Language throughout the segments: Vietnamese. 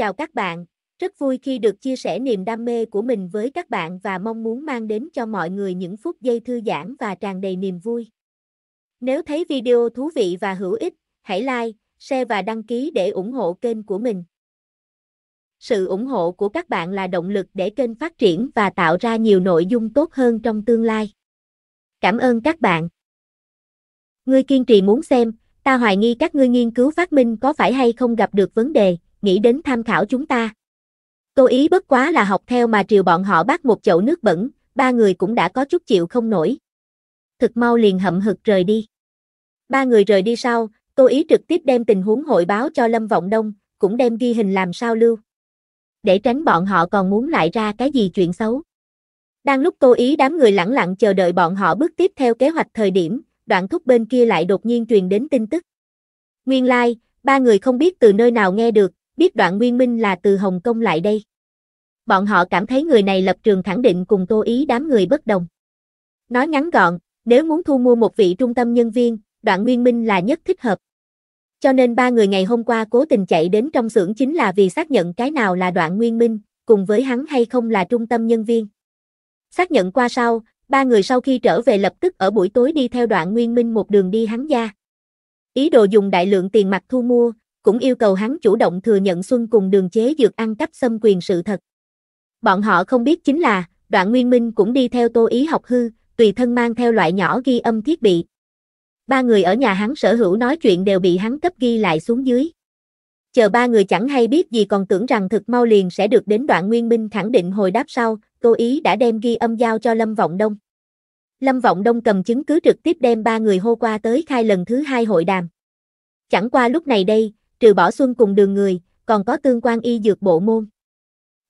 Chào các bạn, rất vui khi được chia sẻ niềm đam mê của mình với các bạn và mong muốn mang đến cho mọi người những phút giây thư giãn và tràn đầy niềm vui. Nếu thấy video thú vị và hữu ích, hãy like, share và đăng ký để ủng hộ kênh của mình. Sự ủng hộ của các bạn là động lực để kênh phát triển và tạo ra nhiều nội dung tốt hơn trong tương lai. Cảm ơn các bạn. Ngươi kiên trì muốn xem, ta hoài nghi các ngươi nghiên cứu phát minh có phải hay không gặp được vấn đề, nghĩ đến tham khảo chúng ta. Cô ý bất quá là học theo mà triều bọn họ bắt một chậu nước bẩn, ba người cũng đã có chút chịu không nổi. Thực mau liền hậm hực rời đi. Ba người rời đi sau, cô ý trực tiếp đem tình huống hội báo cho Lâm Vọng Đông, cũng đem ghi hình làm sao lưu. Để tránh bọn họ còn muốn lại ra cái gì chuyện xấu. Đang lúc cô ý đám người lẳng lặng chờ đợi bọn họ bước tiếp theo kế hoạch thời điểm, đoạn thúc bên kia lại đột nhiên truyền đến tin tức. Nguyên lai, like, ba người không biết từ nơi nào nghe được, biết đoạn nguyên minh là từ Hồng Kông lại đây. Bọn họ cảm thấy người này lập trường khẳng định cùng tô ý đám người bất đồng. Nói ngắn gọn, nếu muốn thu mua một vị trung tâm nhân viên, đoạn nguyên minh là nhất thích hợp. Cho nên ba người ngày hôm qua cố tình chạy đến trong xưởng chính là vì xác nhận cái nào là đoạn nguyên minh, cùng với hắn hay không là trung tâm nhân viên. Xác nhận qua sau, ba người sau khi trở về lập tức ở buổi tối đi theo đoạn nguyên minh một đường đi hắn gia. Ý đồ dùng đại lượng tiền mặt thu mua, cũng yêu cầu hắn chủ động thừa nhận Xuân cùng đường chế dược ăn cắp xâm quyền sự thật. Bọn họ không biết chính là, đoạn nguyên minh cũng đi theo tô ý học hư, tùy thân mang theo loại nhỏ ghi âm thiết bị. Ba người ở nhà hắn sở hữu nói chuyện đều bị hắn cấp ghi lại xuống dưới. Chờ ba người chẳng hay biết gì còn tưởng rằng thực mau liền sẽ được đến đoạn nguyên minh khẳng định hồi đáp sau, tô ý đã đem ghi âm giao cho Lâm Vọng Đông. Lâm Vọng Đông cầm chứng cứ trực tiếp đem ba người hô qua tới khai lần thứ hai hội đàm. Chẳng qua lúc này đây, trừ bỏ xuân cùng đường người, còn có tương quan y dược bộ môn.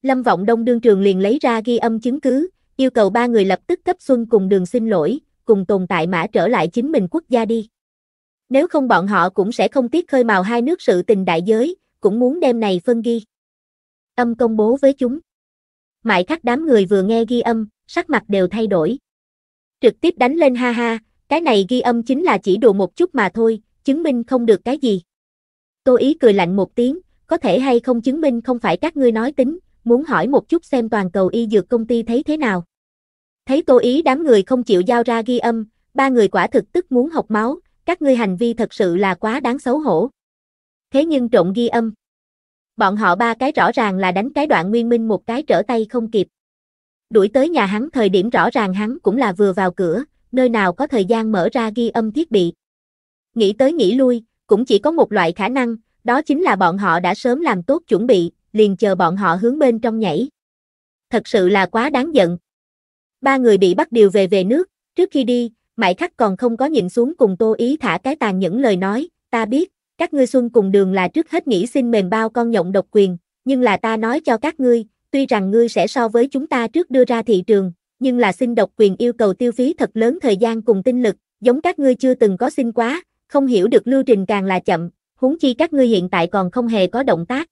Lâm Vọng Đông đương trường liền lấy ra ghi âm chứng cứ, yêu cầu ba người lập tức cấp xuân cùng đường xin lỗi, cùng tồn tại mã trở lại chính mình quốc gia đi. Nếu không bọn họ cũng sẽ không tiếc khơi mào hai nước sự tình đại giới, cũng muốn đem này phân ghi. Âm công bố với chúng. mãi khắc đám người vừa nghe ghi âm, sắc mặt đều thay đổi. Trực tiếp đánh lên ha ha, cái này ghi âm chính là chỉ đùa một chút mà thôi, chứng minh không được cái gì. Tô Ý cười lạnh một tiếng, có thể hay không chứng minh không phải các ngươi nói tính, muốn hỏi một chút xem toàn cầu y dược công ty thấy thế nào. Thấy Tô Ý đám người không chịu giao ra ghi âm, ba người quả thực tức muốn học máu, các ngươi hành vi thật sự là quá đáng xấu hổ. Thế nhưng trộn ghi âm. Bọn họ ba cái rõ ràng là đánh cái đoạn nguyên minh một cái trở tay không kịp. Đuổi tới nhà hắn thời điểm rõ ràng hắn cũng là vừa vào cửa, nơi nào có thời gian mở ra ghi âm thiết bị. Nghĩ tới nghĩ lui, cũng chỉ có một loại khả năng, đó chính là bọn họ đã sớm làm tốt chuẩn bị, liền chờ bọn họ hướng bên trong nhảy. Thật sự là quá đáng giận. Ba người bị bắt điều về về nước, trước khi đi, Mại Khắc còn không có nhìn xuống cùng Tô Ý thả cái tàn những lời nói, ta biết, các ngươi xuân cùng đường là trước hết nghĩ xin mềm bao con nhộng độc quyền, nhưng là ta nói cho các ngươi, tuy rằng ngươi sẽ so với chúng ta trước đưa ra thị trường, nhưng là xin độc quyền yêu cầu tiêu phí thật lớn thời gian cùng tinh lực, giống các ngươi chưa từng có xin quá, không hiểu được lưu trình càng là chậm, huống chi các ngươi hiện tại còn không hề có động tác.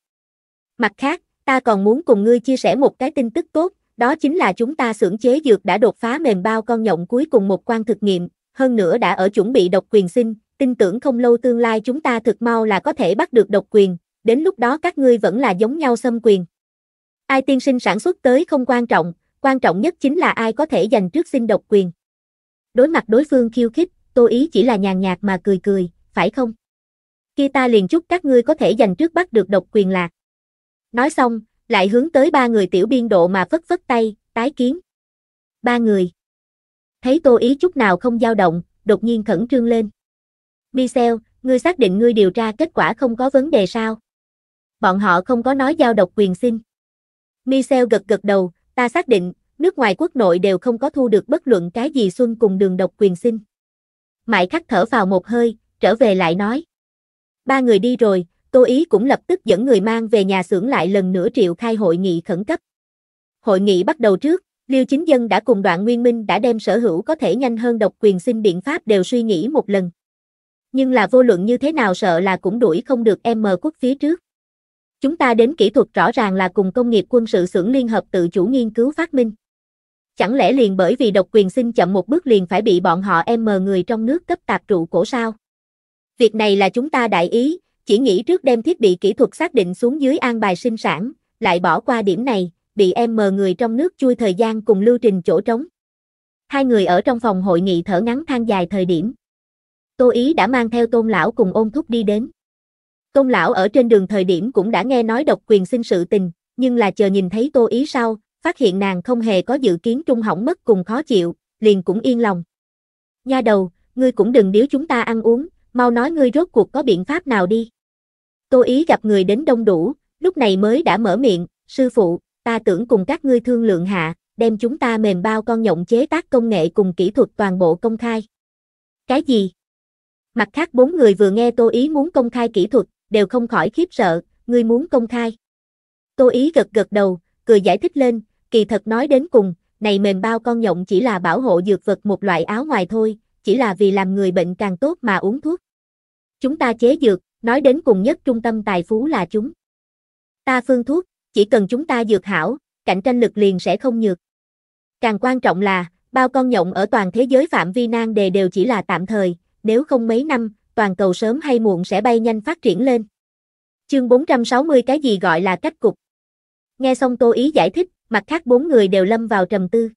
Mặt khác, ta còn muốn cùng ngươi chia sẻ một cái tin tức tốt, đó chính là chúng ta xưởng chế dược đã đột phá mềm bao con nhộng cuối cùng một quan thực nghiệm, hơn nữa đã ở chuẩn bị độc quyền sinh, tin tưởng không lâu tương lai chúng ta thực mau là có thể bắt được độc quyền, đến lúc đó các ngươi vẫn là giống nhau xâm quyền. Ai tiên sinh sản xuất tới không quan trọng, quan trọng nhất chính là ai có thể giành trước sinh độc quyền. Đối mặt đối phương khiêu khích, Tô Ý chỉ là nhàn nhạt mà cười cười, phải không? Kia ta liền chúc các ngươi có thể giành trước bắt được độc quyền lạc. Nói xong, lại hướng tới ba người tiểu biên độ mà phất phất tay, tái kiến. Ba người. Thấy Tô Ý chút nào không dao động, đột nhiên khẩn trương lên. Michel, ngươi xác định ngươi điều tra kết quả không có vấn đề sao? Bọn họ không có nói giao độc quyền xin. Michel gật gật đầu, ta xác định, nước ngoài quốc nội đều không có thu được bất luận cái gì xuân cùng đường độc quyền xin. Mại khắc thở vào một hơi, trở về lại nói. Ba người đi rồi, Tô Ý cũng lập tức dẫn người mang về nhà xưởng lại lần nữa triệu khai hội nghị khẩn cấp. Hội nghị bắt đầu trước, Liêu Chính Dân đã cùng đoạn Nguyên Minh đã đem sở hữu có thể nhanh hơn độc quyền xin biện pháp đều suy nghĩ một lần. Nhưng là vô luận như thế nào sợ là cũng đuổi không được M quốc phía trước. Chúng ta đến kỹ thuật rõ ràng là cùng công nghiệp quân sự xưởng liên hợp tự chủ nghiên cứu phát minh. Chẳng lẽ liền bởi vì độc quyền xin chậm một bước liền phải bị bọn họ em mờ người trong nước cấp tạp trụ cổ sao? Việc này là chúng ta đại ý, chỉ nghĩ trước đem thiết bị kỹ thuật xác định xuống dưới an bài sinh sản, lại bỏ qua điểm này, bị em mờ người trong nước chui thời gian cùng lưu trình chỗ trống. Hai người ở trong phòng hội nghị thở ngắn than dài thời điểm. Tô Ý đã mang theo tôn lão cùng ôn thúc đi đến. Tôn lão ở trên đường thời điểm cũng đã nghe nói độc quyền sinh sự tình, nhưng là chờ nhìn thấy Tô Ý sau, phát hiện nàng không hề có dự kiến trung hỏng mất cùng khó chịu, liền cũng yên lòng. Nha đầu, ngươi cũng đừng điếu chúng ta ăn uống, mau nói ngươi rốt cuộc có biện pháp nào đi. Tô ý gặp người đến đông đủ, lúc này mới đã mở miệng, sư phụ, ta tưởng cùng các ngươi thương lượng hạ, đem chúng ta mềm bao con nhộng chế tác công nghệ cùng kỹ thuật toàn bộ công khai. Cái gì? Mặt khác bốn người vừa nghe Tô Ý muốn công khai kỹ thuật, đều không khỏi khiếp sợ, ngươi muốn công khai. Tô Ý gật gật đầu, cười giải thích lên, kỳ thật nói đến cùng, này mềm bao con nhộng chỉ là bảo hộ dược vật một loại áo ngoài thôi, chỉ là vì làm người bệnh càng tốt mà uống thuốc. Chúng ta chế dược, nói đến cùng nhất trung tâm tài phú là chúng. Ta phương thuốc, chỉ cần chúng ta dược hảo, cạnh tranh lực liền sẽ không nhược. Càng quan trọng là, bao con nhộng ở toàn thế giới phạm vi nan đề đều chỉ là tạm thời, nếu không mấy năm, toàn cầu sớm hay muộn sẽ bay nhanh phát triển lên. Chương 460 cái gì gọi là cách cục. Nghe xong Tô Ý giải thích, mặt khác bốn người đều lâm vào trầm tư.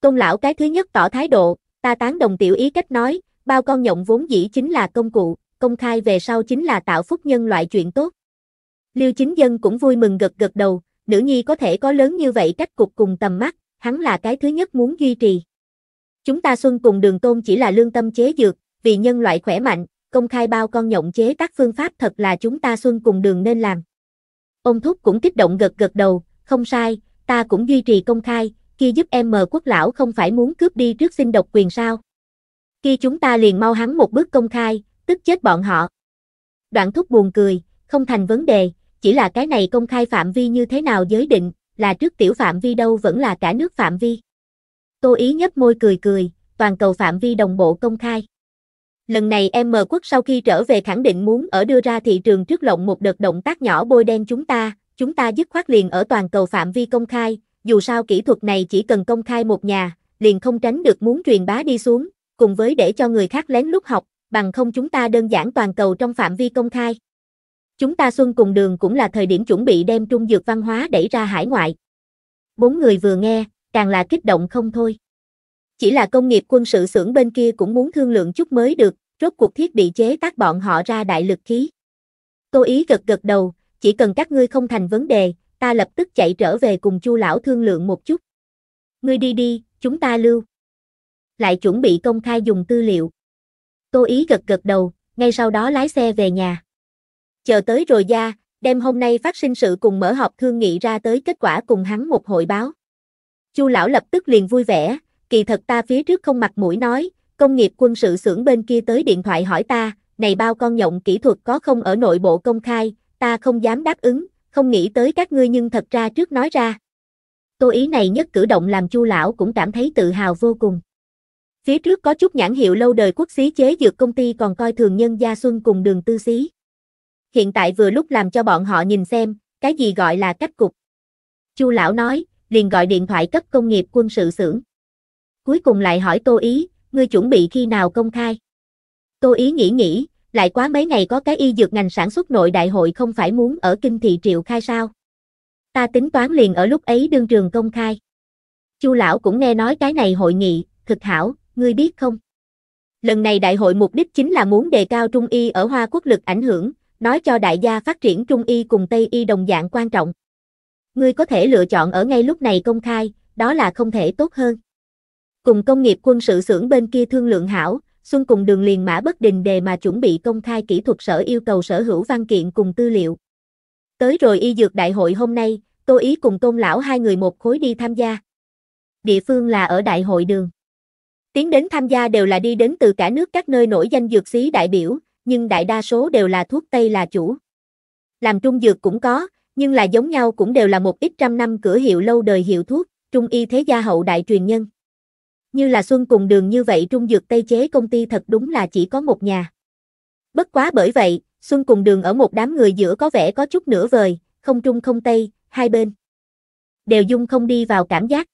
Tôn lão cái thứ nhất tỏ thái độ, ta tán đồng tiểu ý cách nói, bao con nhộng vốn dĩ chính là công cụ, công khai về sau chính là tạo phúc nhân loại chuyện tốt. Liêu chính dân cũng vui mừng gật gật đầu, nữ nhi có thể có lớn như vậy cách cục cùng tầm mắt, hắn là cái thứ nhất muốn duy trì. Chúng ta xuân cùng đường tôn chỉ là lương tâm chế dược, vì nhân loại khỏe mạnh, công khai bao con nhộng chế tác phương pháp thật là chúng ta xuân cùng đường nên làm. Ông Thúc cũng kích động gật gật đầu, không sai, ta cũng duy trì công khai, khi giúp em mờ quốc lão không phải muốn cướp đi trước xin độc quyền sao. khi chúng ta liền mau hắn một bước công khai, tức chết bọn họ. Đoạn thúc buồn cười, không thành vấn đề, chỉ là cái này công khai phạm vi như thế nào giới định, là trước tiểu phạm vi đâu vẫn là cả nước phạm vi. Tô ý nhấp môi cười cười, toàn cầu phạm vi đồng bộ công khai. Lần này em M quốc sau khi trở về khẳng định muốn ở đưa ra thị trường trước lộng một đợt động tác nhỏ bôi đen chúng ta, chúng ta dứt khoát liền ở toàn cầu phạm vi công khai, dù sao kỹ thuật này chỉ cần công khai một nhà, liền không tránh được muốn truyền bá đi xuống, cùng với để cho người khác lén lút học, bằng không chúng ta đơn giản toàn cầu trong phạm vi công khai. Chúng ta xuân cùng đường cũng là thời điểm chuẩn bị đem trung dược văn hóa đẩy ra hải ngoại. Bốn người vừa nghe, càng là kích động không thôi. Chỉ là công nghiệp quân sự xưởng bên kia cũng muốn thương lượng chút mới được, rốt cuộc thiết bị chế tác bọn họ ra đại lực khí. Tô Ý gật gật đầu, chỉ cần các ngươi không thành vấn đề, ta lập tức chạy trở về cùng chu lão thương lượng một chút. Ngươi đi đi, chúng ta lưu. Lại chuẩn bị công khai dùng tư liệu. Tô Ý gật gật đầu, ngay sau đó lái xe về nhà. Chờ tới rồi ra, đem hôm nay phát sinh sự cùng mở họp thương nghị ra tới kết quả cùng hắn một hội báo. Chu lão lập tức liền vui vẻ, kỳ thật ta phía trước không mặt mũi nói, công nghiệp quân sự xưởng bên kia tới điện thoại hỏi ta, này bao con nhộng kỹ thuật có không ở nội bộ công khai, ta không dám đáp ứng, không nghĩ tới các ngươi nhưng thật ra trước nói ra. Tô ý này nhất cử động làm chu lão cũng cảm thấy tự hào vô cùng. Phía trước có chút nhãn hiệu lâu đời quốc xí chế dược công ty còn coi thường nhân gia xuân cùng đường tư xí. Hiện tại vừa lúc làm cho bọn họ nhìn xem, cái gì gọi là cách cục. Chu lão nói, liền gọi điện thoại cấp công nghiệp quân sự xưởng. Cuối cùng lại hỏi Tô Ý, ngươi chuẩn bị khi nào công khai? Tô Ý nghĩ nghĩ, lại quá mấy ngày có cái y dược ngành sản xuất nội đại hội không phải muốn ở kinh thị triệu khai sao. Ta tính toán liền ở lúc ấy đương trường công khai. Chu lão cũng nghe nói cái này hội nghị, thực hảo, ngươi biết không? Lần này đại hội mục đích chính là muốn đề cao Trung Y ở Hoa Quốc lực ảnh hưởng, nói cho đại gia phát triển Trung Y cùng Tây Y đồng dạng quan trọng. Ngươi có thể lựa chọn ở ngay lúc này công khai, đó là không thể tốt hơn. Cùng công nghiệp quân sự xưởng bên kia thương lượng hảo, Xuân cùng đường liền mã bất đình đề mà chuẩn bị công khai kỹ thuật sở yêu cầu sở hữu văn kiện cùng tư liệu. Tới rồi y dược đại hội hôm nay, tôi Ý cùng Tôn Lão hai người một khối đi tham gia. Địa phương là ở đại hội đường. Tiến đến tham gia đều là đi đến từ cả nước các nơi nổi danh dược sĩ đại biểu, nhưng đại đa số đều là thuốc Tây là chủ. Làm trung dược cũng có, nhưng là giống nhau cũng đều là một ít trăm năm cửa hiệu lâu đời hiệu thuốc, trung y thế gia hậu đại truyền nhân như là Xuân cùng đường như vậy trung dược tây chế công ty thật đúng là chỉ có một nhà. Bất quá bởi vậy, Xuân cùng đường ở một đám người giữa có vẻ có chút nửa vời, không trung không tây, hai bên. Đều dung không đi vào cảm giác.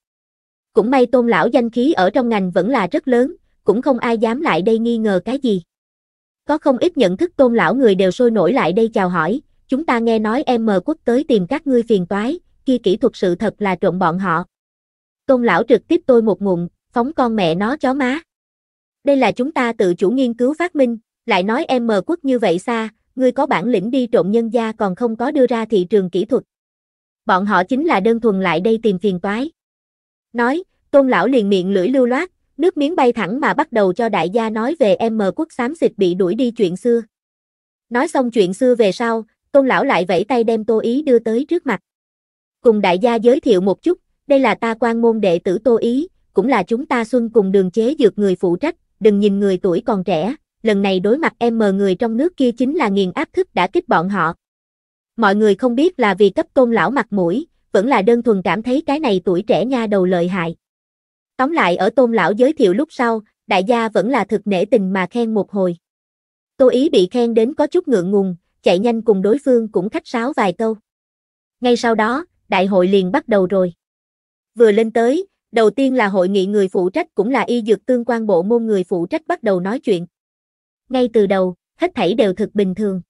Cũng may tôn lão danh khí ở trong ngành vẫn là rất lớn, cũng không ai dám lại đây nghi ngờ cái gì. Có không ít nhận thức tôn lão người đều sôi nổi lại đây chào hỏi, chúng ta nghe nói em mờ quốc tới tìm các ngươi phiền toái, kia kỹ thuật sự thật là trộn bọn họ. Tôn lão trực tiếp tôi một ngụm, phóng con mẹ nó chó má. Đây là chúng ta tự chủ nghiên cứu phát minh, lại nói em mờ quốc như vậy xa, ngươi có bản lĩnh đi trộm nhân gia còn không có đưa ra thị trường kỹ thuật. Bọn họ chính là đơn thuần lại đây tìm phiền toái. Nói, tôn lão liền miệng lưỡi lưu loát, nước miếng bay thẳng mà bắt đầu cho đại gia nói về em mờ quốc xám xịt bị đuổi đi chuyện xưa. Nói xong chuyện xưa về sau, tôn lão lại vẫy tay đem tô ý đưa tới trước mặt. Cùng đại gia giới thiệu một chút, đây là ta quan môn đệ tử tô ý, cũng là chúng ta Xuân cùng đường chế dược người phụ trách, đừng nhìn người tuổi còn trẻ, lần này đối mặt em mờ người trong nước kia chính là nghiền áp thức đã kích bọn họ. Mọi người không biết là vì cấp tôn lão mặt mũi, vẫn là đơn thuần cảm thấy cái này tuổi trẻ nha đầu lợi hại. Tóm lại ở tôn lão giới thiệu lúc sau, đại gia vẫn là thực nể tình mà khen một hồi. Tô ý bị khen đến có chút ngượng ngùng, chạy nhanh cùng đối phương cũng khách sáo vài câu. Ngay sau đó, đại hội liền bắt đầu rồi. Vừa lên tới, Đầu tiên là hội nghị người phụ trách cũng là y dược tương quan bộ môn người phụ trách bắt đầu nói chuyện. Ngay từ đầu, hết thảy đều thực bình thường.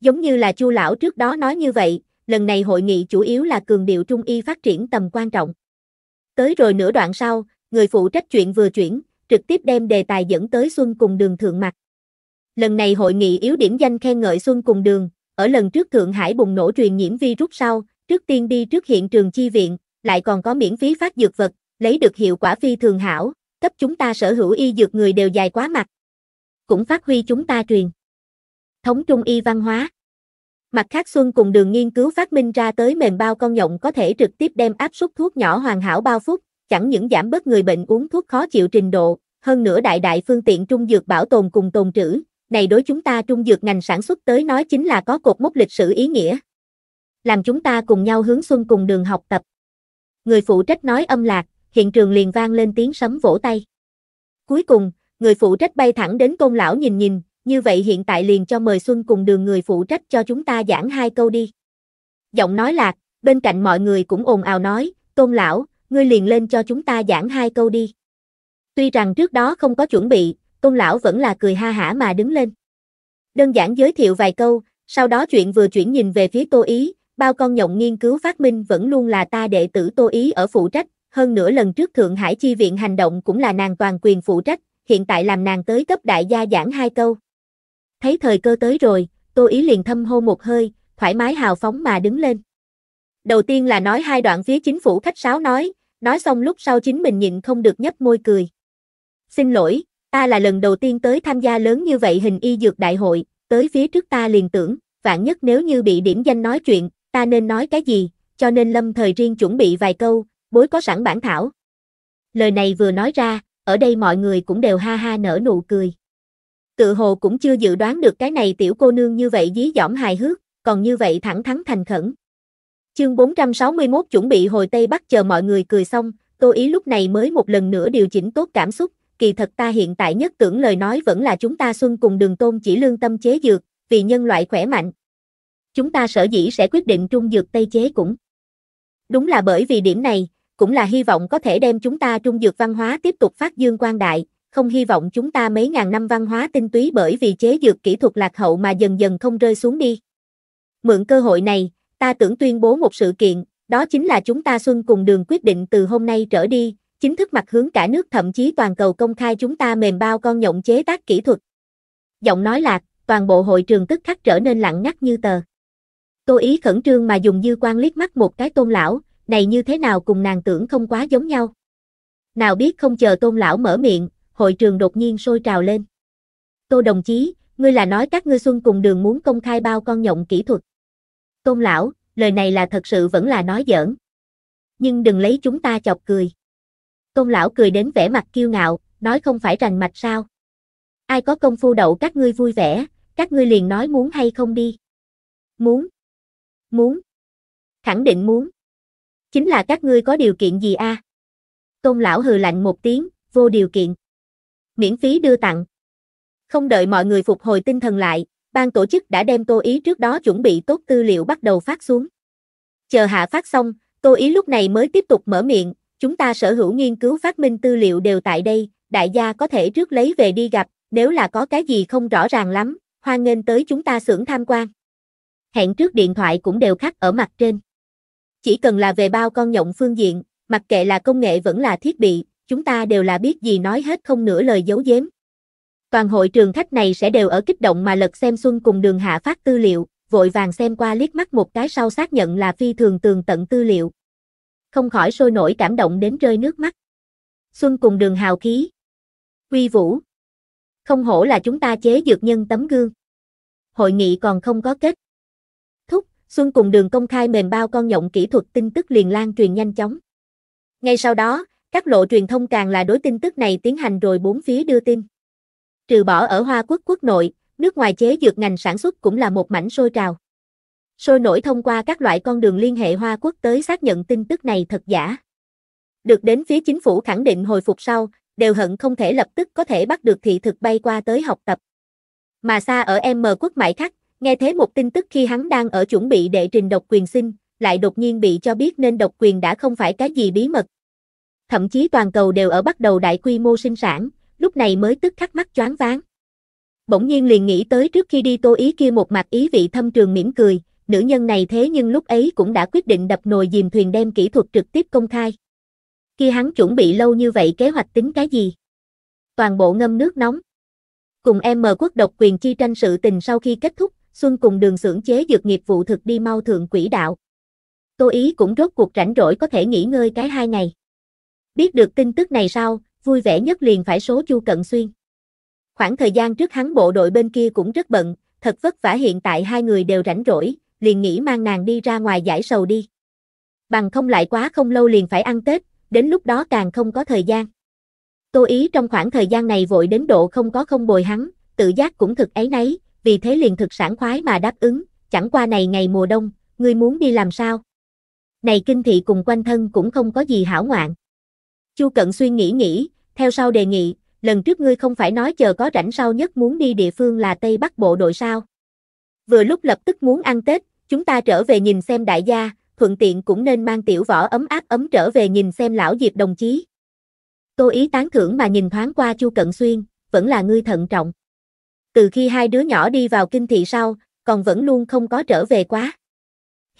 Giống như là Chu lão trước đó nói như vậy, lần này hội nghị chủ yếu là cường điệu trung y phát triển tầm quan trọng. Tới rồi nửa đoạn sau, người phụ trách chuyện vừa chuyển, trực tiếp đem đề tài dẫn tới Xuân cùng Đường thượng mặt. Lần này hội nghị yếu điểm danh khen ngợi Xuân cùng Đường, ở lần trước Thượng Hải bùng nổ truyền nhiễm virus sau, trước tiên đi trước hiện trường chi viện, lại còn có miễn phí phát dược vật, lấy được hiệu quả phi thường hảo, cấp chúng ta sở hữu y dược người đều dài quá mặt. Cũng phát huy chúng ta truyền. Thống trung y văn hóa. Mặt khác Xuân cùng đường nghiên cứu phát minh ra tới mềm bao con nhộng có thể trực tiếp đem áp suất thuốc nhỏ hoàn hảo bao phút, chẳng những giảm bớt người bệnh uống thuốc khó chịu trình độ, hơn nữa đại đại phương tiện trung dược bảo tồn cùng tồn trữ, này đối chúng ta trung dược ngành sản xuất tới nói chính là có cột mốc lịch sử ý nghĩa. Làm chúng ta cùng nhau hướng Xuân cùng đường học tập người phụ trách nói âm lạc, hiện trường liền vang lên tiếng sấm vỗ tay. Cuối cùng, người phụ trách bay thẳng đến Côn lão nhìn nhìn, như vậy hiện tại liền cho mời Xuân cùng đường người phụ trách cho chúng ta giảng hai câu đi. Giọng nói lạc, bên cạnh mọi người cũng ồn ào nói, Tôn lão, ngươi liền lên cho chúng ta giảng hai câu đi. Tuy rằng trước đó không có chuẩn bị, Tôn lão vẫn là cười ha hả mà đứng lên. Đơn giản giới thiệu vài câu, sau đó chuyện vừa chuyển nhìn về phía Tô Ý, bao con nhộng nghiên cứu phát minh vẫn luôn là ta đệ tử Tô Ý ở phụ trách, hơn nữa lần trước Thượng Hải Chi viện hành động cũng là nàng toàn quyền phụ trách, hiện tại làm nàng tới cấp đại gia giảng hai câu. Thấy thời cơ tới rồi, Tô Ý liền thâm hô một hơi, thoải mái hào phóng mà đứng lên. Đầu tiên là nói hai đoạn phía chính phủ khách sáo nói, nói xong lúc sau chính mình nhịn không được nhấp môi cười. Xin lỗi, ta là lần đầu tiên tới tham gia lớn như vậy hình y dược đại hội, tới phía trước ta liền tưởng, vạn nhất nếu như bị điểm danh nói chuyện, ta nên nói cái gì, cho nên lâm thời riêng chuẩn bị vài câu, bối có sẵn bản thảo. Lời này vừa nói ra, ở đây mọi người cũng đều ha ha nở nụ cười. Tự hồ cũng chưa dự đoán được cái này tiểu cô nương như vậy dí dỏm hài hước, còn như vậy thẳng thắn thành khẩn. Chương 461 chuẩn bị hồi Tây Bắc chờ mọi người cười xong, tôi Ý lúc này mới một lần nữa điều chỉnh tốt cảm xúc, kỳ thật ta hiện tại nhất tưởng lời nói vẫn là chúng ta xuân cùng đường tôn chỉ lương tâm chế dược, vì nhân loại khỏe mạnh, chúng ta sở dĩ sẽ quyết định trung dược Tây chế cũng. Đúng là bởi vì điểm này, cũng là hy vọng có thể đem chúng ta trung dược văn hóa tiếp tục phát dương quan đại, không hy vọng chúng ta mấy ngàn năm văn hóa tinh túy bởi vì chế dược kỹ thuật lạc hậu mà dần dần không rơi xuống đi. Mượn cơ hội này, ta tưởng tuyên bố một sự kiện, đó chính là chúng ta xuân cùng đường quyết định từ hôm nay trở đi, chính thức mặt hướng cả nước thậm chí toàn cầu công khai chúng ta mềm bao con nhộng chế tác kỹ thuật. Giọng nói lạc, toàn bộ hội trường tức khắc trở nên lặng ngắt như tờ. Tô Ý khẩn trương mà dùng dư quan liếc mắt một cái tôn lão, này như thế nào cùng nàng tưởng không quá giống nhau. Nào biết không chờ tôn lão mở miệng, hội trường đột nhiên sôi trào lên. Tô đồng chí, ngươi là nói các ngươi xuân cùng đường muốn công khai bao con nhộng kỹ thuật. Tôn lão, lời này là thật sự vẫn là nói giỡn. Nhưng đừng lấy chúng ta chọc cười. Tôn lão cười đến vẻ mặt kiêu ngạo, nói không phải rành mạch sao. Ai có công phu đậu các ngươi vui vẻ, các ngươi liền nói muốn hay không đi. Muốn. Muốn. Khẳng định muốn. Chính là các ngươi có điều kiện gì a? À? Tôn lão hừ lạnh một tiếng, vô điều kiện. Miễn phí đưa tặng. Không đợi mọi người phục hồi tinh thần lại, ban tổ chức đã đem Tô Ý trước đó chuẩn bị tốt tư liệu bắt đầu phát xuống. Chờ hạ phát xong, Tô Ý lúc này mới tiếp tục mở miệng, chúng ta sở hữu nghiên cứu phát minh tư liệu đều tại đây, đại gia có thể trước lấy về đi gặp, nếu là có cái gì không rõ ràng lắm, hoan nghênh tới chúng ta xưởng tham quan hẹn trước điện thoại cũng đều khắc ở mặt trên. Chỉ cần là về bao con nhộng phương diện, mặc kệ là công nghệ vẫn là thiết bị, chúng ta đều là biết gì nói hết không nửa lời giấu giếm. Toàn hội trường khách này sẽ đều ở kích động mà lật xem Xuân cùng đường hạ phát tư liệu, vội vàng xem qua liếc mắt một cái sau xác nhận là phi thường tường tận tư liệu. Không khỏi sôi nổi cảm động đến rơi nước mắt. Xuân cùng đường hào khí. Huy vũ. Không hổ là chúng ta chế dược nhân tấm gương. Hội nghị còn không có kết Xuân cùng đường công khai mềm bao con nhộng kỹ thuật tin tức liền lan truyền nhanh chóng. Ngay sau đó, các lộ truyền thông càng là đối tin tức này tiến hành rồi bốn phía đưa tin. Trừ bỏ ở Hoa Quốc quốc nội, nước ngoài chế dược ngành sản xuất cũng là một mảnh sôi trào. Sôi nổi thông qua các loại con đường liên hệ Hoa Quốc tới xác nhận tin tức này thật giả. Được đến phía chính phủ khẳng định hồi phục sau, đều hận không thể lập tức có thể bắt được thị thực bay qua tới học tập. Mà xa ở M quốc mãi khắc, Nghe thế một tin tức khi hắn đang ở chuẩn bị đệ trình độc quyền sinh, lại đột nhiên bị cho biết nên độc quyền đã không phải cái gì bí mật. Thậm chí toàn cầu đều ở bắt đầu đại quy mô sinh sản, lúc này mới tức khắc mắt choáng váng. Bỗng nhiên liền nghĩ tới trước khi đi tô ý kia một mặt ý vị thâm trường mỉm cười, nữ nhân này thế nhưng lúc ấy cũng đã quyết định đập nồi dìm thuyền đem kỹ thuật trực tiếp công khai. Khi hắn chuẩn bị lâu như vậy kế hoạch tính cái gì? Toàn bộ ngâm nước nóng. Cùng em mờ quốc độc quyền chi tranh sự tình sau khi kết thúc, Xuân cùng đường xưởng chế dược nghiệp vụ thực đi mau thượng quỹ đạo. Tô Ý cũng rốt cuộc rảnh rỗi có thể nghỉ ngơi cái hai ngày. Biết được tin tức này sau, vui vẻ nhất liền phải số Chu Cận Xuyên. Khoảng thời gian trước hắn bộ đội bên kia cũng rất bận, thật vất vả hiện tại hai người đều rảnh rỗi, liền nghĩ mang nàng đi ra ngoài giải sầu đi. Bằng không lại quá không lâu liền phải ăn Tết, đến lúc đó càng không có thời gian. Tô Ý trong khoảng thời gian này vội đến độ không có không bồi hắn, tự giác cũng thực ấy nấy, vì thế liền thực sản khoái mà đáp ứng, chẳng qua này ngày mùa đông, ngươi muốn đi làm sao? Này kinh thị cùng quanh thân cũng không có gì hảo ngoạn. Chu Cận Xuyên nghĩ nghĩ, theo sau đề nghị, lần trước ngươi không phải nói chờ có rảnh sau nhất muốn đi địa phương là Tây Bắc Bộ đội sao? Vừa lúc lập tức muốn ăn Tết, chúng ta trở về nhìn xem đại gia, thuận tiện cũng nên mang tiểu võ ấm áp ấm trở về nhìn xem lão Diệp đồng chí. Tô ý tán thưởng mà nhìn thoáng qua Chu Cận Xuyên, vẫn là ngươi thận trọng từ khi hai đứa nhỏ đi vào kinh thị sau, còn vẫn luôn không có trở về quá.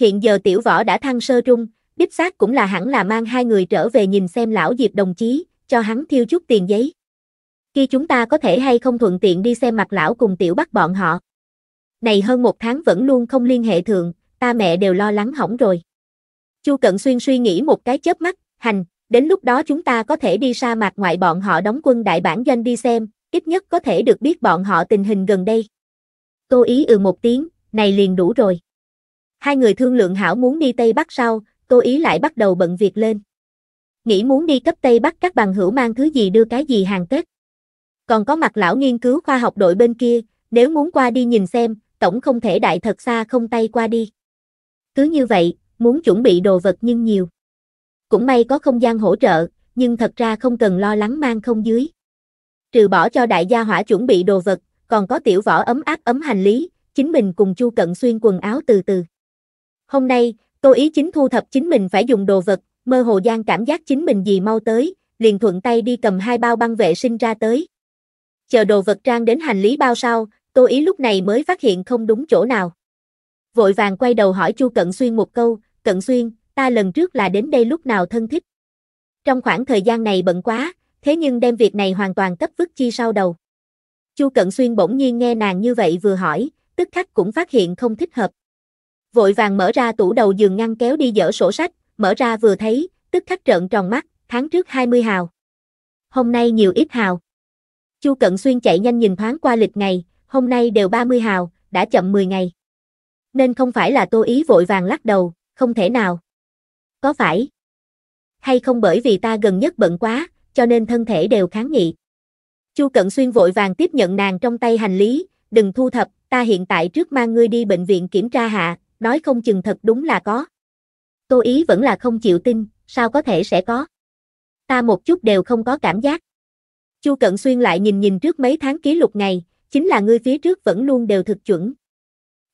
Hiện giờ tiểu võ đã thăng sơ trung, đích xác cũng là hẳn là mang hai người trở về nhìn xem lão Diệp đồng chí, cho hắn thiêu chút tiền giấy. Khi chúng ta có thể hay không thuận tiện đi xem mặt lão cùng tiểu bắt bọn họ. Này hơn một tháng vẫn luôn không liên hệ thường, ta mẹ đều lo lắng hỏng rồi. Chu Cận Xuyên suy nghĩ một cái chớp mắt, hành, đến lúc đó chúng ta có thể đi sa mạc ngoại bọn họ đóng quân đại bản doanh đi xem, ít nhất có thể được biết bọn họ tình hình gần đây. Tô Ý ừ một tiếng, này liền đủ rồi. Hai người thương lượng hảo muốn đi Tây Bắc sau, Tô Ý lại bắt đầu bận việc lên. Nghĩ muốn đi cấp Tây Bắc các bằng hữu mang thứ gì đưa cái gì hàng Tết. Còn có mặt lão nghiên cứu khoa học đội bên kia, nếu muốn qua đi nhìn xem, tổng không thể đại thật xa không tay qua đi. Cứ như vậy, muốn chuẩn bị đồ vật nhưng nhiều. Cũng may có không gian hỗ trợ, nhưng thật ra không cần lo lắng mang không dưới trừ bỏ cho đại gia hỏa chuẩn bị đồ vật, còn có tiểu võ ấm áp ấm hành lý, chính mình cùng Chu Cận xuyên quần áo từ từ. Hôm nay, Tô Ý chính thu thập chính mình phải dùng đồ vật, mơ hồ gian cảm giác chính mình gì mau tới, liền thuận tay đi cầm hai bao băng vệ sinh ra tới. Chờ đồ vật trang đến hành lý bao sau, Tô Ý lúc này mới phát hiện không đúng chỗ nào. Vội vàng quay đầu hỏi Chu Cận Xuyên một câu, Cận Xuyên, ta lần trước là đến đây lúc nào thân thích. Trong khoảng thời gian này bận quá, thế nhưng đem việc này hoàn toàn cấp vứt chi sau đầu. Chu Cận Xuyên bỗng nhiên nghe nàng như vậy vừa hỏi, tức khắc cũng phát hiện không thích hợp. Vội vàng mở ra tủ đầu giường ngăn kéo đi dở sổ sách, mở ra vừa thấy, tức khắc trợn tròn mắt, tháng trước 20 hào. Hôm nay nhiều ít hào. Chu Cận Xuyên chạy nhanh nhìn thoáng qua lịch ngày, hôm nay đều 30 hào, đã chậm 10 ngày. Nên không phải là Tô Ý vội vàng lắc đầu, không thể nào. Có phải? Hay không bởi vì ta gần nhất bận quá, cho nên thân thể đều kháng nghị. Chu Cận Xuyên vội vàng tiếp nhận nàng trong tay hành lý, đừng thu thập, ta hiện tại trước mang ngươi đi bệnh viện kiểm tra hạ, nói không chừng thật đúng là có. Tô ý vẫn là không chịu tin, sao có thể sẽ có. Ta một chút đều không có cảm giác. Chu Cận Xuyên lại nhìn nhìn trước mấy tháng ký lục ngày, chính là ngươi phía trước vẫn luôn đều thực chuẩn.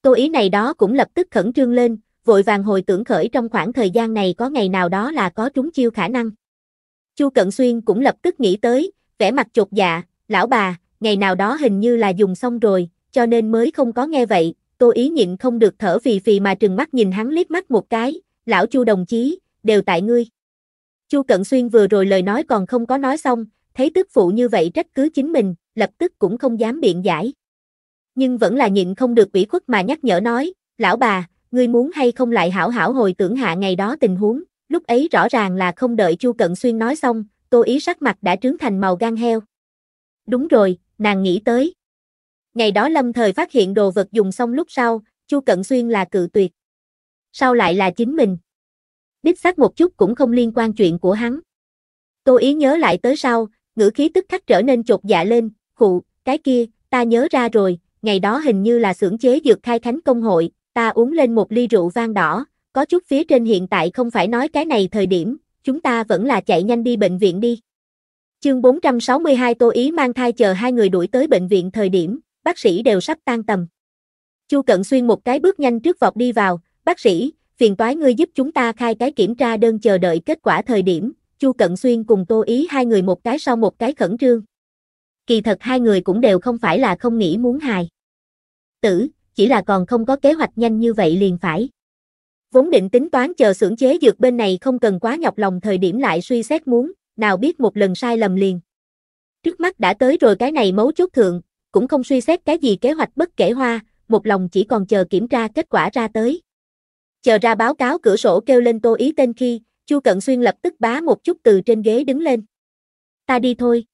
Tô ý này đó cũng lập tức khẩn trương lên, vội vàng hồi tưởng khởi trong khoảng thời gian này có ngày nào đó là có trúng chiêu khả năng. Chu Cận Xuyên cũng lập tức nghĩ tới, vẻ mặt chột dạ, lão bà, ngày nào đó hình như là dùng xong rồi, cho nên mới không có nghe vậy, Tô Ý nhịn không được thở phì phì mà trừng mắt nhìn hắn liếc mắt một cái, lão Chu đồng chí, đều tại ngươi. Chu Cận Xuyên vừa rồi lời nói còn không có nói xong, thấy tức phụ như vậy trách cứ chính mình, lập tức cũng không dám biện giải. Nhưng vẫn là nhịn không được ủy khuất mà nhắc nhở nói, lão bà, ngươi muốn hay không lại hảo hảo hồi tưởng hạ ngày đó tình huống, Lúc ấy rõ ràng là không đợi Chu Cận Xuyên nói xong, Tô Ý sắc mặt đã trướng thành màu gan heo. Đúng rồi, nàng nghĩ tới. Ngày đó lâm thời phát hiện đồ vật dùng xong lúc sau, Chu Cận Xuyên là cự tuyệt. Sau lại là chính mình. Đích xác một chút cũng không liên quan chuyện của hắn. Tô Ý nhớ lại tới sau, ngữ khí tức khắc trở nên chột dạ lên, khụ, cái kia, ta nhớ ra rồi, ngày đó hình như là xưởng chế dược khai khánh công hội, ta uống lên một ly rượu vang đỏ, có chút phía trên hiện tại không phải nói cái này thời điểm, chúng ta vẫn là chạy nhanh đi bệnh viện đi. Chương 462 Tô Ý mang thai chờ hai người đuổi tới bệnh viện thời điểm, bác sĩ đều sắp tan tầm. Chu Cận Xuyên một cái bước nhanh trước vọt đi vào, bác sĩ, phiền toái ngươi giúp chúng ta khai cái kiểm tra đơn chờ đợi kết quả thời điểm, Chu Cận Xuyên cùng Tô Ý hai người một cái sau một cái khẩn trương. Kỳ thật hai người cũng đều không phải là không nghĩ muốn hài. Tử, chỉ là còn không có kế hoạch nhanh như vậy liền phải vốn định tính toán chờ xưởng chế dược bên này không cần quá nhọc lòng thời điểm lại suy xét muốn, nào biết một lần sai lầm liền. Trước mắt đã tới rồi cái này mấu chốt thượng, cũng không suy xét cái gì kế hoạch bất kể hoa, một lòng chỉ còn chờ kiểm tra kết quả ra tới. Chờ ra báo cáo cửa sổ kêu lên tô ý tên khi, Chu Cận Xuyên lập tức bá một chút từ trên ghế đứng lên. Ta đi thôi.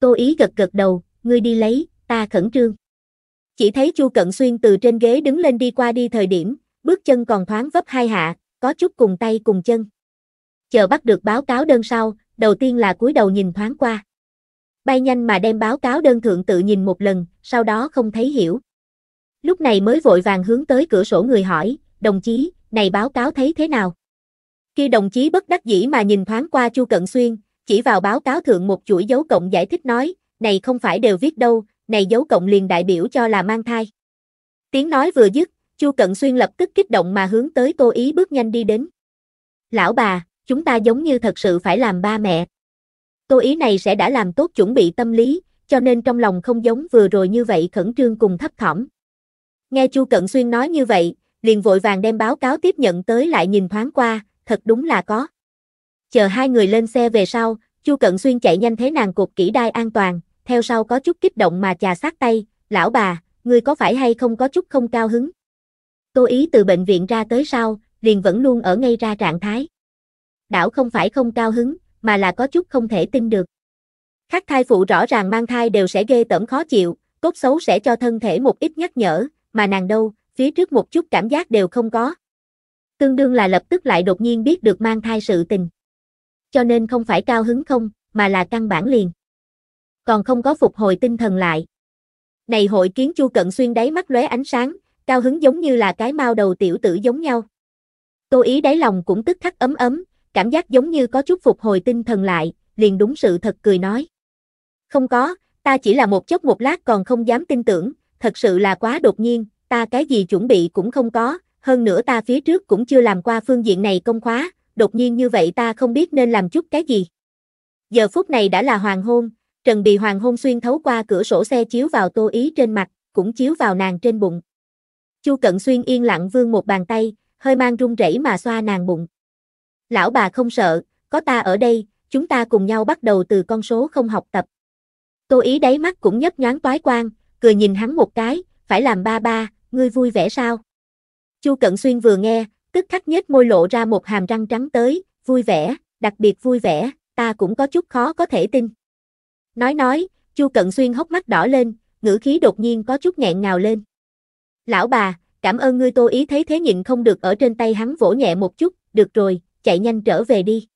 Tô ý gật gật đầu, ngươi đi lấy, ta khẩn trương. Chỉ thấy Chu Cận Xuyên từ trên ghế đứng lên đi qua đi thời điểm, bước chân còn thoáng vấp hai hạ, có chút cùng tay cùng chân. Chờ bắt được báo cáo đơn sau, đầu tiên là cúi đầu nhìn thoáng qua. Bay nhanh mà đem báo cáo đơn thượng tự nhìn một lần, sau đó không thấy hiểu. Lúc này mới vội vàng hướng tới cửa sổ người hỏi, đồng chí, này báo cáo thấy thế nào? Khi đồng chí bất đắc dĩ mà nhìn thoáng qua Chu Cận Xuyên, chỉ vào báo cáo thượng một chuỗi dấu cộng giải thích nói, này không phải đều viết đâu, này dấu cộng liền đại biểu cho là mang thai. Tiếng nói vừa dứt, Chu Cận Xuyên lập tức kích động mà hướng tới Tô Ý bước nhanh đi đến. Lão bà, chúng ta giống như thật sự phải làm ba mẹ. Tô Ý này sẽ đã làm tốt chuẩn bị tâm lý, cho nên trong lòng không giống vừa rồi như vậy khẩn trương cùng thấp thỏm. Nghe Chu Cận Xuyên nói như vậy, liền vội vàng đem báo cáo tiếp nhận tới lại nhìn thoáng qua, thật đúng là có. Chờ hai người lên xe về sau, Chu Cận Xuyên chạy nhanh thế nàng cột kỹ đai an toàn, theo sau có chút kích động mà chà sát tay, lão bà, ngươi có phải hay không có chút không cao hứng? Tô Ý từ bệnh viện ra tới sau, liền vẫn luôn ở ngay ra trạng thái. Đảo không phải không cao hứng, mà là có chút không thể tin được. Các thai phụ rõ ràng mang thai đều sẽ ghê tởm khó chịu, tốt xấu sẽ cho thân thể một ít nhắc nhở, mà nàng đâu, phía trước một chút cảm giác đều không có. Tương đương là lập tức lại đột nhiên biết được mang thai sự tình. Cho nên không phải cao hứng không, mà là căn bản liền. Còn không có phục hồi tinh thần lại. Này hội kiến Chu Cận Xuyên đáy mắt lóe ánh sáng, cao hứng giống như là cái mao đầu tiểu tử giống nhau. Tô ý đáy lòng cũng tức khắc ấm ấm, cảm giác giống như có chút phục hồi tinh thần lại, liền đúng sự thật cười nói. Không có, ta chỉ là một chốc một lát còn không dám tin tưởng, thật sự là quá đột nhiên, ta cái gì chuẩn bị cũng không có, hơn nữa ta phía trước cũng chưa làm qua phương diện này công khóa, đột nhiên như vậy ta không biết nên làm chút cái gì. Giờ phút này đã là hoàng hôn, Trần bị hoàng hôn xuyên thấu qua cửa sổ xe chiếu vào tô ý trên mặt, cũng chiếu vào nàng trên bụng. Chu Cận Xuyên yên lặng vương một bàn tay, hơi mang run rẩy mà xoa nàng bụng. Lão bà không sợ, có ta ở đây, chúng ta cùng nhau bắt đầu từ con số không học tập. Tô ý đáy mắt cũng nhấp nhoáng toái quang, cười nhìn hắn một cái, phải làm ba ba, ngươi vui vẻ sao? Chu Cận Xuyên vừa nghe, tức khắc nhếch môi lộ ra một hàm răng trắng tới, vui vẻ, đặc biệt vui vẻ, ta cũng có chút khó có thể tin. Nói nói, Chu Cận Xuyên hốc mắt đỏ lên, ngữ khí đột nhiên có chút nghẹn ngào lên. Lão bà, cảm ơn ngươi tô ý thấy thế nhịn không được ở trên tay hắn vỗ nhẹ một chút, được rồi, chạy nhanh trở về đi.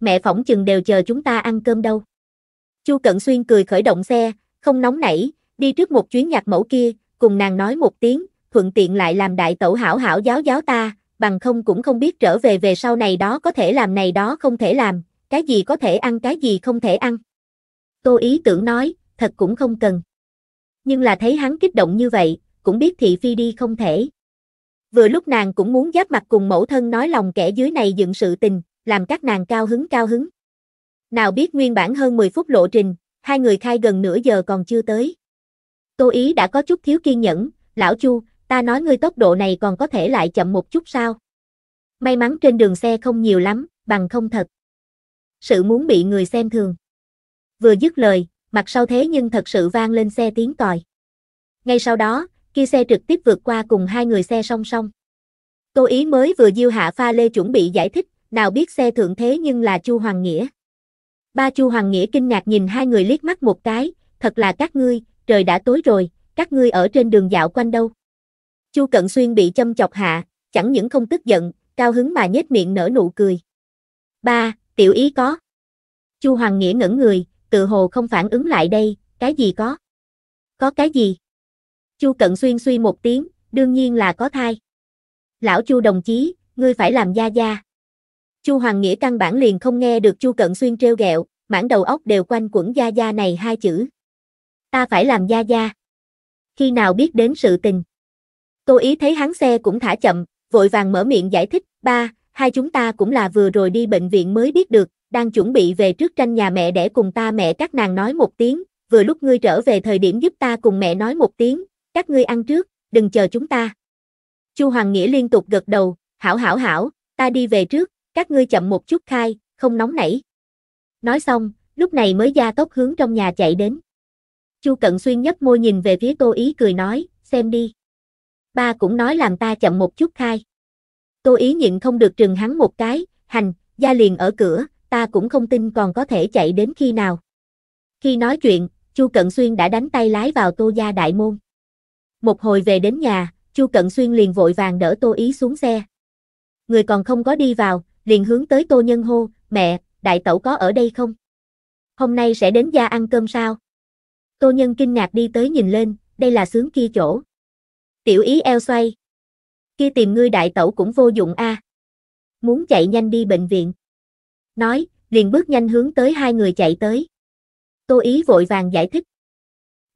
Mẹ phỏng chừng đều chờ chúng ta ăn cơm đâu. Chu Cận Xuyên cười khởi động xe, không nóng nảy, đi trước một chuyến nhạc mẫu kia, cùng nàng nói một tiếng, thuận tiện lại làm đại tẩu hảo hảo giáo giáo ta, bằng không cũng không biết trở về về sau này đó có thể làm này đó không thể làm, cái gì có thể ăn cái gì không thể ăn. Tô ý tưởng nói, thật cũng không cần. Nhưng là thấy hắn kích động như vậy, cũng biết thị phi đi không thể. Vừa lúc nàng cũng muốn giáp mặt cùng mẫu thân nói lòng kẻ dưới này dựng sự tình, làm các nàng cao hứng cao hứng. Nào biết nguyên bản hơn 10 phút lộ trình, hai người khai gần nửa giờ còn chưa tới. Tô Ý đã có chút thiếu kiên nhẫn, lão Chu, ta nói ngươi tốc độ này còn có thể lại chậm một chút sao? May mắn trên đường xe không nhiều lắm, bằng không thật. Sự muốn bị người xem thường. Vừa dứt lời, mặt sau thế nhưng thật sự vang lên xe tiếng còi. Ngay sau đó, kia xe trực tiếp vượt qua cùng hai người xe song song. Tô Ý mới vừa diêu hạ pha lê chuẩn bị giải thích, nào biết xe thượng thế nhưng là Chu Hoàng Nghĩa. Ba Chu Hoàng Nghĩa kinh ngạc nhìn hai người liếc mắt một cái, thật là các ngươi, trời đã tối rồi, các ngươi ở trên đường dạo quanh đâu. Chu Cận Xuyên bị châm chọc hạ, chẳng những không tức giận, cao hứng mà nhếch miệng nở nụ cười. Ba, tiểu ý có. Chu Hoàng Nghĩa ngẩn người, tự hồ không phản ứng lại đây, cái gì có? Có cái gì? Chu Cận Xuyên suy một tiếng, đương nhiên là có thai. Lão Chu đồng chí, ngươi phải làm gia gia. Chu Hoàng Nghĩa căn bản liền không nghe được Chu Cận Xuyên trêu ghẹo, mảng đầu óc đều quanh quẩn gia gia này hai chữ. Ta phải làm gia gia. Khi nào biết đến sự tình. Tô ý thấy hắn xe cũng thả chậm, vội vàng mở miệng giải thích, ba, hai chúng ta cũng là vừa rồi đi bệnh viện mới biết được, đang chuẩn bị về trước tranh nhà mẹ để cùng ta mẹ các nàng nói một tiếng, vừa lúc ngươi trở về thời điểm giúp ta cùng mẹ nói một tiếng, các ngươi ăn trước, đừng chờ chúng ta. Chu Hoàng Nghĩa liên tục gật đầu, hảo hảo hảo, ta đi về trước, các ngươi chậm một chút khai, không nóng nảy. Nói xong, lúc này mới ra tốc hướng trong nhà chạy đến. Chu Cận Xuyên nhấp môi nhìn về phía Tô Ý cười nói, xem đi. Ba cũng nói làm ta chậm một chút khai. Tô Ý nhịn không được trừng hắn một cái, hành, gia liền ở cửa, ta cũng không tin còn có thể chạy đến khi nào. Khi nói chuyện, Chu Cận Xuyên đã đánh tay lái vào Tô gia đại môn. Một hồi về đến nhà, Chu Cận Xuyên liền vội vàng đỡ Tô Ý xuống xe. Người còn không có đi vào, liền hướng tới Tô Nhân hô, mẹ, đại tẩu có ở đây không? Hôm nay sẽ đến gia ăn cơm sao? Tô Nhân kinh ngạc đi tới nhìn lên, đây là sướng kia chỗ. Tiểu ý eo xoay. Kia tìm ngươi đại tẩu cũng vô dụng a. À. Muốn chạy nhanh đi bệnh viện. Nói, liền bước nhanh hướng tới hai người chạy tới. Tô ý vội vàng giải thích.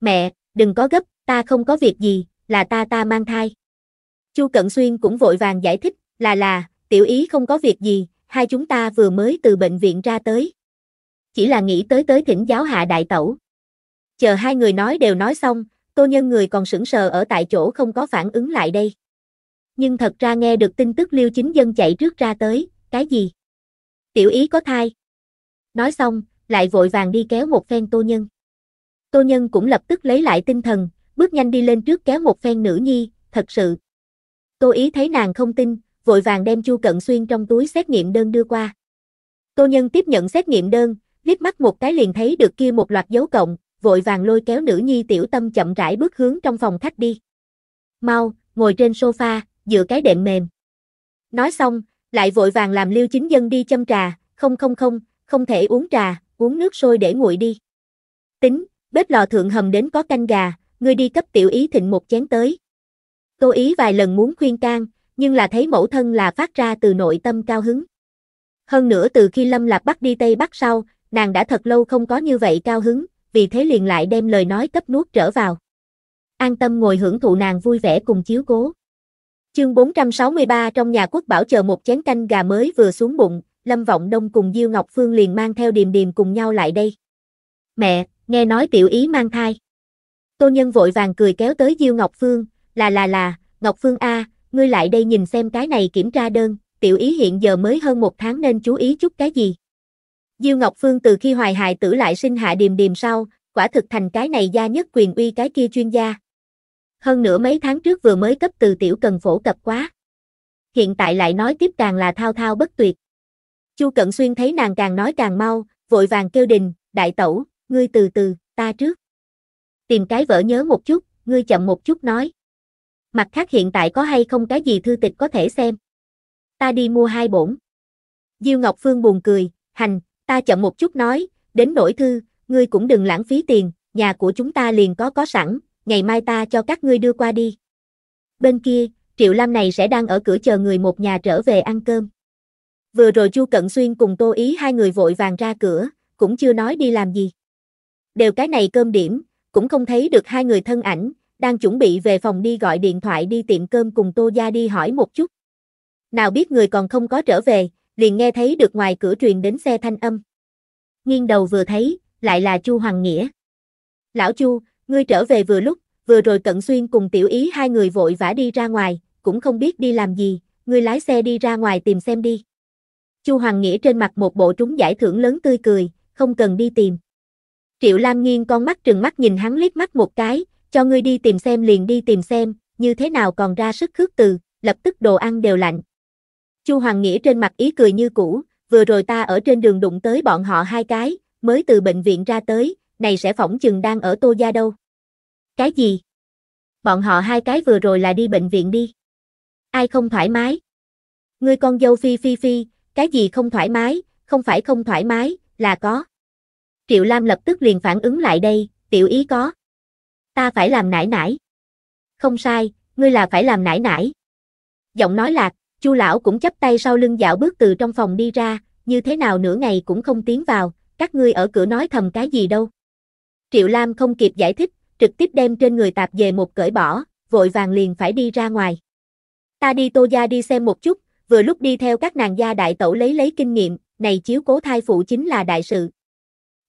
Mẹ, đừng có gấp, ta không có việc gì, là ta ta mang thai. Chu Cận Xuyên cũng vội vàng giải thích, là là, tiểu ý không có việc gì, hai chúng ta vừa mới từ bệnh viện ra tới. Chỉ là nghĩ tới tới thỉnh giáo hạ đại tẩu. Chờ hai người nói đều nói xong, tô nhân người còn sững sờ ở tại chỗ không có phản ứng lại đây. Nhưng thật ra nghe được tin tức liêu chính dân chạy trước ra tới, cái gì? Tiểu ý có thai. Nói xong, lại vội vàng đi kéo một phen tô nhân. Tô nhân cũng lập tức lấy lại tinh thần, bước nhanh đi lên trước kéo một phen nữ nhi, thật sự. Tô Ý thấy nàng không tin, vội vàng đem Chu Cận Xuyên trong túi xét nghiệm đơn đưa qua. Tô Nhân tiếp nhận xét nghiệm đơn, liếc mắt một cái liền thấy được kia một loạt dấu cộng, vội vàng lôi kéo nữ nhi tiểu tâm chậm rãi bước hướng trong phòng khách đi. Mau, ngồi trên sofa, dựa cái đệm mềm. Nói xong, lại vội vàng làm liêu chính dân đi châm trà, không không không, không thể uống trà, uống nước sôi để nguội đi. Tính, bếp lò thượng hầm đến có canh gà, ngươi đi cấp tiểu ý thịnh một chén tới. Tô ý vài lần muốn khuyên can, nhưng là thấy mẫu thân là phát ra từ nội tâm cao hứng. Hơn nữa từ khi Lâm Lạp bắt đi Tây Bắc sau, nàng đã thật lâu không có như vậy cao hứng, vì thế liền lại đem lời nói cấp nuốt trở vào. An tâm ngồi hưởng thụ nàng vui vẻ cùng chiếu cố. Chương 463 trong nhà quốc bảo chờ một chén canh gà mới vừa xuống bụng, Lâm Vọng Đông cùng Diêu Ngọc Phương liền mang theo điềm điềm cùng nhau lại đây. Mẹ, nghe nói tiểu ý mang thai. Tô Nhân vội vàng cười kéo tới Diêu Ngọc Phương, là là là, Ngọc Phương A, ngươi lại đây nhìn xem cái này kiểm tra đơn, tiểu ý hiện giờ mới hơn một tháng nên chú ý chút cái gì. Diêu Ngọc Phương từ khi hoài hại tử lại sinh hạ điềm điềm sau, quả thực thành cái này gia nhất quyền uy cái kia chuyên gia. Hơn nửa mấy tháng trước vừa mới cấp từ tiểu cần phổ cập quá. Hiện tại lại nói tiếp càng là thao thao bất tuyệt. Chu Cận Xuyên thấy nàng càng nói càng mau, vội vàng kêu đình, đại tẩu, ngươi từ từ, ta trước tìm cái vỡ nhớ một chút, ngươi chậm một chút nói. Mặt khác hiện tại có hay không cái gì thư tịch có thể xem? Ta đi mua hai bổn. Diêu Ngọc Phương buồn cười, hành, ta chậm một chút nói, đến nổi thư, ngươi cũng đừng lãng phí tiền, nhà của chúng ta liền có có sẵn, ngày mai ta cho các ngươi đưa qua đi. Bên kia, Triệu Lam này sẽ đang ở cửa chờ người một nhà trở về ăn cơm. Vừa rồi Chu Cận Xuyên cùng Tô Ý hai người vội vàng ra cửa, cũng chưa nói đi làm gì. Đều cái này cơm điểm, cũng không thấy được hai người thân ảnh, đang chuẩn bị về phòng đi gọi điện thoại đi tiệm cơm cùng Tô Gia đi hỏi một chút. Nào biết người còn không có trở về, liền nghe thấy được ngoài cửa truyền đến xe thanh âm. Nghiêng đầu vừa thấy, lại là Chu Hoàng Nghĩa. Lão Chu, ngươi trở về vừa lúc, vừa rồi Cận Xuyên cùng Tiểu Ý hai người vội vã đi ra ngoài, cũng không biết đi làm gì, ngươi lái xe đi ra ngoài tìm xem đi. Chu Hoàng Nghĩa trên mặt một bộ trúng giải thưởng lớn tươi cười, không cần đi tìm. Triệu Lam nghiêng con mắt trừng mắt nhìn hắn liếc mắt một cái, cho ngươi đi tìm xem liền đi tìm xem, như thế nào còn ra sức khước từ, lập tức đồ ăn đều lạnh. Chu Hoàng Nghĩa trên mặt ý cười như cũ, vừa rồi ta ở trên đường đụng tới bọn họ hai cái, mới từ bệnh viện ra tới, này sẽ phỏng chừng đang ở tô gia đâu. Cái gì? Bọn họ hai cái vừa rồi là đi bệnh viện đi. Ai không thoải mái? Ngươi con dâu phi phi phi, cái gì không thoải mái, không phải không thoải mái, là có. Triệu Lam lập tức liền phản ứng lại đây, tiểu ý có. Ta phải làm nải nải. Không sai, ngươi là phải làm nải nải. Giọng nói lạc, Chu lão cũng chắp tay sau lưng dạo bước từ trong phòng đi ra, như thế nào nửa ngày cũng không tiến vào, các ngươi ở cửa nói thầm cái gì đâu. Triệu Lam không kịp giải thích, trực tiếp đem trên người tạp về một cởi bỏ, vội vàng liền phải đi ra ngoài. Ta đi tô gia đi xem một chút, vừa lúc đi theo các nàng gia đại tẩu lấy lấy kinh nghiệm, này chiếu cố thai phụ chính là đại sự.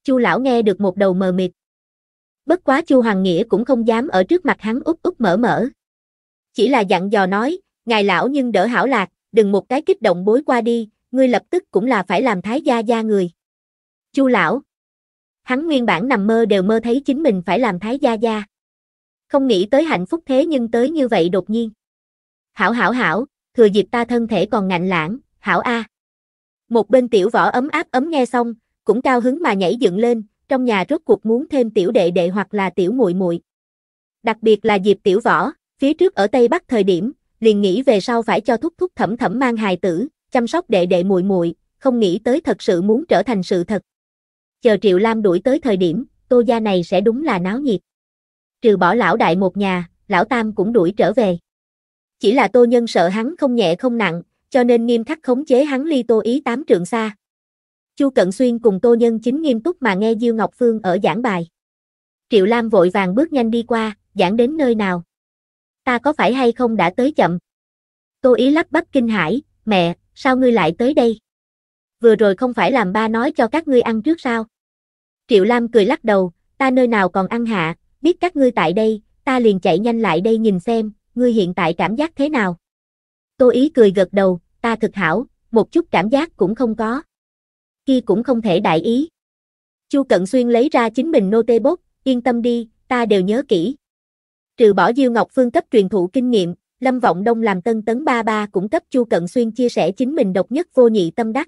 Chu lão nghe được một đầu mờ mịt. Bất quá Chu Hoàng Nghĩa cũng không dám ở trước mặt hắn úp úp mở mở. Chỉ là dặn dò nói, ngài lão nhưng đỡ hảo lạc, đừng một cái kích động bối qua đi, ngươi lập tức cũng là phải làm thái gia gia người. Chu lão. Hắn nguyên bản nằm mơ đều mơ thấy chính mình phải làm thái gia gia. Không nghĩ tới hạnh phúc thế nhưng tới như vậy đột nhiên. Hảo hảo hảo, thừa dịp ta thân thể còn ngạnh lãng, hảo a. Một bên tiểu võ ấm áp ấm nghe xong, cũng cao hứng mà nhảy dựng lên, trong nhà rốt cuộc muốn thêm tiểu đệ đệ hoặc là tiểu muội muội. Đặc biệt là dịp Tiểu Võ, phía trước ở Tây Bắc thời điểm, liền nghĩ về sau phải cho thúc thúc thẩm thẩm mang hài tử, chăm sóc đệ đệ muội muội, không nghĩ tới thật sự muốn trở thành sự thật. Chờ Triệu Lam đuổi tới thời điểm, Tô gia này sẽ đúng là náo nhiệt. Trừ bỏ lão đại một nhà, lão tam cũng đuổi trở về. Chỉ là Tô Nhân sợ hắn không nhẹ không nặng, cho nên nghiêm khắc khống chế hắn ly Tô ý tám trượng xa. Chu Cận Xuyên cùng Tô Nhân Chính nghiêm túc mà nghe Diêu Ngọc Phương ở giảng bài. Triệu Lam vội vàng bước nhanh đi qua, giảng đến nơi nào? Ta có phải hay không đã tới chậm? Tô Ý lắp bắp kinh hãi, mẹ, sao ngươi lại tới đây? Vừa rồi không phải làm ba nói cho các ngươi ăn trước sao? Triệu Lam cười lắc đầu, ta nơi nào còn ăn hạ, biết các ngươi tại đây, ta liền chạy nhanh lại đây nhìn xem, ngươi hiện tại cảm giác thế nào? Tô Ý cười gật đầu, ta thực hảo, một chút cảm giác cũng không có kia cũng không thể đại ý. Chu Cận Xuyên lấy ra chính mình notebook yên tâm đi, ta đều nhớ kỹ. Trừ bỏ Diêu Ngọc Phương cấp truyền thụ kinh nghiệm, Lâm Vọng Đông làm tân tấn ba ba cũng cấp Chu Cận Xuyên chia sẻ chính mình độc nhất vô nhị tâm đắc.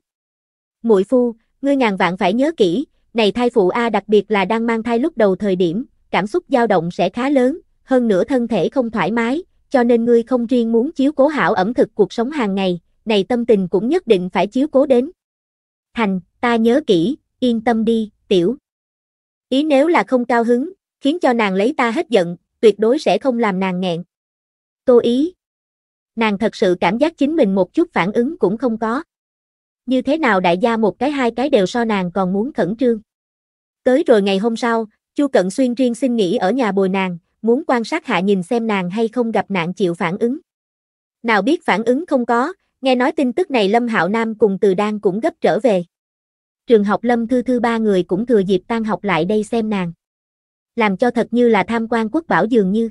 Muội phu, ngươi ngàn vạn phải nhớ kỹ, này thai phụ A đặc biệt là đang mang thai lúc đầu thời điểm, cảm xúc dao động sẽ khá lớn, hơn nữa thân thể không thoải mái, cho nên ngươi không riêng muốn chiếu cố hảo ẩm thực cuộc sống hàng ngày, này tâm tình cũng nhất định phải chiếu cố đến thành, ta nhớ kỹ, yên tâm đi, tiểu. Ý nếu là không cao hứng, khiến cho nàng lấy ta hết giận, tuyệt đối sẽ không làm nàng nghẹn. Tô ý. Nàng thật sự cảm giác chính mình một chút phản ứng cũng không có. Như thế nào đại gia một cái hai cái đều so nàng còn muốn khẩn trương. Tới rồi ngày hôm sau, Chu Cận Xuyên riêng xin nghỉ ở nhà bồi nàng, muốn quan sát hạ nhìn xem nàng hay không gặp nạn chịu phản ứng. Nào biết phản ứng không có, Nghe nói tin tức này Lâm Hạo Nam cùng Từ Đan cũng gấp trở về. Trường học Lâm Thư Thư ba người cũng thừa dịp tan học lại đây xem nàng. Làm cho thật như là tham quan quốc bảo dường như.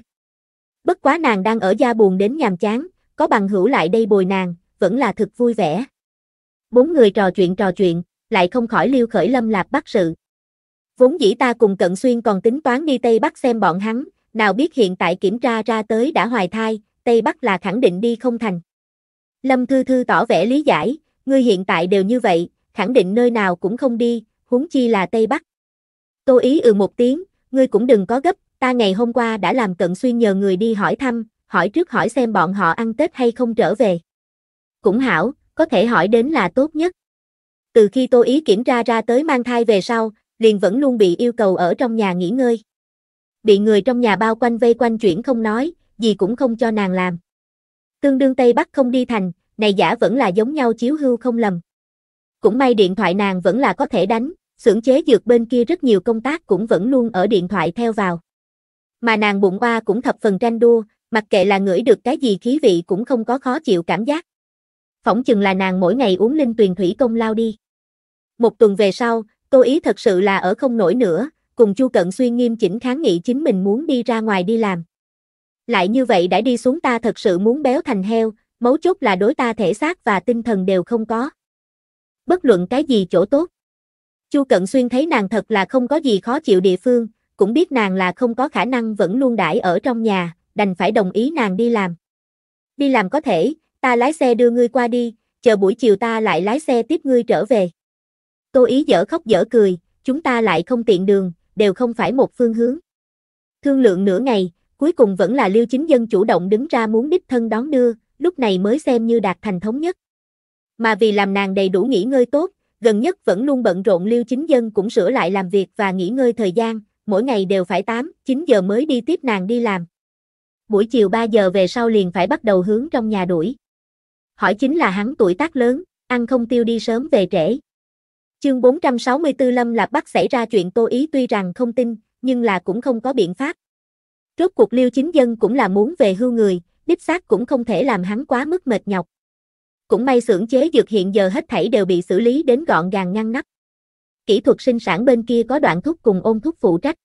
Bất quá nàng đang ở gia buồn đến nhàm chán, có bằng hữu lại đây bồi nàng, vẫn là thực vui vẻ. Bốn người trò chuyện trò chuyện, lại không khỏi liêu khởi Lâm Lạp bắt sự. Vốn dĩ ta cùng Cận Xuyên còn tính toán đi Tây Bắc xem bọn hắn, nào biết hiện tại kiểm tra ra tới đã hoài thai, Tây Bắc là khẳng định đi không thành. Lâm Thư Thư tỏ vẻ lý giải, ngươi hiện tại đều như vậy, khẳng định nơi nào cũng không đi, huống chi là Tây Bắc. Tô ý ừ một tiếng, ngươi cũng đừng có gấp, ta ngày hôm qua đã làm cận xuyên nhờ người đi hỏi thăm, hỏi trước hỏi xem bọn họ ăn Tết hay không trở về. Cũng hảo, có thể hỏi đến là tốt nhất. Từ khi Tô ý kiểm tra ra tới mang thai về sau, liền vẫn luôn bị yêu cầu ở trong nhà nghỉ ngơi. Bị người trong nhà bao quanh vây quanh chuyển không nói, gì cũng không cho nàng làm. Tương đương Tây Bắc không đi thành, này giả vẫn là giống nhau chiếu hưu không lầm. Cũng may điện thoại nàng vẫn là có thể đánh, xưởng chế dược bên kia rất nhiều công tác cũng vẫn luôn ở điện thoại theo vào. Mà nàng bụng oa cũng thập phần tranh đua, mặc kệ là ngửi được cái gì khí vị cũng không có khó chịu cảm giác. Phỏng chừng là nàng mỗi ngày uống linh tuyền thủy công lao đi. Một tuần về sau, Tô Ý thật sự là ở không nổi nữa, cùng Chu Cận Xuyên nghiêm chỉnh kháng nghị chính mình muốn đi ra ngoài đi làm. Lại như vậy đã đi xuống ta thật sự muốn béo thành heo, mấu chốt là đối ta thể xác và tinh thần đều không có. Bất luận cái gì chỗ tốt. Chu Cận Xuyên thấy nàng thật là không có gì khó chịu địa phương, cũng biết nàng là không có khả năng vẫn luôn đãi ở trong nhà, đành phải đồng ý nàng đi làm. Đi làm có thể, ta lái xe đưa ngươi qua đi, chờ buổi chiều ta lại lái xe tiếp ngươi trở về. Tô Ý dở khóc dở cười, chúng ta lại không tiện đường, đều không phải một phương hướng. Thương lượng nửa ngày, cuối cùng vẫn là Liêu Chính Dân chủ động đứng ra muốn đích thân đón đưa, lúc này mới xem như đạt thành thống nhất. Mà vì làm nàng đầy đủ nghỉ ngơi tốt, gần nhất vẫn luôn bận rộn Lưu Chính Dân cũng sửa lại làm việc và nghỉ ngơi thời gian, mỗi ngày đều phải 8, 9 giờ mới đi tiếp nàng đi làm. Buổi chiều 3 giờ về sau liền phải bắt đầu hướng trong nhà đuổi. Hỏi chính là hắn tuổi tác lớn, ăn không tiêu đi sớm về trễ. Chương 464 Lâm Lạp Bắc xảy ra chuyện Tô Ý tuy rằng không tin, nhưng là cũng không có biện pháp. Rốt cuộc Lưu Chính Dân cũng là muốn về hưu người, đích xác cũng không thể làm hắn quá mức mệt nhọc. Cũng may xưởng chế dược hiện giờ hết thảy đều bị xử lý đến gọn gàng ngăn nắp. Kỹ thuật sinh sản bên kia có đoạn thuốc cùng ôn thuốc phụ trách.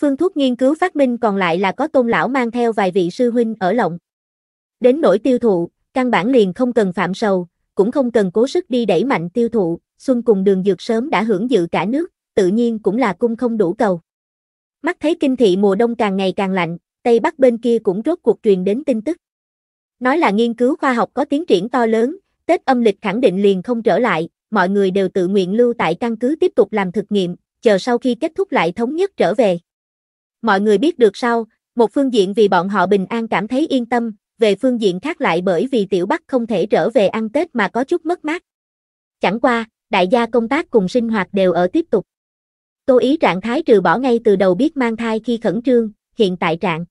Phương thuốc nghiên cứu phát minh còn lại là có tôn lão mang theo vài vị sư huynh ở lộng. Đến nỗi tiêu thụ, căn bản liền không cần phạm sầu, cũng không cần cố sức đi đẩy mạnh tiêu thụ, xuân cùng đường dược sớm đã hưởng dự cả nước, tự nhiên cũng là cung không đủ cầu. Mắt thấy kinh thị mùa đông càng ngày càng lạnh, Tây Bắc bên kia cũng rốt cuộc truyền đến tin tức. Nói là nghiên cứu khoa học có tiến triển to lớn, Tết âm lịch khẳng định liền không trở lại, mọi người đều tự nguyện lưu tại căn cứ tiếp tục làm thực nghiệm, chờ sau khi kết thúc lại thống nhất trở về. Mọi người biết được sau, một phương diện vì bọn họ bình an cảm thấy yên tâm, về phương diện khác lại bởi vì Tiểu Bắc không thể trở về ăn Tết mà có chút mất mát. Chẳng qua, đại gia công tác cùng sinh hoạt đều ở tiếp tục. Tô ý trạng thái trừ bỏ ngay từ đầu biết mang thai khi khẩn trương, hiện tại trạng.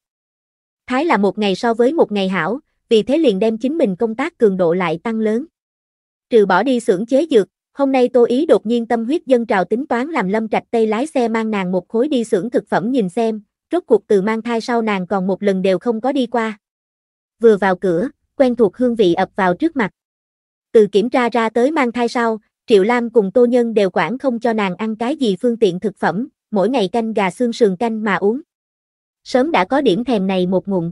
Thái là một ngày so với một ngày hảo, vì thế liền đem chính mình công tác cường độ lại tăng lớn. Trừ bỏ đi xưởng chế dược, hôm nay Tô Ý đột nhiên tâm huyết dân trào tính toán làm Lâm Trạch Tây lái xe mang nàng một khối đi xưởng thực phẩm nhìn xem, rốt cuộc từ mang thai sau nàng còn một lần đều không có đi qua. Vừa vào cửa, quen thuộc hương vị ập vào trước mặt. Từ kiểm tra ra tới mang thai sau, Triệu Lam cùng Tô Nhân đều quản không cho nàng ăn cái gì phương tiện thực phẩm, mỗi ngày canh gà xương sườn canh mà uống sớm đã có điểm thèm này một ngụm.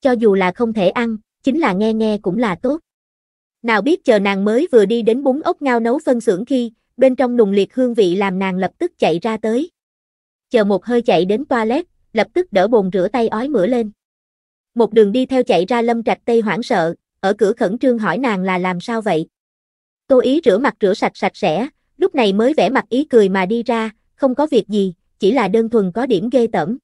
Cho dù là không thể ăn, chính là nghe nghe cũng là tốt. Nào biết chờ nàng mới vừa đi đến bún ốc ngao nấu phân xưởng khi, bên trong nùng liệt hương vị làm nàng lập tức chạy ra tới. Chờ một hơi chạy đến toilet, lập tức đỡ bồn rửa tay ói mửa lên. Một đường đi theo chạy ra lâm trạch tây hoảng sợ, ở cửa khẩn trương hỏi nàng là làm sao vậy. Tô ý rửa mặt rửa sạch sạch sẽ, lúc này mới vẽ mặt ý cười mà đi ra, không có việc gì, chỉ là đơn thuần có điểm ghê tởm.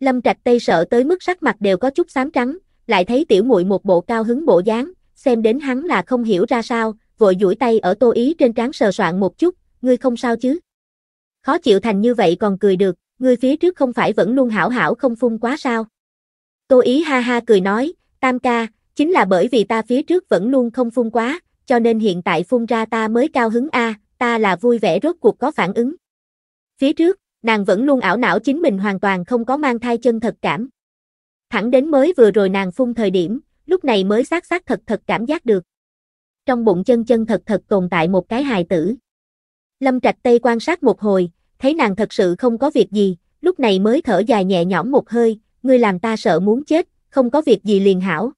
Lâm Trạch Tây sợ tới mức sắc mặt đều có chút xám trắng, lại thấy tiểu muội một bộ cao hứng bộ dáng, xem đến hắn là không hiểu ra sao, vội duỗi tay ở Tô Ý trên trán sờ soạn một chút, ngươi không sao chứ? Khó chịu thành như vậy còn cười được, ngươi phía trước không phải vẫn luôn hảo hảo không phun quá sao? Tô Ý ha ha cười nói, tam ca, chính là bởi vì ta phía trước vẫn luôn không phun quá, cho nên hiện tại phun ra ta mới cao hứng a, ta là vui vẻ rốt cuộc có phản ứng. Phía trước, Nàng vẫn luôn ảo não chính mình hoàn toàn không có mang thai chân thật cảm. Thẳng đến mới vừa rồi nàng phun thời điểm, lúc này mới xác xác thật thật cảm giác được. Trong bụng chân chân thật thật tồn tại một cái hài tử. Lâm Trạch Tây quan sát một hồi, thấy nàng thật sự không có việc gì, lúc này mới thở dài nhẹ nhõm một hơi, ngươi làm ta sợ muốn chết, không có việc gì liền hảo.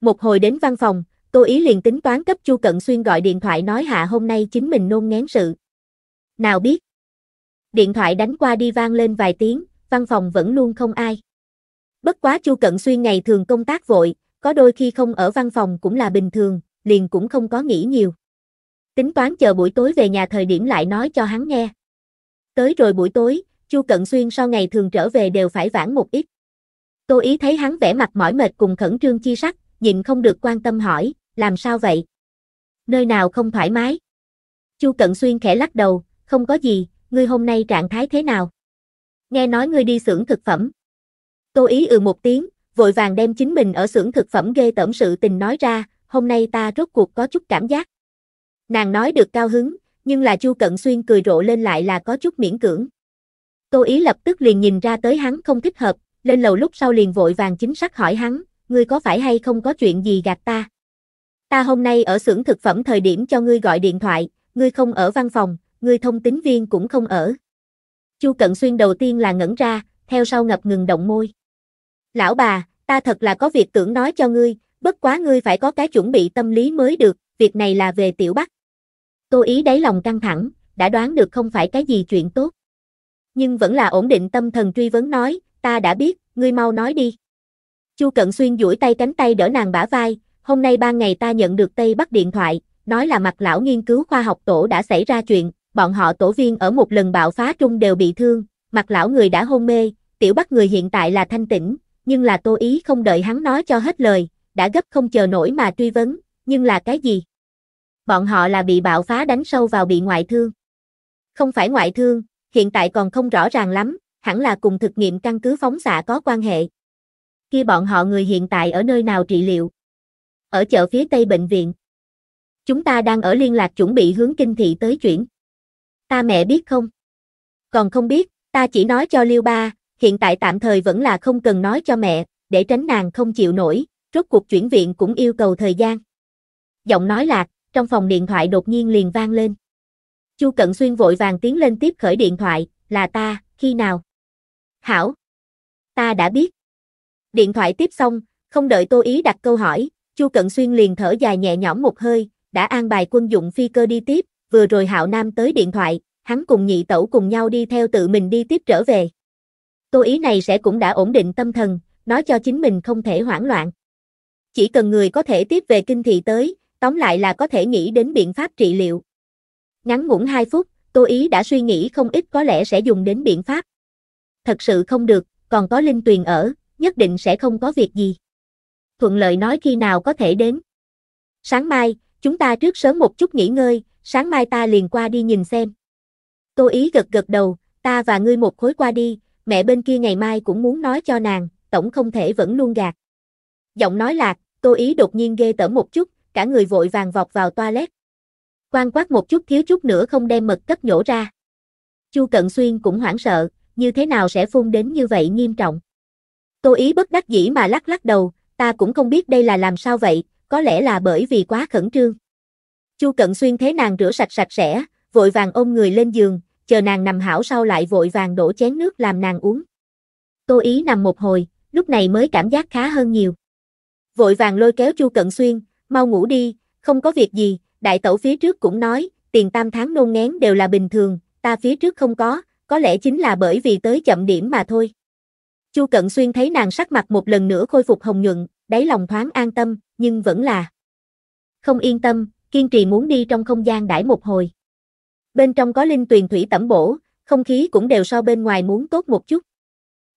Một hồi đến văn phòng, Tô Ý liền tính toán cấp Chu Cận Xuyên gọi điện thoại nói hạ hôm nay chính mình nôn ngén sự. Nào biết, điện thoại đánh qua đi vang lên vài tiếng, văn phòng vẫn luôn không ai. Bất quá Chu Cận Xuyên ngày thường công tác vội, có đôi khi không ở văn phòng cũng là bình thường, liền cũng không có nghĩ nhiều. Tính toán chờ buổi tối về nhà thời điểm lại nói cho hắn nghe. Tới rồi buổi tối, Chu Cận Xuyên sau ngày thường trở về đều phải vãn một ít. Tô Ý thấy hắn vẻ mặt mỏi mệt cùng khẩn trương chi sắc, nhịn không được quan tâm hỏi, làm sao vậy? Nơi nào không thoải mái? Chu Cận Xuyên khẽ lắc đầu, không có gì, ngươi hôm nay trạng thái thế nào? Nghe nói ngươi đi xưởng thực phẩm. Tô ý ừ một tiếng, vội vàng đem chính mình ở xưởng thực phẩm ghê tởm sự tình nói ra, hôm nay ta rốt cuộc có chút cảm giác. Nàng nói được cao hứng, nhưng là Chu Cận Xuyên cười rộ lên lại là có chút miễn cưỡng. Tô ý lập tức liền nhìn ra tới hắn không thích hợp, lên lầu lúc sau liền vội vàng chính xác hỏi hắn, ngươi có phải hay không có chuyện gì gạt ta? Ta hôm nay ở xưởng thực phẩm thời điểm cho ngươi gọi điện thoại, ngươi không ở văn phòng, ngươi thông tính viên cũng không ở. Chu Cận Xuyên đầu tiên là ngẩn ra, theo sau ngập ngừng động môi. Lão bà, ta thật là có việc tưởng nói cho ngươi, bất quá ngươi phải có cái chuẩn bị tâm lý mới được, việc này là về tiểu bắc. Tô ý đáy lòng căng thẳng, đã đoán được không phải cái gì chuyện tốt. Nhưng vẫn là ổn định tâm thần truy vấn nói, ta đã biết, ngươi mau nói đi. Chu Cận Xuyên duỗi tay cánh tay đỡ nàng bả vai, hôm nay ban ngày ta nhận được Tây Bắc điện thoại, nói là mặt lão nghiên cứu khoa học tổ đã xảy ra chuyện, bọn họ tổ viên ở một lần bạo phá trung đều bị thương, mặt lão người đã hôn mê, tiểu bắt người hiện tại là thanh tĩnh, nhưng là tô ý không đợi hắn nói cho hết lời, đã gấp không chờ nổi mà truy vấn, nhưng là cái gì? Bọn họ là bị bạo phá đánh sâu vào bị ngoại thương. Không phải ngoại thương, hiện tại còn không rõ ràng lắm, hẳn là cùng thực nghiệm căn cứ phóng xạ có quan hệ. Khi bọn họ người hiện tại ở nơi nào trị liệu? Ở chợ phía tây bệnh viện. Chúng ta đang ở liên lạc chuẩn bị hướng kinh thị tới chuyển. Ta mẹ biết không? Còn không biết, ta chỉ nói cho Liêu Ba, hiện tại tạm thời vẫn là không cần nói cho mẹ, để tránh nàng không chịu nổi, rốt cuộc chuyển viện cũng yêu cầu thời gian. Giọng nói lạc, trong phòng điện thoại đột nhiên liền vang lên. Chu Cận Xuyên vội vàng tiến lên tiếp khởi điện thoại, là ta, khi nào? Hảo! Ta đã biết. Điện thoại tiếp xong, không đợi Tô Ý đặt câu hỏi, Chu Cận Xuyên liền thở dài nhẹ nhõm một hơi, đã an bài quân dụng phi cơ đi tiếp, vừa rồi Hạo Nam tới điện thoại, hắn cùng nhị tẩu cùng nhau đi theo tự mình đi tiếp trở về. Tô ý này sẽ cũng đã ổn định tâm thần, nói cho chính mình không thể hoảng loạn. Chỉ cần người có thể tiếp về kinh thị tới, tóm lại là có thể nghĩ đến biện pháp trị liệu. Ngắn ngủn 2 phút, Tô ý đã suy nghĩ không ít có lẽ sẽ dùng đến biện pháp. Thật sự không được, còn có linh tuyền ở, nhất định sẽ không có việc gì. Thuận lợi nói khi nào có thể đến. Sáng mai, chúng ta trước sớm một chút nghỉ ngơi, sáng mai ta liền qua đi nhìn xem. Tô Ý gật gật đầu, ta và ngươi một khối qua đi, mẹ bên kia ngày mai cũng muốn nói cho nàng, tổng không thể vẫn luôn gạt. Giọng nói lạc, Tô Ý đột nhiên ghê tởm một chút, cả người vội vàng vọt vào toilet. Quan quát một chút thiếu chút nữa không đem mật cấp nhổ ra. Chu Cận Xuyên cũng hoảng sợ, như thế nào sẽ phun đến như vậy nghiêm trọng. Tô Ý bất đắc dĩ mà lắc lắc đầu, ta cũng không biết đây là làm sao vậy, có lẽ là bởi vì quá khẩn trương. Chu Cận Xuyên thấy nàng rửa sạch sạch sẽ, vội vàng ôm người lên giường, chờ nàng nằm hảo sau lại vội vàng đổ chén nước làm nàng uống. Tô Ý nằm một hồi, lúc này mới cảm giác khá hơn nhiều. Vội vàng lôi kéo Chu Cận Xuyên, mau ngủ đi, không có việc gì, đại tẩu phía trước cũng nói, tiền tam tháng nôn ngén đều là bình thường, ta phía trước không có, có lẽ chính là bởi vì tới chậm điểm mà thôi. Chu Cận Xuyên thấy nàng sắc mặt một lần nữa khôi phục hồng nhuận, đáy lòng thoáng an tâm, nhưng vẫn là không yên tâm, kiên trì muốn đi trong không gian đãi một hồi. Bên trong có linh tuyền thủy tẩm bổ, không khí cũng đều so bên ngoài muốn tốt một chút.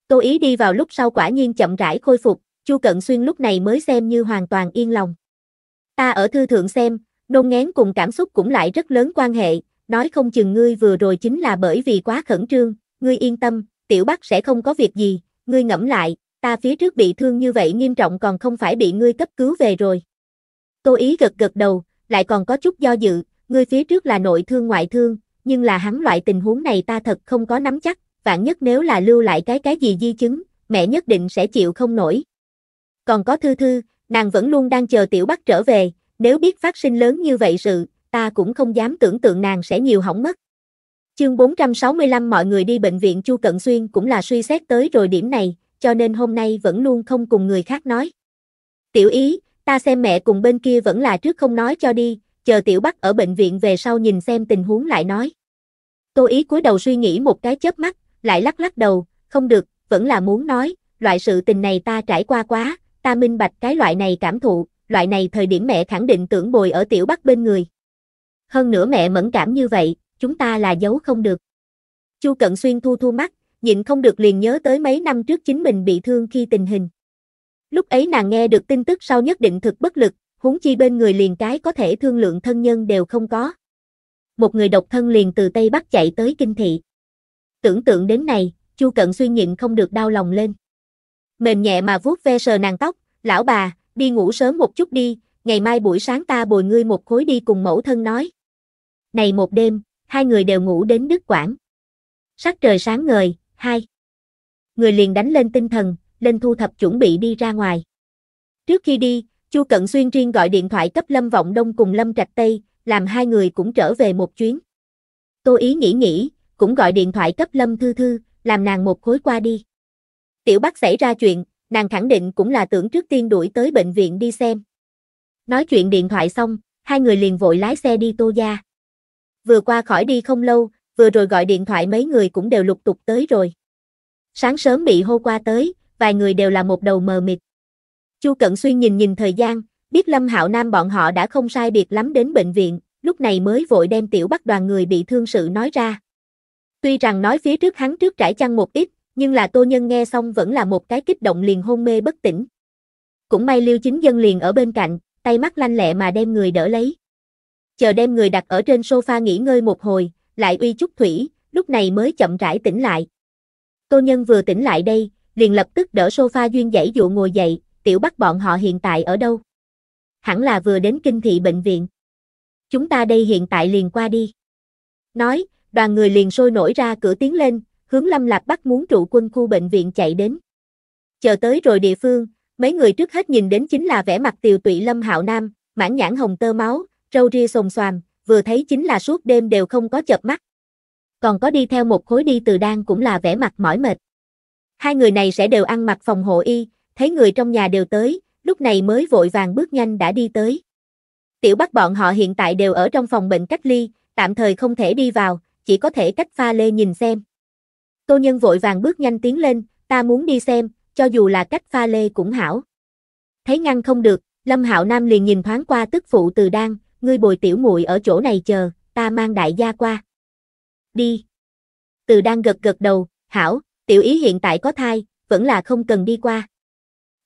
Tô Ý đi vào lúc sau quả nhiên chậm rãi khôi phục, Chu Cận Xuyên lúc này mới xem như hoàn toàn yên lòng. Ta ở thư thượng xem, nôn ngén cùng cảm xúc cũng lại rất lớn quan hệ, nói không chừng ngươi vừa rồi chính là bởi vì quá khẩn trương, ngươi yên tâm, tiểu bắc sẽ không có việc gì, ngươi ngẫm lại, ta phía trước bị thương như vậy nghiêm trọng còn không phải bị ngươi cấp cứu về rồi. Tô Ý gật gật đầu, lại còn có chút do dự, ngươi phía trước là nội thương ngoại thương, nhưng là hắn loại tình huống này ta thật không có nắm chắc, vạn nhất nếu là lưu lại cái cái gì di chứng, mẹ nhất định sẽ chịu không nổi. Còn có Thư Thư, nàng vẫn luôn đang chờ Tiểu Bắc trở về, nếu biết phát sinh lớn như vậy sự, ta cũng không dám tưởng tượng nàng sẽ nhiều hỏng mất. Chương 465 mọi người đi bệnh viện Chu Cận Xuyên cũng là suy xét tới rồi điểm này, cho nên hôm nay vẫn luôn không cùng người khác nói. Tiểu ý, ta xem mẹ cùng bên kia vẫn là trước không nói cho đi, chờ tiểu bắc ở bệnh viện về sau nhìn xem tình huống lại nói. Tô ý cúi đầu suy nghĩ một cái chớp mắt, lại lắc lắc đầu, không được, vẫn là muốn nói, loại sự tình này ta trải qua quá, ta minh bạch cái loại này cảm thụ, loại này thời điểm mẹ khẳng định tưởng bồi ở tiểu bắc bên người. Hơn nữa mẹ mẫn cảm như vậy, chúng ta là giấu không được. Chu Cận Xuyên thu thu mắt, nhịn không được liền nhớ tới mấy năm trước chính mình bị thương khi tình hình. Lúc ấy nàng nghe được tin tức sau nhất định thực bất lực, huống chi bên người liền cái có thể thương lượng thân nhân đều không có. Một người độc thân liền từ Tây Bắc chạy tới kinh thị. Tưởng tượng đến này, Chu Cận suy nhịn không được đau lòng lên. Mềm nhẹ mà vuốt ve sờ nàng tóc, lão bà, đi ngủ sớm một chút đi, ngày mai buổi sáng ta bồi ngươi một khối đi cùng mẫu thân nói. Này một đêm, hai người đều ngủ đến đứt quãng. Sắc trời sáng ngời, hai. Người liền đánh lên tinh thần, lên thu thập chuẩn bị đi ra ngoài. Trước khi đi, Chu Cận Xuyên riêng gọi điện thoại cấp Lâm Vọng Đông cùng Lâm Trạch Tây, làm hai người cũng trở về một chuyến. Tô Ý nghĩ nghĩ, cũng gọi điện thoại cấp Lâm Thư Thư, làm nàng một khối qua đi. Tiểu Bắc xảy ra chuyện, nàng khẳng định cũng là tưởng trước tiên đuổi tới bệnh viện đi xem. Nói chuyện điện thoại xong, hai người liền vội lái xe đi Tô Gia. Vừa qua khỏi đi không lâu, vừa rồi gọi điện thoại mấy người cũng đều lục tục tới rồi. Sáng sớm bị hô qua tới, vài người đều là một đầu mờ mịt. Chu Cận Xuyên nhìn nhìn thời gian, biết Lâm Hạo Nam bọn họ đã không sai biệt lắm đến bệnh viện, lúc này mới vội đem tiểu bắc đoàn người bị thương sự nói ra. Tuy rằng nói phía trước hắn trước trải chăng một ít, nhưng là tô nhân nghe xong vẫn là một cái kích động liền hôn mê bất tỉnh. Cũng may liêu chính dân liền ở bên cạnh, tay mắt lanh lẹ mà đem người đỡ lấy. Chờ đem người đặt ở trên sofa nghỉ ngơi một hồi, lại uy chút thủy, lúc này mới chậm rãi tỉnh lại. Tô nhân vừa tỉnh lại đây, liền lập tức đỡ sofa duyên dãy dụ ngồi dậy, tiểu bắt bọn họ hiện tại ở đâu? Hẳn là vừa đến kinh thị bệnh viện. Chúng ta đây hiện tại liền qua đi. Nói, đoàn người liền sôi nổi ra cửa tiến lên, hướng Lâm Lạc bắt muốn trụ quân khu bệnh viện chạy đến. Chờ tới rồi địa phương, mấy người trước hết nhìn đến chính là vẻ mặt tiều tụy Lâm Hạo Nam, mãn nhãn hồng tơ máu, râu ria sồng xoàm, vừa thấy chính là suốt đêm đều không có chợp mắt. Còn có đi theo một khối đi từ đan cũng là vẻ mặt mỏi mệt. Hai người này sẽ đều ăn mặc phòng hộ y, thấy người trong nhà đều tới, lúc này mới vội vàng bước nhanh đã đi tới. Tiểu Bắc bọn họ hiện tại đều ở trong phòng bệnh cách ly, tạm thời không thể đi vào, chỉ có thể cách pha lê nhìn xem. Tô Nhân vội vàng bước nhanh tiến lên, ta muốn đi xem, cho dù là cách pha lê cũng hảo. Thấy ngăn không được, Lâm Hạo Nam liền nhìn thoáng qua tức phụ Từ Đan, ngươi bồi tiểu muội ở chỗ này chờ, ta mang đại gia qua. Đi. Từ Đan gật gật đầu, hảo, tiểu ý hiện tại có thai, vẫn là không cần đi qua.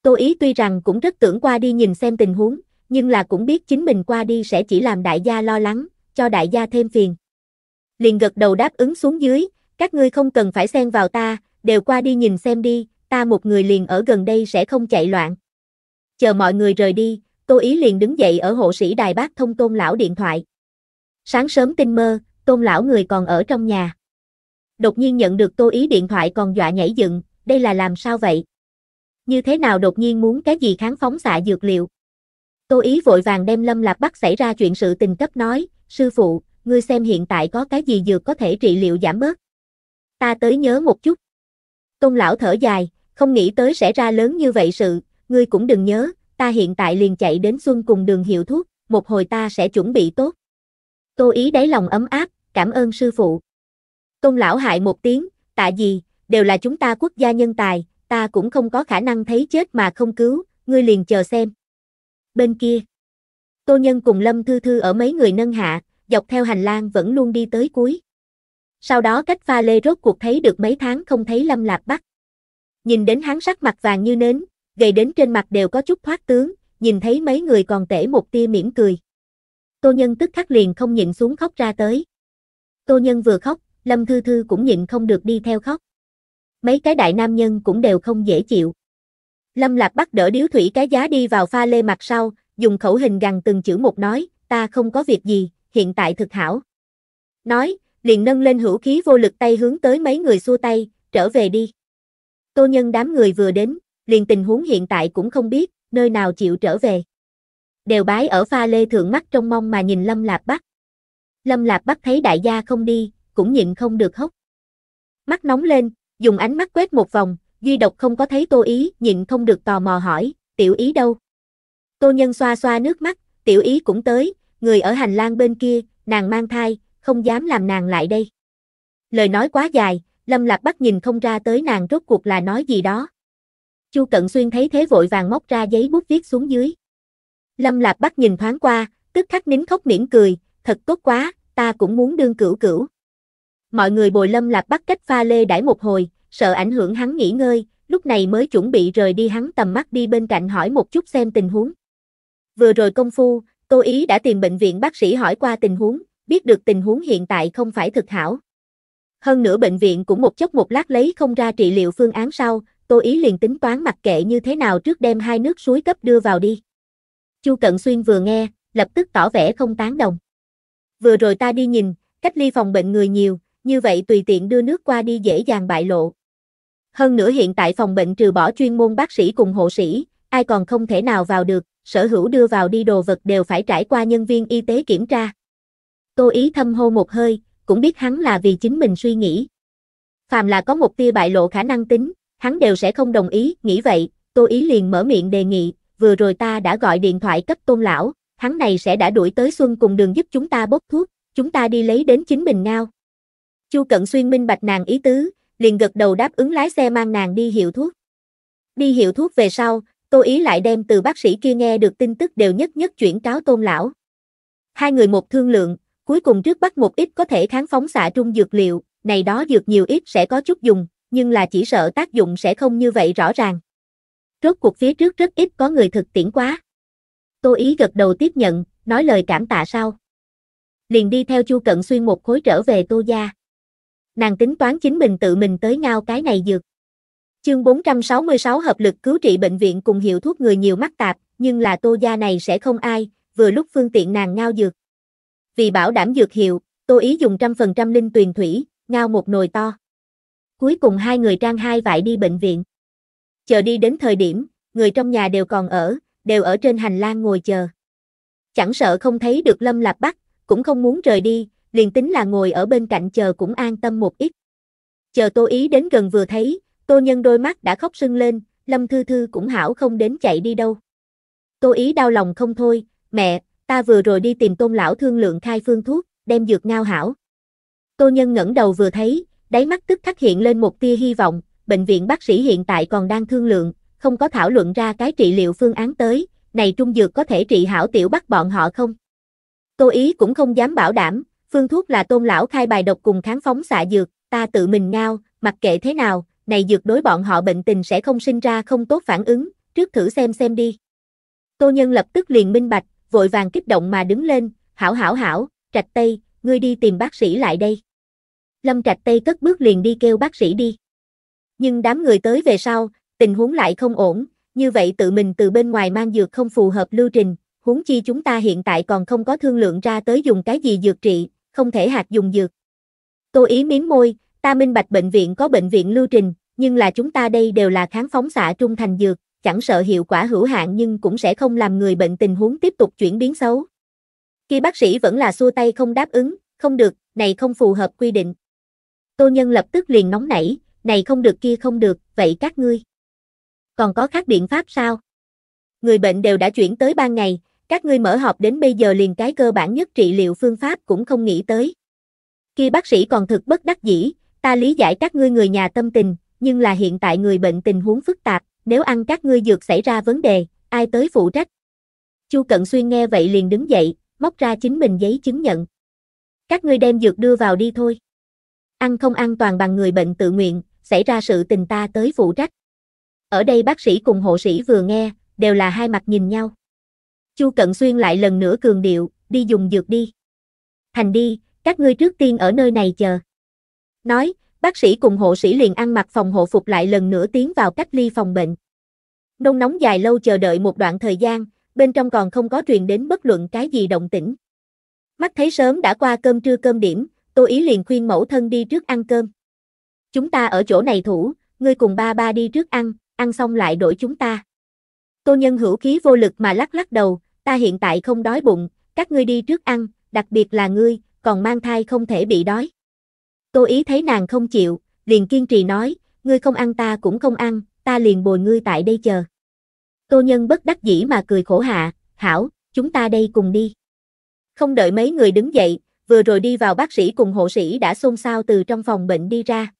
Tô ý tuy rằng cũng rất tưởng qua đi nhìn xem tình huống, nhưng là cũng biết chính mình qua đi sẽ chỉ làm đại gia lo lắng, cho đại gia thêm phiền. Liền gật đầu đáp ứng xuống dưới, các ngươi không cần phải xen vào ta, đều qua đi nhìn xem đi, ta một người liền ở gần đây sẽ không chạy loạn. Chờ mọi người rời đi, Tô Ý liền đứng dậy ở hộ sĩ Đài Bác thông Tôn Lão điện thoại. Sáng sớm tinh mơ, Tôn Lão người còn ở trong nhà đột nhiên nhận được tô ý điện thoại còn dọa nhảy dựng, đây là làm sao vậy? Như thế nào đột nhiên muốn cái gì kháng phóng xạ dược liệu? Tô ý vội vàng đem lâm lạc bắt xảy ra chuyện sự tình cấp nói, sư phụ, ngươi xem hiện tại có cái gì dược có thể trị liệu giảm bớt. Ta tới nhớ một chút. Tôn lão thở dài, không nghĩ tới sẽ ra lớn như vậy sự, ngươi cũng đừng nhớ, ta hiện tại liền chạy đến xuân cùng đường hiệu thuốc, một hồi ta sẽ chuẩn bị tốt. Tô ý đáy lòng ấm áp, cảm ơn sư phụ. Tôn lão hại một tiếng, tạ gì, đều là chúng ta quốc gia nhân tài, ta cũng không có khả năng thấy chết mà không cứu, ngươi liền chờ xem. Bên kia, Tô Nhân cùng Lâm Thư Thư ở mấy người nâng hạ, dọc theo hành lang vẫn luôn đi tới cuối. Sau đó cách pha lê rốt cuộc thấy được mấy tháng không thấy Lâm lạc Bắc. Nhìn đến hắn sắc mặt vàng như nến, gầy đến trên mặt đều có chút thoát tướng, nhìn thấy mấy người còn tể một tia mỉm cười. Tô Nhân tức khắc liền không nhịn xuống khóc ra tới. Tô Nhân vừa khóc, Lâm Thư Thư cũng nhịn không được đi theo khóc. Mấy cái đại nam nhân cũng đều không dễ chịu. Lâm Lạc Bắc đỡ điếu thủy cái giá đi vào pha lê mặt sau, dùng khẩu hình gằn từng chữ một nói, ta không có việc gì, hiện tại thực hảo. Nói, liền nâng lên hữu khí vô lực tay hướng tới mấy người xua tay, trở về đi. Tô nhân đám người vừa đến, liền tình huống hiện tại cũng không biết, nơi nào chịu trở về. Đều bái ở pha lê thượng mắt trong mong mà nhìn Lâm Lạc Bắc. Lâm Lạc Bắc thấy đại gia không đi, cũng nhịn không được hốc. Mắt nóng lên, dùng ánh mắt quét một vòng, duy độc không có thấy tô ý, nhịn không được tò mò hỏi, tiểu ý đâu? Tô nhân xoa xoa nước mắt, tiểu ý cũng tới, người ở hành lang bên kia, nàng mang thai, không dám làm nàng lại đây. Lời nói quá dài, Lâm Lạc Bắc nhìn không ra tới nàng rốt cuộc là nói gì đó. Chu Cận Xuyên thấy thế vội vàng móc ra giấy bút viết xuống dưới. Lâm Lạc Bắc nhìn thoáng qua, tức khắc nín khóc miễn cười, thật tốt quá, ta cũng muốn đương cửu cửu. Mọi người bồi lâm lạc bắt cách pha lê đãi một hồi, sợ ảnh hưởng hắn nghỉ ngơi, lúc này mới chuẩn bị rời đi hắn tầm mắt đi bên cạnh hỏi một chút xem tình huống. Vừa rồi công phu, Tô Ý đã tìm bệnh viện bác sĩ hỏi qua tình huống, biết được tình huống hiện tại không phải thực hảo. Hơn nữa bệnh viện cũng một chốc một lát lấy không ra trị liệu phương án sau, Tô Ý liền tính toán mặc kệ như thế nào trước đem hai nước suối cấp đưa vào đi. Chu Cận Xuyên vừa nghe, lập tức tỏ vẻ không tán đồng. Vừa rồi ta đi nhìn, cách ly phòng bệnh người nhiều, như vậy tùy tiện đưa nước qua đi dễ dàng bại lộ. Hơn nữa hiện tại phòng bệnh trừ bỏ chuyên môn bác sĩ cùng hộ sĩ, ai còn không thể nào vào được, sở hữu đưa vào đi đồ vật đều phải trải qua nhân viên y tế kiểm tra. Tô ý thâm hô một hơi, cũng biết hắn là vì chính mình suy nghĩ. Phàm là có một tia bại lộ khả năng tính, hắn đều sẽ không đồng ý, nghĩ vậy, Tô ý liền mở miệng đề nghị, vừa rồi ta đã gọi điện thoại cấp tôn lão, hắn này sẽ đã đuổi tới xuân cùng đường giúp chúng ta bốc thuốc, chúng ta đi lấy đến chính mình ngao. Chu Cận Xuyên minh bạch nàng ý tứ, liền gật đầu đáp ứng lái xe mang nàng đi hiệu thuốc. Đi hiệu thuốc về sau, Tô Ý lại đem từ bác sĩ kia nghe được tin tức đều nhất nhất chuyển cáo Tôn lão. Hai người một thương lượng, cuối cùng trước bắt một ít có thể kháng phóng xạ trung dược liệu, này đó dược nhiều ít sẽ có chút dùng, nhưng là chỉ sợ tác dụng sẽ không như vậy rõ ràng. Rốt cuộc phía trước rất ít có người thực tiễn quá. Tô Ý gật đầu tiếp nhận, nói lời cảm tạ sau. Liền đi theo Chu Cận Xuyên một khối trở về Tô Gia nàng tính toán chính mình tự mình tới ngao cái này dược. Chương 466 hợp lực cứu trị bệnh viện cùng hiệu thuốc người nhiều mắc tạp, nhưng là tô gia này sẽ không ai, vừa lúc phương tiện nàng ngao dược. Vì bảo đảm dược hiệu, tô ý dùng trăm phần trăm linh tuyền thủy, ngao một nồi to. Cuối cùng hai người trang hai vải đi bệnh viện. Chờ đi đến thời điểm, người trong nhà đều còn ở, đều ở trên hành lang ngồi chờ. Chẳng sợ không thấy được Lâm Lạp bắt, cũng không muốn rời đi, liền tính là ngồi ở bên cạnh chờ cũng an tâm một ít. Chờ Tô Ý đến gần vừa thấy, Tô Nhân đôi mắt đã khóc sưng lên, Lâm Thư Thư cũng hảo không đến chạy đi đâu. Tô Ý đau lòng không thôi, mẹ, ta vừa rồi đi tìm tôn lão thương lượng khai phương thuốc, đem dược ngao hảo. Tô Nhân ngẩng đầu vừa thấy, đáy mắt tức khắc hiện lên một tia hy vọng, bệnh viện bác sĩ hiện tại còn đang thương lượng, không có thảo luận ra cái trị liệu phương án tới, này trung dược có thể trị hảo tiểu bắt bọn họ không? Tô Ý cũng không dám bảo đảm, Phương thuốc là tôn lão khai bài độc cùng kháng phóng xạ dược, ta tự mình ngao, mặc kệ thế nào, này dược đối bọn họ bệnh tình sẽ không sinh ra không tốt phản ứng, trước thử xem xem đi. Tô Nhân lập tức liền minh bạch, vội vàng kích động mà đứng lên, hảo hảo hảo, Trạch Tây, ngươi đi tìm bác sĩ lại đây. Lâm Trạch Tây cất bước liền đi kêu bác sĩ đi. Nhưng đám người tới về sau, tình huống lại không ổn, như vậy tự mình từ bên ngoài mang dược không phù hợp lưu trình, huống chi chúng ta hiện tại còn không có thương lượng ra tới dùng cái gì dược trị, không thể hạt dùng dược. Tô Ý miếng môi, ta minh bạch bệnh viện có bệnh viện lưu trình, nhưng là chúng ta đây đều là kháng phóng xạ trung thành dược, chẳng sợ hiệu quả hữu hạn nhưng cũng sẽ không làm người bệnh tình huống tiếp tục chuyển biến xấu. Khi bác sĩ vẫn là xua tay không đáp ứng, không được, này không phù hợp quy định. Tô Nhân lập tức liền nóng nảy, này không được kia không được, vậy các ngươi. Còn có khác biện pháp sao? Người bệnh đều đã chuyển tới ban ngày, các ngươi mở họp đến bây giờ liền cái cơ bản nhất trị liệu phương pháp cũng không nghĩ tới. Khi bác sĩ còn thực bất đắc dĩ, ta lý giải các ngươi người nhà tâm tình, nhưng là hiện tại người bệnh tình huống phức tạp, nếu ăn các ngươi dược xảy ra vấn đề, ai tới phụ trách. Chu Cận Xuyên nghe vậy liền đứng dậy, móc ra chính mình giấy chứng nhận. Các ngươi đem dược đưa vào đi thôi. Ăn không ăn toàn bằng người bệnh tự nguyện, xảy ra sự tình ta tới phụ trách. Ở đây bác sĩ cùng hộ sĩ vừa nghe, đều là hai mặt nhìn nhau. Chu Cận Xuyên lại lần nữa cường điệu, đi dùng dược đi. Thành đi, các ngươi trước tiên ở nơi này chờ. Nói, bác sĩ cùng hộ sĩ liền ăn mặc phòng hộ phục lại lần nữa tiến vào cách ly phòng bệnh. Nôn nóng dài lâu chờ đợi một đoạn thời gian, bên trong còn không có truyền đến bất luận cái gì động tĩnh. Mắt thấy sớm đã qua cơm trưa cơm điểm, Tô Ý liền khuyên mẫu thân đi trước ăn cơm. Chúng ta ở chỗ này thủ, ngươi cùng ba ba đi trước ăn, ăn xong lại đổi chúng ta. Tô Nhân hữu khí vô lực mà lắc lắc đầu, ta hiện tại không đói bụng, các ngươi đi trước ăn, đặc biệt là ngươi, còn mang thai không thể bị đói. Tô Ý thấy nàng không chịu, liền kiên trì nói, ngươi không ăn ta cũng không ăn, ta liền bồi ngươi tại đây chờ. Tô Nhân bất đắc dĩ mà cười khổ hạ, hảo, chúng ta đây cùng đi. Không đợi mấy người đứng dậy, vừa rồi đi vào bác sĩ cùng hộ sĩ đã xôn xao từ trong phòng bệnh đi ra.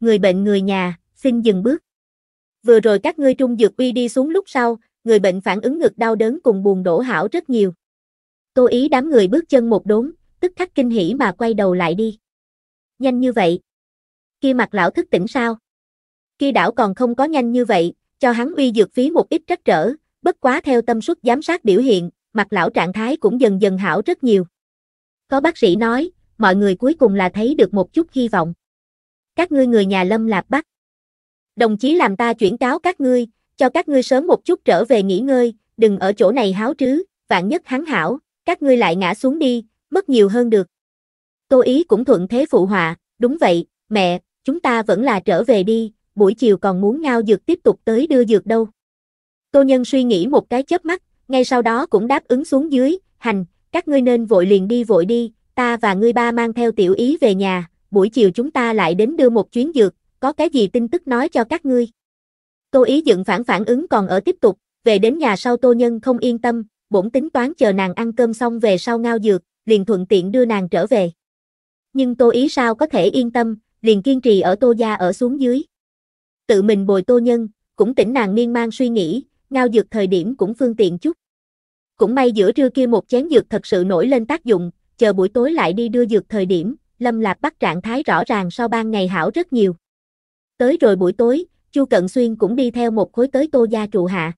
Người bệnh người nhà, xin dừng bước vừa rồi các ngươi trung dược uy đi xuống lúc sau, người bệnh phản ứng ngực đau đớn cùng buồn đổ hảo rất nhiều. Tô ý đám người bước chân một đốn, tức khắc kinh hỉ mà quay đầu lại đi. Nhanh như vậy. Kia mặt lão thức tỉnh sao? Kia đảo còn không có nhanh như vậy, cho hắn uy dược phí một ít trắc trở, bất quá theo tâm suất giám sát biểu hiện, mặt lão trạng thái cũng dần dần hảo rất nhiều. Có bác sĩ nói, mọi người cuối cùng là thấy được một chút hy vọng. Các ngươi người nhà lâm lạp bắt. Đồng chí làm ta chuyển cáo các ngươi, cho các ngươi sớm một chút trở về nghỉ ngơi, đừng ở chỗ này háo trứ, vạn nhất hắn hảo, các ngươi lại ngã xuống đi, mất nhiều hơn được. Tô Ý cũng thuận thế phụ họa, đúng vậy, mẹ, chúng ta vẫn là trở về đi, buổi chiều còn muốn ngao dược tiếp tục tới đưa dược đâu. Tô Nhân suy nghĩ một cái chớp mắt, ngay sau đó cũng đáp ứng xuống dưới, hành, các ngươi nên vội liền đi vội đi, ta và ngươi ba mang theo tiểu ý về nhà, buổi chiều chúng ta lại đến đưa một chuyến dược, có cái gì tin tức nói cho các ngươi. Tô ý dựng phản phản ứng còn ở tiếp tục, về đến nhà sau tô nhân không yên tâm, bổn tính toán chờ nàng ăn cơm xong về sau ngao dược, liền thuận tiện đưa nàng trở về. Nhưng tô ý sao có thể yên tâm, liền kiên trì ở tô gia ở xuống dưới. Tự mình bồi tô nhân, cũng tỉnh nàng miên man suy nghĩ, ngao dược thời điểm cũng phương tiện chút. Cũng may giữa trưa kia một chén dược thật sự nổi lên tác dụng, chờ buổi tối lại đi đưa dược thời điểm, lâm lạc bắt trạng thái rõ ràng sau ban ngày hảo rất nhiều. Tới rồi buổi tối, Chu Cận Xuyên cũng đi theo một khối tới Tô Gia trụ hạ.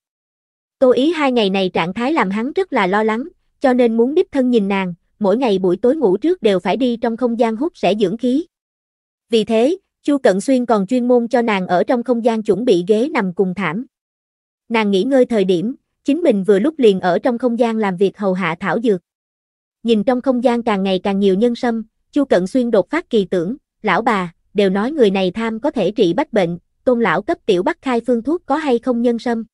Tô Ý hai ngày này trạng thái làm hắn rất là lo lắng, cho nên muốn đích thân nhìn nàng, mỗi ngày buổi tối ngủ trước đều phải đi trong không gian hút sẽ dưỡng khí. Vì thế, Chu Cận Xuyên còn chuyên môn cho nàng ở trong không gian chuẩn bị ghế nằm cùng thảm. Nàng nghỉ ngơi thời điểm, chính mình vừa lúc liền ở trong không gian làm việc hầu hạ thảo dược. Nhìn trong không gian càng ngày càng nhiều nhân sâm, Chu Cận Xuyên đột phát kỳ tưởng, lão bà, đều nói người này tham có thể trị bách bệnh, tôn lão cấp tiểu bắt khai phương thuốc có hay không nhân sâm.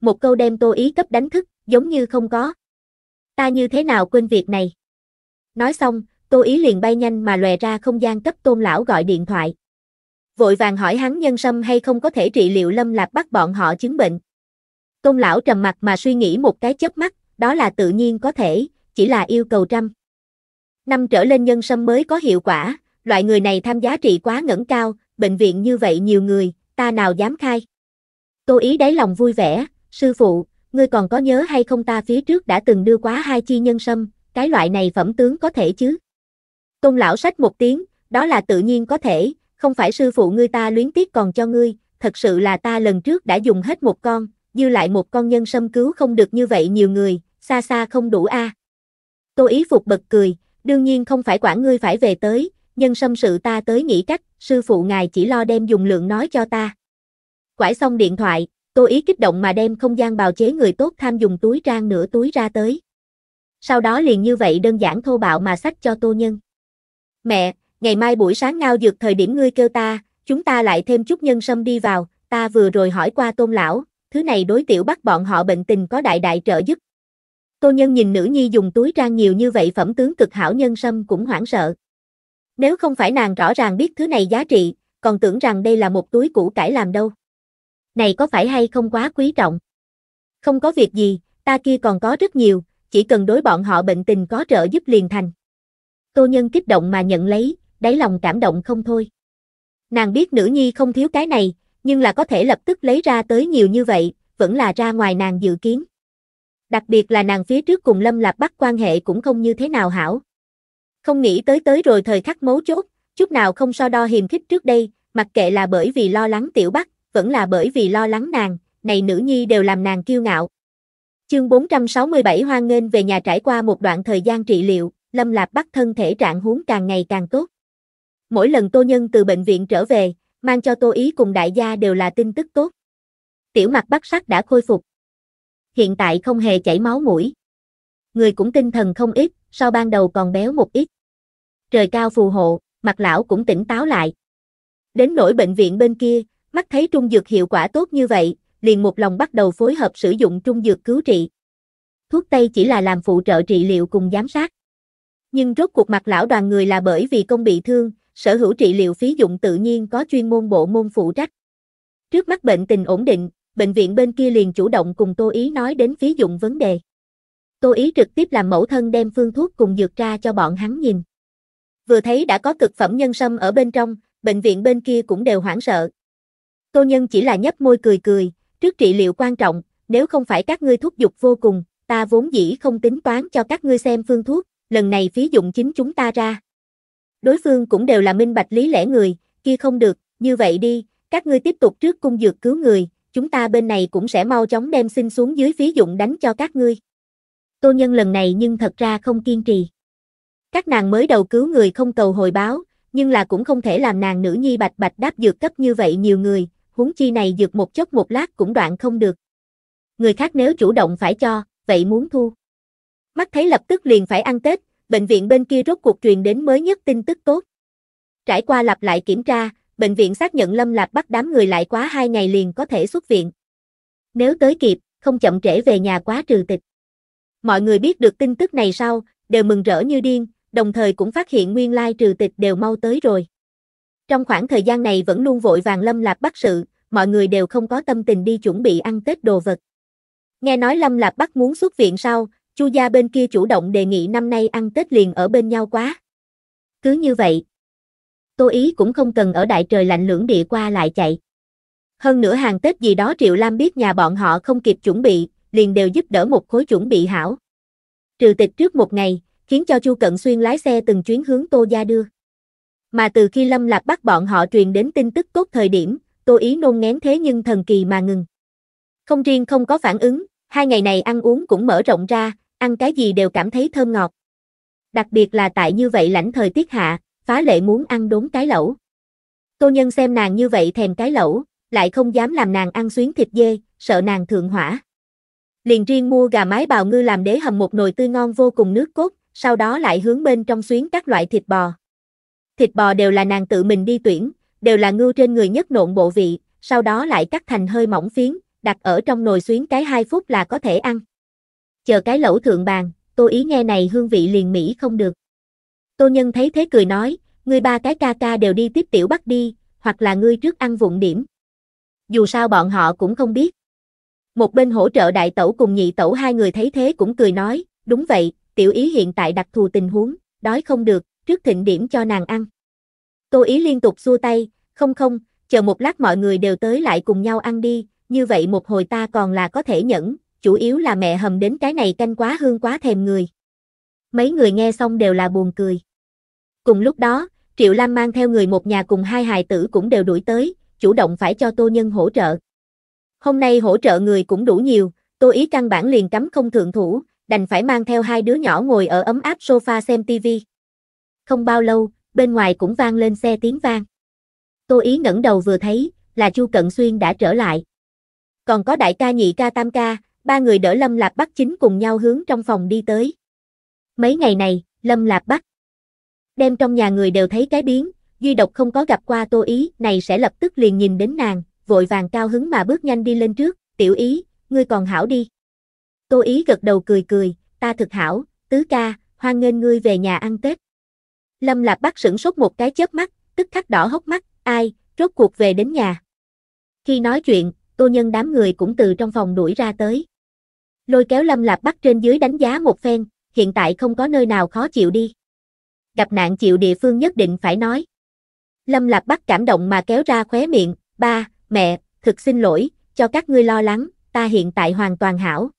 Một câu đem tô ý cấp đánh thức, giống như không có. Ta như thế nào quên việc này? Nói xong, tô ý liền bay nhanh mà lòe ra không gian cấp tôn lão gọi điện thoại. Vội vàng hỏi hắn nhân sâm hay không có thể trị liệu lâm lạp bắt bọn họ chứng bệnh. Tôn lão trầm mặt mà suy nghĩ một cái chớp mắt, đó là tự nhiên có thể, chỉ là yêu cầu trăm. Năm trở lên nhân sâm mới có hiệu quả, loại người này tham giá trị quá ngẩng cao, bệnh viện như vậy nhiều người, ta nào dám khai. Tô ý đáy lòng vui vẻ, sư phụ, ngươi còn có nhớ hay không ta phía trước đã từng đưa quá hai chi nhân sâm, cái loại này phẩm tướng có thể chứ? Tôn lão sách một tiếng, đó là tự nhiên có thể, không phải sư phụ ngươi ta luyến tiếc còn cho ngươi, thật sự là ta lần trước đã dùng hết một con, dư lại một con nhân sâm cứu không được như vậy nhiều người, xa xa không đủ a. À. Tô ý phục bật cười, đương nhiên không phải quản ngươi phải về tới, nhân xâm sự ta tới nghĩ cách, sư phụ ngài chỉ lo đem dùng lượng nói cho ta. Quải xong điện thoại, Tô Ý kích động mà đem không gian bào chế người tốt tham dùng túi trang nửa túi ra tới. Sau đó liền như vậy đơn giản thô bạo mà sách cho Tô Nhân. Mẹ, ngày mai buổi sáng ngao dược thời điểm ngươi kêu ta, chúng ta lại thêm chút nhân sâm đi vào, ta vừa rồi hỏi qua tôn lão, thứ này đối tiểu bắt bọn họ bệnh tình có đại đại trợ giúp. Tô Nhân nhìn nữ nhi dùng túi trang nhiều như vậy phẩm tướng cực hảo nhân sâm cũng hoảng sợ. Nếu không phải nàng rõ ràng biết thứ này giá trị, còn tưởng rằng đây là một túi củ cải làm đâu. Này có phải hay không quá quý trọng? Không có việc gì, ta kia còn có rất nhiều, chỉ cần đối bọn họ bệnh tình có trợ giúp liền thành. Tô Nhân kích động mà nhận lấy, đáy lòng cảm động không thôi. Nàng biết nữ nhi không thiếu cái này, nhưng là có thể lập tức lấy ra tới nhiều như vậy, vẫn là ra ngoài nàng dự kiến. Đặc biệt là nàng phía trước cùng Lâm Lạp bắt quan hệ cũng không như thế nào hảo. Không nghĩ tới tới rồi thời khắc mấu chốt, chút nào không so đo hiềm khích trước đây, mặc kệ là bởi vì lo lắng tiểu bắc, vẫn là bởi vì lo lắng nàng, này nữ nhi đều làm nàng kiêu ngạo. Chương 467 hoan nghênh về nhà trải qua một đoạn thời gian trị liệu, Lâm Lạp bắt thân thể trạng huống càng ngày càng tốt. Mỗi lần tô nhân từ bệnh viện trở về, mang cho tô ý cùng đại gia đều là tin tức tốt. Tiểu mặt bắt sắc đã khôi phục. Hiện tại không hề chảy máu mũi. Người cũng tinh thần không ít, sau ban đầu còn béo một ít. Trời cao phù hộ, mặt lão cũng tỉnh táo lại. Đến nỗi bệnh viện bên kia, mắt thấy trung dược hiệu quả tốt như vậy, liền một lòng bắt đầu phối hợp sử dụng trung dược cứu trị. Thuốc Tây chỉ là làm phụ trợ trị liệu cùng giám sát. Nhưng rốt cuộc mặt lão đoàn người là bởi vì công bị thương, sở hữu trị liệu phí dụng tự nhiên có chuyên môn bộ môn phụ trách. Trước mắt bệnh tình ổn định, bệnh viện bên kia liền chủ động cùng Tô Ý nói đến phí dụng vấn đề. Tô Ý trực tiếp làm mẫu thân đem phương thuốc cùng dược ra cho bọn hắn nhìn. Vừa thấy đã có cực phẩm nhân sâm ở bên trong, bệnh viện bên kia cũng đều hoảng sợ. Tô Nhân chỉ là nhấp môi cười cười, trước trị liệu quan trọng, nếu không phải các ngươi thúc dục vô cùng, ta vốn dĩ không tính toán cho các ngươi xem phương thuốc, lần này phí dụng chính chúng ta ra. Đối phương cũng đều là minh bạch lý lẽ người, kia không được, như vậy đi, các ngươi tiếp tục trước cung dược cứu người, chúng ta bên này cũng sẽ mau chóng đem xin xuống dưới phí dụng đánh cho các ngươi. Tô Nhân lần này nhưng thật ra không kiên trì. Các nàng mới đầu cứu người không cầu hồi báo, nhưng là cũng không thể làm nàng nữ nhi bạch bạch đáp dược cấp như vậy nhiều người, huống chi này dược một chốc một lát cũng đoạn không được. Người khác nếu chủ động phải cho, vậy muốn thu. Mắt thấy lập tức liền phải ăn Tết, bệnh viện bên kia rốt cuộc truyền đến mới nhất tin tức tốt. Trải qua lặp lại kiểm tra, bệnh viện xác nhận Lâm Lạp bắt đám người lại quá hai ngày liền có thể xuất viện. Nếu tới kịp, không chậm trễ về nhà quá trừ tịch. Mọi người biết được tin tức này sau, đều mừng rỡ như điên, đồng thời cũng phát hiện nguyên lai trừ tịch đều mau tới rồi. Trong khoảng thời gian này vẫn luôn vội vàng Lâm Lạp bắt sự, mọi người đều không có tâm tình đi chuẩn bị ăn Tết đồ vật. Nghe nói Lâm Lạp bắt muốn xuất viện sau, Chu gia bên kia chủ động đề nghị năm nay ăn Tết liền ở bên nhau quá. Cứ như vậy, Tô Ý cũng không cần ở đại trời lạnh lưỡng địa qua lại chạy. Hơn nữa hàng Tết gì đó Triệu Lam biết nhà bọn họ không kịp chuẩn bị, liền đều giúp đỡ một khối chuẩn bị hảo. Trừ tịch trước một ngày, khiến cho Chu Cận Xuyên lái xe từng chuyến hướng Tô Gia đưa. Mà từ khi Lâm Lạc bắt bọn họ truyền đến tin tức cốt thời điểm, Tô Ý nôn ngén thế nhưng thần kỳ mà ngừng. Không riêng không có phản ứng, hai ngày này ăn uống cũng mở rộng ra, ăn cái gì đều cảm thấy thơm ngọt. Đặc biệt là tại như vậy lãnh thời tiết hạ, phá lệ muốn ăn đốn cái lẩu. Tô Nhân xem nàng như vậy thèm cái lẩu, lại không dám làm nàng ăn xuyến thịt dê, sợ nàng thượng hỏa liền riêng mua gà mái bào ngư làm đế hầm một nồi tươi ngon vô cùng nước cốt, sau đó lại hướng bên trong xuyến các loại thịt bò. Thịt bò đều là nàng tự mình đi tuyển, đều là ngư trên người nhất nộn bộ vị, sau đó lại cắt thành hơi mỏng phiến, đặt ở trong nồi xuyến cái 2 phút là có thể ăn. Chờ cái lẩu thượng bàn, tôi Ý nghe này hương vị liền mỹ không được. Tô Nhân thấy thế cười nói, người ba cái ca ca đều đi tiếp tiểu bắt đi, hoặc là ngươi trước ăn vụn điểm. Dù sao bọn họ cũng không biết. Một bên hỗ trợ đại tẩu cùng nhị tẩu hai người thấy thế cũng cười nói, đúng vậy, tiểu ý hiện tại đặc thù tình huống, đói không được, trước thịnh điểm cho nàng ăn. Tô ý liên tục xua tay, không không, chờ một lát mọi người đều tới lại cùng nhau ăn đi, như vậy một hồi ta còn là có thể nhẫn, chủ yếu là mẹ hầm đến cái này canh quá hương quá thèm người. Mấy người nghe xong đều là buồn cười. Cùng lúc đó, Triệu Lam mang theo người một nhà cùng hai hài tử cũng đều đuổi tới, chủ động phải cho Tô Nhân hỗ trợ. Hôm nay hỗ trợ người cũng đủ nhiều, Tô Ý căn bản liền cấm không thượng thủ, đành phải mang theo hai đứa nhỏ ngồi ở ấm áp sofa xem tivi. Không bao lâu, bên ngoài cũng vang lên xe tiếng vang. Tô Ý ngẩng đầu vừa thấy, là Chu Cận Xuyên đã trở lại. Còn có đại ca nhị ca tam ca, ba người đỡ Lâm Lạp Bắc chính cùng nhau hướng trong phòng đi tới. Mấy ngày này, Lâm Lạp Bắc đem trong nhà người đều thấy cái biến, duy độc không có gặp qua Tô Ý, này sẽ lập tức liền nhìn đến nàng, vội vàng cao hứng mà bước nhanh đi lên trước, tiểu ý, ngươi còn hảo đi. Tô ý gật đầu cười cười, ta thực hảo, tứ ca, hoan nghênh ngươi về nhà ăn Tết. Lâm Lạp bắt sửng sốt một cái chớp mắt, tức khắc đỏ hốc mắt, ai, rốt cuộc về đến nhà. Khi nói chuyện, tô nhân đám người cũng từ trong phòng đuổi ra tới. Lôi kéo Lâm Lạp bắt trên dưới đánh giá một phen, hiện tại không có nơi nào khó chịu đi. Gặp nạn chịu địa phương nhất định phải nói. Lâm Lạp bắt cảm động mà kéo ra khóe miệng, ba, mẹ, thực xin lỗi, cho các ngươi lo lắng, ta hiện tại hoàn toàn hảo.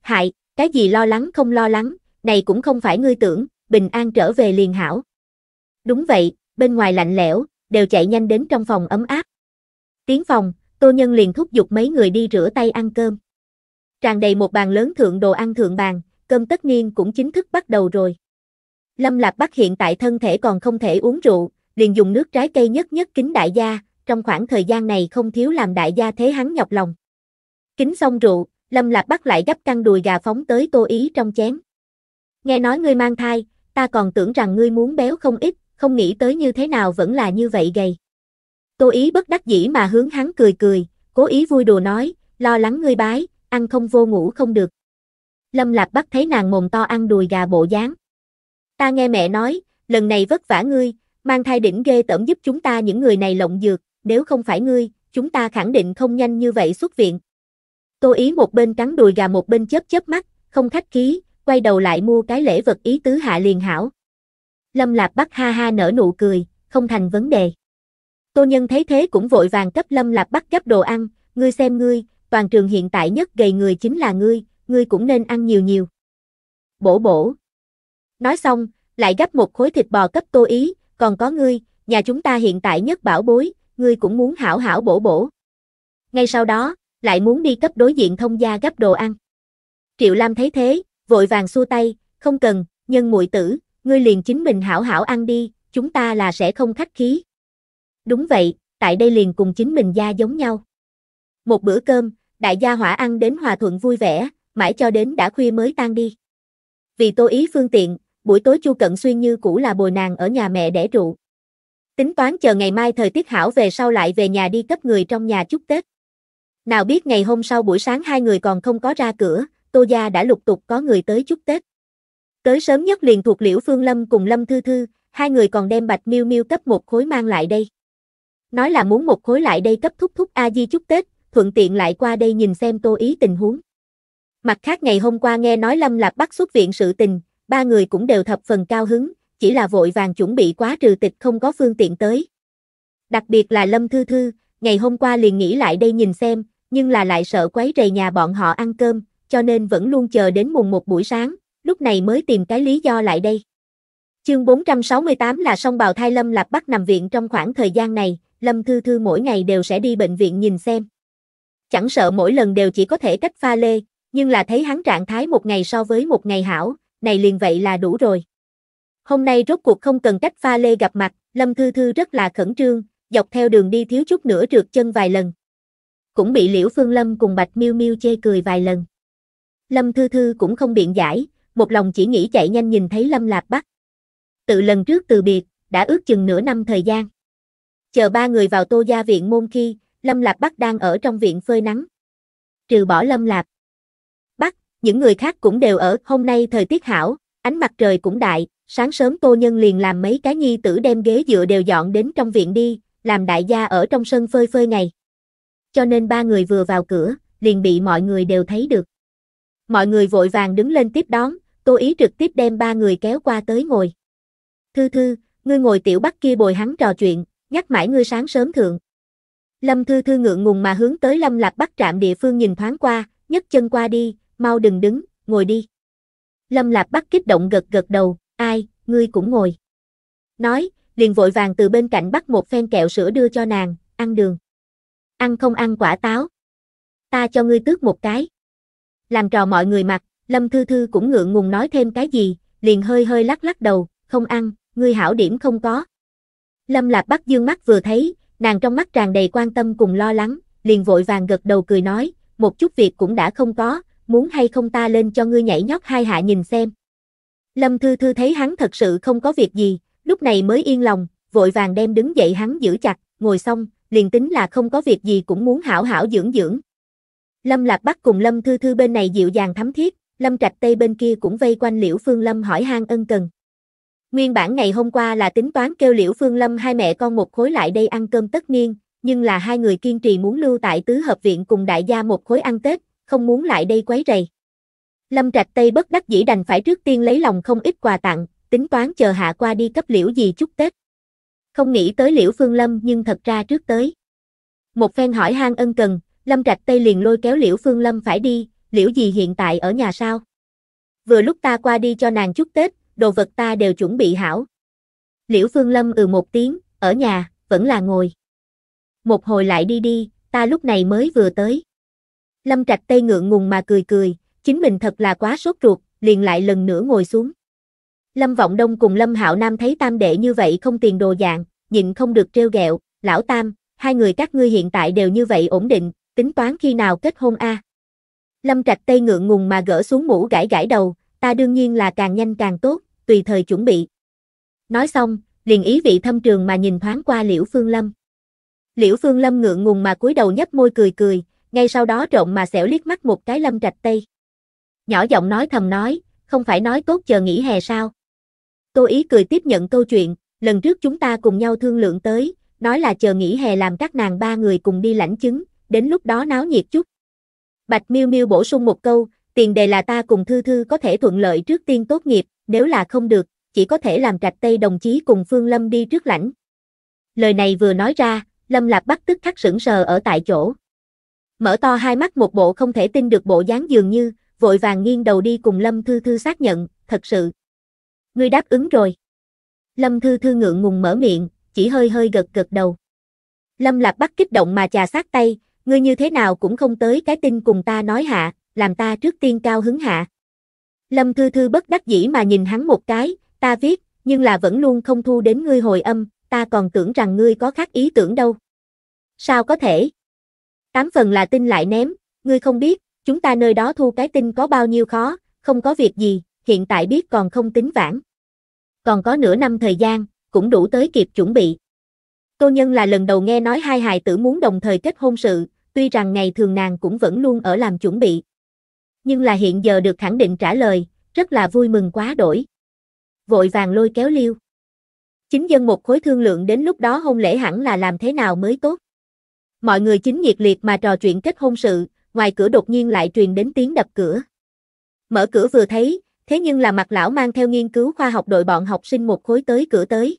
Hại, cái gì lo lắng không lo lắng, này cũng không phải ngươi tưởng, bình an trở về liền hảo. Đúng vậy, bên ngoài lạnh lẽo, đều chạy nhanh đến trong phòng ấm áp. Tiến phòng, tô nhân liền thúc giục mấy người đi rửa tay ăn cơm. Tràn đầy một bàn lớn thượng đồ ăn thượng bàn, cơm tất niên cũng chính thức bắt đầu rồi. Lâm Lạc Bắc hiện tại thân thể còn không thể uống rượu, liền dùng nước trái cây nhất nhất kính đại gia, trong khoảng thời gian này không thiếu làm đại gia thế hắn nhọc lòng. Kính xong rượu, Lâm Lạc bắt lại gấp căng đùi gà phóng tới Tô Ý trong chén. Nghe nói ngươi mang thai, ta còn tưởng rằng ngươi muốn béo không ít, không nghĩ tới như thế nào vẫn là như vậy gầy. Tô Ý bất đắc dĩ mà hướng hắn cười cười, cố ý vui đùa nói, lo lắng ngươi bái, ăn không vô ngủ không được. Lâm Lạp bắt thấy nàng mồm to ăn đùi gà bộ dáng. Ta nghe mẹ nói, lần này vất vả ngươi, mang thai đỉnh ghê tẩm giúp chúng ta những người này lộng dược, nếu không phải ngươi, chúng ta khẳng định không nhanh như vậy xuất viện. Tô Ý một bên cắn đùi gà một bên chớp chớp mắt, không khách khí, quay đầu lại mua cái lễ vật ý tứ hạ liền hảo. Lâm Lạp Bắc ha ha nở nụ cười, không thành vấn đề. Tô Nhân thấy thế cũng vội vàng cấp Lâm Lạp Bắc gấp đồ ăn, ngươi xem ngươi, toàn trường hiện tại nhất gầy người chính là ngươi, ngươi cũng nên ăn nhiều nhiều. Bổ bổ. Nói xong, lại gấp một khối thịt bò cấp Tô Ý, còn có ngươi, nhà chúng ta hiện tại nhất bảo bối, ngươi cũng muốn hảo hảo bổ bổ. Ngay sau đó, lại muốn đi cấp đối diện thông gia gấp đồ ăn. Triệu Lam thấy thế, vội vàng xua tay, không cần, nhân muội tử, ngươi liền chính mình hảo hảo ăn đi, chúng ta là sẽ không khách khí. Đúng vậy, tại đây liền cùng chính mình gia giống nhau. Một bữa cơm, đại gia hỏa ăn đến hòa thuận vui vẻ, mãi cho đến đã khuya mới tan đi. Vì tô ý phương tiện, buổi tối Chu Cận Xuyên như cũ là bồi nàng ở nhà mẹ đẻ trụ. Tính toán chờ ngày mai thời tiết hảo về sau lại về nhà đi cấp người trong nhà chúc Tết. Nào biết ngày hôm sau buổi sáng hai người còn không có ra cửa, Tô Gia đã lục tục có người tới chúc Tết. Tới sớm nhất liền thuộc Liễu Phương Lâm cùng Lâm Thư Thư, hai người còn đem Bạch Miêu Miêu cấp một khối mang lại đây. Nói là muốn một khối lại đây cấp thúc thúc A Di chúc Tết, thuận tiện lại qua đây nhìn xem Tô Ý tình huống. Mặt khác ngày hôm qua nghe nói Lâm Lạc bắt xuất viện sự tình, ba người cũng đều thập phần cao hứng, chỉ là vội vàng chuẩn bị quá trừ tịch không có phương tiện tới. Đặc biệt là Lâm Thư Thư, ngày hôm qua liền nghĩ lại đây nhìn xem, nhưng là lại sợ quấy rầy nhà bọn họ ăn cơm, cho nên vẫn luôn chờ đến mùng một buổi sáng, lúc này mới tìm cái lý do lại đây. Chương 468 là song bào thai Lâm Lạc Bắc nằm viện trong khoảng thời gian này, Lâm Thư Thư mỗi ngày đều sẽ đi bệnh viện nhìn xem. Chẳng sợ mỗi lần đều chỉ có thể cách pha lê, nhưng là thấy hắn trạng thái một ngày so với một ngày hảo, này liền vậy là đủ rồi. Hôm nay rốt cuộc không cần cách pha lê gặp mặt, Lâm Thư Thư rất là khẩn trương, dọc theo đường đi thiếu chút nữa trượt chân vài lần. Cũng bị Liễu Phương Lâm cùng Bạch Miêu Miêu chê cười vài lần. Lâm Thư Thư cũng không biện giải, một lòng chỉ nghĩ chạy nhanh nhìn thấy Lâm Lạp Bắc. Tự lần trước từ biệt, đã ước chừng nửa năm thời gian. Chờ ba người vào tô gia viện môn khi, Lâm Lạp Bắc đang ở trong viện phơi nắng. Trừ bỏ Lâm Lạp Bắc, những người khác cũng đều ở, hôm nay thời tiết hảo, Ánh mặt trời cũng đại, sáng sớm tô nhân liền làm mấy cái nhi tử đem ghế dựa đều dọn đến trong viện đi, làm đại gia ở trong sân phơi phơi ngày. Cho nên ba người vừa vào cửa, liền bị mọi người đều thấy được. Mọi người vội vàng đứng lên tiếp đón, tô ý trực tiếp đem ba người kéo qua tới ngồi. Thư thư, ngươi ngồi tiểu bắc kia bồi hắn trò chuyện, nhắc mãi ngươi sáng sớm thượng. Lâm thư thư ngượng ngùng mà hướng tới lâm lạc bắc trạm địa phương nhìn thoáng qua, nhấc chân qua đi, mau đừng đứng, ngồi đi. Lâm Lạp Bắc kích động gật gật đầu, ai, ngươi cũng ngồi. Nói, liền vội vàng từ bên cạnh bắt một phen kẹo sữa đưa cho nàng, ăn đường. Ăn không ăn quả táo. Ta cho ngươi tước một cái. Làm trò mọi người mặt, Lâm Thư Thư cũng ngượng ngùng nói thêm cái gì, liền hơi hơi lắc lắc đầu, không ăn, ngươi hảo điểm không có. Lâm Lạp Bắc dương mắt vừa thấy, nàng trong mắt tràn đầy quan tâm cùng lo lắng, liền vội vàng gật đầu cười nói, một chút việc cũng đã không có, muốn hay không ta lên cho ngươi nhảy nhót hai hạ nhìn xem. Lâm Thư Thư thấy hắn thật sự không có việc gì, lúc này mới yên lòng, vội vàng đem đứng dậy hắn giữ chặt, ngồi xong, liền tính là không có việc gì cũng muốn hảo hảo dưỡng dưỡng. Lâm Lạc Bắc cùng Lâm Thư Thư bên này dịu dàng thấm thiết, Lâm Trạch Tây bên kia cũng vây quanh Liễu Phương Lâm hỏi han ân cần. Nguyên bản ngày hôm qua là tính toán kêu Liễu Phương Lâm hai mẹ con một khối lại đây ăn cơm tất niên, nhưng là hai người kiên trì muốn lưu tại tứ hợp viện cùng đại gia một khối ăn Tết, không muốn lại đây quấy rầy. Lâm Trạch Tây bất đắc dĩ đành phải trước tiên lấy lòng không ít quà tặng, tính toán chờ hạ qua đi cấp liễu gì chúc Tết. Không nghĩ tới liễu Phương Lâm nhưng thật ra trước tới. Một phen hỏi han ân cần, Lâm Trạch Tây liền lôi kéo liễu Phương Lâm phải đi, liễu gì hiện tại ở nhà sao? Vừa lúc ta qua đi cho nàng chúc Tết, đồ vật ta đều chuẩn bị hảo. Liễu Phương Lâm ừ một tiếng, ở nhà, vẫn là ngồi. Một hồi lại đi đi, ta lúc này mới vừa tới. Lâm Trạch Tây ngượng ngùng mà cười cười, chính mình thật là quá sốt ruột, liền lại lần nữa ngồi xuống. Lâm Vọng Đông cùng Lâm Hạo Nam thấy tam đệ như vậy không tiền đồ dạng, nhịn không được trêu ghẹo, lão tam, hai người các ngươi hiện tại đều như vậy ổn định, tính toán khi nào kết hôn a? Lâm Trạch Tây ngượng ngùng mà gỡ xuống mũ gãi gãi đầu, ta đương nhiên là càng nhanh càng tốt, tùy thời chuẩn bị. Nói xong, liền ý vị thâm trường mà nhìn thoáng qua Liễu Phương Lâm. Liễu Phương Lâm ngượng ngùng mà cúi đầu nhấp môi cười cười, ngay sau đó trộn mà xẻo liếc mắt một cái lâm trạch tây. Nhỏ giọng nói thầm nói, không phải nói tốt chờ nghỉ hè sao. Tô ý cười tiếp nhận câu chuyện, lần trước chúng ta cùng nhau thương lượng tới, nói là chờ nghỉ hè làm các nàng ba người cùng đi lãnh chứng, đến lúc đó náo nhiệt chút. Bạch Miêu Miêu bổ sung một câu, tiền đề là ta cùng Thư Thư có thể thuận lợi trước tiên tốt nghiệp, nếu là không được, chỉ có thể làm trạch tây đồng chí cùng Phương Lâm đi trước lãnh. Lời này vừa nói ra, Lâm Lạp Bắc tức khắc sững sờ ở tại chỗ mở to hai mắt một bộ không thể tin được bộ dáng dường như, vội vàng nghiêng đầu đi cùng Lâm Thư Thư xác nhận, thật sự. Ngươi đáp ứng rồi. Lâm Thư Thư ngượng ngùng mở miệng, chỉ hơi hơi gật gật đầu. Lâm Lạp Bắc kích động mà chà sát tay, ngươi như thế nào cũng không tới cái tin cùng ta nói hạ, làm ta trước tiên cao hứng hạ. Lâm Thư Thư bất đắc dĩ mà nhìn hắn một cái, ta viết, nhưng là vẫn luôn không thu đến ngươi hồi âm, ta còn tưởng rằng ngươi có khác ý tưởng đâu. Sao có thể? Tám phần là tin lại ném, ngươi không biết, chúng ta nơi đó thu cái tin có bao nhiêu khó, không có việc gì, hiện tại biết còn không tính vãn. Còn có nửa năm thời gian, cũng đủ tới kịp chuẩn bị. Tô Nhân là lần đầu nghe nói hai hài tử muốn đồng thời kết hôn sự, tuy rằng ngày thường nàng cũng vẫn luôn ở làm chuẩn bị. Nhưng là hiện giờ được khẳng định trả lời, rất là vui mừng quá đổi. Vội vàng lôi kéo liêu. Chính dân một khối thương lượng đến lúc đó hôn lễ hẳn là làm thế nào mới tốt. Mọi người chính nhiệt liệt mà trò chuyện kết hôn sự, ngoài cửa đột nhiên lại truyền đến tiếng đập cửa. Mở cửa vừa thấy, thế nhưng là mặt lão mang theo nghiên cứu khoa học đội bọn học sinh một khối tới cửa tới.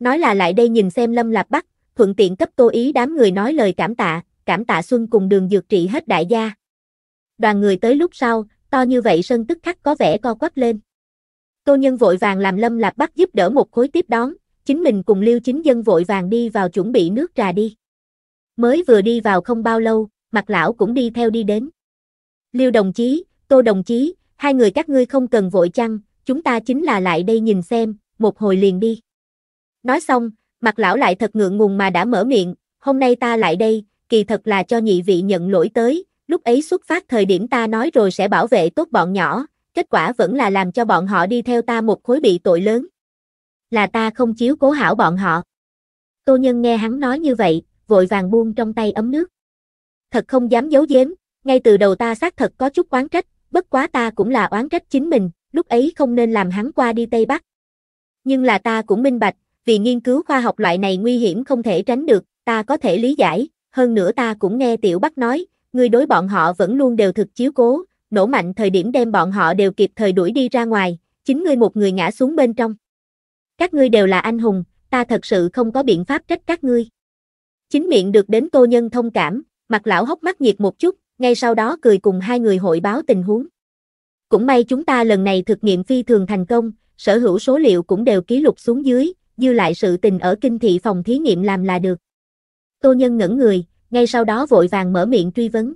Nói là lại đây nhìn xem Lâm Lạp Bắc, thuận tiện cấp tô ý đám người nói lời cảm tạ, cảm tạ Xuân cùng đường dược trị hết đại gia. Đoàn người tới lúc sau, to như vậy sân tức khắc có vẻ co quắp lên. Tô Nhân vội vàng làm Lâm Lạp Bắc giúp đỡ một khối tiếp đón, chính mình cùng Liêu Chính Dân vội vàng đi vào chuẩn bị nước trà đi mới vừa đi vào không bao lâu, mặt lão cũng đi theo đi đến. Liêu đồng chí, tô đồng chí, hai người các ngươi không cần vội chăng, chúng ta chính là lại đây nhìn xem, một hồi liền đi. Nói xong, mặt lão lại thật ngượng ngùng mà đã mở miệng, hôm nay ta lại đây, kỳ thật là cho nhị vị nhận lỗi tới, lúc ấy xuất phát thời điểm ta nói rồi sẽ bảo vệ tốt bọn nhỏ, kết quả vẫn là làm cho bọn họ đi theo ta một khối bị tội lớn. Là ta không chiếu cố hảo bọn họ. Tô Nhân nghe hắn nói như vậy, vội vàng buông trong tay ấm nước. Thật không dám giấu giếm, ngay từ đầu ta xác thật có chút oán trách, bất quá ta cũng là oán trách chính mình, lúc ấy không nên làm hắn qua đi Tây Bắc. Nhưng là ta cũng minh bạch, vì nghiên cứu khoa học loại này nguy hiểm không thể tránh được, ta có thể lý giải, hơn nữa ta cũng nghe Tiểu Bắc nói, người đối bọn họ vẫn luôn đều thực chiếu cố, nổ mạnh thời điểm đem bọn họ đều kịp thời đuổi đi ra ngoài, chính ngươi một người ngã xuống bên trong. Các ngươi đều là anh hùng, ta thật sự không có biện pháp trách các ngươi. Chính miệng được đến tô nhân thông cảm, mặt lão hốc mắt nhiệt một chút, ngay sau đó cười cùng hai người hội báo tình huống. Cũng may chúng ta lần này thực nghiệm phi thường thành công, sở hữu số liệu cũng đều ký lục xuống dưới, dư lại sự tình ở kinh thị phòng thí nghiệm làm là được. Tô Nhân ngẩn người, ngay sau đó vội vàng mở miệng truy vấn.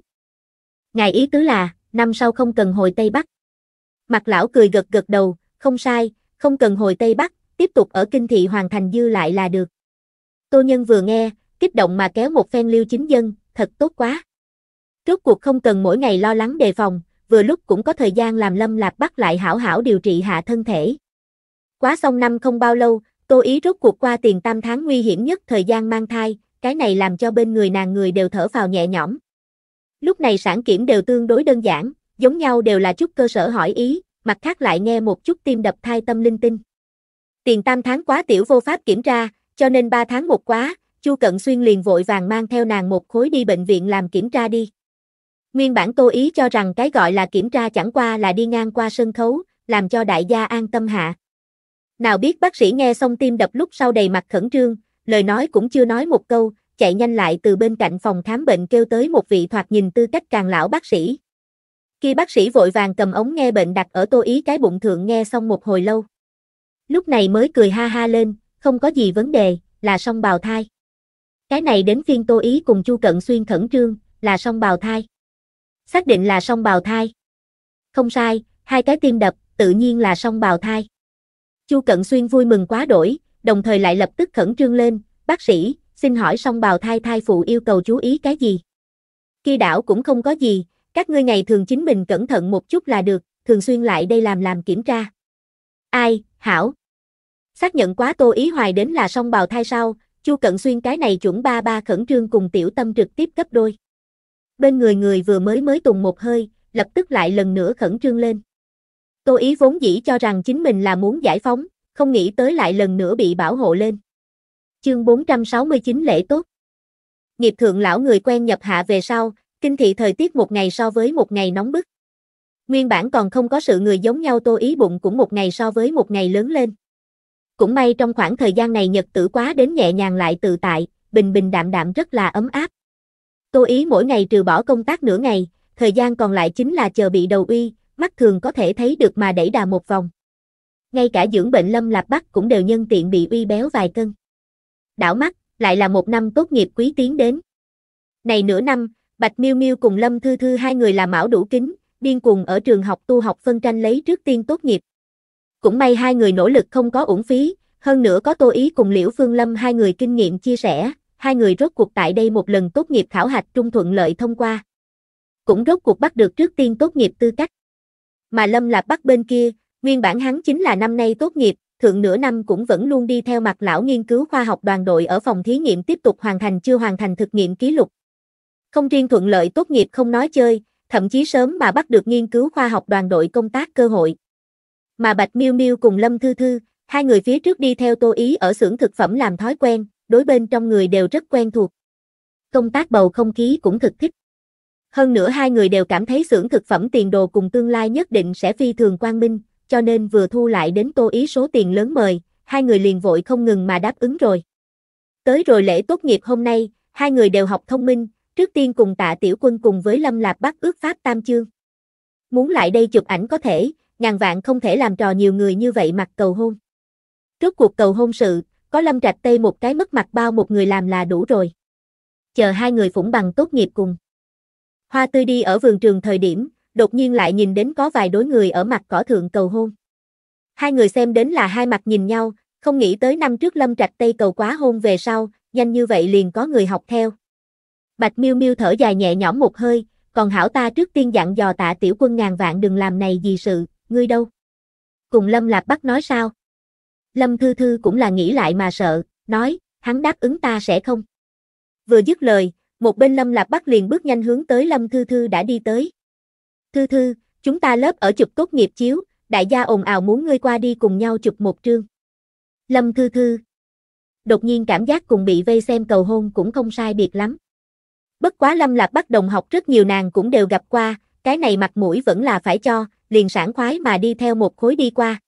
Ngài ý tứ là, năm sau không cần hồi Tây Bắc. Mặt lão cười gật gật đầu, không sai, không cần hồi Tây Bắc, tiếp tục ở kinh thị hoàn thành dư lại là được. Tô Nhân vừa nghe, kích động mà kéo một phen lưu chính dân, thật tốt quá. Rốt cuộc không cần mỗi ngày lo lắng đề phòng, vừa lúc cũng có thời gian làm lâm lạp bắt lại hảo hảo điều trị hạ thân thể. Quá xong năm không bao lâu, Tô Ý rốt cuộc qua tiền tam tháng nguy hiểm nhất thời gian mang thai, cái này làm cho bên người nàng người đều thở vào nhẹ nhõm. Lúc này sản kiểm đều tương đối đơn giản, giống nhau đều là chút cơ sở hỏi ý, mặt khác lại nghe một chút tim đập thai tâm linh tinh. Tiền tam tháng quá tiểu vô pháp kiểm tra, cho nên 3 tháng một quá, Chu Cận Xuyên liền vội vàng mang theo nàng một khối đi bệnh viện làm kiểm tra đi. Nguyên bản tô ý cho rằng cái gọi là kiểm tra chẳng qua là đi ngang qua sân khấu, làm cho đại gia an tâm hạ. Nào biết bác sĩ nghe xong tim đập lúc sau đầy mặt khẩn trương, lời nói cũng chưa nói một câu, chạy nhanh lại từ bên cạnh phòng khám bệnh kêu tới một vị thoạt nhìn tư cách càng lão bác sĩ. Khi bác sĩ vội vàng cầm ống nghe bệnh đặt ở tô ý cái bụng thượng nghe xong một hồi lâu. Lúc này mới cười ha ha lên, không có gì vấn đề, là xong bào thai. Cái này đến phiên Tô Ý cùng Chu Cận Xuyên khẩn trương, là song bào thai. Xác định là song bào thai. Không sai, hai cái tim đập, tự nhiên là song bào thai. Chu Cận Xuyên vui mừng quá đổi, đồng thời lại lập tức khẩn trương lên, bác sĩ, xin hỏi song bào thai thai phụ yêu cầu chú ý cái gì? Kia đảo cũng không có gì, các ngươi ngày thường chính mình cẩn thận một chút là được, thường xuyên lại đây làm làm kiểm tra. Ai, Hảo. Xác nhận quá tô ý hoài đến là song bào thai sau, Chu Cận Xuyên cái này chuẩn ba ba khẩn trương cùng tiểu tâm trực tiếp gấp đôi. Bên người người vừa mới mới tùng một hơi, lập tức lại lần nữa khẩn trương lên. Tô Ý vốn dĩ cho rằng chính mình là muốn giải phóng, không nghĩ tới lại lần nữa bị bảo hộ lên. Chương 469 lễ tốt. Nghiệp thượng lão người quen nhập hạ về sau, kinh thị thời tiết một ngày so với một ngày nóng bức. Nguyên bản còn không có sự người giống nhau Tô Ý bụng cũng một ngày so với một ngày lớn lên. Cũng may trong khoảng thời gian này nhật tử quá đến nhẹ nhàng lại tự tại, bình bình đạm đạm rất là ấm áp. Cô ý mỗi ngày trừ bỏ công tác nửa ngày, thời gian còn lại chính là chờ bị đầu uy, mắt thường có thể thấy được mà đẩy đà một vòng. Ngay cả dưỡng bệnh Lâm Lạp Bắc cũng đều nhân tiện bị uy béo vài cân. Đảo mắt, lại là một năm tốt nghiệp quý tiến đến. Này nửa năm, Bạch Miêu Miêu cùng Lâm Thư Thư hai người là mão đủ kính, điên cuồng ở trường học tu học phân tranh lấy trước tiên tốt nghiệp. Cũng may hai người nỗ lực không có uổng phí, hơn nữa có Tô Ý cùng Liễu Phương Lâm hai người kinh nghiệm chia sẻ, hai người rốt cuộc tại đây một lần tốt nghiệp khảo hạch trung thuận lợi thông qua. Cũng rốt cuộc bắt được trước tiên tốt nghiệp tư cách. Mà Lâm Lạp bắt bên kia, nguyên bản hắn chính là năm nay tốt nghiệp, thượng nửa năm cũng vẫn luôn đi theo mặt lão nghiên cứu khoa học đoàn đội ở phòng thí nghiệm tiếp tục hoàn thành chưa hoàn thành thực nghiệm ký lục. Không riêng thuận lợi tốt nghiệp không nói chơi, thậm chí sớm mà bắt được nghiên cứu khoa học đoàn đội công tác cơ hội mà Bạch Miêu Miêu cùng Lâm Thư Thư, hai người phía trước đi theo Tô Ý ở xưởng thực phẩm làm thói quen, đối bên trong người đều rất quen thuộc. Công tác bầu không khí cũng thực thích. Hơn nữa hai người đều cảm thấy xưởng thực phẩm tiền đồ cùng tương lai nhất định sẽ phi thường quang minh, cho nên vừa thu lại đến Tô Ý số tiền lớn mời, hai người liền vội không ngừng mà đáp ứng rồi. Tới rồi lễ tốt nghiệp hôm nay, hai người đều học thông minh, trước tiên cùng tạ tiểu quân cùng với Lâm Lạp bắt ước pháp tam chương. Muốn lại đây chụp ảnh có thể, ngàn vạn không thể làm trò nhiều người như vậy mặt cầu hôn. Trước cuộc cầu hôn sự, có lâm trạch tây một cái mất mặt bao một người làm là đủ rồi. Chờ hai người phủng bằng tốt nghiệp cùng. Hoa tươi đi ở vườn trường thời điểm, đột nhiên lại nhìn đến có vài đối người ở mặt cỏ thượng cầu hôn. Hai người xem đến là hai mặt nhìn nhau, không nghĩ tới năm trước lâm trạch tây cầu quá hôn về sau, nhanh như vậy liền có người học theo. Bạch miêu miêu thở dài nhẹ nhõm một hơi, còn hảo ta trước tiên dặn dò tạ tiểu quân ngàn vạn đừng làm này gì sự, ngươi đâu? Cùng Lâm Lạp Bắc nói sao? Lâm Thư Thư cũng là nghĩ lại mà sợ, nói, hắn đáp ứng ta sẽ không. Vừa dứt lời, một bên Lâm Lạp Bắc liền bước nhanh hướng tới Lâm Thư Thư đã đi tới. Thư Thư, chúng ta lớp ở chụp tốt nghiệp chiếu, đại gia ồn ào muốn ngươi qua đi cùng nhau chụp một trương. Lâm Thư Thư Đột nhiên cảm giác cùng bị vây xem cầu hôn cũng không sai biệt lắm. Bất quá Lâm Lạp Bắc đồng học rất nhiều nàng cũng đều gặp qua, cái này mặt mũi vẫn là phải cho, liền sảng khoái mà đi theo một khối đi qua.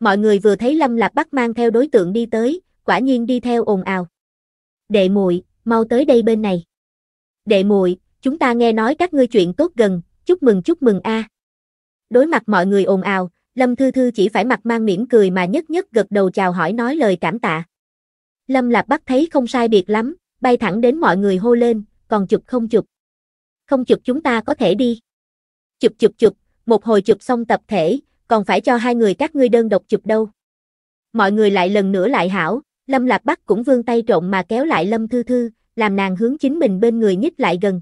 Mọi người vừa thấy Lâm Lạp bắt mang theo đối tượng đi tới, quả nhiên đi theo ồn ào. Đệ muội, mau tới đây bên này. Đệ muội, chúng ta nghe nói các ngươi chuyện tốt gần, chúc mừng chúc mừng a. Đối mặt mọi người ồn ào, Lâm Thư Thư chỉ phải mặt mang mỉm cười mà nhất nhất gật đầu chào hỏi nói lời cảm tạ. Lâm Lạp bắt thấy không sai biệt lắm, bay thẳng đến mọi người hô lên, còn chụp không chụp. Không chụp chúng ta có thể đi. Chụp chụp chụp, một hồi chụp xong tập thể, còn phải cho hai người các ngươi đơn độc chụp đâu. Mọi người lại lần nữa lại hảo, Lâm Lạc Bắc cũng vươn tay trộn mà kéo lại Lâm Thư Thư, làm nàng hướng chính mình bên người nhích lại gần.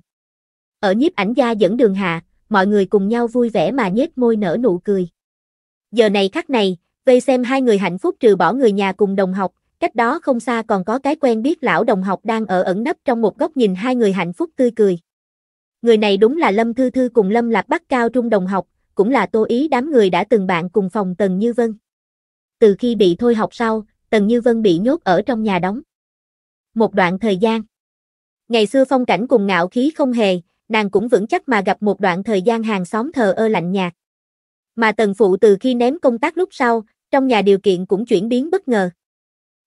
Ở nhiếp ảnh gia dẫn đường hạ, mọi người cùng nhau vui vẻ mà nhếch môi nở nụ cười. Giờ này khắc này, về xem hai người hạnh phúc trừ bỏ người nhà cùng đồng học, cách đó không xa còn có cái quen biết lão đồng học đang ở ẩn nấp trong một góc nhìn hai người hạnh phúc tươi cười. Người này đúng là Lâm Thư Thư cùng Lâm Lạc Bắc cao trung đồng học, cũng là tô ý đám người đã từng bạn cùng phòng Tần Như Vân. Từ khi bị thôi học sau, Tần Như Vân bị nhốt ở trong nhà đóng. Một đoạn thời gian. Ngày xưa phong cảnh cùng ngạo khí không hề, nàng cũng vững chắc mà gặp một đoạn thời gian hàng xóm thờ ơ lạnh nhạt. Mà Tần Phụ từ khi ném công tác lúc sau, trong nhà điều kiện cũng chuyển biến bất ngờ.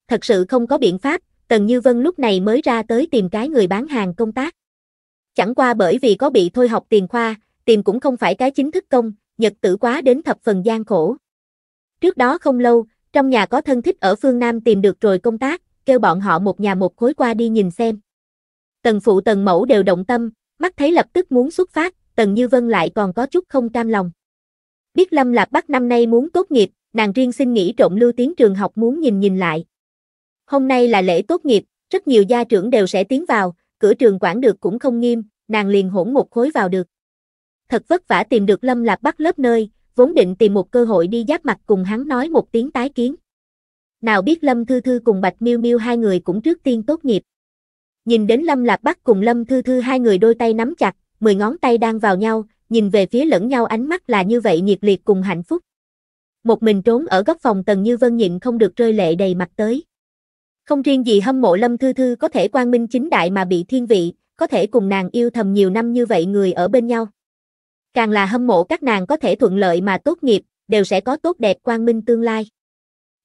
Thật sự không có biện pháp, Tần Như Vân lúc này mới ra tới tìm cái người bán hàng công tác. Chẳng qua bởi vì có bị thôi học tiền khoa, tìm cũng không phải cái chính thức công, nhật tử quá đến thập phần gian khổ. Trước đó không lâu, trong nhà có thân thích ở phương Nam tìm được rồi công tác, kêu bọn họ một nhà một khối qua đi nhìn xem. Tần phụ tần mẫu đều động tâm, mắt thấy lập tức muốn xuất phát, tần như vân lại còn có chút không cam lòng. Biết Lâm Lạc bắt năm nay muốn tốt nghiệp, nàng riêng xin nghỉ trộm lưu tiếng trường học muốn nhìn nhìn lại. Hôm nay là lễ tốt nghiệp, rất nhiều gia trưởng đều sẽ tiến vào, cửa trường quản được cũng không nghiêm, nàng liền hỗn một khối vào được thật vất vả tìm được Lâm Lạp Bắc lớp nơi, vốn định tìm một cơ hội đi giáp mặt cùng hắn nói một tiếng tái kiến. Nào biết Lâm Thư Thư cùng Bạch Miêu Miêu hai người cũng trước tiên tốt nghiệp. Nhìn đến Lâm Lạp Bắc cùng Lâm Thư Thư hai người đôi tay nắm chặt, mười ngón tay đang vào nhau, nhìn về phía lẫn nhau ánh mắt là như vậy nhiệt liệt cùng hạnh phúc. Một mình trốn ở góc phòng Tần Như Vân nhịn không được rơi lệ đầy mặt tới. Không riêng gì hâm mộ Lâm Thư Thư có thể quang minh chính đại mà bị thiên vị, có thể cùng nàng yêu thầm nhiều năm như vậy người ở bên nhau. Càng là hâm mộ các nàng có thể thuận lợi mà tốt nghiệp, đều sẽ có tốt đẹp quang minh tương lai.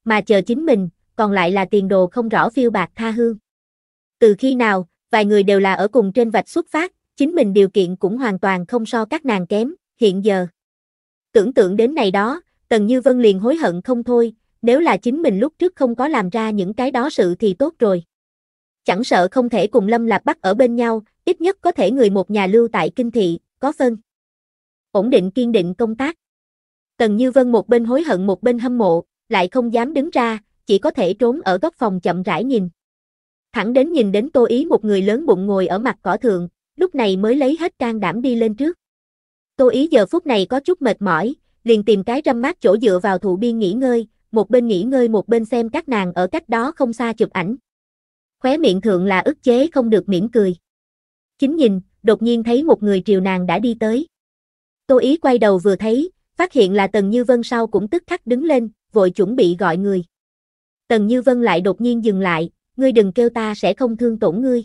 Mà chờ chính mình, còn lại là tiền đồ không rõ phiêu bạc tha hương. Từ khi nào, vài người đều là ở cùng trên vạch xuất phát, chính mình điều kiện cũng hoàn toàn không so các nàng kém, hiện giờ. Tưởng tượng đến này đó, Tần Như Vân liền hối hận không thôi, nếu là chính mình lúc trước không có làm ra những cái đó sự thì tốt rồi. Chẳng sợ không thể cùng Lâm Lạp Bắc ở bên nhau, ít nhất có thể người một nhà lưu tại kinh thị, có phân ổn định kiên định công tác. Tần Như Vân một bên hối hận một bên hâm mộ, lại không dám đứng ra, chỉ có thể trốn ở góc phòng chậm rãi nhìn. Thẳng đến nhìn đến Tô Ý một người lớn bụng ngồi ở mặt cỏ thượng, lúc này mới lấy hết can đảm đi lên trước. Tô Ý giờ phút này có chút mệt mỏi, liền tìm cái râm mát chỗ dựa vào thụ biên nghỉ ngơi, một bên nghỉ ngơi một bên xem các nàng ở cách đó không xa chụp ảnh. Khóe miệng thượng là ức chế không được mỉm cười. Chính nhìn, đột nhiên thấy một người triều nàng đã đi tới. Tô Ý quay đầu vừa thấy, phát hiện là Tần Như Vân sau cũng tức khắc đứng lên, vội chuẩn bị gọi người. Tần Như Vân lại đột nhiên dừng lại, ngươi đừng kêu ta sẽ không thương tổn ngươi.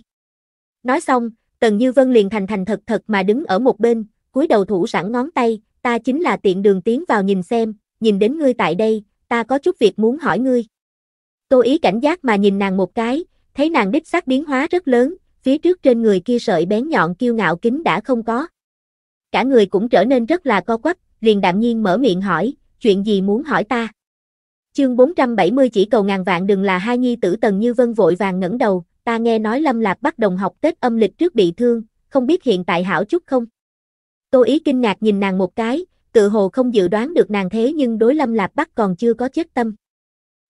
Nói xong, Tần Như Vân liền thành thành thật thật mà đứng ở một bên, cúi đầu thủ sẵn ngón tay, ta chính là tiện đường tiến vào nhìn xem, nhìn đến ngươi tại đây, ta có chút việc muốn hỏi ngươi. Tô Ý cảnh giác mà nhìn nàng một cái, thấy nàng đích xác biến hóa rất lớn, phía trước trên người kia sợi bén nhọn kiêu ngạo kính đã không có cả người cũng trở nên rất là co quắp, liền đạm nhiên mở miệng hỏi, chuyện gì muốn hỏi ta? Chương 470 chỉ cầu ngàn vạn đừng là hai nhi tử tần như vân vội vàng ngẩng đầu, ta nghe nói Lâm Lạc bắt đồng học Tết âm lịch trước bị thương, không biết hiện tại hảo chút không? Tô ý kinh ngạc nhìn nàng một cái, tự hồ không dự đoán được nàng thế nhưng đối Lâm Lạc Bắc còn chưa có chết tâm.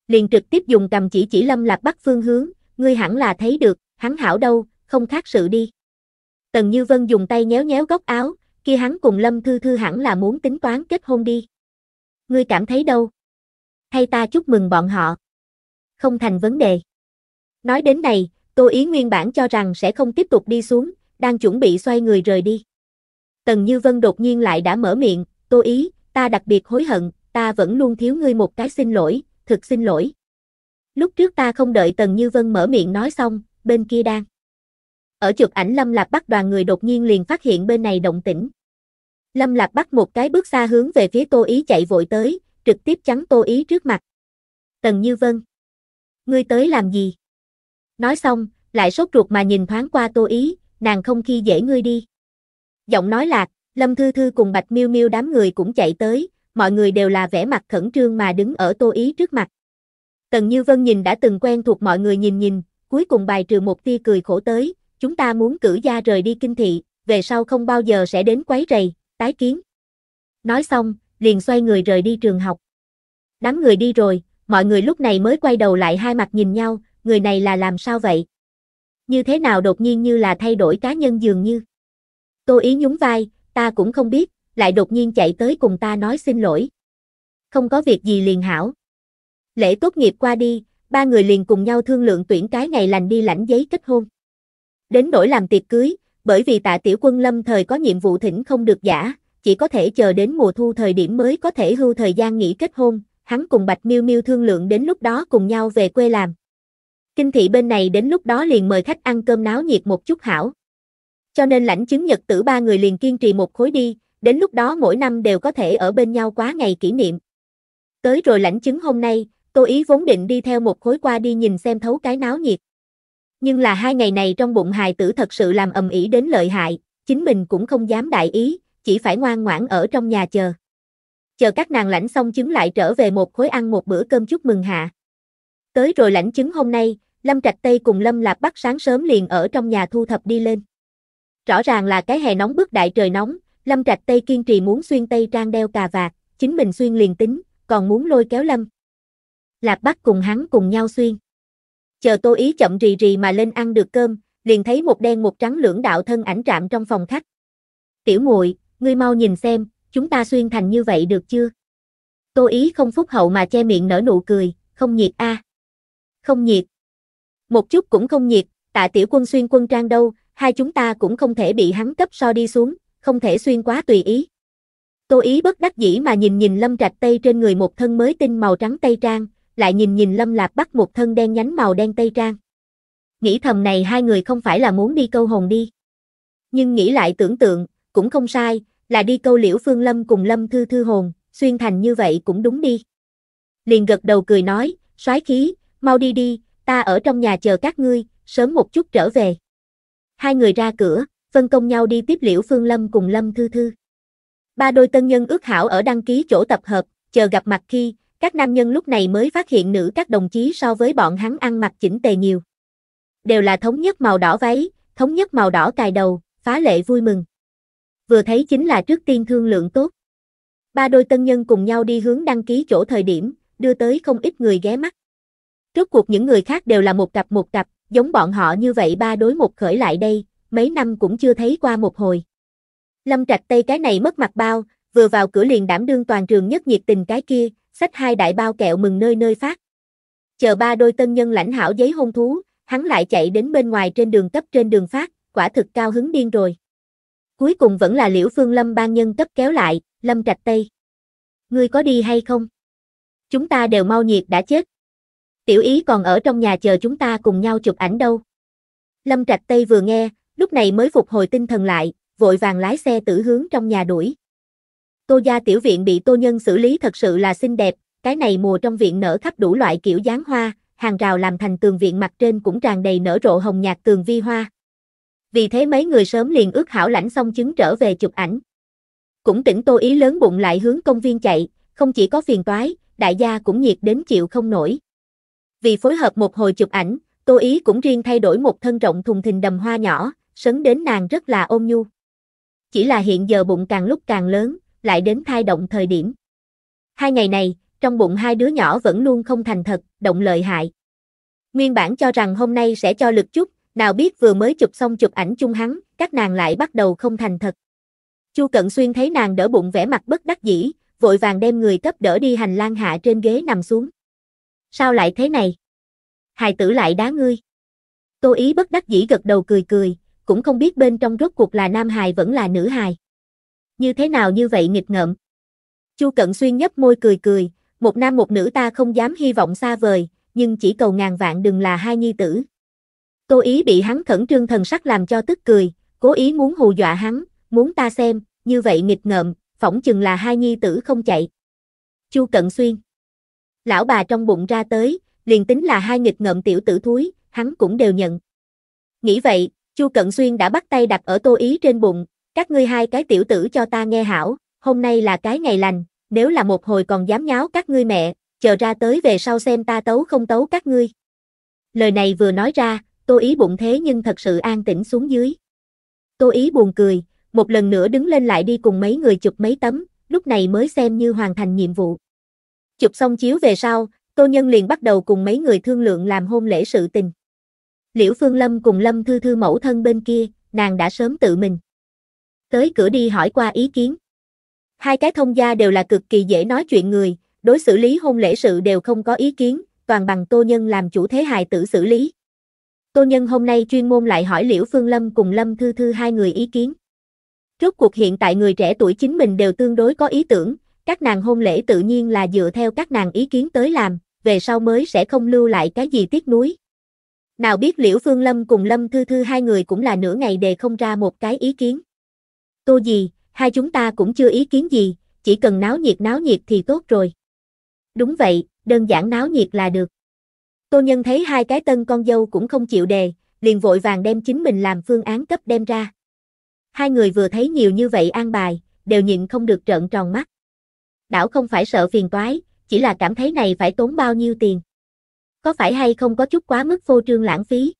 Liền trực tiếp dùng cầm chỉ chỉ Lâm Lạc Bắc phương hướng, ngươi hẳn là thấy được, hắn hảo đâu, không khác sự đi. Tần Như Vân dùng tay nhéo nhéo góc áo, kia hắn cùng Lâm Thư Thư hẳn là muốn tính toán kết hôn đi. Ngươi cảm thấy đâu? Hay ta chúc mừng bọn họ? Không thành vấn đề. Nói đến này, Tô Ý nguyên bản cho rằng sẽ không tiếp tục đi xuống, đang chuẩn bị xoay người rời đi. Tần Như Vân đột nhiên lại đã mở miệng, Tô Ý, ta đặc biệt hối hận, ta vẫn luôn thiếu ngươi một cái xin lỗi, thực xin lỗi. Lúc trước ta không đợi Tần Như Vân mở miệng nói xong, bên kia đang. Ở chụp ảnh Lâm Lạp bắt đoàn người đột nhiên liền phát hiện bên này động tĩnh. Lâm Lạc bắt một cái bước xa hướng về phía Tô Ý chạy vội tới, trực tiếp chắn Tô Ý trước mặt. Tần Như Vân. Ngươi tới làm gì? Nói xong, lại sốt ruột mà nhìn thoáng qua Tô Ý, nàng không khi dễ ngươi đi. Giọng nói lạc, Lâm Thư Thư cùng Bạch Miêu Miêu đám người cũng chạy tới, mọi người đều là vẻ mặt khẩn trương mà đứng ở Tô Ý trước mặt. Tần Như Vân nhìn đã từng quen thuộc mọi người nhìn nhìn, cuối cùng bài trừ một tia cười khổ tới, chúng ta muốn cử gia rời đi kinh thị, về sau không bao giờ sẽ đến quấy rầy, tái kiến. Nói xong, liền xoay người rời đi trường học. Đám người đi rồi, mọi người lúc này mới quay đầu lại hai mặt nhìn nhau, người này là làm sao vậy? Như thế nào đột nhiên như là thay đổi cá nhân dường như? Tô Ý nhún vai, ta cũng không biết, lại đột nhiên chạy tới cùng ta nói xin lỗi. Không có việc gì liền hảo. Lễ tốt nghiệp qua đi, ba người liền cùng nhau thương lượng tuyển cái ngày lành đi lãnh giấy kết hôn. Đến đổi làm tiệc cưới, bởi vì tạ tiểu quân lâm thời có nhiệm vụ thỉnh không được giả, chỉ có thể chờ đến mùa thu thời điểm mới có thể hưu thời gian nghỉ kết hôn, hắn cùng Bạch Miêu Miêu thương lượng đến lúc đó cùng nhau về quê làm. Kinh thị bên này đến lúc đó liền mời khách ăn cơm náo nhiệt một chút hảo. Cho nên lãnh chứng nhật tử ba người liền kiên trì một khối đi, đến lúc đó mỗi năm đều có thể ở bên nhau quá ngày kỷ niệm. Tới rồi lãnh chứng hôm nay, Tô Ý vốn định đi theo một khối qua đi nhìn xem thấu cái náo nhiệt nhưng là hai ngày này trong bụng hài tử thật sự làm ầm ĩ đến lợi hại, chính mình cũng không dám đại ý, chỉ phải ngoan ngoãn ở trong nhà chờ. Chờ các nàng lãnh xong trứng lại trở về một khối ăn một bữa cơm chúc mừng hạ. Tới rồi lãnh trứng hôm nay, Lâm Trạch Tây cùng Lâm Lạp Bắc sáng sớm liền ở trong nhà thu thập đi lên. Rõ ràng là cái hè nóng bức đại trời nóng, Lâm Trạch Tây kiên trì muốn xuyên tây trang đeo cà vạt, chính mình xuyên liền tính, còn muốn lôi kéo Lâm. Lạp Bắc cùng hắn cùng nhau xuyên chờ Tô Ý chậm rì rì mà lên ăn được cơm, liền thấy một đen một trắng lưỡng đạo thân ảnh trạm trong phòng khách. Tiểu muội, ngươi mau nhìn xem, chúng ta xuyên thành như vậy được chưa? Tô Ý không phúc hậu mà che miệng nở nụ cười, không nhiệt a. À. Không nhiệt. Một chút cũng không nhiệt, tạ tiểu quân xuyên quân trang đâu, hai chúng ta cũng không thể bị hắn cấp so đi xuống, không thể xuyên quá tùy ý. Tô Ý bất đắc dĩ mà nhìn nhìn Lâm Trạch Tây trên người một thân mới tinh màu trắng tây trang, lại nhìn nhìn Lâm Lạp bắt một thân đen nhánh màu đen tây trang. Nghĩ thầm này hai người không phải là muốn đi câu hồn đi. Nhưng nghĩ lại tưởng tượng, cũng không sai, là đi câu liễu phương Lâm cùng Lâm Thư Thư hồn, xuyên thành như vậy cũng đúng đi. Liền gật đầu cười nói, soái khí, mau đi đi, ta ở trong nhà chờ các ngươi, sớm một chút trở về. Hai người ra cửa, phân công nhau đi tiếp liễu Phương Lâm cùng Lâm Thư Thư. Ba đôi tân nhân ước hảo ở đăng ký chỗ tập hợp, chờ gặp mặt khi, các nam nhân lúc này mới phát hiện nữ các đồng chí so với bọn hắn ăn mặc chỉnh tề nhiều. Đều là thống nhất màu đỏ váy, thống nhất màu đỏ cài đầu, phá lệ vui mừng. Vừa thấy chính là trước tiên thương lượng tốt. Ba đôi tân nhân cùng nhau đi hướng đăng ký chỗ thời điểm, đưa tới không ít người ghé mắt. trước cuộc những người khác đều là một cặp một cặp, giống bọn họ như vậy ba đối một khởi lại đây, mấy năm cũng chưa thấy qua một hồi. Lâm Trạch Tây cái này mất mặt bao, vừa vào cửa liền đảm đương toàn trường nhất nhiệt tình cái kia, xách hai đại bao kẹo mừng nơi nơi phát. Chờ ba đôi tân nhân lãnh hảo giấy hôn thú, hắn lại chạy đến bên ngoài trên đường cấp trên đường phát, quả thực cao hứng điên rồi. Cuối cùng vẫn là Liễu Phương Lâm ban nhân cấp kéo lại, Lâm Trạch Tây. Ngươi có đi hay không? Chúng ta đều mau nhiệt đã chết. Tiểu ý còn ở trong nhà chờ chúng ta cùng nhau chụp ảnh đâu. Lâm Trạch Tây vừa nghe, lúc này mới phục hồi tinh thần lại, vội vàng lái xe tử hướng trong nhà đuổi. Tô gia tiểu viện bị Tô Nhân xử lý thật sự là xinh đẹp, cái này mùa trong viện nở khắp đủ loại kiểu dáng hoa, hàng rào làm thành tường viện mặt trên cũng tràn đầy nở rộ hồng nhạt tường vi hoa. Vì thế mấy người sớm liền ước hảo lãnh xong chứng trở về chụp ảnh. Cũng tỉnh Tô Ý lớn bụng lại hướng công viên chạy, không chỉ có phiền toái, đại gia cũng nhiệt đến chịu không nổi. Vì phối hợp một hồi chụp ảnh, Tô Ý cũng riêng thay đổi một thân rộng thùng thình đầm hoa nhỏ, sấn đến nàng rất là ôm nhu. Chỉ là hiện giờ bụng càng lúc càng lớn, lại đến thai động thời điểm. Hai ngày này, trong bụng hai đứa nhỏ vẫn luôn không thành thật, động lợi hại. Nguyên bản cho rằng hôm nay sẽ cho lực chút, nào biết vừa mới chụp xong chụp ảnh chung hắn, các nàng lại bắt đầu không thành thật. Chu Cận Xuyên thấy nàng đỡ bụng vẻ mặt bất đắc dĩ, vội vàng đem người cấp đỡ đi hành lang hạ trên ghế nằm xuống. Sao lại thế này? Hài tử lại đá ngươi. Tô ý bất đắc dĩ gật đầu cười cười, cũng không biết bên trong rốt cuộc là nam hài vẫn là nữ hài như thế nào như vậy nghịch ngợm. Chu Cận Xuyên nhấp môi cười cười, một nam một nữ ta không dám hy vọng xa vời, nhưng chỉ cầu ngàn vạn đừng là hai nhi tử. Tô ý bị hắn khẩn trương thần sắc làm cho tức cười, cố ý muốn hù dọa hắn, muốn ta xem, như vậy nghịch ngợm, phỏng chừng là hai nhi tử không chạy. Chu Cận Xuyên Lão bà trong bụng ra tới, liền tính là hai nghịch ngợm tiểu tử thúi, hắn cũng đều nhận. Nghĩ vậy, Chu Cận Xuyên đã bắt tay đặt ở tô ý trên bụng, các ngươi hai cái tiểu tử cho ta nghe hảo, hôm nay là cái ngày lành, nếu là một hồi còn dám nháo các ngươi mẹ, chờ ra tới về sau xem ta tấu không tấu các ngươi. Lời này vừa nói ra, Tô Ý bụng thế nhưng thật sự an tĩnh xuống dưới. Tô Ý buồn cười, một lần nữa đứng lên lại đi cùng mấy người chụp mấy tấm, lúc này mới xem như hoàn thành nhiệm vụ. Chụp xong chiếu về sau, Tô Nhân liền bắt đầu cùng mấy người thương lượng làm hôn lễ sự tình. Liễu Phương Lâm cùng Lâm Thư Thư mẫu thân bên kia, nàng đã sớm tự mình tới cửa đi hỏi qua ý kiến. Hai cái thông gia đều là cực kỳ dễ nói chuyện người, đối xử lý hôn lễ sự đều không có ý kiến, toàn bằng tô nhân làm chủ thế hài tử xử lý. Tô nhân hôm nay chuyên môn lại hỏi Liễu Phương Lâm cùng Lâm Thư Thư hai người ý kiến. Rốt cuộc hiện tại người trẻ tuổi chính mình đều tương đối có ý tưởng, các nàng hôn lễ tự nhiên là dựa theo các nàng ý kiến tới làm, về sau mới sẽ không lưu lại cái gì tiếc nuối. Nào biết Liễu Phương Lâm cùng Lâm Thư Thư hai người cũng là nửa ngày đề không ra một cái ý kiến tô gì, hai chúng ta cũng chưa ý kiến gì, chỉ cần náo nhiệt náo nhiệt thì tốt rồi. Đúng vậy, đơn giản náo nhiệt là được. Tô Nhân thấy hai cái tân con dâu cũng không chịu đề, liền vội vàng đem chính mình làm phương án cấp đem ra. Hai người vừa thấy nhiều như vậy an bài, đều nhịn không được trợn tròn mắt. Đảo không phải sợ phiền toái, chỉ là cảm thấy này phải tốn bao nhiêu tiền. Có phải hay không có chút quá mức vô trương lãng phí?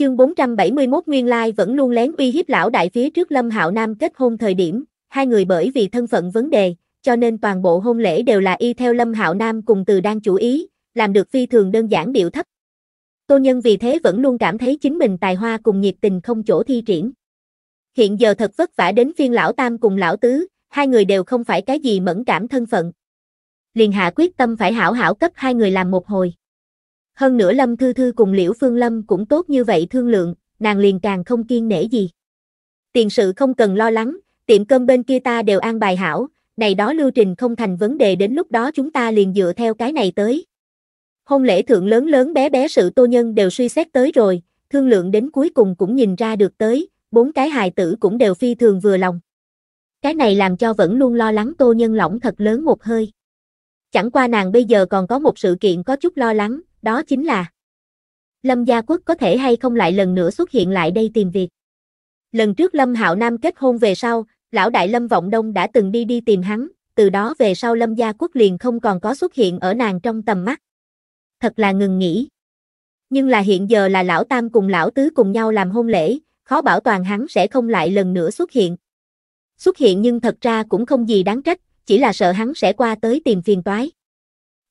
Chương 471 Nguyên Lai vẫn luôn lén uy hiếp lão đại phía trước Lâm Hạo Nam kết hôn thời điểm, hai người bởi vì thân phận vấn đề, cho nên toàn bộ hôn lễ đều là y theo Lâm Hạo Nam cùng từ đang chủ ý, làm được phi thường đơn giản điệu thấp. Tô Nhân vì thế vẫn luôn cảm thấy chính mình tài hoa cùng nhiệt tình không chỗ thi triển. Hiện giờ thật vất vả đến phiên lão tam cùng lão tứ, hai người đều không phải cái gì mẫn cảm thân phận. Liền hạ quyết tâm phải hảo hảo cấp hai người làm một hồi. Hơn nữa Lâm Thư Thư cùng Liễu Phương Lâm cũng tốt như vậy thương lượng, nàng liền càng không kiên nể gì. Tiền sự không cần lo lắng, tiệm cơm bên kia ta đều an bài hảo, này đó lưu trình không thành vấn đề đến lúc đó chúng ta liền dựa theo cái này tới. Hôn lễ thượng lớn lớn bé bé sự tô nhân đều suy xét tới rồi, thương lượng đến cuối cùng cũng nhìn ra được tới, bốn cái hài tử cũng đều phi thường vừa lòng. Cái này làm cho vẫn luôn lo lắng tô nhân lỏng thật lớn một hơi. Chẳng qua nàng bây giờ còn có một sự kiện có chút lo lắng, đó chính là Lâm Gia Quốc có thể hay không lại lần nữa xuất hiện lại đây tìm việc. Lần trước Lâm Hạo Nam kết hôn về sau, lão đại Lâm Vọng Đông đã từng đi đi tìm hắn, từ đó về sau Lâm Gia Quốc liền không còn có xuất hiện ở nàng trong tầm mắt. Thật là ngừng nghĩ. Nhưng là hiện giờ là lão tam cùng lão tứ cùng nhau làm hôn lễ, khó bảo toàn hắn sẽ không lại lần nữa xuất hiện. Xuất hiện nhưng thật ra cũng không gì đáng trách, chỉ là sợ hắn sẽ qua tới tìm phiền toái.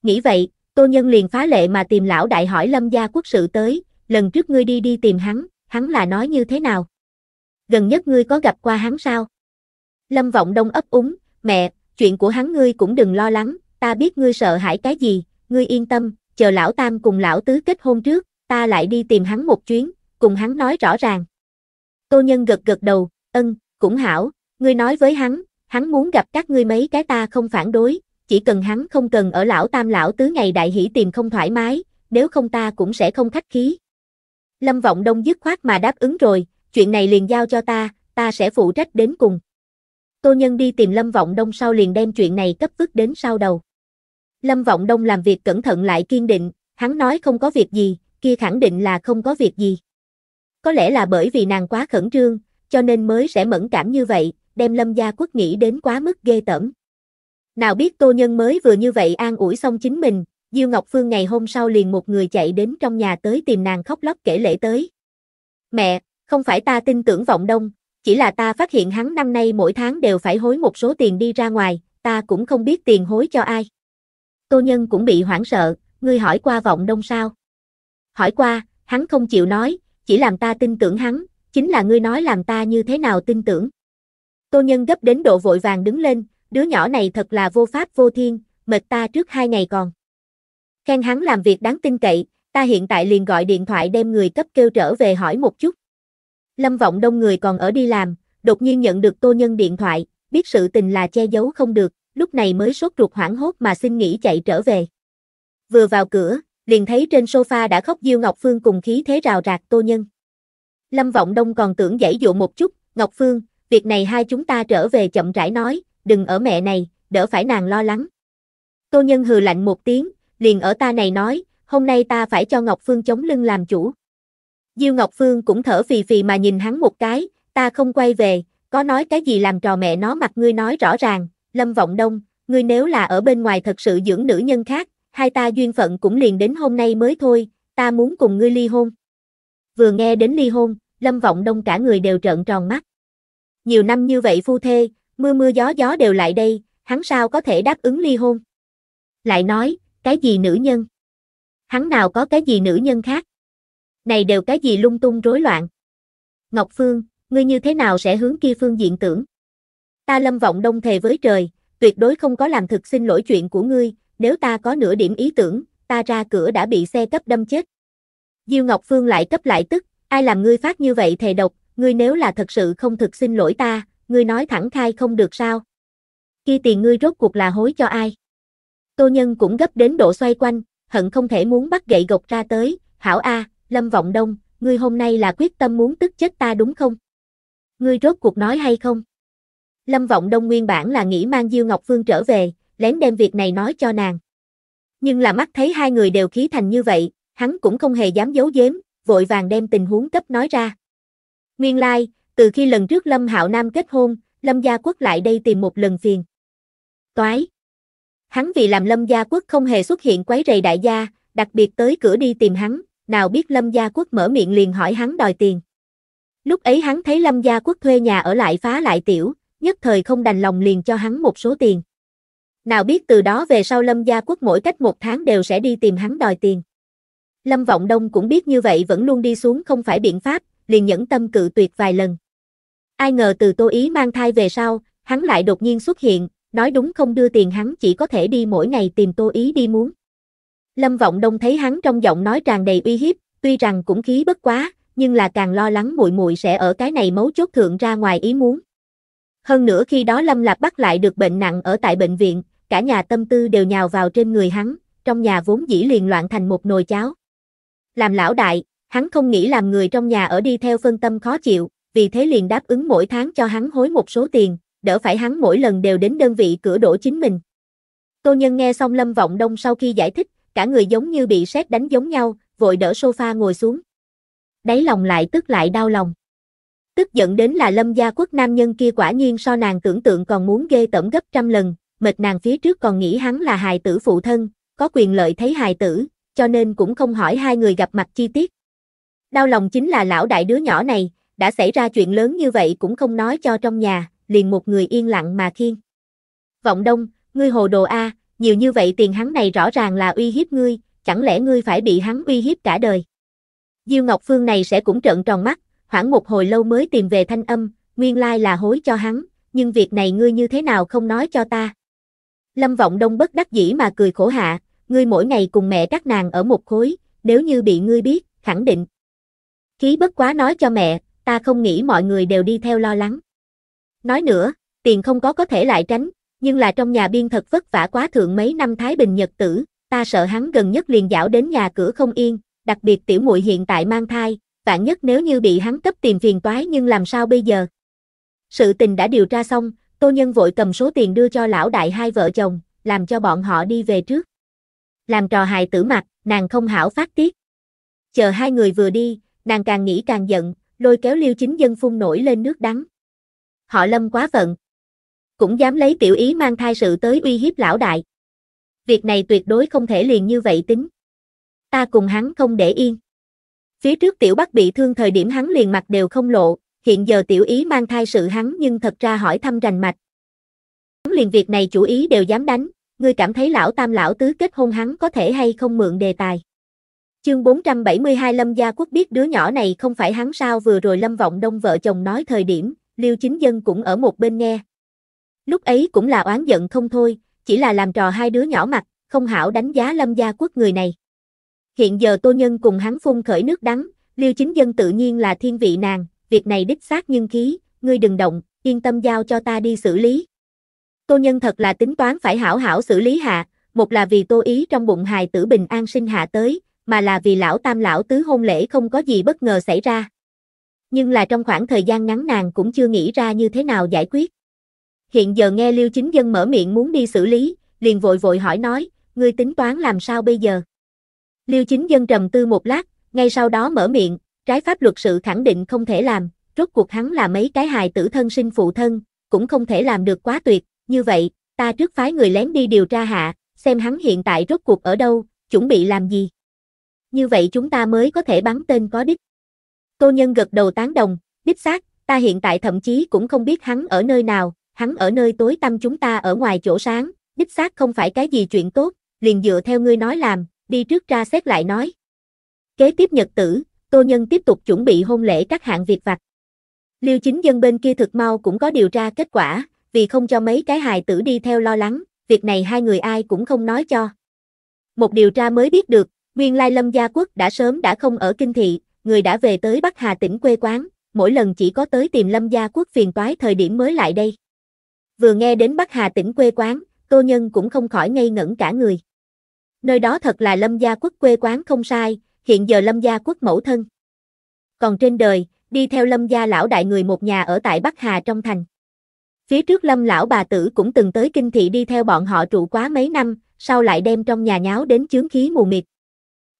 Nghĩ vậy, Tô Nhân liền phá lệ mà tìm lão đại hỏi lâm gia quốc sự tới, lần trước ngươi đi đi tìm hắn, hắn là nói như thế nào? Gần nhất ngươi có gặp qua hắn sao? Lâm Vọng Đông ấp úng, mẹ, chuyện của hắn ngươi cũng đừng lo lắng, ta biết ngươi sợ hãi cái gì, ngươi yên tâm, chờ lão tam cùng lão tứ kết hôn trước, ta lại đi tìm hắn một chuyến, cùng hắn nói rõ ràng. Tô Nhân gật gật đầu, ân, cũng hảo, ngươi nói với hắn, hắn muốn gặp các ngươi mấy cái ta không phản đối, chỉ cần hắn không cần ở lão tam lão tứ ngày đại hỷ tìm không thoải mái, nếu không ta cũng sẽ không khách khí. Lâm Vọng Đông dứt khoát mà đáp ứng rồi, chuyện này liền giao cho ta, ta sẽ phụ trách đến cùng. Tô Nhân đi tìm Lâm Vọng Đông sau liền đem chuyện này cấp vứt đến sau đầu. Lâm Vọng Đông làm việc cẩn thận lại kiên định, hắn nói không có việc gì, kia khẳng định là không có việc gì. Có lẽ là bởi vì nàng quá khẩn trương, cho nên mới sẽ mẫn cảm như vậy, đem Lâm Gia Quốc nghĩ đến quá mức ghê tởm. Nào biết Tô Nhân mới vừa như vậy an ủi xong chính mình, Diêu Ngọc Phương ngày hôm sau liền một người chạy đến trong nhà tới tìm nàng khóc lóc kể lễ tới. Mẹ, không phải ta tin tưởng vọng đông, chỉ là ta phát hiện hắn năm nay mỗi tháng đều phải hối một số tiền đi ra ngoài, ta cũng không biết tiền hối cho ai. Tô Nhân cũng bị hoảng sợ, ngươi hỏi qua vọng đông sao? Hỏi qua, hắn không chịu nói, chỉ làm ta tin tưởng hắn, chính là ngươi nói làm ta như thế nào tin tưởng. Tô Nhân gấp đến độ vội vàng đứng lên, đứa nhỏ này thật là vô pháp vô thiên, mệt ta trước hai ngày còn. Khen hắn làm việc đáng tin cậy, ta hiện tại liền gọi điện thoại đem người cấp kêu trở về hỏi một chút. Lâm vọng đông người còn ở đi làm, đột nhiên nhận được tô nhân điện thoại, biết sự tình là che giấu không được, lúc này mới sốt ruột hoảng hốt mà xin nghỉ chạy trở về. Vừa vào cửa, liền thấy trên sofa đã khóc Diêu Ngọc Phương cùng khí thế rào rạc tô nhân. Lâm Vọng Đông còn tưởng giải dụ một chút, Ngọc Phương, việc này hai chúng ta trở về chậm rãi nói, đừng ở mẹ này, đỡ phải nàng lo lắng. Tô Nhân hừ lạnh một tiếng, liền ở ta này nói, hôm nay ta phải cho Ngọc Phương chống lưng làm chủ. Diêu Ngọc Phương cũng thở phì phì mà nhìn hắn một cái, ta không quay về, có nói cái gì làm trò mẹ nó mặt ngươi nói rõ ràng, Lâm Vọng Đông, ngươi nếu là ở bên ngoài thật sự dưỡng nữ nhân khác, hai ta duyên phận cũng liền đến hôm nay mới thôi, ta muốn cùng ngươi ly hôn. Vừa nghe đến ly hôn, Lâm Vọng Đông cả người đều trợn tròn mắt. Nhiều năm như vậy phu thê, mưa mưa gió gió đều lại đây, hắn sao có thể đáp ứng ly hôn. Lại nói, cái gì nữ nhân? Hắn nào có cái gì nữ nhân khác? Này đều cái gì lung tung rối loạn? Ngọc Phương, ngươi như thế nào sẽ hướng kia phương diện tưởng? Ta lâm vọng đông thề với trời, tuyệt đối không có làm thực xin lỗi chuyện của ngươi, nếu ta có nửa điểm ý tưởng, ta ra cửa đã bị xe cấp đâm chết. Diêu Ngọc Phương lại cấp lại tức, ai làm ngươi phát như vậy thề độc, ngươi nếu là thật sự không thực xin lỗi ta, ngươi nói thẳng khai không được sao? Khi tiền ngươi rốt cuộc là hối cho ai? Tô Nhân cũng gấp đến độ xoay quanh, hận không thể muốn bắt gậy gộc ra tới, hảo A, Lâm Vọng Đông, ngươi hôm nay là quyết tâm muốn tức chết ta đúng không? Ngươi rốt cuộc nói hay không? Lâm Vọng Đông nguyên bản là nghĩ mang Diêu Ngọc Phương trở về, lén đem việc này nói cho nàng. Nhưng là mắt thấy hai người đều khí thành như vậy, hắn cũng không hề dám giấu giếm, vội vàng đem tình huống cấp nói ra. Nguyên lai, like, từ khi lần trước Lâm Hạo Nam kết hôn, Lâm Gia Quốc lại đây tìm một lần phiền. Toái. Hắn vì làm Lâm Gia Quốc không hề xuất hiện quấy rầy đại gia, đặc biệt tới cửa đi tìm hắn, nào biết Lâm Gia Quốc mở miệng liền hỏi hắn đòi tiền. Lúc ấy hắn thấy Lâm Gia Quốc thuê nhà ở lại phá lại tiểu, nhất thời không đành lòng liền cho hắn một số tiền. Nào biết từ đó về sau Lâm Gia Quốc mỗi cách một tháng đều sẽ đi tìm hắn đòi tiền. Lâm Vọng Đông cũng biết như vậy vẫn luôn đi xuống không phải biện pháp, liền nhẫn tâm cự tuyệt vài lần. Ai ngờ từ Tô Ý mang thai về sau, hắn lại đột nhiên xuất hiện, nói đúng không đưa tiền hắn chỉ có thể đi mỗi ngày tìm Tô Ý đi muốn. Lâm Vọng Đông thấy hắn trong giọng nói tràn đầy uy hiếp, tuy rằng cũng khí bất quá, nhưng là càng lo lắng muội muội sẽ ở cái này mấu chốt thượng ra ngoài ý muốn. Hơn nữa khi đó Lâm Lạp bắt lại được bệnh nặng ở tại bệnh viện, cả nhà tâm tư đều nhào vào trên người hắn, trong nhà vốn dĩ liền loạn thành một nồi cháo. Làm lão đại, hắn không nghĩ làm người trong nhà ở đi theo phân tâm khó chịu, vì thế liền đáp ứng mỗi tháng cho hắn hối một số tiền, đỡ phải hắn mỗi lần đều đến đơn vị cửa đổ chính mình. Tô Nhân nghe xong Lâm Vọng Đông sau khi giải thích, cả người giống như bị sét đánh giống nhau, vội đỡ sofa ngồi xuống. Đáy lòng lại tức lại đau lòng. Tức giận đến là Lâm gia quốc nam nhân kia quả nhiên so nàng tưởng tượng còn muốn ghê tởm gấp trăm lần, mệt nàng phía trước còn nghĩ hắn là hài tử phụ thân, có quyền lợi thấy hài tử, cho nên cũng không hỏi hai người gặp mặt chi tiết. Đau lòng chính là lão đại đứa nhỏ này, đã xảy ra chuyện lớn như vậy cũng không nói cho trong nhà, liền một người yên lặng mà khiên. Vọng đông, ngươi hồ đồ A, nhiều như vậy tiền hắn này rõ ràng là uy hiếp ngươi, chẳng lẽ ngươi phải bị hắn uy hiếp cả đời. Diêu Ngọc Phương này sẽ cũng trợn tròn mắt, khoảng một hồi lâu mới tìm về thanh âm, nguyên lai là hối cho hắn, nhưng việc này ngươi như thế nào không nói cho ta. Lâm Vọng Đông bất đắc dĩ mà cười khổ hạ, ngươi mỗi ngày cùng mẹ các nàng ở một khối, nếu như bị ngươi biết, khẳng định. Khí bất quá nói cho mẹ, ta không nghĩ mọi người đều đi theo lo lắng. Nói nữa, tiền không có có thể lại tránh, nhưng là trong nhà biên thật vất vả quá thượng mấy năm Thái Bình Nhật tử, ta sợ hắn gần nhất liền dảo đến nhà cửa không yên, đặc biệt tiểu muội hiện tại mang thai, vạn nhất nếu như bị hắn cấp tìm phiền toái nhưng làm sao bây giờ? Sự tình đã điều tra xong, Tô Nhân vội cầm số tiền đưa cho lão đại hai vợ chồng, làm cho bọn họ đi về trước. Làm trò hài tử mặt, nàng không hảo phát tiết. Chờ hai người vừa đi, nàng càng nghĩ càng giận, lôi kéo liêu chính dân phun nổi lên nước đắng. Họ lâm quá phận. Cũng dám lấy tiểu ý mang thai sự tới uy hiếp lão đại. Việc này tuyệt đối không thể liền như vậy tính. Ta cùng hắn không để yên. Phía trước tiểu bắc bị thương thời điểm hắn liền mặt đều không lộ, hiện giờ tiểu ý mang thai sự hắn nhưng thật ra hỏi thăm rành mạch. Hắn liền việc này chủ ý đều dám đánh, ngươi cảm thấy lão tam lão tứ kết hôn hắn có thể hay không mượn đề tài. Chương 472 Lâm Gia Quốc biết đứa nhỏ này không phải hắn sao vừa rồi Lâm Vọng Đông vợ chồng nói thời điểm, Liêu Chính Dân cũng ở một bên nghe. Lúc ấy cũng là oán giận không thôi, chỉ là làm trò hai đứa nhỏ mặt, không hảo đánh giá Lâm Gia Quốc người này. Hiện giờ Tô Nhân cùng hắn phun khởi nước đắng, Liêu Chính Dân tự nhiên là thiên vị nàng, việc này đích xác nhưng khí, ngươi đừng động, yên tâm giao cho ta đi xử lý. Tô Nhân thật là tính toán phải hảo hảo xử lý hạ, một là vì Tô Ý trong bụng hài tử bình an sinh hạ tới, mà là vì lão tam lão tứ hôn lễ không có gì bất ngờ xảy ra. Nhưng là trong khoảng thời gian ngắn nàng cũng chưa nghĩ ra như thế nào giải quyết. Hiện giờ nghe Liêu Chính Dân mở miệng muốn đi xử lý, liền vội vội hỏi nói, ngươi tính toán làm sao bây giờ? Liêu Chính Dân trầm tư một lát, ngay sau đó mở miệng, trái pháp luật sự khẳng định không thể làm, rốt cuộc hắn là mấy cái hài tử thân sinh phụ thân, cũng không thể làm được quá tuyệt, như vậy, ta trước phái người lén đi điều tra hạ, xem hắn hiện tại rốt cuộc ở đâu, chuẩn bị làm gì như vậy chúng ta mới có thể bắn tên có đích. Tô Nhân gật đầu tán đồng, đích xác, ta hiện tại thậm chí cũng không biết hắn ở nơi nào, hắn ở nơi tối tăm chúng ta ở ngoài chỗ sáng, đích xác không phải cái gì chuyện tốt, liền dựa theo ngươi nói làm, đi trước ra xét lại nói. Kế tiếp nhật tử, Tô Nhân tiếp tục chuẩn bị hôn lễ các hạng việc vặt. Liêu chính dân bên kia thực mau cũng có điều tra kết quả, vì không cho mấy cái hài tử đi theo lo lắng, việc này hai người ai cũng không nói cho. Một điều tra mới biết được, Nguyên lai lâm gia quốc đã sớm đã không ở kinh thị, người đã về tới Bắc Hà tỉnh quê quán, mỗi lần chỉ có tới tìm lâm gia quốc phiền toái thời điểm mới lại đây. Vừa nghe đến Bắc Hà tỉnh quê quán, Tô Nhân cũng không khỏi ngây ngẩn cả người. Nơi đó thật là lâm gia quốc quê quán không sai, hiện giờ lâm gia quốc mẫu thân. Còn trên đời, đi theo lâm gia lão đại người một nhà ở tại Bắc Hà trong thành. Phía trước lâm lão bà tử cũng từng tới kinh thị đi theo bọn họ trụ quá mấy năm, sau lại đem trong nhà nháo đến chướng khí mù mịt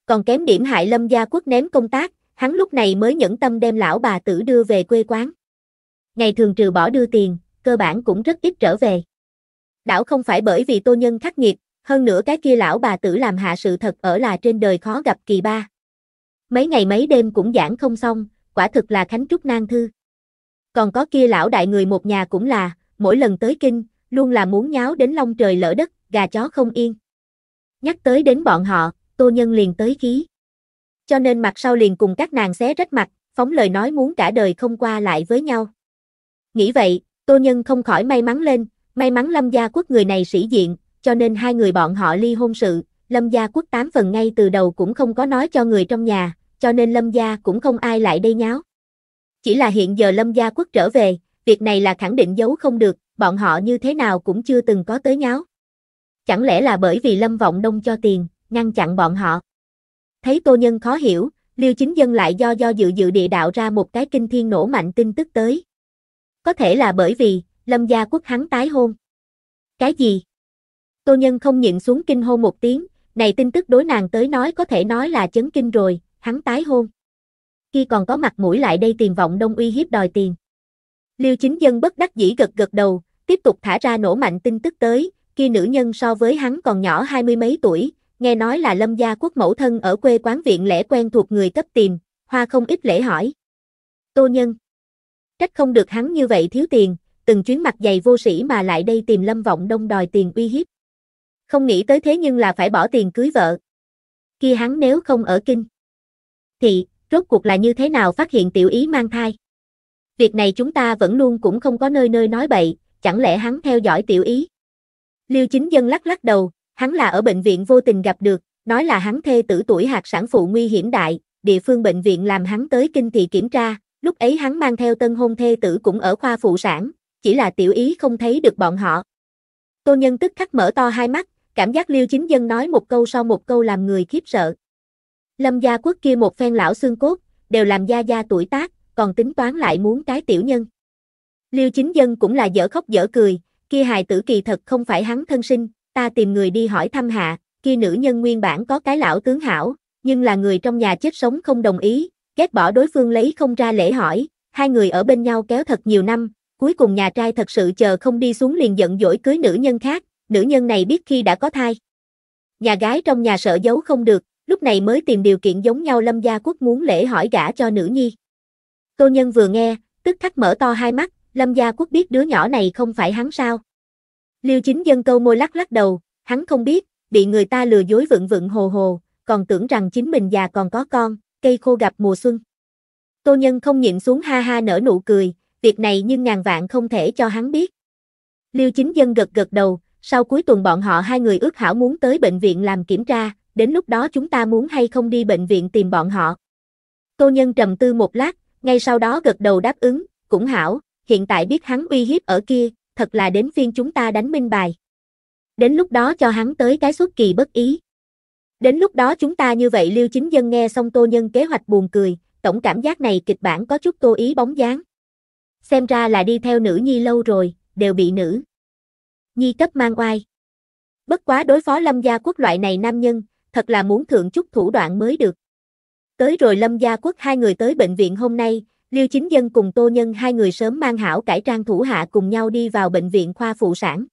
còn kém điểm hại Lâm Gia Quốc ném công tác, hắn lúc này mới nhẫn tâm đem lão bà tử đưa về quê quán. Ngày thường trừ bỏ đưa tiền, cơ bản cũng rất ít trở về. Đảo không phải bởi vì tô nhân khắc nghiệt, hơn nữa cái kia lão bà tử làm hạ sự thật ở là trên đời khó gặp kỳ ba. Mấy ngày mấy đêm cũng giảng không xong, quả thực là khánh trúc nan thư. Còn có kia lão đại người một nhà cũng là, mỗi lần tới kinh, luôn là muốn nháo đến long trời lỡ đất, gà chó không yên. Nhắc tới đến bọn họ, Tô Nhân liền tới khí. Cho nên mặt sau liền cùng các nàng xé rách mặt, phóng lời nói muốn cả đời không qua lại với nhau. Nghĩ vậy, Tô Nhân không khỏi may mắn lên, may mắn Lâm Gia Quốc người này sĩ diện, cho nên hai người bọn họ ly hôn sự, Lâm Gia Quốc tám phần ngay từ đầu cũng không có nói cho người trong nhà, cho nên Lâm Gia cũng không ai lại đây nháo. Chỉ là hiện giờ Lâm Gia Quốc trở về, việc này là khẳng định giấu không được, bọn họ như thế nào cũng chưa từng có tới nháo. Chẳng lẽ là bởi vì Lâm Vọng Đông cho tiền, ngăn chặn bọn họ. Thấy tô nhân khó hiểu, Liêu Chính Dân lại do do dự dự địa đạo ra một cái kinh thiên nổ mạnh tin tức tới. Có thể là bởi vì, Lâm Gia Quốc hắn tái hôn. Cái gì? Tô Nhân không nhịn xuống kinh hô một tiếng, này tin tức đối nàng tới nói có thể nói là chấn kinh rồi, hắn tái hôn. Khi còn có mặt mũi lại đây tiền vọng đông uy hiếp đòi tiền. Liêu Chính Dân bất đắc dĩ gật gật đầu, tiếp tục thả ra nổ mạnh tin tức tới, Khi nữ nhân so với hắn còn nhỏ hai mươi mấy tuổi, nghe nói là lâm gia quốc mẫu thân ở quê quán viện lẽ quen thuộc người cấp tìm, hoa không ít lễ hỏi. Tô nhân. Trách không được hắn như vậy thiếu tiền, từng chuyến mặt dày vô sĩ mà lại đây tìm lâm vọng đông đòi tiền uy hiếp. Không nghĩ tới thế nhưng là phải bỏ tiền cưới vợ. Khi hắn nếu không ở kinh. Thì, rốt cuộc là như thế nào phát hiện tiểu ý mang thai? Việc này chúng ta vẫn luôn cũng không có nơi nơi nói bậy, chẳng lẽ hắn theo dõi tiểu ý? Liêu chính dân lắc lắc đầu, Hắn là ở bệnh viện vô tình gặp được, nói là hắn thê tử tuổi hạt sản phụ nguy hiểm đại, địa phương bệnh viện làm hắn tới kinh thị kiểm tra, lúc ấy hắn mang theo tân hôn thê tử cũng ở khoa phụ sản, chỉ là tiểu ý không thấy được bọn họ. Tô nhân tức khắc mở to hai mắt, cảm giác liêu chính dân nói một câu sau một câu làm người khiếp sợ. Lâm gia quốc kia một phen lão xương cốt, đều làm gia gia tuổi tác, còn tính toán lại muốn cái tiểu nhân. Liêu chính dân cũng là dở khóc dở cười, kia hài tử kỳ thật không phải hắn thân sinh, ta tìm người đi hỏi thăm hạ, kia nữ nhân nguyên bản có cái lão tướng hảo, nhưng là người trong nhà chết sống không đồng ý, ghét bỏ đối phương lấy không ra lễ hỏi, hai người ở bên nhau kéo thật nhiều năm, cuối cùng nhà trai thật sự chờ không đi xuống liền giận dỗi cưới nữ nhân khác, nữ nhân này biết khi đã có thai. Nhà gái trong nhà sợ giấu không được, lúc này mới tìm điều kiện giống nhau Lâm Gia Quốc muốn lễ hỏi gả cho nữ nhi. Tô Nhân vừa nghe, tức khắc mở to hai mắt, Lâm Gia Quốc biết đứa nhỏ này không phải hắn sao. Liêu chính dân câu môi lắc lắc đầu, hắn không biết, bị người ta lừa dối vượng vượng hồ hồ, còn tưởng rằng chính mình già còn có con, cây khô gặp mùa xuân. Tô nhân không nhịn xuống ha ha nở nụ cười, việc này nhưng ngàn vạn không thể cho hắn biết. Liêu chính dân gật gật đầu, sau cuối tuần bọn họ hai người ước hảo muốn tới bệnh viện làm kiểm tra, đến lúc đó chúng ta muốn hay không đi bệnh viện tìm bọn họ. Tô nhân trầm tư một lát, ngay sau đó gật đầu đáp ứng, cũng hảo, hiện tại biết hắn uy hiếp ở kia, thật là đến phiên chúng ta đánh minh bài. Đến lúc đó cho hắn tới cái xuất kỳ bất ý. Đến lúc đó chúng ta như vậy Liêu Chính Dân nghe xong Tô Nhân kế hoạch buồn cười, tổng cảm giác này kịch bản có chút Tô Ý bóng dáng. Xem ra là đi theo nữ nhi lâu rồi, đều bị nữ. Nhi cấp mang oai. Bất quá đối phó Lâm Gia Quốc loại này nam nhân, thật là muốn thượng chút thủ đoạn mới được. Tới rồi Lâm Gia Quốc hai người tới bệnh viện hôm nay, Liêu Chính Dân cùng Tô Nhân hai người sớm mang hảo cải trang thủ hạ cùng nhau đi vào bệnh viện khoa phụ sản.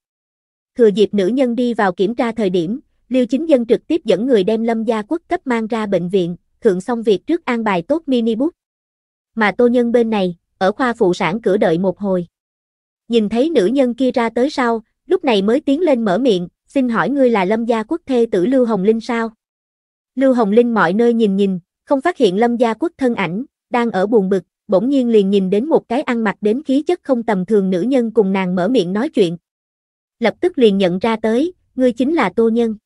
Thừa dịp nữ nhân đi vào kiểm tra thời điểm, Liêu Chính Dân trực tiếp dẫn người đem Lâm Gia Quốc cấp mang ra bệnh viện, thượng xong việc trước an bài tốt mini bút. Mà Tô Nhân bên này, ở khoa phụ sản cửa đợi một hồi. Nhìn thấy nữ nhân kia ra tới sau, lúc này mới tiến lên mở miệng, xin hỏi ngươi là Lâm Gia Quốc thê tử Lưu Hồng Linh sao? Lưu Hồng Linh mọi nơi nhìn nhìn, không phát hiện Lâm Gia Quốc thân ảnh, đang ở buồn bực, bỗng nhiên liền nhìn đến một cái ăn mặc đến khí chất không tầm thường nữ nhân cùng nàng mở miệng nói chuyện. Lập tức liền nhận ra tới, ngươi chính là Tô Nhân.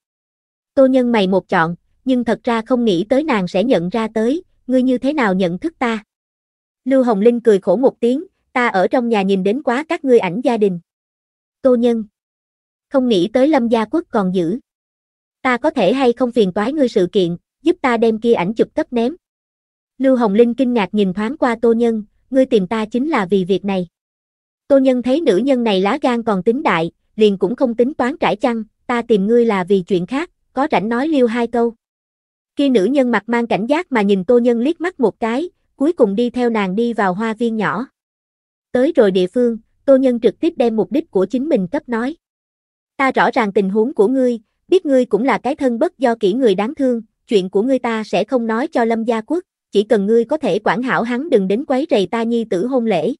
Tô Nhân mày một chọn, nhưng thật ra không nghĩ tới nàng sẽ nhận ra tới, ngươi như thế nào nhận thức ta. Lưu Hồng Linh cười khổ một tiếng, ta ở trong nhà nhìn đến quá các ngươi ảnh gia đình. Tô Nhân. Không nghĩ tới Lâm Gia Quốc còn giữ. Ta có thể hay không phiền toái ngươi sự kiện, giúp ta đem kia ảnh chụp cấp ném. Lưu Hồng Linh kinh ngạc nhìn thoáng qua Tô Nhân, ngươi tìm ta chính là vì việc này. Tô Nhân thấy nữ nhân này lá gan còn tính đại, liền cũng không tính toán trải chăng, ta tìm ngươi là vì chuyện khác, có rảnh nói lưu hai câu. Khi nữ nhân mặt mang cảnh giác mà nhìn Tô Nhân liếc mắt một cái, cuối cùng đi theo nàng đi vào hoa viên nhỏ. Tới rồi địa phương, Tô Nhân trực tiếp đem mục đích của chính mình cấp nói. Ta rõ ràng tình huống của ngươi, biết ngươi cũng là cái thân bất do kỹ người đáng thương, chuyện của ngươi ta sẽ không nói cho lâm gia quốc chỉ cần ngươi có thể quản hảo hắn đừng đến quấy rầy ta nhi tử hôn lễ.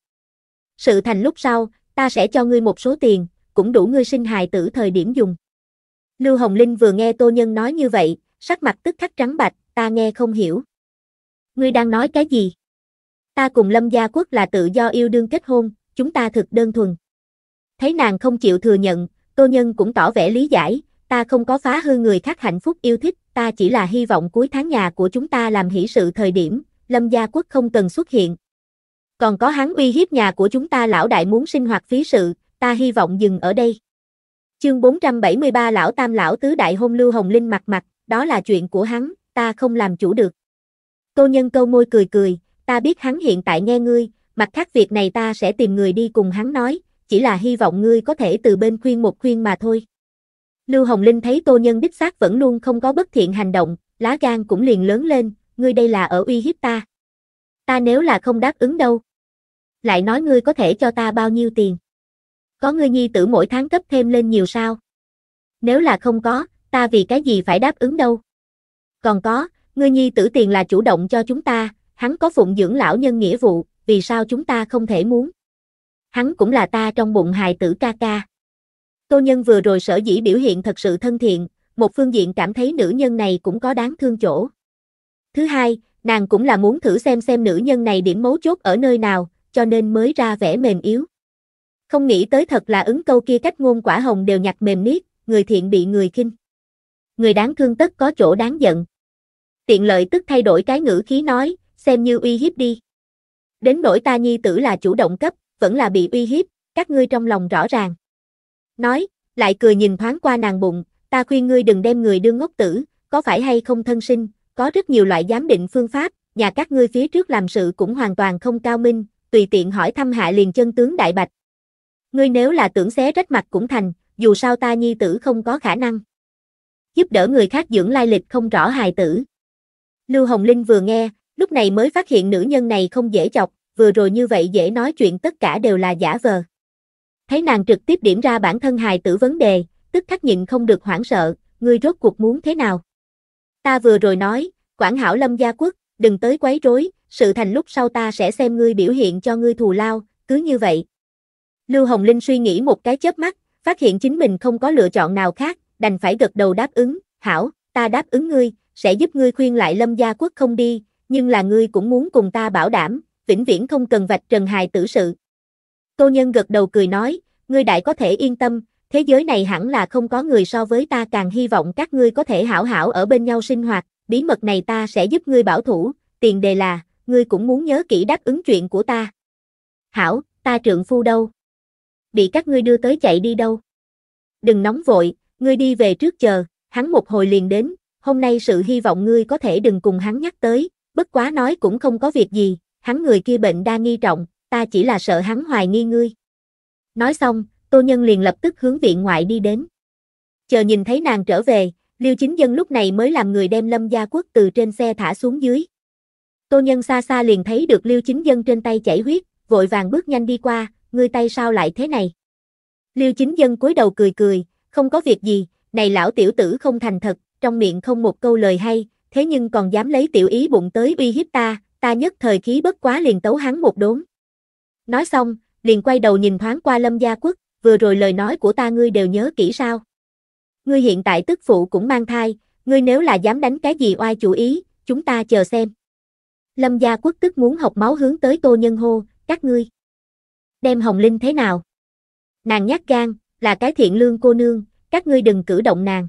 Sự thành lúc sau, ta sẽ cho ngươi một số tiền, cũng đủ ngươi sinh hài tử thời điểm dùng. Lưu Hồng Linh vừa nghe Tô Nhân nói như vậy, sắc mặt tức khắc trắng bạch, ta nghe không hiểu. Ngươi đang nói cái gì? Ta cùng Lâm Gia Quốc là tự do yêu đương kết hôn, chúng ta thực đơn thuần. Thấy nàng không chịu thừa nhận, Tô Nhân cũng tỏ vẻ lý giải, ta không có phá hư người khác hạnh phúc yêu thích, ta chỉ là hy vọng cuối tháng nhà của chúng ta làm hỷ sự thời điểm, lâm gia quốc không cần xuất hiện. Còn có hắn uy hiếp nhà của chúng ta lão đại muốn sinh hoạt phí sự, ta hy vọng dừng ở đây. Chương 473 lão tam lão tứ đại hôn lưu hồng linh mặt mặt, đó là chuyện của hắn, ta không làm chủ được. Cô nhân câu môi cười cười, ta biết hắn hiện tại nghe ngươi, mặt khác việc này ta sẽ tìm người đi cùng hắn nói, chỉ là hy vọng ngươi có thể từ bên khuyên một khuyên mà thôi. Lưu Hồng Linh thấy Tô Nhân đích xác vẫn luôn không có bất thiện hành động, lá gan cũng liền lớn lên, ngươi đây là ở uy hiếp ta. Ta nếu là không đáp ứng đâu. Lại nói ngươi có thể cho ta bao nhiêu tiền. Có ngươi nhi tử mỗi tháng cấp thêm lên nhiều sao. Nếu là không có, ta vì cái gì phải đáp ứng đâu. Còn có, ngươi nhi tử tiền là chủ động cho chúng ta, hắn có phụng dưỡng lão nhân nghĩa vụ, vì sao chúng ta không thể muốn. Hắn cũng là ta trong bụng hài tử ca ca. Tô Nhân vừa rồi sở dĩ biểu hiện thật sự thân thiện, một phương diện cảm thấy nữ nhân này cũng có đáng thương chỗ. Thứ hai, nàng cũng là muốn thử xem xem nữ nhân này điểm mấu chốt ở nơi nào, cho nên mới ra vẻ mềm yếu. Không nghĩ tới thật là ứng câu kia cách ngôn quả hồng đều nhặt mềm niết, người thiện bị người khinh. Người đáng thương tất có chỗ đáng giận. Tiện lợi tức thay đổi cái ngữ khí nói, xem như uy hiếp đi. Đến nỗi ta nhi tử là chủ động cấp, vẫn là bị uy hiếp, các ngươi trong lòng rõ ràng nói, lại cười nhìn thoáng qua nàng bụng, ta khuyên ngươi đừng đem người đưa ngốc tử, có phải hay không thân sinh, có rất nhiều loại giám định phương pháp, nhà các ngươi phía trước làm sự cũng hoàn toàn không cao minh, tùy tiện hỏi thăm hạ liền chân tướng đại bạch. Ngươi nếu là tưởng xé rách mặt cũng thành, dù sao ta nhi tử không có khả năng. Giúp đỡ người khác dưỡng lai lịch không rõ hài tử. Lưu Hồng Linh vừa nghe, lúc này mới phát hiện nữ nhân này không dễ chọc, vừa rồi như vậy dễ nói chuyện tất cả đều là giả vờ. Thấy nàng trực tiếp điểm ra bản thân hài tử vấn đề, tức khắc nhịn không được hoảng sợ, ngươi rốt cuộc muốn thế nào? Ta vừa rồi nói, quản hảo lâm gia quốc, đừng tới quấy rối, sự thành lúc sau ta sẽ xem ngươi biểu hiện cho ngươi thù lao, cứ như vậy. Lưu Hồng Linh suy nghĩ một cái chớp mắt, phát hiện chính mình không có lựa chọn nào khác, đành phải gật đầu đáp ứng, hảo, ta đáp ứng ngươi, sẽ giúp ngươi khuyên lại lâm gia quốc không đi, nhưng là ngươi cũng muốn cùng ta bảo đảm, vĩnh viễn không cần vạch trần hài tử sự. Tô Nhân gật đầu cười nói, ngươi đại có thể yên tâm, thế giới này hẳn là không có người so với ta càng hy vọng các ngươi có thể hảo hảo ở bên nhau sinh hoạt, bí mật này ta sẽ giúp ngươi bảo thủ, tiền đề là, ngươi cũng muốn nhớ kỹ đáp ứng chuyện của ta. Hảo, ta trượng phu đâu? Bị các ngươi đưa tới chạy đi đâu? Đừng nóng vội, ngươi đi về trước chờ, hắn một hồi liền đến, hôm nay sự hy vọng ngươi có thể đừng cùng hắn nhắc tới, bất quá nói cũng không có việc gì, hắn người kia bệnh đa nghi trọng, ta chỉ là sợ hắn hoài nghi ngươi. Nói xong, Tô Nhân liền lập tức hướng viện ngoại đi đến. Chờ nhìn thấy nàng trở về, Liêu Chính Dân lúc này mới làm người đem Lâm Gia Quốc từ trên xe thả xuống dưới. Tô Nhân xa xa liền thấy được Liêu Chính Dân trên tay chảy huyết, vội vàng bước nhanh đi qua, ngươi tay sao lại thế này? Liêu Chính Dân cúi đầu cười cười, không có việc gì, này lão tiểu tử không thành thật, trong miệng không một câu lời hay, thế nhưng còn dám lấy tiểu ý bụng tới uy hiếp ta, ta nhất thời khí bất quá liền tấu hắn một đốn. Nói xong, liền quay đầu nhìn thoáng qua Lâm Gia Quốc, vừa rồi lời nói của ta ngươi đều nhớ kỹ sao. Ngươi hiện tại tức phụ cũng mang thai, ngươi nếu là dám đánh cái gì oai chủ ý, chúng ta chờ xem. Lâm Gia Quốc tức muốn học máu hướng tới Tô Nhân Hô, các ngươi. Đem Hồng Linh thế nào? Nàng nhát gan, là cái thiện lương cô nương, các ngươi đừng cử động nàng.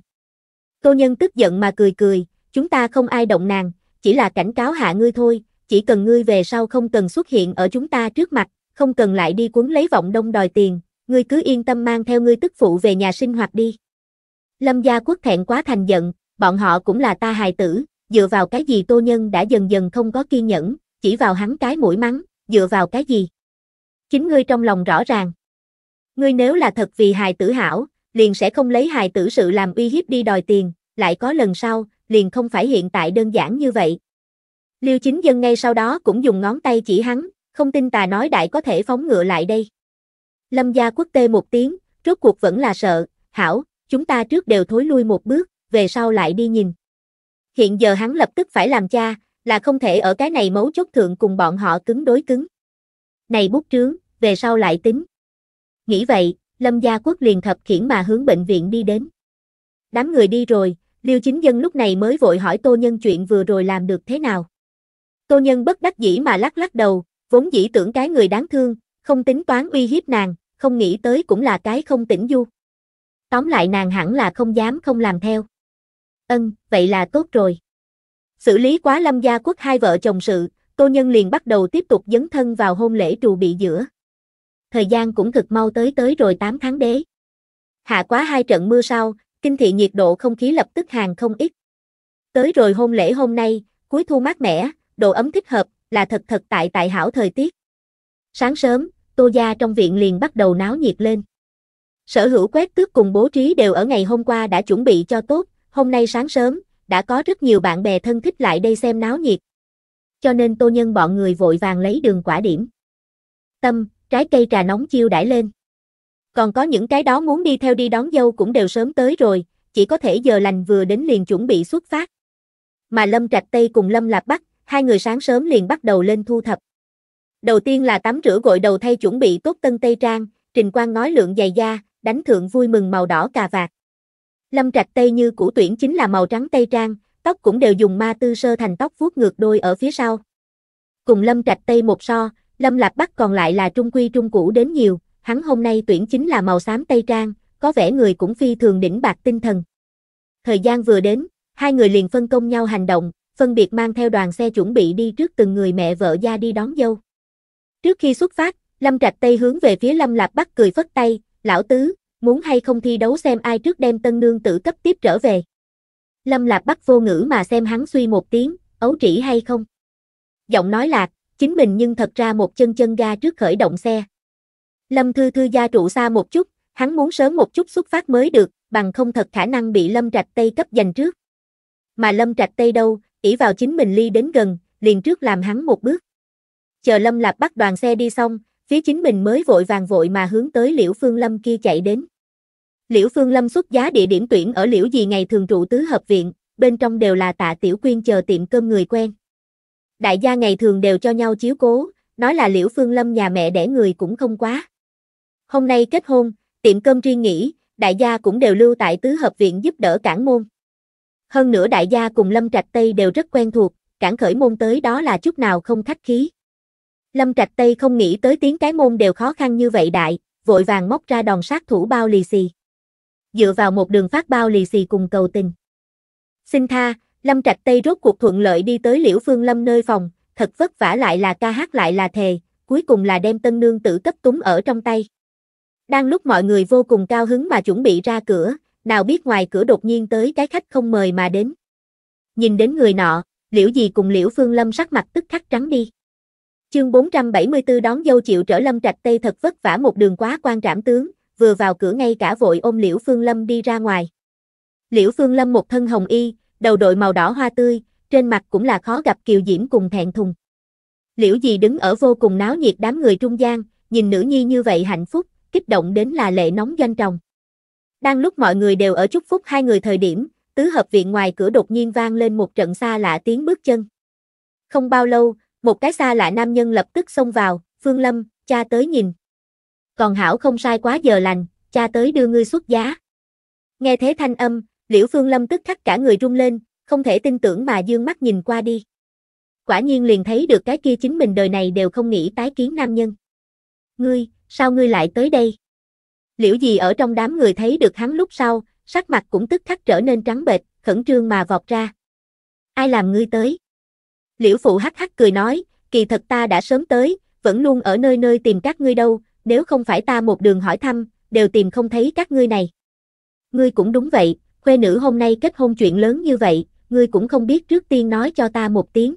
Tô Nhân tức giận mà cười cười, chúng ta không ai động nàng, chỉ là cảnh cáo hạ ngươi thôi, chỉ cần ngươi về sau không cần xuất hiện ở chúng ta trước mặt, không cần lại đi cuốn lấy vọng đông đòi tiền, ngươi cứ yên tâm mang theo ngươi tức phụ về nhà sinh hoạt đi. Lâm gia quốc thẹn quá thành giận, bọn họ cũng là ta hài tử, dựa vào cái gì tô nhân đã dần dần không có kiên nhẫn, chỉ vào hắn cái mũi mắng, dựa vào cái gì. Chính ngươi trong lòng rõ ràng. Ngươi nếu là thật vì hài tử hảo, liền sẽ không lấy hài tử sự làm uy hiếp đi đòi tiền, lại có lần sau, liền không phải hiện tại đơn giản như vậy. Liêu chính dân ngay sau đó cũng dùng ngón tay chỉ hắn, không tin tà nói đại có thể phóng ngựa lại đây. Lâm gia quốc tê một tiếng, rốt cuộc vẫn là sợ, hảo, chúng ta trước đều thối lui một bước, về sau lại đi nhìn. Hiện giờ hắn lập tức phải làm cha, là không thể ở cái này mấu chốt thượng cùng bọn họ cứng đối cứng. Này bút trướng, về sau lại tính. Nghĩ vậy, Lâm Gia Quốc liền thập khiển mà hướng bệnh viện đi đến. Đám người đi rồi, Liêu Chính Dân lúc này mới vội hỏi Tô Nhân chuyện vừa rồi làm được thế nào. Tô Nhân bất đắc dĩ mà lắc lắc đầu, vốn dĩ tưởng cái người đáng thương, không tính toán uy hiếp nàng, không nghĩ tới cũng là cái không tỉnh du. Tóm lại nàng hẳn là không dám không làm theo. Ân, vậy là tốt rồi. Xử lý quá lâm gia quốc hai vợ chồng sự, cô nhân liền bắt đầu tiếp tục dấn thân vào hôn lễ trù bị giữa. Thời gian cũng thực mau tới tới rồi 8 tháng đế. Hạ quá hai trận mưa sau, kinh thị nhiệt độ không khí lập tức hàng không ít. Tới rồi hôn lễ hôm nay, cuối thu mát mẻ, độ ấm thích hợp, là thật thật tại tại hảo thời tiết. Sáng sớm, Tô Gia trong viện liền bắt đầu náo nhiệt lên. Sở hữu quét tước cùng bố trí đều ở ngày hôm qua đã chuẩn bị cho tốt, hôm nay sáng sớm, đã có rất nhiều bạn bè thân thích lại đây xem náo nhiệt. Cho nên tô nhân bọn người vội vàng lấy đường quả điểm. Tâm, trái cây trà nóng chiêu đãi lên. Còn có những cái đó muốn đi theo đi đón dâu cũng đều sớm tới rồi, chỉ có thể giờ lành vừa đến liền chuẩn bị xuất phát. Mà Lâm Trạch Tây cùng Lâm Lạp Bắc hai người sáng sớm liền bắt đầu lên thu thập. Đầu tiên là tắm rửa gội đầu thay chuẩn bị tốt tân tây trang, Trình Quang nói lượng giày da, đánh thượng vui mừng màu đỏ cà vạt. Lâm Trạch Tây như cũ tuyển chính là màu trắng tây trang, tóc cũng đều dùng ma tư sơ thành tóc vuốt ngược đôi ở phía sau. Cùng Lâm Trạch Tây một so, Lâm lạp Bắc còn lại là trung quy trung cũ đến nhiều, hắn hôm nay tuyển chính là màu xám tây trang, có vẻ người cũng phi thường đỉnh bạc tinh thần. Thời gian vừa đến, hai người liền phân công nhau hành động, phân biệt mang theo đoàn xe chuẩn bị đi trước từng người mẹ vợ ra đi đón dâu. Trước khi xuất phát, Lâm Trạch Tây hướng về phía Lâm Lạp Bắc cười phất tay, lão tứ, muốn hay không thi đấu xem ai trước đem tân nương tử cấp tiếp trở về. Lâm Lạp Bắc vô ngữ mà xem hắn suy một tiếng, ấu trĩ hay không. Giọng nói lạc, chính mình nhưng thật ra một chân chân ga trước khởi động xe. Lâm Thư Thư gia trụ xa một chút, hắn muốn sớm một chút xuất phát mới được, bằng không thật khả năng bị Lâm Trạch Tây cấp giành trước. Mà Lâm Trạch Tây đâu, ỷ vào chính mình ly đến gần, liền trước làm hắn một bước. Chờ Lâm Lạp bắt đoàn xe đi xong, phía chính mình mới vội vàng vội mà hướng tới Liễu Phương Lâm kia chạy đến. Liễu Phương Lâm xuất giá địa điểm tuyển ở Liễu gì ngày thường trụ tứ hợp viện, bên trong đều là tạ tiểu quyên chờ tiệm cơm người quen. Đại gia ngày thường đều cho nhau chiếu cố, nói là Liễu Phương Lâm nhà mẹ đẻ người cũng không quá. Hôm nay kết hôn, tiệm cơm riêng nghỉ, đại gia cũng đều lưu tại tứ hợp viện giúp đỡ cản môn. Hơn nữa đại gia cùng Lâm Trạch Tây đều rất quen thuộc, cản khởi môn tới đó là chút nào không khách khí. Lâm Trạch Tây không nghĩ tới tiếng cái môn đều khó khăn như vậy đại, vội vàng móc ra đòn sát thủ bao lì xì. Dựa vào một đường phát bao lì xì cùng cầu tình. Xin tha, Lâm Trạch Tây rốt cuộc thuận lợi đi tới Liễu Phương Lâm nơi phòng, thật vất vả lại là ca hát lại là thề, cuối cùng là đem tân nương tử cấp túng ở trong tay. Đang lúc mọi người vô cùng cao hứng mà chuẩn bị ra cửa, nào biết ngoài cửa đột nhiên tới cái khách không mời mà đến. Nhìn đến người nọ, liễu gì cùng liễu phương lâm sắc mặt tức khắc trắng đi. Chương 474 đón dâu chịu trở lâm trạch tây thật vất vả một đường quá quan trảm tướng, vừa vào cửa ngay cả vội ôm liễu phương lâm đi ra ngoài. Liễu phương lâm một thân hồng y, đầu đội màu đỏ hoa tươi, trên mặt cũng là khó gặp kiều diễm cùng thẹn thùng. Liễu gì đứng ở vô cùng náo nhiệt đám người trung gian, nhìn nữ nhi như vậy hạnh phúc, kích động đến là lệ nóng doanh tròng. Đang lúc mọi người đều ở chúc phúc hai người thời điểm, tứ hợp viện ngoài cửa đột nhiên vang lên một trận xa lạ tiếng bước chân. Không bao lâu, một cái xa lạ nam nhân lập tức xông vào, Phương Lâm, cha tới nhìn. Còn Hảo không sai quá giờ lành, cha tới đưa ngươi xuất giá. Nghe thế thanh âm, Liễu Phương Lâm tức khắc cả người rung lên, không thể tin tưởng mà dương mắt nhìn qua đi. Quả nhiên liền thấy được cái kia chính mình đời này đều không nghĩ tái kiến nam nhân. Ngươi, sao ngươi lại tới đây? Liễu gì ở trong đám người thấy được hắn lúc sau, sắc mặt cũng tức khắc trở nên trắng bệch, khẩn trương mà vọt ra. Ai làm ngươi tới? Liễu phụ hắc hắc cười nói, kỳ thật ta đã sớm tới, vẫn luôn ở nơi nơi tìm các ngươi đâu, nếu không phải ta một đường hỏi thăm, đều tìm không thấy các ngươi này. Ngươi cũng đúng vậy, khuê nữ hôm nay kết hôn chuyện lớn như vậy, ngươi cũng không biết trước tiên nói cho ta một tiếng.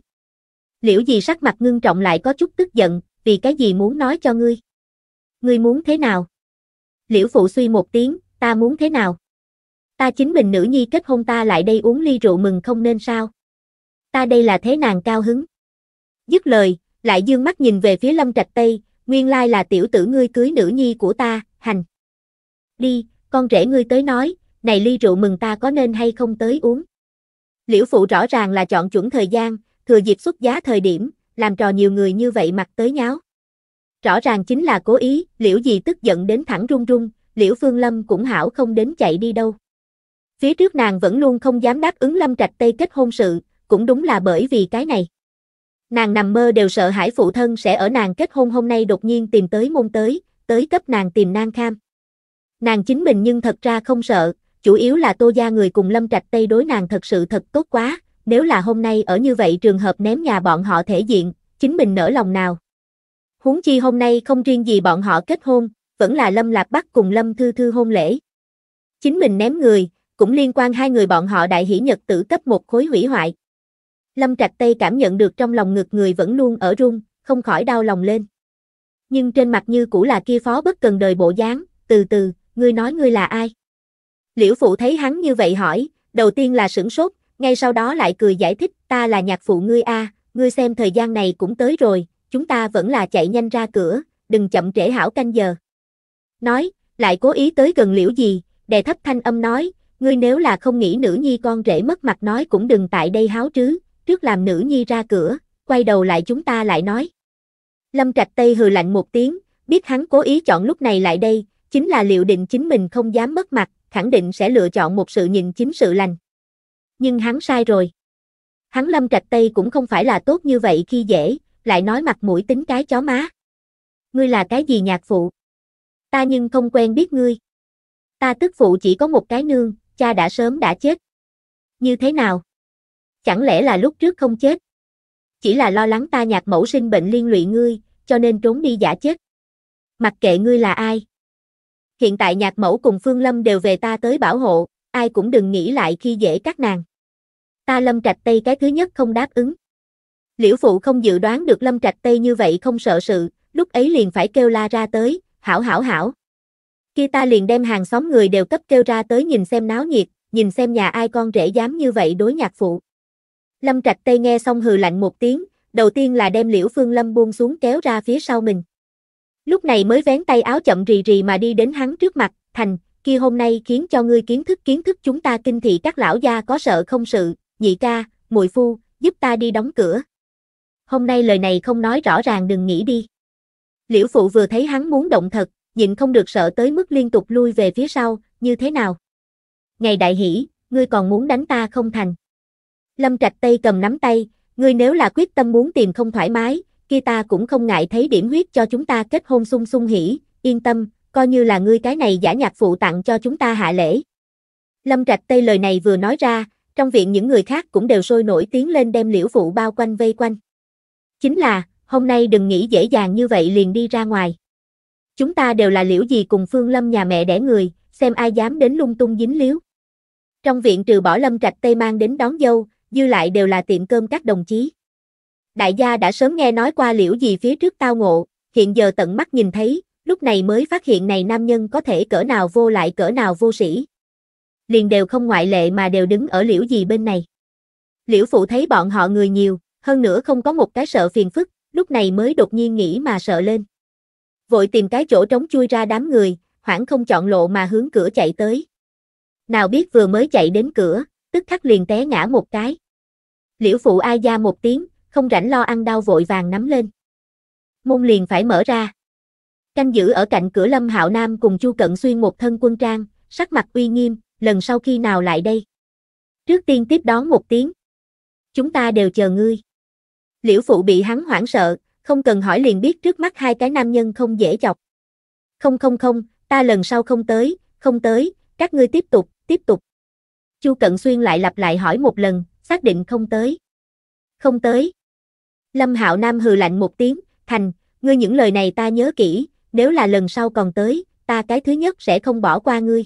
Liễu gì sắc mặt ngưng trọng lại có chút tức giận, vì cái gì muốn nói cho ngươi? Ngươi muốn thế nào? liễu phụ suy một tiếng, ta muốn thế nào? Ta chính mình nữ nhi kết hôn ta lại đây uống ly rượu mừng không nên sao? Ta đây là thế nàng cao hứng. Dứt lời, lại dương mắt nhìn về phía lâm trạch tây, nguyên lai là tiểu tử ngươi cưới nữ nhi của ta, hành. Đi, con rể ngươi tới nói, này ly rượu mừng ta có nên hay không tới uống. Liễu phụ rõ ràng là chọn chuẩn thời gian, thừa dịp xuất giá thời điểm, làm trò nhiều người như vậy mặc tới nháo. Rõ ràng chính là cố ý, liễu gì tức giận đến thẳng run run, liễu phương lâm cũng hảo không đến chạy đi đâu. Phía trước nàng vẫn luôn không dám đáp ứng lâm trạch tây kết hôn sự, cũng đúng là bởi vì cái này. Nàng nằm mơ đều sợ hải phụ thân sẽ ở nàng kết hôn hôm nay đột nhiên tìm tới môn tới, tới cấp nàng tìm nang kham. Nàng chính mình nhưng thật ra không sợ, chủ yếu là tô gia người cùng lâm trạch tây đối nàng thật sự thật tốt quá, nếu là hôm nay ở như vậy trường hợp ném nhà bọn họ thể diện, chính mình nở lòng nào. Huống chi hôm nay không riêng gì bọn họ kết hôn, vẫn là Lâm Lạc Bắc cùng Lâm Thư Thư hôn lễ. Chính mình ném người, cũng liên quan hai người bọn họ đại hỷ nhật tử cấp một khối hủy hoại. Lâm Trạch Tây cảm nhận được trong lòng ngực người vẫn luôn ở rung, không khỏi đau lòng lên. Nhưng trên mặt như cũ là kia phó bất cần đời bộ dáng, từ từ, ngươi nói ngươi là ai? Liễu phụ thấy hắn như vậy hỏi, đầu tiên là sửng sốt, ngay sau đó lại cười giải thích, ta là nhạc phụ ngươi a, ngươi xem thời gian này cũng tới rồi, chúng ta vẫn là chạy nhanh ra cửa, đừng chậm trễ hảo canh giờ. Nói, lại cố ý tới gần liễu gì, đè thấp thanh âm nói, ngươi nếu là không nghĩ nữ nhi con rể mất mặt nói cũng đừng tại đây háo trứ, trước làm nữ nhi ra cửa, quay đầu lại chúng ta lại nói. Lâm Trạch Tây hừ lạnh một tiếng, biết hắn cố ý chọn lúc này lại đây, chính là liệu định chính mình không dám mất mặt, khẳng định sẽ lựa chọn một sự nhìn chính sự lành. Nhưng hắn sai rồi. Hắn Lâm Trạch Tây cũng không phải là tốt như vậy khi dễ, lại nói mặt mũi tính cái chó má. Ngươi là cái gì nhạc phụ? Ta nhưng không quen biết ngươi. Ta tức phụ chỉ có một cái nương, cha đã sớm đã chết. Như thế nào? Chẳng lẽ là lúc trước không chết? Chỉ là lo lắng ta nhạc mẫu sinh bệnh liên lụy ngươi, cho nên trốn đi giả chết. Mặc kệ ngươi là ai. Hiện tại nhạc mẫu cùng Phương Lâm đều về ta tới bảo hộ, ai cũng đừng nghĩ lại khi dễ các nàng. Ta Lâm Trạch Tây cái thứ nhất không đáp ứng. Liễu Phụ không dự đoán được Lâm Trạch Tây như vậy không sợ sự, lúc ấy liền phải kêu la ra tới, hảo hảo hảo. Khi ta liền đem hàng xóm người đều cấp kêu ra tới nhìn xem náo nhiệt, nhìn xem nhà ai con rể dám như vậy đối nhạc phụ. Lâm Trạch Tây nghe xong hừ lạnh một tiếng, đầu tiên là đem Liễu Phương Lâm buông xuống kéo ra phía sau mình. Lúc này mới vén tay áo chậm rì rì mà đi đến hắn trước mặt, thành, kia hôm nay khiến cho ngươi kiến thức kiến thức chúng ta kinh thị các lão gia có sợ không sự, nhị ca, muội phu, giúp ta đi đóng cửa hôm nay lời này không nói rõ ràng đừng nghĩ đi. Liễu phụ vừa thấy hắn muốn động thật, nhịn không được sợ tới mức liên tục lui về phía sau, như thế nào? Ngày đại hỷ, ngươi còn muốn đánh ta không thành. Lâm Trạch Tây cầm nắm tay, ngươi nếu là quyết tâm muốn tìm không thoải mái, kia ta cũng không ngại thấy điểm huyết cho chúng ta kết hôn sung sung hỉ, yên tâm, coi như là ngươi cái này giả nhạc phụ tặng cho chúng ta hạ lễ. Lâm Trạch Tây lời này vừa nói ra, trong viện những người khác cũng đều sôi nổi tiếng lên đem liễu phụ bao quanh vây quanh chính là, hôm nay đừng nghĩ dễ dàng như vậy liền đi ra ngoài. Chúng ta đều là liễu gì cùng Phương Lâm nhà mẹ đẻ người, xem ai dám đến lung tung dính liếu. Trong viện trừ bỏ Lâm Trạch Tây mang đến đón dâu, dư lại đều là tiệm cơm các đồng chí. Đại gia đã sớm nghe nói qua liễu gì phía trước tao ngộ, hiện giờ tận mắt nhìn thấy, lúc này mới phát hiện này nam nhân có thể cỡ nào vô lại cỡ nào vô sĩ. Liền đều không ngoại lệ mà đều đứng ở liễu gì bên này. Liễu phụ thấy bọn họ người nhiều, hơn nữa không có một cái sợ phiền phức, lúc này mới đột nhiên nghĩ mà sợ lên. Vội tìm cái chỗ trống chui ra đám người, hoảng không chọn lộ mà hướng cửa chạy tới. Nào biết vừa mới chạy đến cửa, tức khắc liền té ngã một cái. Liễu phụ ai da một tiếng, không rảnh lo ăn đau vội vàng nắm lên. Môn liền phải mở ra. Canh giữ ở cạnh cửa Lâm Hạo Nam cùng Chu Cận Xuyên một thân quân trang, sắc mặt uy nghiêm, lần sau khi nào lại đây? Trước tiên tiếp đón một tiếng. Chúng ta đều chờ ngươi. Liễu Phụ bị hắn hoảng sợ, không cần hỏi liền biết trước mắt hai cái nam nhân không dễ chọc. Không không không, ta lần sau không tới, không tới, các ngươi tiếp tục, tiếp tục. Chu Cận Xuyên lại lặp lại hỏi một lần, xác định không tới. Không tới. Lâm Hạo Nam hừ lạnh một tiếng, thành, ngươi những lời này ta nhớ kỹ, nếu là lần sau còn tới, ta cái thứ nhất sẽ không bỏ qua ngươi.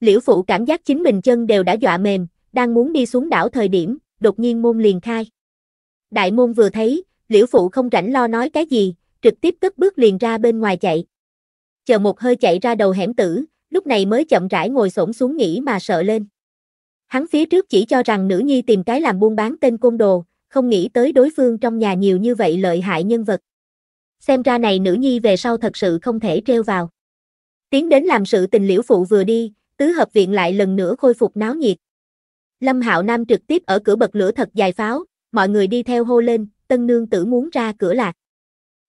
Liễu Phụ cảm giác chính mình chân đều đã dọa mềm, đang muốn đi xuống đảo thời điểm, đột nhiên môn liền khai. Đại môn vừa thấy, liễu phụ không rảnh lo nói cái gì, trực tiếp cất bước liền ra bên ngoài chạy. Chờ một hơi chạy ra đầu hẻm tử, lúc này mới chậm rãi ngồi xổm xuống nghỉ mà sợ lên. Hắn phía trước chỉ cho rằng nữ nhi tìm cái làm buôn bán tên côn đồ, không nghĩ tới đối phương trong nhà nhiều như vậy lợi hại nhân vật. Xem ra này nữ nhi về sau thật sự không thể treo vào. Tiến đến làm sự tình liễu phụ vừa đi, tứ hợp viện lại lần nữa khôi phục náo nhiệt. Lâm Hạo Nam trực tiếp ở cửa bật lửa thật dài pháo, mọi người đi theo hô lên, tân nương tử muốn ra cửa lạc.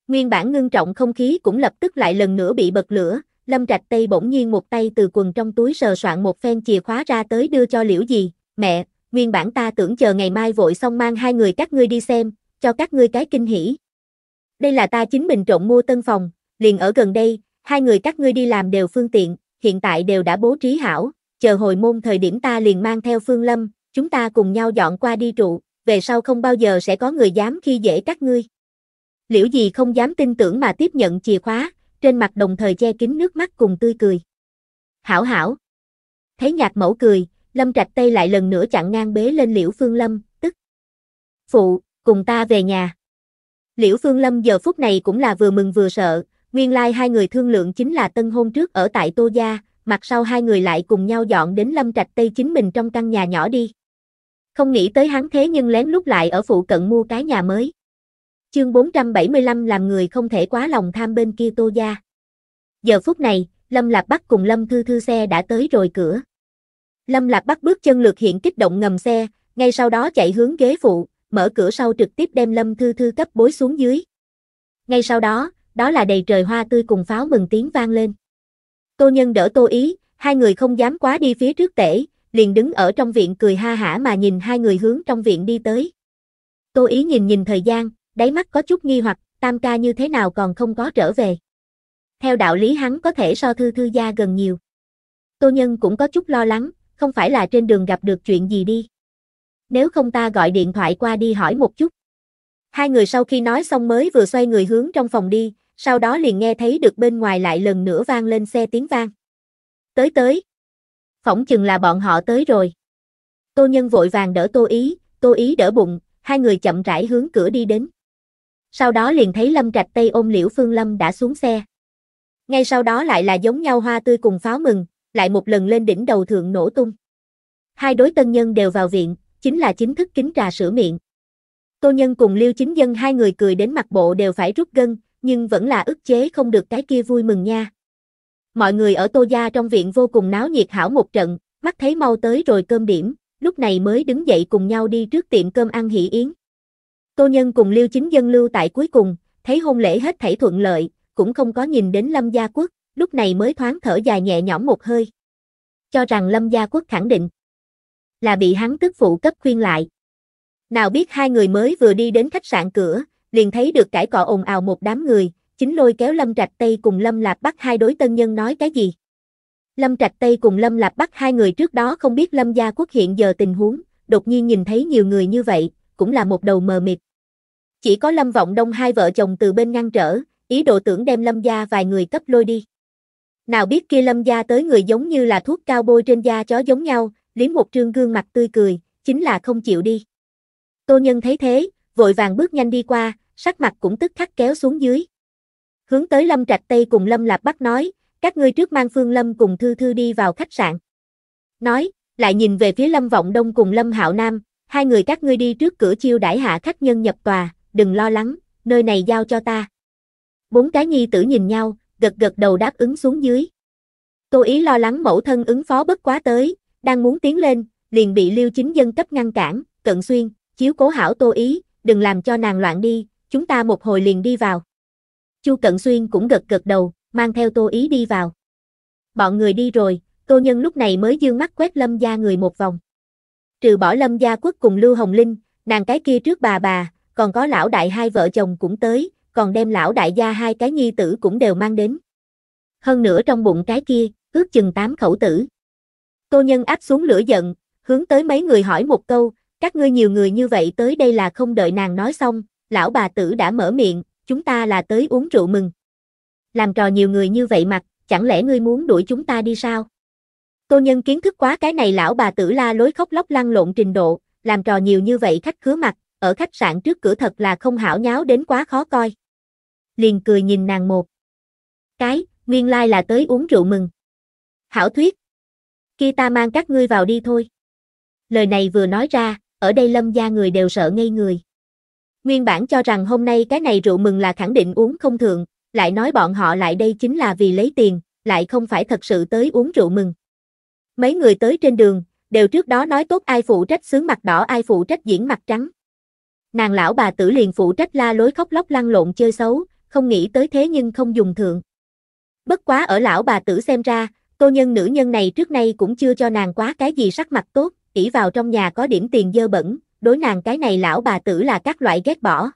Nguyên bản ngưng trọng không khí cũng lập tức lại lần nữa bị bật lửa, Lâm Trạch Tây bỗng nhiên một tay từ quần trong túi sờ soạn một phen chìa khóa ra tới đưa cho liễu gì, mẹ, nguyên bản ta tưởng chờ ngày mai vội xong mang hai người các ngươi đi xem, cho các ngươi cái kinh hỉ. Đây là ta chính mình trộn mua tân phòng, liền ở gần đây, hai người các ngươi đi làm đều phương tiện, hiện tại đều đã bố trí hảo, chờ hồi môn thời điểm ta liền mang theo Phương Lâm, chúng ta cùng nhau dọn qua đi trụ, về sau không bao giờ sẽ có người dám khi dễ các ngươi. Liễu gì không dám tin tưởng mà tiếp nhận chìa khóa, trên mặt đồng thời che kín nước mắt cùng tươi cười. Hảo hảo. Thấy nhạc mẫu cười, Lâm Trạch Tây lại lần nữa chặn ngang bế lên Liễu Phương Lâm, tức. Phụ, cùng ta về nhà. Liễu Phương Lâm giờ phút này cũng là vừa mừng vừa sợ, nguyên lai like hai người thương lượng chính là tân hôn trước ở tại Tô Gia, mặt sau hai người lại cùng nhau dọn đến Lâm Trạch Tây chính mình trong căn nhà nhỏ đi. Không nghĩ tới hắn thế nhưng lén lút lại ở phụ cận mua cái nhà mới. Chương 475 làm người không thể quá lòng tham bên kia tô gia. Giờ phút này, Lâm Lạc Bắc cùng Lâm Thư Thư xe đã tới rồi cửa. Lâm Lạc Bắc bước chân lượt hiện kích động ngầm xe, ngay sau đó chạy hướng ghế phụ, mở cửa sau trực tiếp đem Lâm Thư Thư cấp bối xuống dưới. Ngay sau đó, đó là đầy trời hoa tươi cùng pháo mừng tiếng vang lên. Tô Nhân đỡ Tô Ý, hai người không dám quá đi phía trước tể, liền đứng ở trong viện cười ha hả mà nhìn hai người hướng trong viện đi tới. Tô Ý nhìn nhìn thời gian, đáy mắt có chút nghi hoặc, tam ca như thế nào còn không có trở về. Theo đạo lý hắn có thể so thư thư gia gần nhiều. Tô Nhân cũng có chút lo lắng, không phải là trên đường gặp được chuyện gì đi. Nếu không ta gọi điện thoại qua đi hỏi một chút. Hai người sau khi nói xong mới vừa xoay người hướng trong phòng đi, sau đó liền nghe thấy được bên ngoài lại lần nữa vang lên xe tiếng vang. Tới tới, phỏng chừng là bọn họ tới rồi. Tô Nhân vội vàng đỡ Tô Ý, Tô Ý đỡ bụng, hai người chậm rãi hướng cửa đi đến. Sau đó liền thấy Lâm Trạch Tây ôm Liễu Phương Lâm đã xuống xe. Ngay sau đó lại là giống nhau hoa tươi cùng pháo mừng, lại một lần lên đỉnh đầu thượng nổ tung. Hai đối tân nhân đều vào viện, chính là chính thức kính trà sữa miệng. Tô Nhân cùng Liêu Chính Dân hai người cười đến mặt bộ đều phải rút gân, nhưng vẫn là ức chế không được cái kia vui mừng nha mọi người ở Tô Gia trong viện vô cùng náo nhiệt hảo một trận, mắt thấy mau tới rồi cơm điểm, lúc này mới đứng dậy cùng nhau đi trước tiệm cơm ăn hỷ yến. Tô Nhân cùng Liêu Chính Dân lưu tại cuối cùng, thấy hôn lễ hết thảy thuận lợi, cũng không có nhìn đến Lâm Gia Quốc, lúc này mới thoáng thở dài nhẹ nhõm một hơi. Cho rằng Lâm Gia Quốc khẳng định là bị hắn tức phụ cấp khuyên lại. Nào biết hai người mới vừa đi đến khách sạn cửa, liền thấy được cải cọ ồn ào một đám người, chính lôi kéo Lâm Trạch Tây cùng Lâm lạp Bắc hai đối tân nhân nói cái gì. Lâm Trạch Tây cùng Lâm lạp Bắc hai người trước đó không biết Lâm Gia Quốc hiện giờ tình huống, đột nhiên nhìn thấy nhiều người như vậy, cũng là một đầu mờ mịt. Chỉ có Lâm Vọng Đông hai vợ chồng từ bên ngăn trở, ý đồ tưởng đem Lâm Gia vài người cấp lôi đi. Nào biết kia Lâm Gia tới người giống như là thuốc cao bôi trên da chó giống nhau, liếm một trương gương mặt tươi cười, chính là không chịu đi. Tô Nhân thấy thế, vội vàng bước nhanh đi qua, sắc mặt cũng tức khắc kéo xuống dưới hướng tới Lâm Trạch Tây cùng Lâm Lạp Bắc nói, các ngươi trước mang Phương Lâm cùng Thư Thư đi vào khách sạn. Nói, lại nhìn về phía Lâm Vọng Đông cùng Lâm Hạo Nam, hai người các ngươi đi trước cửa chiêu đãi hạ khách nhân nhập tòa, đừng lo lắng, nơi này giao cho ta. Bốn cái nhi tử nhìn nhau, gật gật đầu đáp ứng xuống dưới. Tô ý lo lắng mẫu thân ứng phó bất quá tới, đang muốn tiến lên, liền bị lưu chính dân cấp ngăn cản, cận xuyên, chiếu cố hảo tô ý, đừng làm cho nàng loạn đi, chúng ta một hồi liền đi vào. Chu Cận Xuyên cũng gật gật đầu, mang theo Tô Ý đi vào. Bọn người đi rồi, Tô Nhân lúc này mới dương mắt quét Lâm gia người một vòng. Trừ bỏ Lâm gia quốc cùng Lưu Hồng Linh, nàng cái kia trước bà bà, còn có lão đại hai vợ chồng cũng tới, còn đem lão đại gia hai cái nhi tử cũng đều mang đến. Hơn nữa trong bụng cái kia, ước chừng tám khẩu tử. Tô Nhân áp xuống lửa giận, hướng tới mấy người hỏi một câu, các ngươi nhiều người như vậy tới đây là không đợi nàng nói xong, lão bà tử đã mở miệng, chúng ta là tới uống rượu mừng. Làm trò nhiều người như vậy mặt, chẳng lẽ ngươi muốn đuổi chúng ta đi sao? tô nhân kiến thức quá cái này lão bà tử la lối khóc lóc lăn lộn trình độ, làm trò nhiều như vậy khách khứa mặt, ở khách sạn trước cửa thật là không hảo nháo đến quá khó coi. Liền cười nhìn nàng một. Cái, nguyên lai là tới uống rượu mừng. Hảo thuyết. Khi ta mang các ngươi vào đi thôi. Lời này vừa nói ra, ở đây lâm gia người đều sợ ngây người. Nguyên bản cho rằng hôm nay cái này rượu mừng là khẳng định uống không thượng, lại nói bọn họ lại đây chính là vì lấy tiền, lại không phải thật sự tới uống rượu mừng. Mấy người tới trên đường, đều trước đó nói tốt ai phụ trách sướng mặt đỏ ai phụ trách diễn mặt trắng. Nàng lão bà tử liền phụ trách la lối khóc lóc lăn lộn chơi xấu, không nghĩ tới thế nhưng không dùng thượng. Bất quá ở lão bà tử xem ra, cô nhân nữ nhân này trước nay cũng chưa cho nàng quá cái gì sắc mặt tốt, ỷ vào trong nhà có điểm tiền dơ bẩn, đối nàng cái này lão bà tử là các loại ghét bỏ.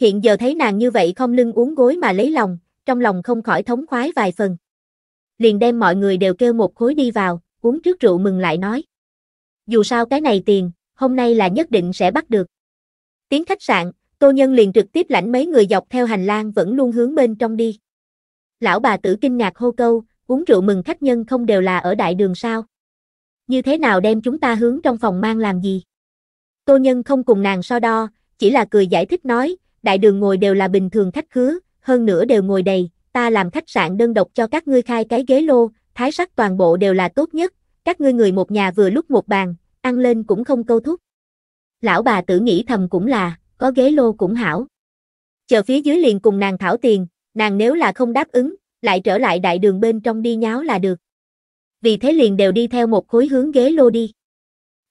Hiện giờ thấy nàng như vậy không lưng uống gối mà lấy lòng, trong lòng không khỏi thống khoái vài phần. Liền đem mọi người đều kêu một khối đi vào, uống trước rượu mừng lại nói. Dù sao cái này tiền, hôm nay là nhất định sẽ bắt được. Tiếng khách sạn, Tô Nhân liền trực tiếp lãnh mấy người dọc theo hành lang vẫn luôn hướng bên trong đi. Lão bà tử kinh ngạc hô câu, uống rượu mừng khách nhân không đều là ở đại đường sao? Như thế nào đem chúng ta hướng trong phòng mang làm gì? Tô Nhân không cùng nàng so đo, chỉ là cười giải thích nói, đại đường ngồi đều là bình thường khách khứa, hơn nữa đều ngồi đầy, ta làm khách sạn đơn độc cho các ngươi khai cái ghế lô, thái sắc toàn bộ đều là tốt nhất, các ngươi người một nhà vừa lúc một bàn, ăn lên cũng không câu thúc. Lão bà tử nghĩ thầm cũng là, có ghế lô cũng hảo. Chờ phía dưới liền cùng nàng thảo tiền, nàng nếu là không đáp ứng, lại trở lại đại đường bên trong đi nháo là được. Vì thế liền đều đi theo một khối hướng ghế lô đi.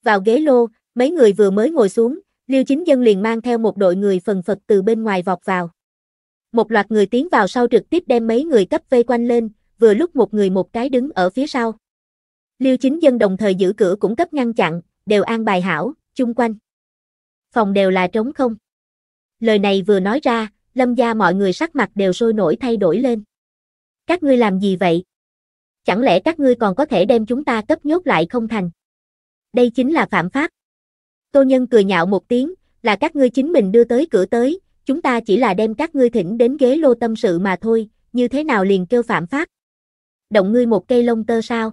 Vào ghế lô, Mấy người vừa mới ngồi xuống, Liêu Chính Dân liền mang theo một đội người phần phật từ bên ngoài vọt vào. Một loạt người tiến vào sau trực tiếp đem mấy người cấp vây quanh lên, vừa lúc một người một cái đứng ở phía sau. Liêu Chính Dân đồng thời giữ cửa cũng cấp ngăn chặn, đều an bài hảo, chung quanh. Phòng đều là trống không. Lời này vừa nói ra, lâm gia mọi người sắc mặt đều sôi nổi thay đổi lên. Các ngươi làm gì vậy? Chẳng lẽ các ngươi còn có thể đem chúng ta cấp nhốt lại không thành? Đây chính là phạm pháp. Tô Nhân cười nhạo một tiếng, là các ngươi chính mình đưa tới cửa tới, chúng ta chỉ là đem các ngươi thỉnh đến ghế lô tâm sự mà thôi, như thế nào liền kêu phạm pháp. Động ngươi một cây lông tơ sao?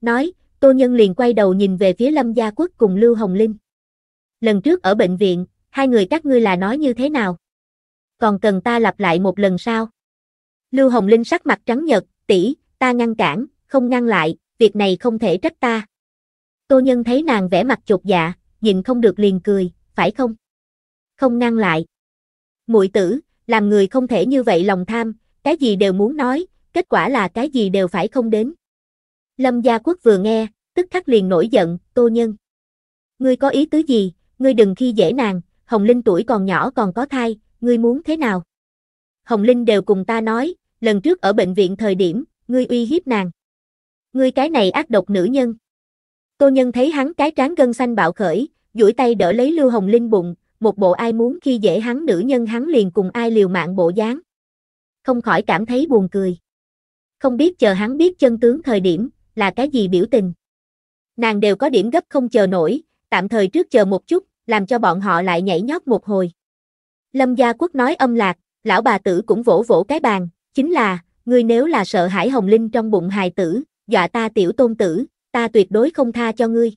Nói, Tô Nhân liền quay đầu nhìn về phía Lâm Gia Quốc cùng Lưu Hồng Linh. Lần trước ở bệnh viện, hai người các ngươi là nói như thế nào? Còn cần ta lặp lại một lần sao? Lưu Hồng Linh sắc mặt trắng nhợt, tỷ, ta ngăn cản, không ngăn lại, việc này không thể trách ta. Tô Nhân thấy nàng vẻ mặt chột dạ, nhìn không được liền cười, phải không? Không ngăn lại. Muội tử, làm người không thể như vậy lòng tham, cái gì đều muốn nói, kết quả là cái gì đều phải không đến. Lâm Gia Quốc vừa nghe, tức khắc liền nổi giận, tô nhân. Ngươi có ý tứ gì, ngươi đừng khi dễ nàng, Hồng Linh tuổi còn nhỏ còn có thai, ngươi muốn thế nào? Hồng Linh đều cùng ta nói, lần trước ở bệnh viện thời điểm, ngươi uy hiếp nàng. Ngươi cái này ác độc nữ nhân. Tô Nhân thấy hắn cái trán gân xanh bạo khởi, duỗi tay đỡ lấy Lưu Hồng Linh bụng, một bộ ai muốn khi dễ hắn nữ nhân hắn liền cùng ai liều mạng bộ dáng. Không khỏi cảm thấy buồn cười. Không biết chờ hắn biết chân tướng thời điểm, là cái gì biểu tình. Nàng đều có điểm gấp không chờ nổi, tạm thời trước chờ một chút, làm cho bọn họ lại nhảy nhót một hồi. Lâm Gia Quốc nói âm lạc, lão bà tử cũng vỗ vỗ cái bàn, chính là, ngươi nếu là sợ hãi hồng linh trong bụng hài tử, dọa ta tiểu tôn tử, ta tuyệt đối không tha cho ngươi.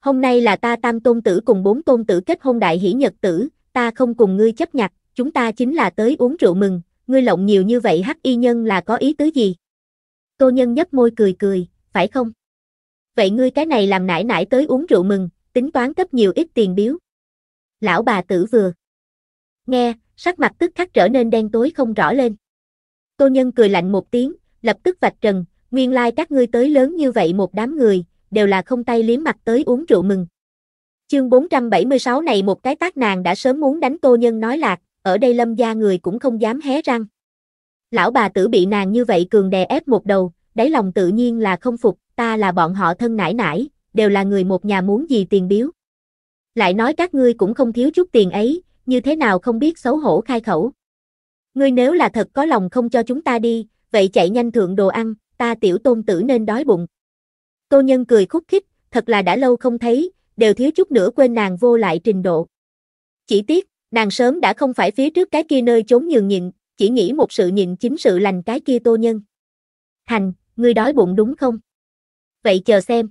Hôm nay là ta tam tôn tử cùng bốn tôn tử kết hôn đại hỷ nhật tử, ta không cùng ngươi chấp nhặt, chúng ta chính là tới uống rượu mừng, ngươi lộng nhiều như vậy hắc y nhân là có ý tứ gì? Tô nhân nhấp môi cười cười, phải không? Vậy ngươi cái này làm nải nải tới uống rượu mừng, tính toán cấp nhiều ít tiền biếu. Lão bà tử vừa. Nghe, sắc mặt tức khắc trở nên đen tối không rõ lên. Tô nhân cười lạnh một tiếng, lập tức vạch trần, nguyên lai like các ngươi tới lớn như vậy một đám người, đều là không tay liếm mặt tới uống rượu mừng. Chương 476 này một cái tác nàng đã sớm muốn đánh tô nhân nói lạc, ở đây lâm gia người cũng không dám hé răng. Lão bà tử bị nàng như vậy cường đè ép một đầu, đáy lòng tự nhiên là không phục, ta là bọn họ thân nải nải, đều là người một nhà muốn gì tiền biếu. Lại nói các ngươi cũng không thiếu chút tiền ấy, như thế nào không biết xấu hổ khai khẩu. Ngươi nếu là thật có lòng không cho chúng ta đi, vậy chạy nhanh thượng đồ ăn, ta tiểu tôn tử nên đói bụng. Tô Nhân cười khúc khích, thật là đã lâu không thấy, đều thiếu chút nữa quên nàng vô lại trình độ. Chỉ tiếc, nàng sớm đã không phải phía trước cái kia nơi chốn nhường nhịn, chỉ nghĩ một sự nhịn chính sự lành cái kia Tô Nhân. Thành, ngươi đói bụng đúng không? Vậy chờ xem.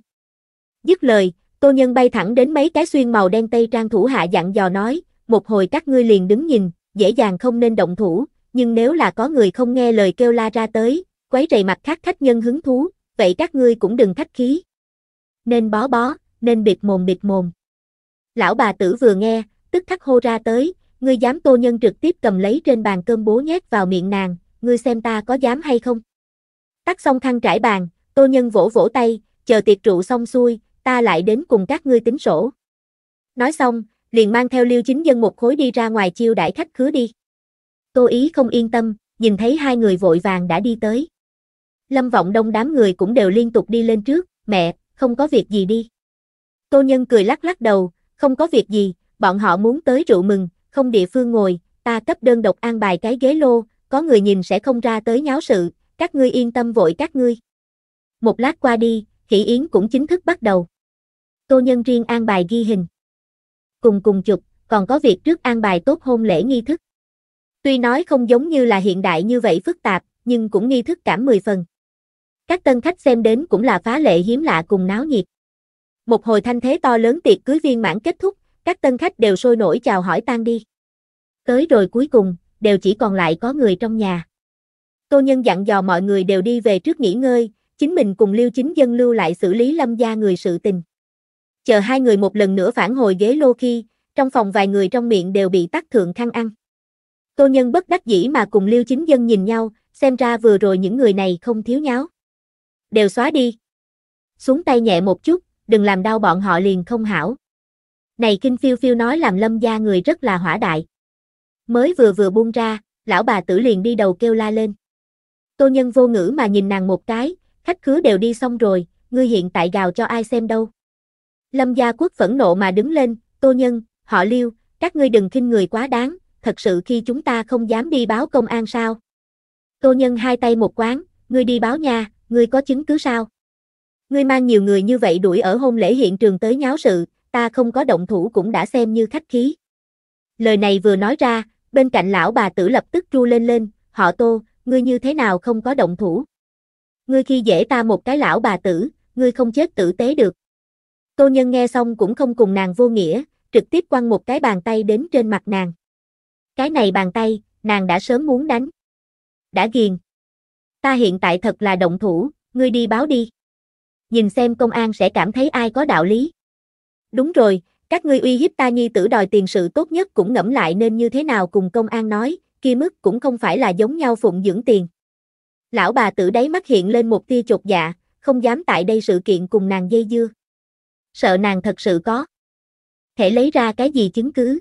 Dứt lời, Tô Nhân bay thẳng đến mấy cái xuyên màu đen tây trang thủ hạ dặn dò nói, một hồi các ngươi liền đứng nhìn, dễ dàng không nên động thủ, nhưng nếu là có người không nghe lời kêu la ra tới, quấy rầy mặt khác khách nhân hứng thú, vậy các ngươi cũng đừng khách khí. Nên bó bó, nên biệt mồm biệt mồm. Lão bà tử vừa nghe, tức khắc hô ra tới, ngươi dám tô nhân trực tiếp cầm lấy trên bàn cơm bố nhét vào miệng nàng, ngươi xem ta có dám hay không. Tắt xong khăn trải bàn, tô nhân vỗ vỗ tay, chờ tiệc rượu xong xuôi, ta lại đến cùng các ngươi tính sổ. Nói xong, liền mang theo liêu chính dân một khối đi ra ngoài chiêu đãi khách khứa đi. Tô ý không yên tâm, nhìn thấy hai người vội vàng đã đi tới. Lâm Vọng Đông đám người cũng đều liên tục đi lên trước, mẹ, không có việc gì đi. Tô Nhân cười lắc lắc đầu, không có việc gì, bọn họ muốn tới rượu mừng, không địa phương ngồi, ta cấp đơn độc an bài cái ghế lô, có người nhìn sẽ không ra tới nháo sự, các ngươi yên tâm vội các ngươi. Một lát qua đi, hỷ yến cũng chính thức bắt đầu. Tô Nhân riêng an bài ghi hình. Cùng cùng chụp, còn có việc trước an bài tốt hôn lễ nghi thức. Tuy nói không giống như là hiện đại như vậy phức tạp, nhưng cũng nghi thức cảm 10 phần. Các tân khách xem đến cũng là phá lệ hiếm lạ cùng náo nhiệt. Một hồi thanh thế to lớn tiệc cưới viên mãn kết thúc, các tân khách đều sôi nổi chào hỏi tan đi. Tới rồi cuối cùng, đều chỉ còn lại có người trong nhà. Tô Nhân dặn dò mọi người đều đi về trước nghỉ ngơi, chính mình cùng Lưu Chính Dân lưu lại xử lý lâm gia người sự tình. Chờ hai người một lần nữa phản hồi ghế lô khi, trong phòng vài người trong miệng đều bị tắc thượng khăn ăn. Tô Nhân bất đắc dĩ mà cùng Lưu Chính Dân nhìn nhau, xem ra vừa rồi những người này không thiếu nháo đều xóa đi. Xuống tay nhẹ một chút, đừng làm đau bọn họ liền không hảo. Này Kinh Phiêu Phiêu nói làm lâm gia người rất là hỏa đại. Mới vừa vừa buông ra, lão bà tử liền đi đầu kêu la lên. Tô nhân vô ngữ mà nhìn nàng một cái, khách khứa đều đi xong rồi, ngươi hiện tại gào cho ai xem đâu. Lâm gia quốc phẫn nộ mà đứng lên, tô nhân, họ liêu, các ngươi đừng khinh người quá đáng, thật sự khi chúng ta không dám đi báo công an sao. Tô nhân hai tay một quán, ngươi đi báo nha, ngươi có chứng cứ sao? Ngươi mang nhiều người như vậy đuổi ở hôn lễ hiện trường tới nháo sự, ta không có động thủ cũng đã xem như khách khí. Lời này vừa nói ra, bên cạnh lão bà tử lập tức tru lên lên, họ tô, ngươi như thế nào không có động thủ? Ngươi khi dễ ta một cái lão bà tử, ngươi không chết tử tế được. Tô nhân nghe xong cũng không cùng nàng vô nghĩa, trực tiếp quăng một cái bàn tay đến trên mặt nàng. Cái này bàn tay, nàng đã sớm muốn đánh. Đã ghiền ta hiện tại thật là động thủ, ngươi đi báo đi. Nhìn xem công an sẽ cảm thấy ai có đạo lý. Đúng rồi, các ngươi uy hiếp ta nhi tử đòi tiền sự tốt nhất cũng ngẫm lại nên như thế nào cùng công an nói, kia mức cũng không phải là giống nhau phụng dưỡng tiền. Lão bà tử đáy mắt hiện lên một tia chột dạ, không dám tại đây sự kiện cùng nàng dây dưa. Sợ nàng thật sự có. Thể lấy ra cái gì chứng cứ.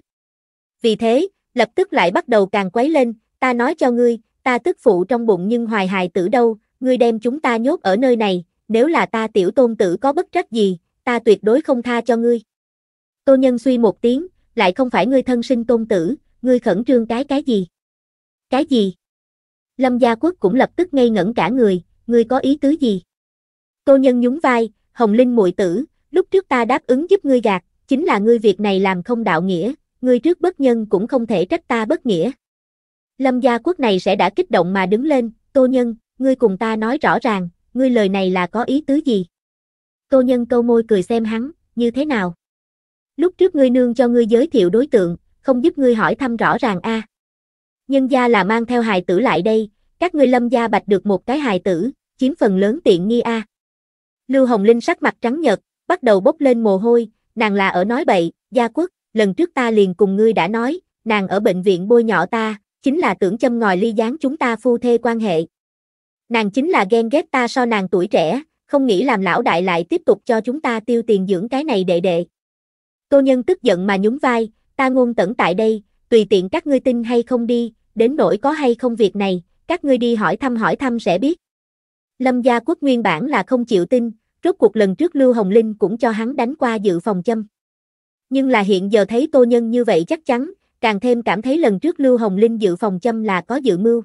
Vì thế, lập tức lại bắt đầu càng quấy lên, ta nói cho ngươi, ta tức phụ trong bụng nhưng hoài hài tử đâu, ngươi đem chúng ta nhốt ở nơi này, nếu là ta tiểu tôn tử có bất trắc gì, ta tuyệt đối không tha cho ngươi. Tô nhân suy một tiếng, lại không phải ngươi thân sinh tôn tử, ngươi khẩn trương cái cái gì? Cái gì? Lâm Gia Quốc cũng lập tức ngây ngẩn cả người, ngươi có ý tứ gì? Tô nhân nhún vai, Hồng Linh muội tử, lúc trước ta đáp ứng giúp ngươi gạt, chính là ngươi việc này làm không đạo nghĩa, ngươi trước bất nhân cũng không thể trách ta bất nghĩa. Lâm gia quốc này sẽ đã kích động mà đứng lên, Tô Nhân, ngươi cùng ta nói rõ ràng, ngươi lời này là có ý tứ gì? Tô Nhân câu môi cười xem hắn, như thế nào? Lúc trước ngươi nương cho ngươi giới thiệu đối tượng, không giúp ngươi hỏi thăm rõ ràng a. À. Nhân gia là mang theo hài tử lại đây, các ngươi lâm gia bạch được một cái hài tử, chiếm phần lớn tiện nghi a. À. Lưu Hồng Linh sắc mặt trắng nhợt, bắt đầu bốc lên mồ hôi, nàng là ở nói bậy, gia quốc, lần trước ta liền cùng ngươi đã nói, nàng ở bệnh viện bôi nhỏ ta, chính là tưởng châm ngòi ly gián chúng ta phu thê quan hệ. Nàng chính là ghen ghét ta so nàng tuổi trẻ, không nghĩ làm lão đại lại tiếp tục cho chúng ta tiêu tiền dưỡng cái này đệ đệ. Tô nhân tức giận mà nhún vai, ta ngôn tẩn tại đây, tùy tiện các ngươi tin hay không đi, đến nỗi có hay không việc này, các ngươi đi hỏi thăm hỏi thăm sẽ biết. Lâm gia quốc nguyên bản là không chịu tin, rốt cuộc lần trước Lưu Hồng Linh cũng cho hắn đánh qua dự phòng châm. Nhưng là hiện giờ thấy tô nhân như vậy chắc chắn, càng thêm cảm thấy lần trước Lưu Hồng Linh dự phòng châm là có dự mưu.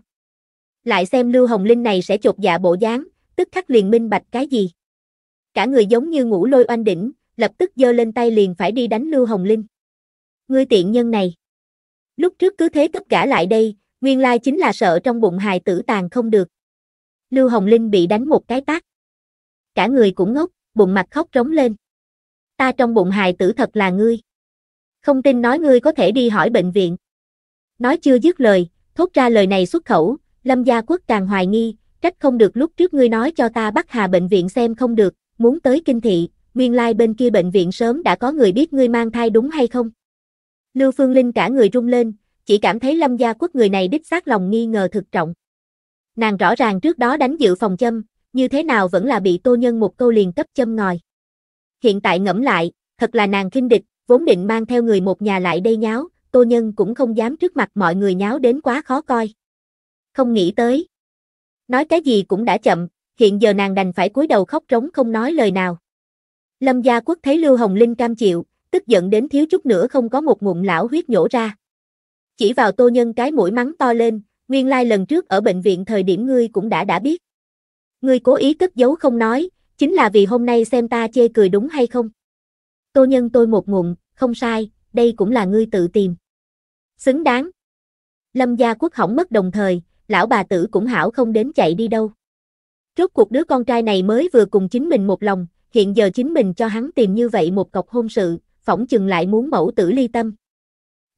Lại xem Lưu Hồng Linh này sẽ chột dạ bộ dáng, tức khắc liền minh bạch cái gì. Cả người giống như ngủ lôi oanh đỉnh, lập tức giơ lên tay liền phải đi đánh Lưu Hồng Linh. Ngươi tiện nhân này. Lúc trước cứ thế tất cả lại đây, nguyên lai chính là sợ trong bụng hài tử tàn không được. Lưu Hồng Linh bị đánh một cái tát. Cả người cũng ngốc, bụng mặt khóc trống lên. Ta trong bụng hài tử thật là ngươi. Không tin nói ngươi có thể đi hỏi bệnh viện. Nói chưa dứt lời, thốt ra lời này xuất khẩu, Lâm Gia Quốc càng hoài nghi, trách không được lúc trước ngươi nói cho ta bắt Hà bệnh viện xem không được, muốn tới kinh thị, nguyên lai like bên kia bệnh viện sớm đã có người biết ngươi mang thai đúng hay không. Lưu Phương Linh cả người rung lên, chỉ cảm thấy Lâm Gia Quốc người này đích xác lòng nghi ngờ thực trọng. Nàng rõ ràng trước đó đánh dự phòng châm, như thế nào vẫn là bị tô nhân một câu liền cấp châm ngòi. Hiện tại ngẫm lại, thật là nàng kinh địch, vốn định mang theo người một nhà lại đây nháo, tô nhân cũng không dám trước mặt mọi người nháo đến quá khó coi. Không nghĩ tới. Nói cái gì cũng đã chậm, hiện giờ nàng đành phải cúi đầu khóc trống không nói lời nào. Lâm gia quốc thấy Lưu Hồng Linh cam chịu, tức giận đến thiếu chút nữa không có một ngụm lão huyết nhổ ra. Chỉ vào tô nhân cái mũi mắng to lên, nguyên lai lần trước ở bệnh viện thời điểm ngươi cũng đã đã biết. Ngươi cố ý cất giấu không nói, chính là vì hôm nay xem ta chê cười đúng hay không. Tô nhân tôi một ngụm, không sai, đây cũng là ngươi tự tìm. Xứng đáng. Lâm gia quốc hỏng mất đồng thời, lão bà tử cũng hảo không đến chạy đi đâu. Rốt cuộc đứa con trai này mới vừa cùng chính mình một lòng, hiện giờ chính mình cho hắn tìm như vậy một cọc hôn sự, phỏng chừng lại muốn mẫu tử ly tâm.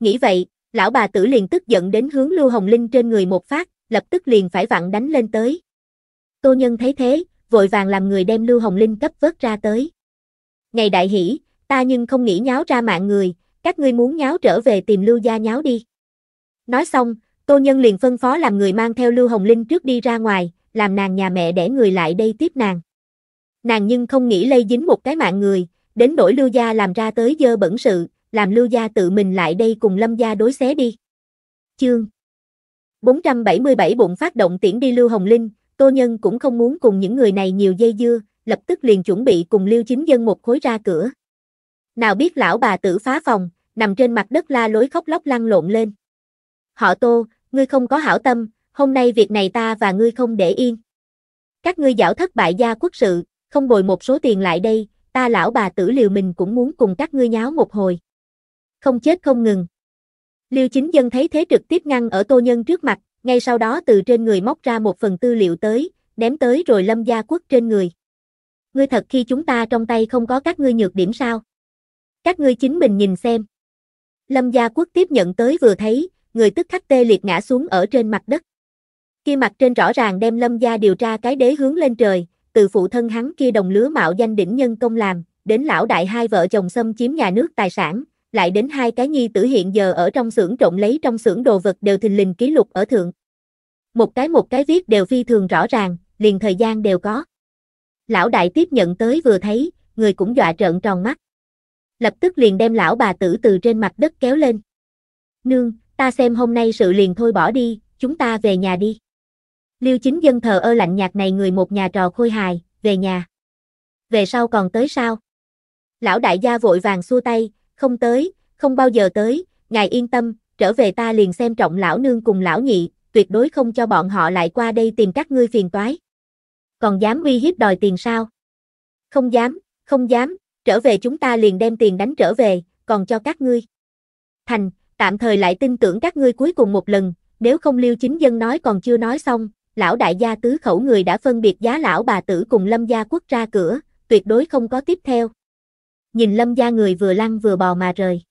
Nghĩ vậy, lão bà tử liền tức giận đến hướng Lưu Hồng Linh trên người một phát, lập tức liền phải vặn đánh lên tới. Tô Nhân thấy thế, vội vàng làm người đem Lưu Hồng Linh cấp vớt ra tới. Ngày đại hỷ, ta nhưng không nghĩ nháo ra mạng người, các ngươi muốn nháo trở về tìm Lưu gia nháo đi. Nói xong, Tô Nhân liền phân phó làm người mang theo Lưu Hồng Linh trước đi ra ngoài, làm nàng nhà mẹ để người lại đây tiếp nàng. Nàng nhưng không nghĩ lây dính một cái mạng người, đến đổi Lưu gia làm ra tới dơ bẩn sự, làm Lưu gia tự mình lại đây cùng Lâm gia đối xé đi. Chương 477 bụng phát động tiễn đi Lưu Hồng Linh, Tô Nhân cũng không muốn cùng những người này nhiều dây dưa, lập tức liền chuẩn bị cùng Lưu Chính Dân một khối ra cửa. Nào biết lão bà tử phá phòng, nằm trên mặt đất la lối khóc lóc lăn lộn lên. Họ tô, ngươi không có hảo tâm, hôm nay việc này ta và ngươi không để yên. Các ngươi giảo thất bại gia quốc sự, không bồi một số tiền lại đây, ta lão bà tử liều mình cũng muốn cùng các ngươi nháo một hồi. Không chết không ngừng. Liêu chính dân thấy thế trực tiếp ngăn ở tô nhân trước mặt, ngay sau đó từ trên người móc ra một phần tư liệu tới, ném tới rồi lâm gia quốc trên người. Ngươi thật khi chúng ta trong tay không có các ngươi nhược điểm sao? Các ngươi chính mình nhìn xem. Lâm Gia Quốc tiếp nhận tới vừa thấy, người tức khắc tê liệt ngã xuống ở trên mặt đất. Kia mặt trên rõ ràng đem Lâm Gia điều tra cái đế hướng lên trời, từ phụ thân hắn kia đồng lứa mạo danh đỉnh nhân công làm, đến lão đại hai vợ chồng xâm chiếm nhà nước tài sản, lại đến hai cái nhi tử hiện giờ ở trong xưởng trộn lấy trong xưởng đồ vật đều thình lình ký lục ở thượng. Một cái một cái viết đều phi thường rõ ràng, liền thời gian đều có. Lão đại tiếp nhận tới vừa thấy, người cũng dọa trợn tròn mắt lập tức liền đem lão bà tử từ trên mặt đất kéo lên. Nương, ta xem hôm nay sự liền thôi bỏ đi, chúng ta về nhà đi. Liêu chính dân thờ ơ lạnh nhạt này người một nhà trò khôi hài, về nhà. Về sau còn tới sao? Lão đại gia vội vàng xua tay, không tới, không bao giờ tới, ngài yên tâm, trở về ta liền xem trọng lão nương cùng lão nhị, tuyệt đối không cho bọn họ lại qua đây tìm các ngươi phiền toái. Còn dám uy hiếp đòi tiền sao? Không dám, không dám, trở về chúng ta liền đem tiền đánh trở về, còn cho các ngươi. Thành, tạm thời lại tin tưởng các ngươi cuối cùng một lần, nếu không lưu chính dân nói còn chưa nói xong, lão đại gia tứ khẩu người đã phân biệt giá lão bà tử cùng lâm gia quốc ra cửa, tuyệt đối không có tiếp theo. Nhìn lâm gia người vừa lăn vừa bò mà rời.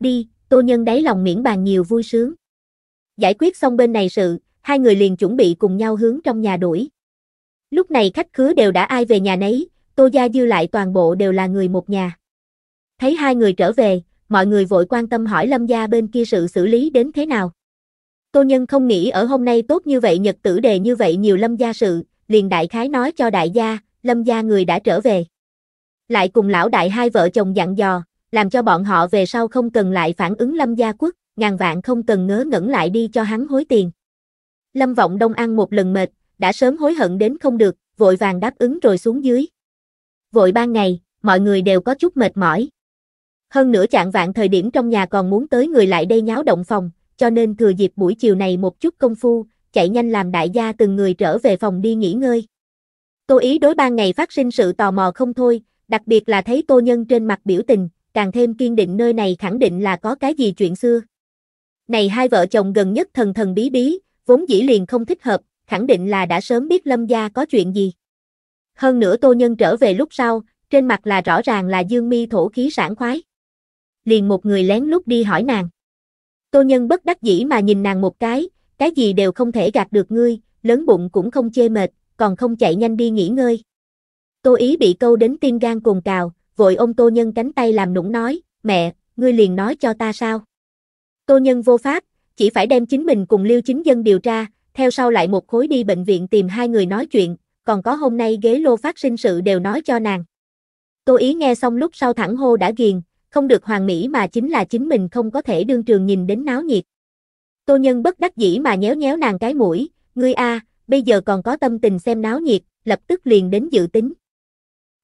Đi, tô nhân đáy lòng miễn bàn nhiều vui sướng. Giải quyết xong bên này sự, hai người liền chuẩn bị cùng nhau hướng trong nhà đuổi. Lúc này khách khứa đều đã ai về nhà nấy, Tô Gia Dư lại toàn bộ đều là người một nhà. Thấy hai người trở về, mọi người vội quan tâm hỏi Lâm Gia bên kia sự xử lý đến thế nào. Tô Nhân không nghĩ ở hôm nay tốt như vậy nhật tử đề như vậy nhiều Lâm Gia sự, liền đại khái nói cho đại gia, Lâm Gia người đã trở về. Lại cùng lão đại hai vợ chồng dặn dò, làm cho bọn họ về sau không cần lại phản ứng Lâm Gia Quốc, ngàn vạn không cần ngớ ngẩn lại đi cho hắn hối tiền. Lâm Vọng Đông ăn một lần mệt, đã sớm hối hận đến không được, vội vàng đáp ứng rồi xuống dưới vội ban ngày, mọi người đều có chút mệt mỏi. Hơn nữa chạng vạn thời điểm trong nhà còn muốn tới người lại đây nháo động phòng, cho nên thừa dịp buổi chiều này một chút công phu, chạy nhanh làm đại gia từng người trở về phòng đi nghỉ ngơi. Tô ý đối ban ngày phát sinh sự tò mò không thôi, đặc biệt là thấy tô nhân trên mặt biểu tình, càng thêm kiên định nơi này khẳng định là có cái gì chuyện xưa. Này hai vợ chồng gần nhất thần thần bí bí, vốn dĩ liền không thích hợp, khẳng định là đã sớm biết lâm gia có chuyện gì. Hơn nữa tô nhân trở về lúc sau, trên mặt là rõ ràng là dương mi thổ khí sảng khoái. Liền một người lén lút đi hỏi nàng. Tô nhân bất đắc dĩ mà nhìn nàng một cái, cái gì đều không thể gạt được ngươi, lớn bụng cũng không chê mệt, còn không chạy nhanh đi nghỉ ngơi. Tô ý bị câu đến tim gan cồn cào, vội ôm tô nhân cánh tay làm nũng nói, mẹ, ngươi liền nói cho ta sao. Tô nhân vô pháp, chỉ phải đem chính mình cùng liêu chính dân điều tra, theo sau lại một khối đi bệnh viện tìm hai người nói chuyện, còn có hôm nay ghế lô phát sinh sự đều nói cho nàng. Tô Ý nghe xong lúc sau thẳng hô đã ghiền, không được hoàng mỹ mà chính là chính mình không có thể đương trường nhìn đến náo nhiệt. Tô Nhân bất đắc dĩ mà nhéo nhéo nàng cái mũi, ngươi a, bây giờ còn có tâm tình xem náo nhiệt, lập tức liền đến dự tính.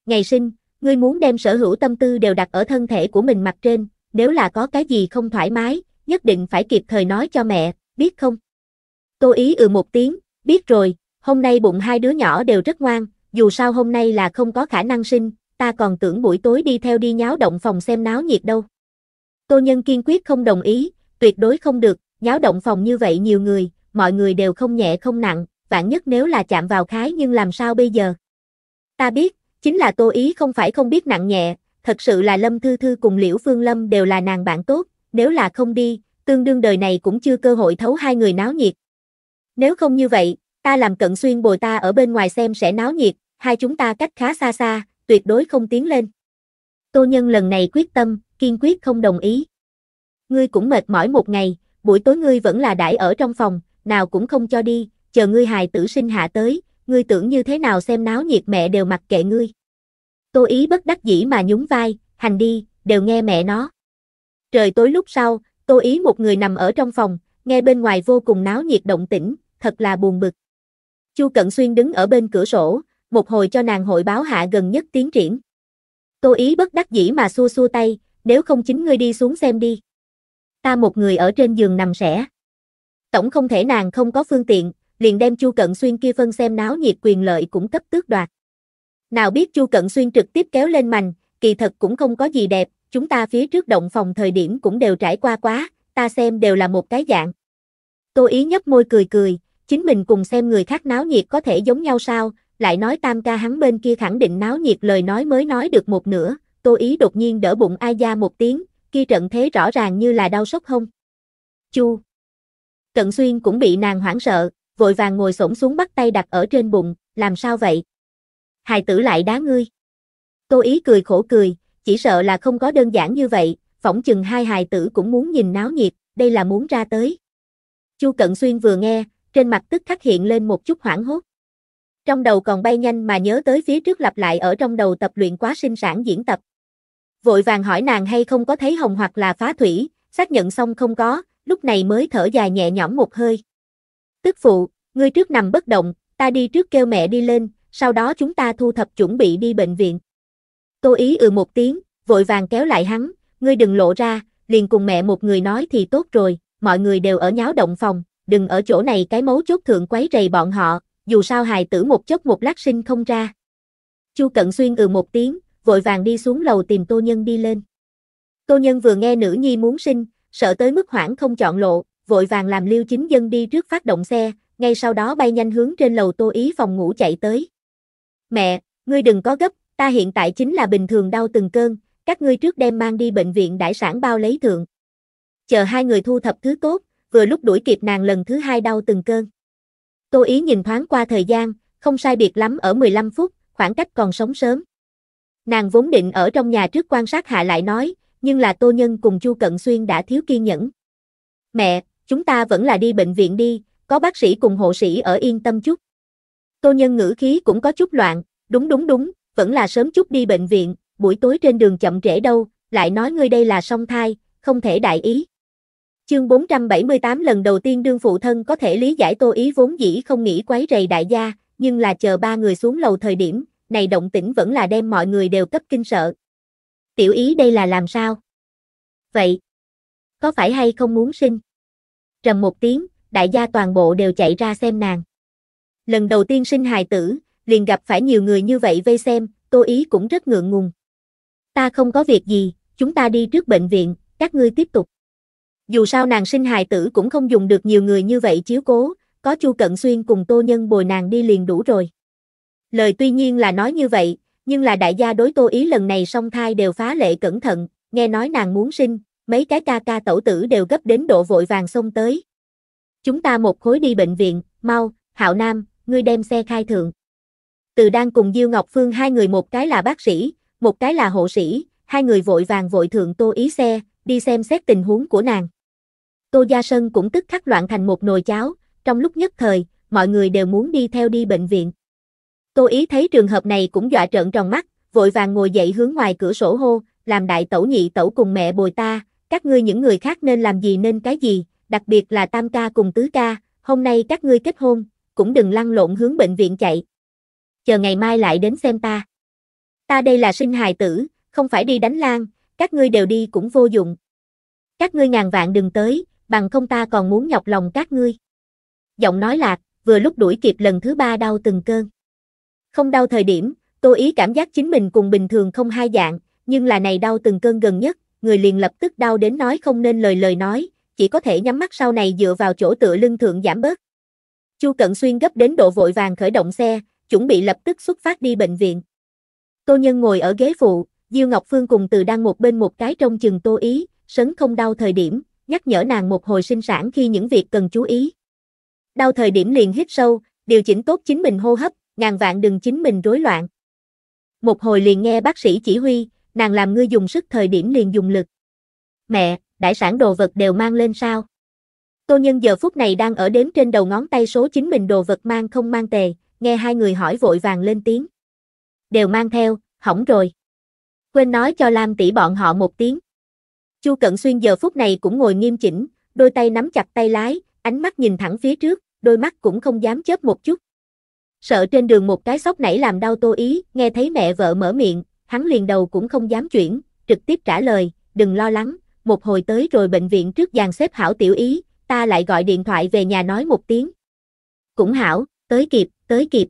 Ngày sinh, ngươi muốn đem sở hữu tâm tư đều đặt ở thân thể của mình mặt trên, nếu là có cái gì không thoải mái, nhất định phải kịp thời nói cho mẹ, biết không? Tô Ý ừ một tiếng, biết rồi, Hôm nay bụng hai đứa nhỏ đều rất ngoan, dù sao hôm nay là không có khả năng sinh, ta còn tưởng buổi tối đi theo đi nháo động phòng xem náo nhiệt đâu. Tô Nhân kiên quyết không đồng ý, tuyệt đối không được, nháo động phòng như vậy nhiều người, mọi người đều không nhẹ không nặng, vạn nhất nếu là chạm vào khái nhưng làm sao bây giờ? Ta biết, chính là Tô Ý không phải không biết nặng nhẹ, thật sự là Lâm Thư Thư cùng Liễu Phương Lâm đều là nàng bạn tốt, nếu là không đi, tương đương đời này cũng chưa cơ hội thấu hai người náo nhiệt. Nếu không như vậy, ta làm cận xuyên bồi ta ở bên ngoài xem sẽ náo nhiệt, hai chúng ta cách khá xa xa, tuyệt đối không tiến lên. Tô Nhân lần này quyết tâm, kiên quyết không đồng ý. Ngươi cũng mệt mỏi một ngày, buổi tối ngươi vẫn là đãi ở trong phòng, nào cũng không cho đi, chờ ngươi hài tử sinh hạ tới, ngươi tưởng như thế nào xem náo nhiệt mẹ đều mặc kệ ngươi. Tô Ý bất đắc dĩ mà nhún vai, hành đi, đều nghe mẹ nó. Trời tối lúc sau, Tô Ý một người nằm ở trong phòng, nghe bên ngoài vô cùng náo nhiệt động tĩnh, thật là buồn bực. Chu Cận Xuyên đứng ở bên cửa sổ, một hồi cho nàng hội báo hạ gần nhất tiến triển. Tô ý bất đắc dĩ mà xua xua tay, nếu không chính ngươi đi xuống xem đi. Ta một người ở trên giường nằm sẻ. Tổng không thể nàng không có phương tiện, liền đem Chu Cận Xuyên kia phân xem náo nhiệt quyền lợi cũng cấp tước đoạt. Nào biết Chu Cận Xuyên trực tiếp kéo lên mành, kỳ thật cũng không có gì đẹp, chúng ta phía trước động phòng thời điểm cũng đều trải qua quá, ta xem đều là một cái dạng. Tô Ý nhấp môi cười cười, chính mình cùng xem người khác náo nhiệt có thể giống nhau sao, lại nói tam ca hắn bên kia khẳng định náo nhiệt lời nói mới nói được một nửa, tô ý đột nhiên đỡ bụng ai da một tiếng, kia trận thế rõ ràng như là đau sốc không. Chu. Cận xuyên cũng bị nàng hoảng sợ, vội vàng ngồi xổm xuống bắt tay đặt ở trên bụng, làm sao vậy? Hài tử lại đá ngươi. Tô ý cười khổ cười, chỉ sợ là không có đơn giản như vậy, phỏng chừng hai hài tử cũng muốn nhìn náo nhiệt, đây là muốn ra tới. Chu Cận Xuyên vừa nghe, trên mặt tức khắc hiện lên một chút hoảng hốt. Trong đầu còn bay nhanh mà nhớ tới phía trước lặp lại ở trong đầu tập luyện quá sinh sản diễn tập. Vội vàng hỏi nàng hay không có thấy hồng hoặc là phá thủy, xác nhận xong không có, lúc này mới thở dài nhẹ nhõm một hơi. Tức phụ, ngươi trước nằm bất động, ta đi trước kêu mẹ đi lên, sau đó chúng ta thu thập chuẩn bị đi bệnh viện. Tô ý ừ một tiếng, vội vàng kéo lại hắn, ngươi đừng lộ ra, liền cùng mẹ một người nói thì tốt rồi, mọi người đều ở nháo động phòng, đừng ở chỗ này cái mấu chốt thượng quấy rầy bọn họ, dù sao hài tử một chốc một lát sinh không ra. Chu Cận Xuyên ừ một tiếng, vội vàng đi xuống lầu tìm Tô Nhân đi lên. Tô Nhân vừa nghe nữ nhi muốn sinh, sợ tới mức hoảng không chọn lộ, vội vàng làm lưu Chính Dân đi trước phát động xe, ngay sau đó bay nhanh hướng trên lầu Tô Ý phòng ngủ chạy tới. Mẹ, ngươi đừng có gấp, ta hiện tại chính là bình thường đau từng cơn, các ngươi trước đem mang đi bệnh viện đại sản bao lấy thượng. Chờ hai người thu thập thứ tốt, vừa lúc đuổi kịp nàng lần thứ hai đau từng cơn. Tô Ý nhìn thoáng qua thời gian, không sai biệt lắm ở 15 phút, khoảng cách còn sống sớm. Nàng vốn định ở trong nhà trước quan sát hạ lại nói, nhưng là Tô Nhân cùng Chu Cận Xuyên đã thiếu kiên nhẫn. Mẹ, chúng ta vẫn là đi bệnh viện đi, có bác sĩ cùng hộ sĩ ở yên tâm chút. Tô Nhân ngữ khí cũng có chút loạn, đúng đúng đúng, vẫn là sớm chút đi bệnh viện, buổi tối trên đường chậm trễ đâu, lại nói ngươi đây là song thai, không thể đại ý. Chương 478 lần đầu tiên đương phụ thân có thể lý giải tô ý vốn dĩ không nghĩ quấy rầy đại gia, nhưng là chờ ba người xuống lầu thời điểm, này động tĩnh vẫn là đem mọi người đều cấp kinh sợ. Tiểu ý đây là làm sao? Vậy, có phải hay không muốn sinh? Trầm một tiếng, đại gia toàn bộ đều chạy ra xem nàng. Lần đầu tiên sinh hài tử, liền gặp phải nhiều người như vậy vây xem, tô ý cũng rất ngượng ngùng. Ta không có việc gì, chúng ta đi trước bệnh viện, các ngươi tiếp tục. Dù sao nàng sinh hài tử cũng không dùng được nhiều người như vậy chiếu cố, có Chu Cận Xuyên cùng Tô Nhân bồi nàng đi liền đủ rồi. Lời tuy nhiên là nói như vậy, nhưng là đại gia đối Tô Ý lần này song thai đều phá lệ cẩn thận, nghe nói nàng muốn sinh, mấy cái ca ca tẩu tử đều gấp đến độ vội vàng xông tới. Chúng ta một khối đi bệnh viện, mau, Hạo Nam, ngươi đem xe khai thượng. Từ đang cùng Diêu Ngọc Phương hai người một cái là bác sĩ, một cái là hộ sĩ, hai người vội vàng vội thượng Tô Ý xe, đi xem xét tình huống của nàng. Tô Gia Sơn cũng tức khắc loạn thành một nồi cháo, trong lúc nhất thời, mọi người đều muốn đi theo đi bệnh viện. Tô Ý thấy trường hợp này cũng dọa trợn tròn mắt, vội vàng ngồi dậy hướng ngoài cửa sổ hô, làm đại tẩu nhị tẩu cùng mẹ bồi ta, các ngươi những người khác nên làm gì nên cái gì, đặc biệt là tam ca cùng tứ ca, hôm nay các ngươi kết hôn, cũng đừng lăn lộn hướng bệnh viện chạy. Chờ ngày mai lại đến xem ta. Ta đây là sinh hài tử, không phải đi đánh lan, các ngươi đều đi cũng vô dụng. Các ngươi ngàn vạn đừng tới, bằng không ta còn muốn nhọc lòng các ngươi. Giọng nói lạc, vừa lúc đuổi kịp lần thứ ba đau từng cơn. Không đau thời điểm, Tô Ý cảm giác chính mình cùng bình thường không hai dạng, nhưng là này đau từng cơn gần nhất, người liền lập tức đau đến nói không nên lời lời nói, chỉ có thể nhắm mắt sau này dựa vào chỗ tựa lưng thượng giảm bớt. Chu Cận Xuyên gấp đến độ vội vàng khởi động xe, chuẩn bị lập tức xuất phát đi bệnh viện. Tô Nhân ngồi ở ghế phụ, Diêu Ngọc Phương cùng Từ đang một bên một cái trong chừng Tô Ý, sấn không đau thời điểm, nhắc nhở nàng một hồi sinh sản khi những việc cần chú ý. Đau thời điểm liền hít sâu, điều chỉnh tốt chính mình hô hấp, ngàn vạn đừng chính mình rối loạn. Một hồi liền nghe bác sĩ chỉ huy, nàng làm ngươi dùng sức thời điểm liền dùng lực. Mẹ, đại sản đồ vật đều mang lên sao? Tô Nhân giờ phút này đang ở đếm trên đầu ngón tay số chính mình đồ vật mang không mang tề, nghe hai người hỏi vội vàng lên tiếng. Đều mang theo, hỏng rồi. Quên nói cho Lam tỷ bọn họ một tiếng. Chu Cận Xuyên giờ phút này cũng ngồi nghiêm chỉnh, đôi tay nắm chặt tay lái, ánh mắt nhìn thẳng phía trước, đôi mắt cũng không dám chớp một chút. Sợ trên đường một cái sóc nảy làm đau Tô Ý, nghe thấy mẹ vợ mở miệng, hắn liền đầu cũng không dám chuyển, trực tiếp trả lời, đừng lo lắng, một hồi tới rồi bệnh viện trước dàn xếp hảo tiểu ý, ta lại gọi điện thoại về nhà nói một tiếng. Cũng hảo, tới kịp, tới kịp.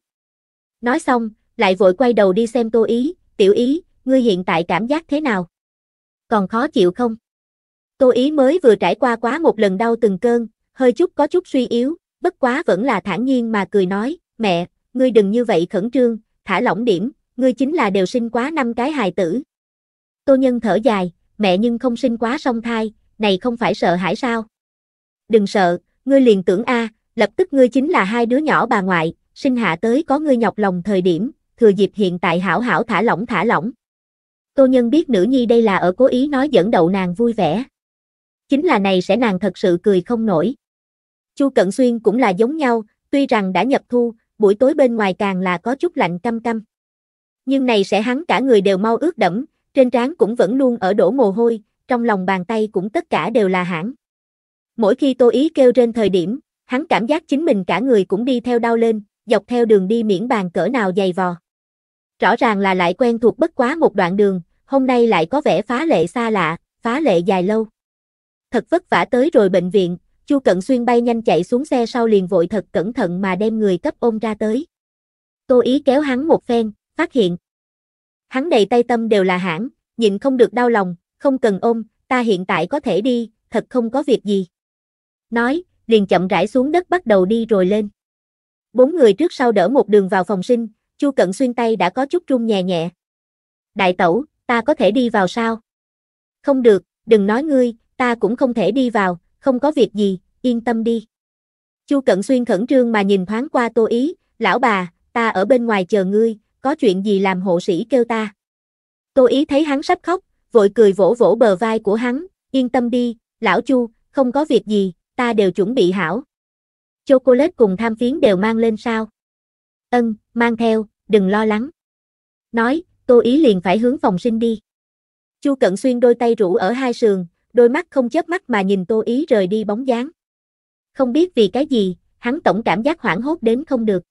Nói xong, lại vội quay đầu đi xem Tô Ý, tiểu ý, ngươi hiện tại cảm giác thế nào? Còn khó chịu không? Tô Ý mới vừa trải qua quá một lần đau từng cơn, hơi chút có chút suy yếu, bất quá vẫn là thản nhiên mà cười nói, mẹ, ngươi đừng như vậy khẩn trương, thả lỏng điểm, ngươi chính là đều sinh quá năm cái hài tử. Tô Nhân thở dài, mẹ nhưng không sinh quá song thai, này không phải sợ hãi sao? Đừng sợ, ngươi liền tưởng a, lập tức ngươi chính là hai đứa nhỏ bà ngoại, sinh hạ tới có ngươi nhọc lòng thời điểm, thừa dịp hiện tại hảo hảo thả lỏng thả lỏng. Tô Nhân biết nữ nhi đây là ở cố ý nói dẫn đậu nàng vui vẻ, Chính là này sẽ nàng thật sự cười không nổi. Chu Cận Xuyên cũng là giống nhau, tuy rằng đã nhập thu, buổi tối bên ngoài càng là có chút lạnh căm căm. Nhưng này sẽ hắn cả người đều mau ướt đẫm, trên trán cũng vẫn luôn ở đổ mồ hôi, trong lòng bàn tay cũng tất cả đều là hãng. Mỗi khi Tô Ý kêu trên thời điểm, hắn cảm giác chính mình cả người cũng đi theo đau lên, dọc theo đường đi miễn bàn cỡ nào dày vò. Rõ ràng là lại quen thuộc bất quá một đoạn đường, hôm nay lại có vẻ phá lệ xa lạ, phá lệ dài lâu thật vất vả tới rồi bệnh viện, Chu Cận Xuyên bay nhanh chạy xuống xe sau liền vội thật cẩn thận mà đem người cấp ôm ra tới. Tô Ý kéo hắn một phen, phát hiện. Hắn đầy tay tâm đều là hãng, nhịn không được đau lòng, không cần ôm, ta hiện tại có thể đi, thật không có việc gì. Nói, liền chậm rãi xuống đất bắt đầu đi rồi lên. Bốn người trước sau đỡ một đường vào phòng sinh, Chu Cận Xuyên tay đã có chút run nhẹ nhẹ. Đại tẩu, ta có thể đi vào sao? Không được, đừng nói ngươi, ta cũng không thể đi vào, không có việc gì, yên tâm đi. Chu Cận Xuyên khẩn trương mà nhìn thoáng qua Tô Ý, lão bà, ta ở bên ngoài chờ ngươi, có chuyện gì làm hộ sĩ kêu ta. Tô Ý thấy hắn sắp khóc, vội cười vỗ vỗ bờ vai của hắn, yên tâm đi, lão Chu, không có việc gì, ta đều chuẩn bị hảo. Chocolate cùng tham phiến đều mang lên sao? Ân, mang theo, đừng lo lắng. Nói, Tô Ý liền phải hướng phòng sinh đi. Chu Cận Xuyên đôi tay rũ ở hai sườn, đôi mắt không chớp mắt mà nhìn Tô Ý rời đi bóng dáng. Không biết vì cái gì, hắn tổng cảm giác hoảng hốt đến không được.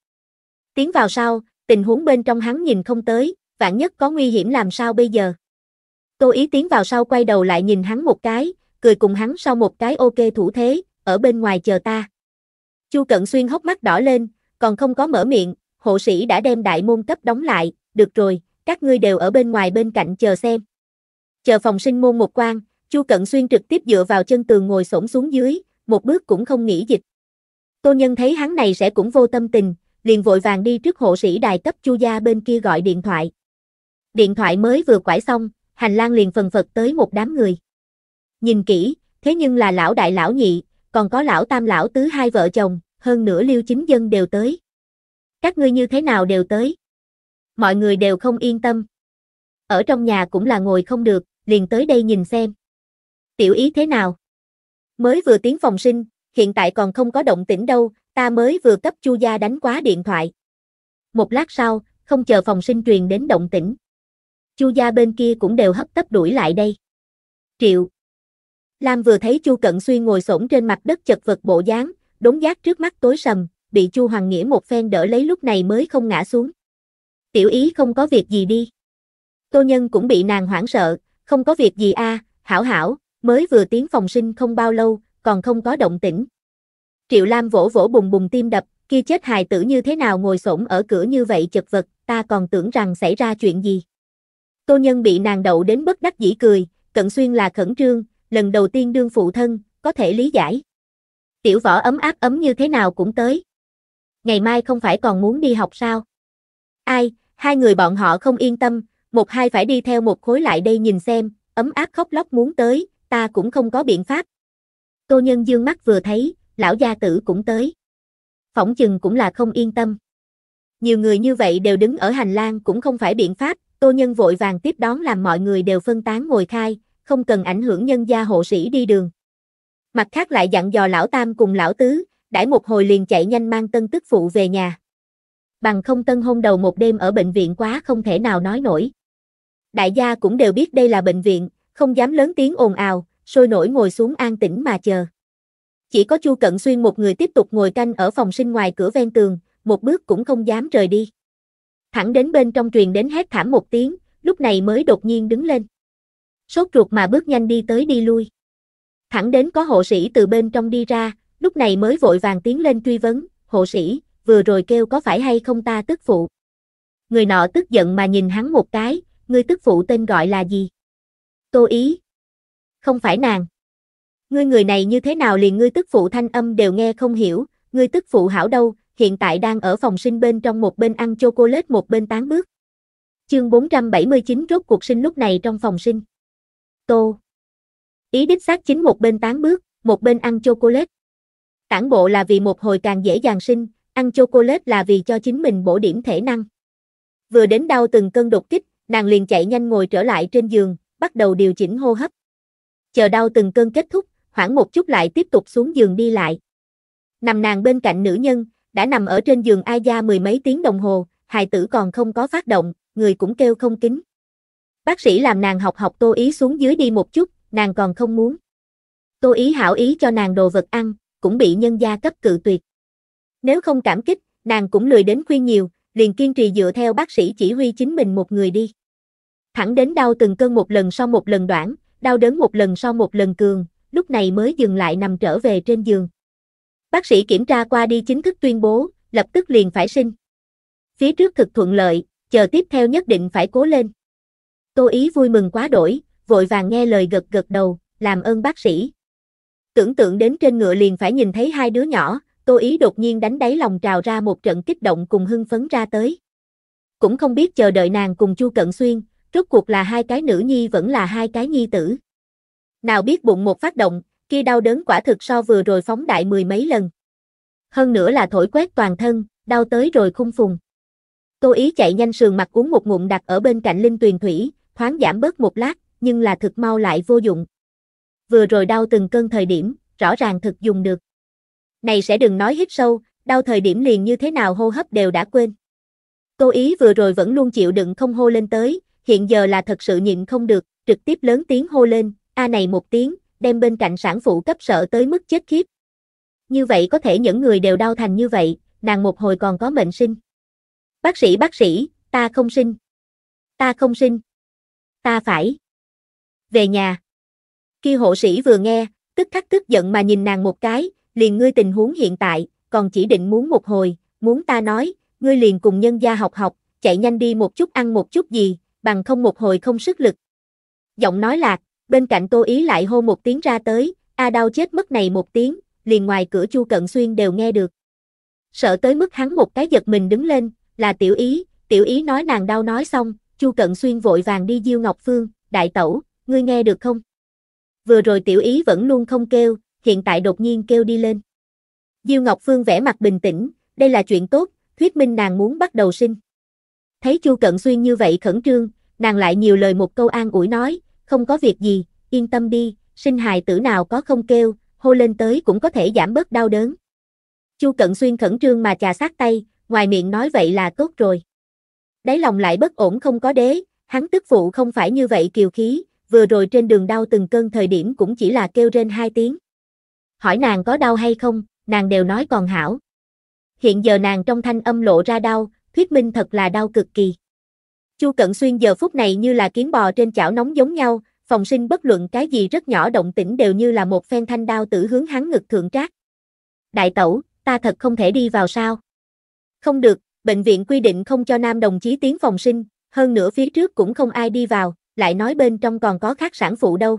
Tiến vào sau, tình huống bên trong hắn nhìn không tới, vạn nhất có nguy hiểm làm sao bây giờ. Tô Ý tiến vào sau quay đầu lại nhìn hắn một cái, cười cùng hắn sau một cái ok thủ thế, ở bên ngoài chờ ta. Chu Cận Xuyên hốc mắt đỏ lên, còn không có mở miệng, hộ sĩ đã đem đại môn cấp đóng lại, được rồi, các ngươi đều ở bên ngoài bên cạnh chờ xem. Chờ phòng sinh môn một quan, Chu Cận Xuyên trực tiếp dựa vào chân tường ngồi xổm xuống dưới, một bước cũng không nghĩ dịch. Tô Nhân thấy hắn này sẽ cũng vô tâm tình, liền vội vàng đi trước hộ sĩ đài cấp Chu gia bên kia gọi điện thoại. Điện thoại mới vừa quải xong, hành lang liền phần phật tới một đám người. Nhìn kỹ, thế nhưng là lão đại lão nhị, còn có lão tam lão tứ hai vợ chồng, hơn nửa lưu chính dân đều tới. Các ngươi như thế nào đều tới? Mọi người đều không yên tâm. Ở trong nhà cũng là ngồi không được, liền tới đây nhìn xem tiểu ý thế nào? Mới vừa tiến phòng sinh, hiện tại còn không có động tĩnh đâu, ta mới vừa cấp chu gia đánh quá điện thoại. Một lát sau, không chờ phòng sinh truyền đến động tĩnh. Chu gia bên kia cũng đều hấp tấp đuổi lại đây. Triệu. Lam vừa thấy Chu Cận Xuyên ngồi xổm trên mặt đất chật vật bộ dáng, đống giác trước mắt tối sầm, bị Chu Hoàng Nghĩa một phen đỡ lấy lúc này mới không ngã xuống. Tiểu ý không có việc gì đi. Tô Nhân cũng bị nàng hoảng sợ, không có việc gì a, à, hảo hảo, mới vừa tiến phòng sinh không bao lâu, còn không có động tĩnh. Triệu Lam vỗ vỗ bùng bùng tim đập, kia chết hài tử như thế nào ngồi xổm ở cửa như vậy chật vật, ta còn tưởng rằng xảy ra chuyện gì. Tô Nhân bị nàng đậu đến bất đắc dĩ cười, cận xuyên là khẩn trương, lần đầu tiên đương phụ thân, có thể lý giải. Tiểu võ ấm áp ấm như thế nào cũng tới. Ngày mai không phải còn muốn đi học sao? Ai, hai người bọn họ không yên tâm, một hai phải đi theo một khối lại đây nhìn xem, ấm áp khóc lóc muốn tới, ta cũng không có biện pháp. Tô nhân dương mắt vừa thấy, lão gia tử cũng tới. Phỏng chừng cũng là không yên tâm. Nhiều người như vậy đều đứng ở hành lang cũng không phải biện pháp, tô nhân vội vàng tiếp đón làm mọi người đều phân tán ngồi khai, không cần ảnh hưởng nhân gia hộ sĩ đi đường. Mặt khác lại dặn dò lão tam cùng lão tứ, đãi một hồi liền chạy nhanh mang tân tức phụ về nhà. Bằng không tân hôn đầu một đêm ở bệnh viện quá không thể nào nói nổi. Đại gia cũng đều biết đây là bệnh viện, không dám lớn tiếng ồn ào, sôi nổi ngồi xuống an tĩnh mà chờ. Chỉ có Chu Cận Xuyên một người tiếp tục ngồi canh ở phòng sinh ngoài cửa ven tường, một bước cũng không dám rời đi. Thẳng đến bên trong truyền đến hét thảm một tiếng, lúc này mới đột nhiên đứng lên. Sốt ruột mà bước nhanh đi tới đi lui. Thẳng đến có hộ sĩ từ bên trong đi ra, lúc này mới vội vàng tiến lên truy vấn, hộ sĩ, vừa rồi kêu có phải hay không ta tức phụ. Người nọ tức giận mà nhìn hắn một cái, người tức phụ tên gọi là gì? Tô Ý. Không phải nàng. Ngươi người này như thế nào liền ngươi tức phụ thanh âm đều nghe không hiểu, ngươi tức phụ hảo đâu, hiện tại đang ở phòng sinh bên trong một bên ăn chocolate một bên tán bước. Chương 479 rốt cuộc sinh lúc này trong phòng sinh. Tô. Ý đích xác chính một bên tán bước, một bên ăn chocolate. Tản bộ là vì một hồi càng dễ dàng sinh, ăn chocolate là vì cho chính mình bổ điểm thể năng. Vừa đến đau từng cơn đột kích, nàng liền chạy nhanh ngồi trở lại trên giường, bắt đầu điều chỉnh hô hấp. Chờ đau từng cơn kết thúc, khoảng một chút lại tiếp tục xuống giường đi lại. Nằm nàng bên cạnh nữ nhân, đã nằm ở trên giường ai da mười mấy tiếng đồng hồ, hài tử còn không có phát động, người cũng kêu không kính. Bác sĩ làm nàng học học tô ý xuống dưới đi một chút, nàng còn không muốn. Tô ý hảo ý cho nàng đồ vật ăn, cũng bị nhân gia cấp cự tuyệt. Nếu không cảm kích, nàng cũng lười đến khuyên nhiều, liền kiên trì dựa theo bác sĩ chỉ huy chính mình một người đi. Thẳng đến đau từng cơn một lần sau một lần đoạn, đau đớn một lần sau một lần cường, lúc này mới dừng lại nằm trở về trên giường. Bác sĩ kiểm tra qua đi chính thức tuyên bố, lập tức liền phải sinh. Phía trước thực thuận lợi, chờ tiếp theo nhất định phải cố lên. Tô Ý vui mừng quá đổi, vội vàng nghe lời gật gật đầu, làm ơn bác sĩ. Tưởng tượng đến trên ngựa liền phải nhìn thấy hai đứa nhỏ, Tô Ý đột nhiên đánh đáy lòng trào ra một trận kích động cùng hưng phấn ra tới. Cũng không biết chờ đợi nàng cùng Chu Cận Xuyên, rốt cuộc là hai cái nữ nhi vẫn là hai cái nhi tử. Nào biết bụng một phát động, kia đau đớn quả thực so vừa rồi phóng đại mười mấy lần. Hơn nữa là thổi quét toàn thân, đau tới rồi khung phùng. Tô Ý chạy nhanh sườn mặt uống một ngụm đặt ở bên cạnh linh tuyền thủy, thoáng giảm bớt một lát, nhưng là thực mau lại vô dụng. Vừa rồi đau từng cơn thời điểm, rõ ràng thực dùng được. Này sẽ đừng nói hít sâu, đau thời điểm liền như thế nào hô hấp đều đã quên. Tô Ý vừa rồi vẫn luôn chịu đựng không hô lên tới, hiện giờ là thật sự nhịn không được, trực tiếp lớn tiếng hô lên, a này một tiếng, đem bên cạnh sản phụ cấp sợ tới mức chết khiếp. Như vậy có thể những người đều đau thành như vậy, nàng một hồi còn có mệnh sinh. Bác sĩ bác sĩ, ta không sinh. Ta không sinh. Ta phải. Về nhà. Khi hộ sĩ vừa nghe, tức khắc tức giận mà nhìn nàng một cái, liền ngươi tình huống hiện tại, còn chỉ định muốn một hồi, muốn ta nói, ngươi liền cùng nhân gia học học, chạy nhanh đi một chút ăn một chút gì, bằng không một hồi không sức lực. Giọng nói lạc, bên cạnh Tô Ý lại hô một tiếng ra tới, a à đau chết mất này một tiếng, liền ngoài cửa Chu Cận Xuyên đều nghe được. Sợ tới mức hắn một cái giật mình đứng lên, là tiểu ý, tiểu ý nói nàng đau nói xong, Chu Cận Xuyên vội vàng đi Diêu Ngọc Phương, đại tẩu, ngươi nghe được không? Vừa rồi tiểu ý vẫn luôn không kêu, hiện tại đột nhiên kêu đi lên. Diêu Ngọc Phương vẻ mặt bình tĩnh, đây là chuyện tốt, thuyết minh nàng muốn bắt đầu sinh. Thấy Chu Cận Xuyên như vậy khẩn trương, nàng lại nhiều lời một câu an ủi nói, không có việc gì, yên tâm đi, sinh hài tử nào có không kêu, hô lên tới cũng có thể giảm bớt đau đớn. Chu Cận Xuyên khẩn trương mà chà sát tay, ngoài miệng nói vậy là tốt rồi. Đáy lòng lại bất ổn không có đế, hắn tức phụ không phải như vậy kiều khí, vừa rồi trên đường đau từng cơn thời điểm cũng chỉ là kêu trên hai tiếng. Hỏi nàng có đau hay không, nàng đều nói còn hảo. Hiện giờ nàng trong thanh âm lộ ra đau, thuyết minh thật là đau cực kỳ. Chu Cận Xuyên giờ phút này như là kiến bò trên chảo nóng giống nhau, phòng sinh bất luận cái gì rất nhỏ động tĩnh đều như là một phen thanh đao tử hướng hắn ngực thượng trác. Đại tẩu, ta thật không thể đi vào sao? Không được, bệnh viện quy định không cho nam đồng chí tiến phòng sinh, hơn nữa phía trước cũng không ai đi vào, lại nói bên trong còn có khác sản phụ đâu.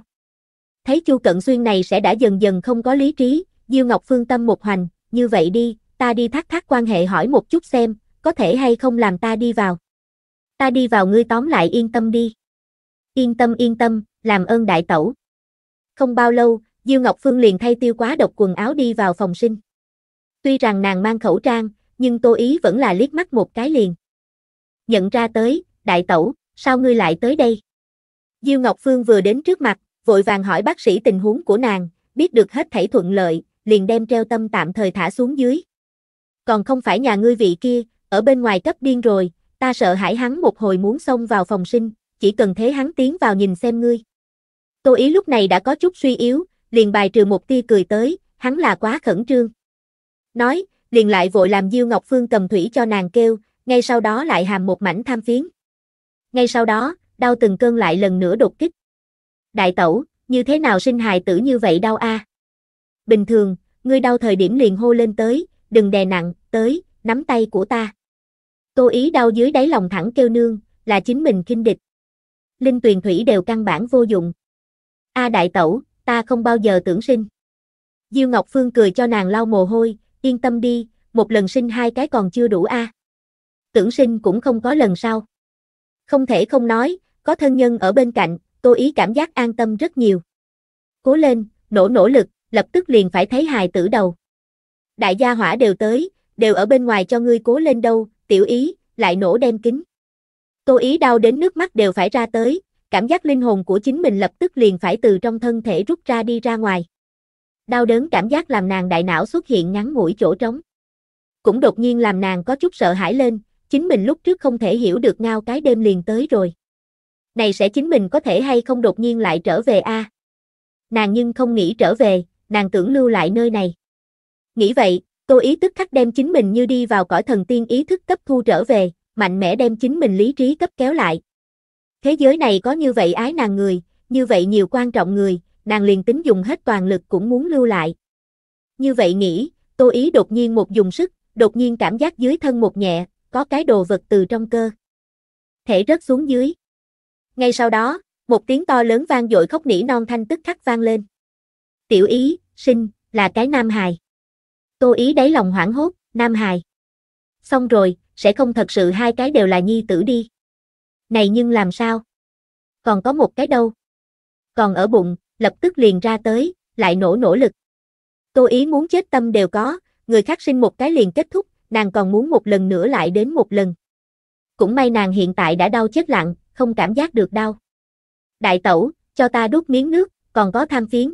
Thấy Chu Cận Xuyên này sẽ đã dần dần không có lý trí, Diêu Ngọc Phương tâm một hoành, như vậy đi, ta đi thác thác quan hệ hỏi một chút xem, có thể hay không làm ta đi vào. Ta đi vào ngươi tóm lại yên tâm đi. Yên tâm yên tâm, làm ơn đại tẩu. Không bao lâu, Diêu Ngọc Phương liền thay tiêu quá độc quần áo đi vào phòng sinh. Tuy rằng nàng mang khẩu trang, nhưng Tô Ý vẫn là liếc mắt một cái liền. Nhận ra tới, đại tẩu, sao ngươi lại tới đây? Diêu Ngọc Phương vừa đến trước mặt, vội vàng hỏi bác sĩ tình huống của nàng, biết được hết thảy thuận lợi, liền đem treo tâm tạm thời thả xuống dưới. Còn không phải nhà ngươi vị kia, ở bên ngoài cấp điên rồi, ta sợ hãi hắn một hồi muốn xông vào phòng sinh, chỉ cần thế hắn tiến vào nhìn xem ngươi. Tô Ý lúc này đã có chút suy yếu, liền bài trừ một tia cười tới, hắn là quá khẩn trương. Nói, liền lại vội làm Diêu Ngọc Phương cầm thủy cho nàng kêu, ngay sau đó lại hàm một mảnh tham phiến. Ngay sau đó, đau từng cơn lại lần nữa đột kích. Đại tẩu, như thế nào sinh hài tử như vậy đau a? À? Bình thường, ngươi đau thời điểm liền hô lên tới, đừng đè nặng, tới, nắm tay của ta. Tô ý đau dưới đáy lòng thẳng kêu nương, là chính mình kinh địch. Linh tuyền thủy đều căn bản vô dụng. A đại tẩu, ta không bao giờ tưởng sinh. Diêu Ngọc Phương cười cho nàng lau mồ hôi, yên tâm đi, một lần sinh hai cái còn chưa đủ a. Tưởng sinh cũng không có lần sau. Không thể không nói, có thân nhân ở bên cạnh, Tô ý cảm giác an tâm rất nhiều. Cố lên, nỗ nỗ lực, lập tức liền phải thấy hài tử đầu. Đại gia hỏa đều tới, đều ở bên ngoài cho ngươi cố lên đâu, tiểu ý, lại nổ đem kính. Tô ý đau đến nước mắt đều phải ra tới, cảm giác linh hồn của chính mình lập tức liền phải từ trong thân thể rút ra đi ra ngoài. Đau đớn cảm giác làm nàng đại não xuất hiện ngắn ngủi chỗ trống. Cũng đột nhiên làm nàng có chút sợ hãi lên, chính mình lúc trước không thể hiểu được ngao cái đêm liền tới rồi. Này sẽ chính mình có thể hay không đột nhiên lại trở về a Nàng nhưng không nghĩ trở về, nàng tưởng lưu lại nơi này. Nghĩ vậy, Tô ý tức khắc đem chính mình như đi vào cõi thần tiên ý thức cấp thu trở về, mạnh mẽ đem chính mình lý trí cấp kéo lại. Thế giới này có như vậy ái nàng người, như vậy nhiều quan trọng người, nàng liền tính dùng hết toàn lực cũng muốn lưu lại. Như vậy nghĩ, Tô ý đột nhiên một dùng sức, đột nhiên cảm giác dưới thân một nhẹ, có cái đồ vật từ trong cơ. Thể rớt xuống dưới. Ngay sau đó, một tiếng to lớn vang dội khóc nỉ non thanh tức khắc vang lên. Tiểu ý, sinh, là cái nam hài. Tô Ý đáy lòng hoảng hốt, Nam Hài. Xong rồi, sẽ không thật sự hai cái đều là nhi tử đi. Này nhưng làm sao? Còn có một cái đâu? Còn ở bụng, lập tức liền ra tới, lại nổ nỗ lực. Tô Ý muốn chết tâm đều có, người khác sinh một cái liền kết thúc, nàng còn muốn một lần nữa lại đến một lần. Cũng may nàng hiện tại đã đau chết lặng, không cảm giác được đau. Đại tẩu, cho ta đút miếng nước, còn có tham phiến.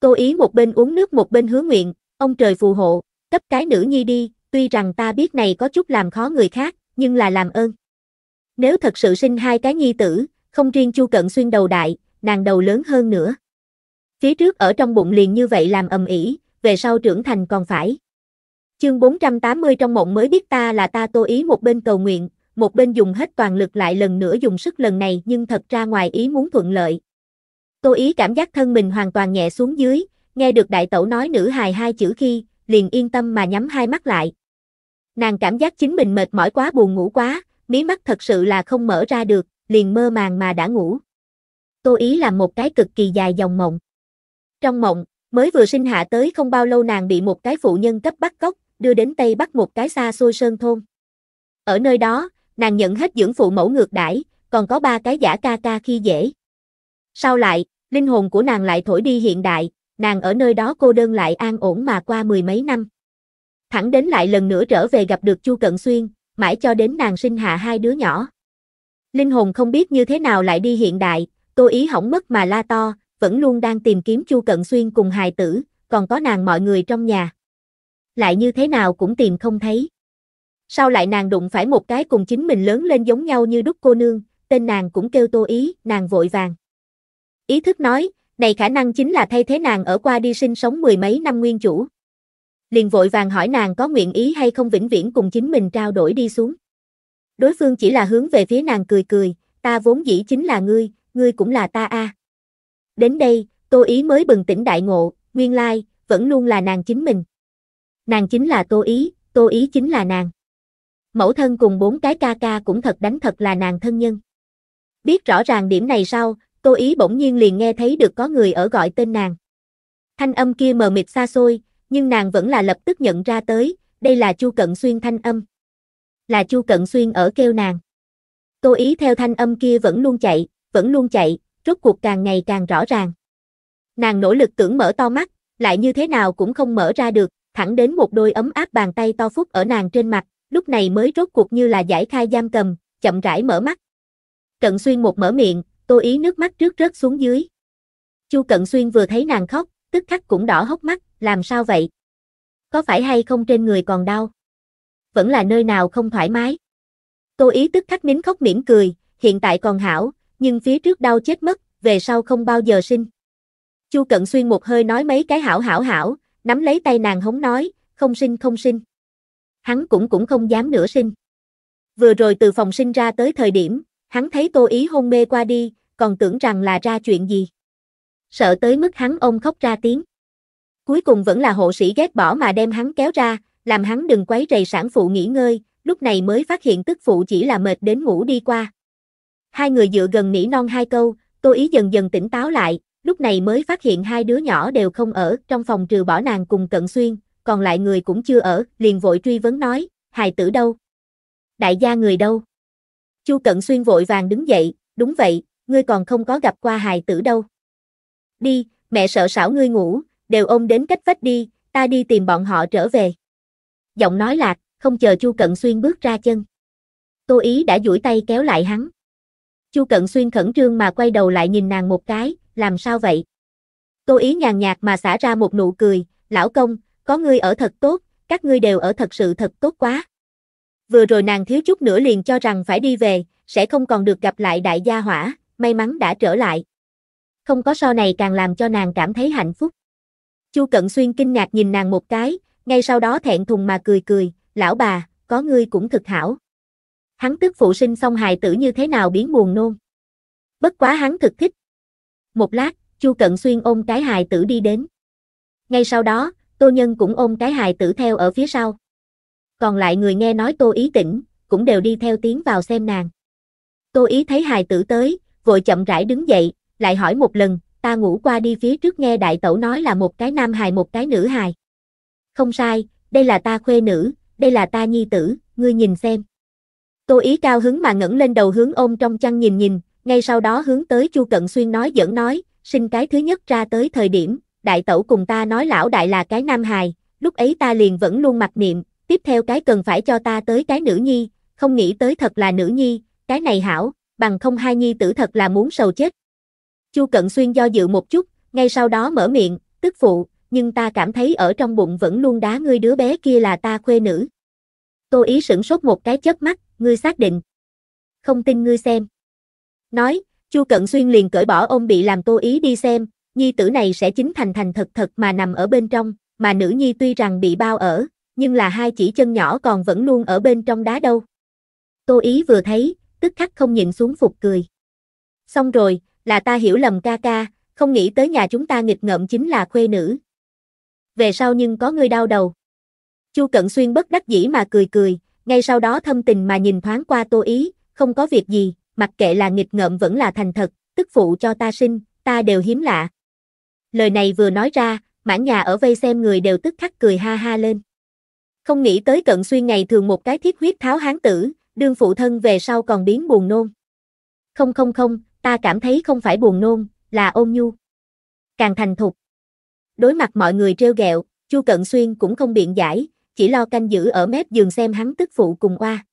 Tô Ý một bên uống nước một bên hứa nguyện, ông trời phù hộ, cấp cái nữ nhi đi, tuy rằng ta biết này có chút làm khó người khác, nhưng là làm ơn. Nếu thật sự sinh hai cái nhi tử, không riêng Chu Cận Xuyên đầu đại, nàng đầu lớn hơn nữa. Phía trước ở trong bụng liền như vậy làm ầm ĩ, về sau trưởng thành còn phải. Chương 480 trong mộng mới biết ta là ta tô ý một bên cầu nguyện, một bên dùng hết toàn lực lại lần nữa dùng sức lần này nhưng thật ra ngoài ý muốn thuận lợi. Tô ý cảm giác thân mình hoàn toàn nhẹ xuống dưới, Nghe được đại tẩu nói nữ hài hai chữ khi, liền yên tâm mà nhắm hai mắt lại. Nàng cảm giác chính mình mệt mỏi quá buồn ngủ quá, mí mắt thật sự là không mở ra được, liền mơ màng mà đã ngủ. Tô ý là một cái cực kỳ dài dòng mộng. Trong mộng, mới vừa sinh hạ tới không bao lâu nàng bị một cái phụ nhân cấp bắt cóc, đưa đến Tây Bắc một cái xa xôi sơn thôn. Ở nơi đó, nàng nhận hết dưỡng phụ mẫu ngược đãi, còn có ba cái giả ca ca khi dễ. Sau lại, linh hồn của nàng lại thổi đi hiện đại, nàng ở nơi đó cô đơn lại an ổn mà qua mười mấy năm. Thẳng đến lại lần nữa trở về gặp được Chu Cận Xuyên, mãi cho đến nàng sinh hạ hai đứa nhỏ. Linh hồn không biết như thế nào lại đi hiện đại, Tô Ý hỏng mất mà la to, vẫn luôn đang tìm kiếm Chu Cận Xuyên cùng hài tử, còn có nàng mọi người trong nhà. Lại như thế nào cũng tìm không thấy. Sau lại nàng đụng phải một cái cùng chính mình lớn lên giống nhau như đúc cô nương, tên nàng cũng kêu Tô Ý, nàng vội vàng. Ý thức nói, này khả năng chính là thay thế nàng ở qua đi sinh sống mười mấy năm nguyên chủ. Liền vội vàng hỏi nàng có nguyện ý hay không vĩnh viễn cùng chính mình trao đổi đi xuống. Đối phương chỉ là hướng về phía nàng cười cười, ta vốn dĩ chính là ngươi, ngươi cũng là ta a. Đến đây, Tô Ý mới bừng tỉnh đại ngộ, nguyên lai, vẫn luôn là nàng chính mình. Nàng chính là Tô Ý, Tô Ý chính là nàng. Mẫu thân cùng bốn cái ca ca cũng thật đánh thật là nàng thân nhân. Biết rõ ràng điểm này sau, Tô Ý bỗng nhiên liền nghe thấy được có người ở gọi tên nàng. Thanh âm kia mờ mịt xa xôi, nhưng nàng vẫn là lập tức nhận ra tới, đây là Chu Cận Xuyên thanh âm. Là Chu Cận Xuyên ở kêu nàng. Tô Ý theo thanh âm kia vẫn luôn chạy, vẫn luôn chạy, rốt cuộc càng ngày càng rõ ràng. Nàng nỗ lực tưởng mở to mắt, lại như thế nào cũng không mở ra được, thẳng đến một đôi ấm áp bàn tay to phúc ở nàng trên mặt, lúc này mới rốt cuộc như là giải khai giam cầm, chậm rãi mở mắt. Cận Xuyên một mở miệng, Tô Ý nước mắt trước rớt xuống dưới. Chu Cận Xuyên vừa thấy nàng khóc, tức khắc cũng đỏ hốc mắt, làm sao vậy? Có phải hay không trên người còn đau? Vẫn là nơi nào không thoải mái? Tô Ý tức khắc nín khóc mỉm cười, hiện tại còn hảo, nhưng phía trước đau chết mất, về sau không bao giờ sinh. Chu Cận Xuyên một hơi nói mấy cái hảo hảo hảo, nắm lấy tay nàng hống nói, không sinh không sinh. Hắn cũng cũng không dám nữa sinh. Vừa rồi từ phòng sinh ra tới thời điểm, hắn thấy Tô Ý hôn mê qua đi, còn tưởng rằng là ra chuyện gì. Sợ tới mức hắn ôm khóc ra tiếng. Cuối cùng vẫn là hộ sĩ ghét bỏ mà đem hắn kéo ra, làm hắn đừng quấy rầy sản phụ nghỉ ngơi, lúc này mới phát hiện tức phụ chỉ là mệt đến ngủ đi qua. Hai người dựa gần nỉ non hai câu, tôi Ý dần dần tỉnh táo lại, lúc này mới phát hiện hai đứa nhỏ đều không ở, trong phòng trừ bỏ nàng cùng cận xuyên, còn lại người cũng chưa ở, liền vội truy vấn nói, hài tử đâu? Đại gia người đâu? Chu Cận Xuyên vội vàng đứng dậy, đúng vậy, ngươi còn không có gặp qua hài tử đâu. Đi, mẹ sợ sảo ngươi ngủ, đều ôm đến cách vách đi, ta đi tìm bọn họ trở về. Giọng nói lạc, không chờ Chu Cận Xuyên bước ra chân. Tô Ý đã duỗi tay kéo lại hắn. Chu Cận Xuyên khẩn trương mà quay đầu lại nhìn nàng một cái, làm sao vậy? Tô Ý nhàn nhạt mà xả ra một nụ cười, lão công, có ngươi ở thật tốt, các ngươi đều ở thật sự thật tốt quá. Vừa rồi nàng thiếu chút nữa liền cho rằng phải đi về, sẽ không còn được gặp lại đại gia hỏa, may mắn đã trở lại. Không có so này càng làm cho nàng cảm thấy hạnh phúc. Chu Cận Xuyên kinh ngạc nhìn nàng một cái, ngay sau đó thẹn thùng mà cười cười, lão bà, có ngươi cũng thực hảo. Hắn tức phụ sinh xong hài tử như thế nào biến buồn nôn. Bất quá hắn thực thích. Một lát, Chu Cận Xuyên ôm cái hài tử đi đến. Ngay sau đó, Tô Nhân cũng ôm cái hài tử theo ở phía sau. Còn lại người nghe nói Tô Ý tỉnh, cũng đều đi theo tiếng vào xem nàng. Tô Ý thấy hài tử tới, vội chậm rãi đứng dậy, lại hỏi một lần, ta ngủ qua đi phía trước nghe đại tẩu nói là một cái nam hài một cái nữ hài. Không sai, đây là ta khuê nữ, đây là ta nhi tử, ngươi nhìn xem. Tô ý cao hứng mà ngẩng lên đầu hướng ôm trong chăn nhìn nhìn, ngay sau đó hướng tới Chu Cận Xuyên nói dẫn nói, sinh cái thứ nhất ra tới thời điểm, đại tẩu cùng ta nói lão đại là cái nam hài, lúc ấy ta liền vẫn luôn mặc niệm, tiếp theo cái cần phải cho ta tới cái nữ nhi, không nghĩ tới thật là nữ nhi, cái này hảo, bằng không hai nhi tử thật là muốn sầu chết. Chu Cận Xuyên do dự một chút, ngay sau đó mở miệng, tức phụ, nhưng ta cảm thấy ở trong bụng vẫn luôn đá ngươi đứa bé kia là ta khuê nữ. Tô ý sửng sốt một cái chớp mắt, ngươi xác định. Không tin ngươi xem. Nói, Chu Cận Xuyên liền cởi bỏ ôm bị làm tô ý đi xem, nhi tử này sẽ chính thành thành thật thật mà nằm ở bên trong, mà nữ nhi tuy rằng bị bao ở, nhưng là hai chỉ chân nhỏ còn vẫn luôn ở bên trong đá đâu. Tô ý vừa thấy, tức khắc không nhịn xuống phục cười. Xong rồi, là ta hiểu lầm ca ca, không nghĩ tới nhà chúng ta nghịch ngợm chính là khuê nữ. Về sau nhưng có người đau đầu. Chu Cận Xuyên bất đắc dĩ mà cười cười, ngay sau đó thâm tình mà nhìn thoáng qua Tô Ý, không có việc gì, mặc kệ là nghịch ngợm vẫn là thành thật, tức phụ cho ta sinh, ta đều hiếm lạ. Lời này vừa nói ra, mãn nhà ở vây xem người đều tức khắc cười ha ha lên. Không nghĩ tới Cận Xuyên ngày thường một cái thiết huyết tháo hán tử, đương phụ thân về sau còn biến buồn nôn. Không không không, ta cảm thấy không phải buồn nôn, là ôn nhu. Càng thành thục. Đối mặt mọi người trêu ghẹo, Chu Cận Xuyên cũng không biện giải, chỉ lo canh giữ ở mép giường xem hắn tức phụ cùng qua.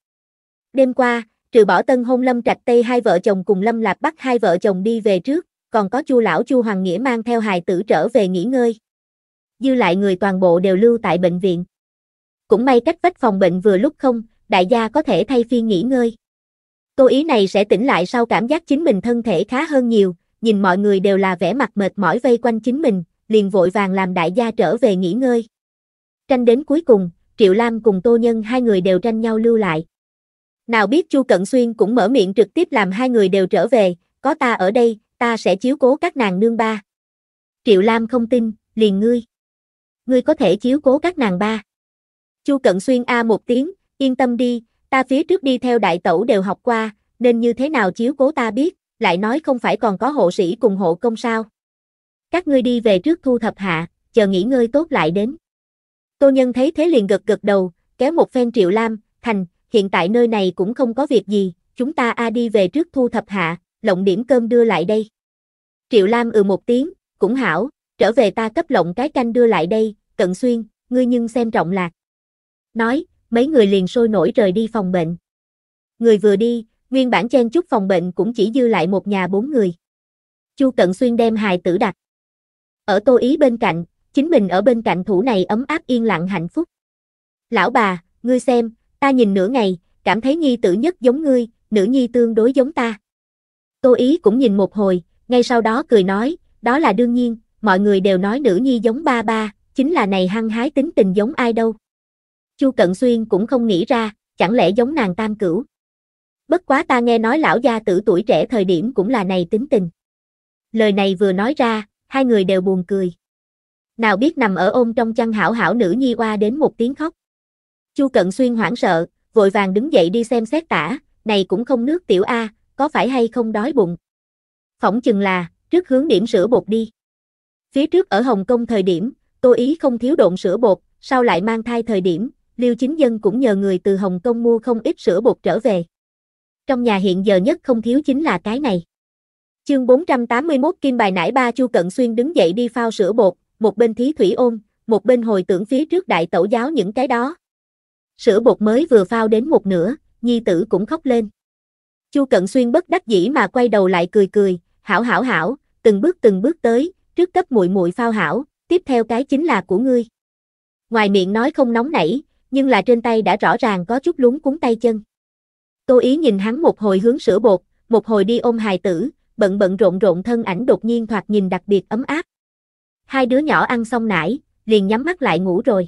Đêm qua, trừ bỏ tân hôn Lâm Trạch Tây hai vợ chồng cùng Lâm Lạp bắt hai vợ chồng đi về trước, còn có Chu lão Chu Hoàng Nghĩa mang theo hài tử trở về nghỉ ngơi. Dư lại người toàn bộ đều lưu tại bệnh viện. Cũng may cách vách phòng bệnh vừa lúc không, đại gia có thể thay phiên nghỉ ngơi. Cô ý này sẽ tỉnh lại sau cảm giác chính mình thân thể khá hơn nhiều, nhìn mọi người đều là vẻ mặt mệt mỏi vây quanh chính mình, liền vội vàng làm đại gia trở về nghỉ ngơi. Tranh đến cuối cùng, Triệu Lam cùng Tô Nhân hai người đều tranh nhau lưu lại. Nào biết Chu Cận Xuyên cũng mở miệng trực tiếp làm hai người đều trở về, có ta ở đây, ta sẽ chiếu cố các nàng nương ba. Triệu Lam không tin, liền ngươi. Ngươi có thể chiếu cố các nàng ba. Chu Cận Xuyên a một tiếng, yên tâm đi, ta phía trước đi theo đại tẩu đều học qua, nên như thế nào chiếu cố ta biết, lại nói không phải còn có hộ sĩ cùng hộ công sao. Các ngươi đi về trước thu thập hạ, chờ nghỉ ngơi tốt lại đến. Tô Nhân thấy thế liền gật gật đầu, kéo một phen Triệu Lam, Thành, hiện tại nơi này cũng không có việc gì, chúng ta a đi về trước thu thập hạ, lộng điểm cơm đưa lại đây. Triệu Lam ừ một tiếng, cũng hảo, trở về ta cấp lộng cái canh đưa lại đây, cận xuyên, ngươi nhưng xem trọng lạc. Nói, mấy người liền sôi nổi rời đi phòng bệnh. Người vừa đi, nguyên bản chen chút phòng bệnh cũng chỉ dư lại một nhà bốn người. Chu Cận Xuyên đem hài tử đặt. Ở tô ý bên cạnh, chính mình ở bên cạnh thủ này ấm áp yên lặng hạnh phúc. Lão bà, ngươi xem, ta nhìn nửa ngày, cảm thấy nhi tử nhất giống ngươi, nữ nhi tương đối giống ta. Tô ý cũng nhìn một hồi, ngay sau đó cười nói, đó là đương nhiên, mọi người đều nói nữ nhi giống ba ba, chính là này hăng hái tính tình giống ai đâu. Chu Cận Xuyên cũng không nghĩ ra, chẳng lẽ giống nàng tam cửu. Bất quá ta nghe nói lão gia tử tuổi trẻ thời điểm cũng là này tính tình. Lời này vừa nói ra, hai người đều buồn cười. Nào biết nằm ở ôm trong chăn hảo hảo nữ nhi oa đến một tiếng khóc. Chu Cận Xuyên hoảng sợ, vội vàng đứng dậy đi xem xét tả, này cũng không nước tiểu A, có phải hay không đói bụng. Phỏng chừng là, trước hướng điểm sữa bột đi. Phía trước ở Hồng Kông thời điểm, tôi Ý không thiếu độn sữa bột, sau lại mang thai thời điểm, Liêu Chính Dân cũng nhờ người từ Hồng Kông mua không ít sữa bột trở về. Trong nhà hiện giờ nhất không thiếu chính là cái này. Chương 481 Kim bài nải ba Chu Cận Xuyên đứng dậy đi phao sữa bột, một bên thí thủy ôm, một bên hồi tưởng phía trước đại tẩu giáo những cái đó. Sữa bột mới vừa phao đến một nửa, nhi tử cũng khóc lên. Chu Cận Xuyên bất đắc dĩ mà quay đầu lại cười cười, hảo hảo hảo, từng bước từng bước tới, trước cấp muội muội phao hảo, tiếp theo cái chính là của ngươi. Ngoài miệng nói không nóng nảy, nhưng là trên tay đã rõ ràng có chút lúng cuốn tay chân. Tô Ý nhìn hắn một hồi hướng sữa bột, một hồi đi ôm hài tử, bận bận rộn rộn thân ảnh đột nhiên thoạt nhìn đặc biệt ấm áp. Hai đứa nhỏ ăn xong nải, liền nhắm mắt lại ngủ rồi.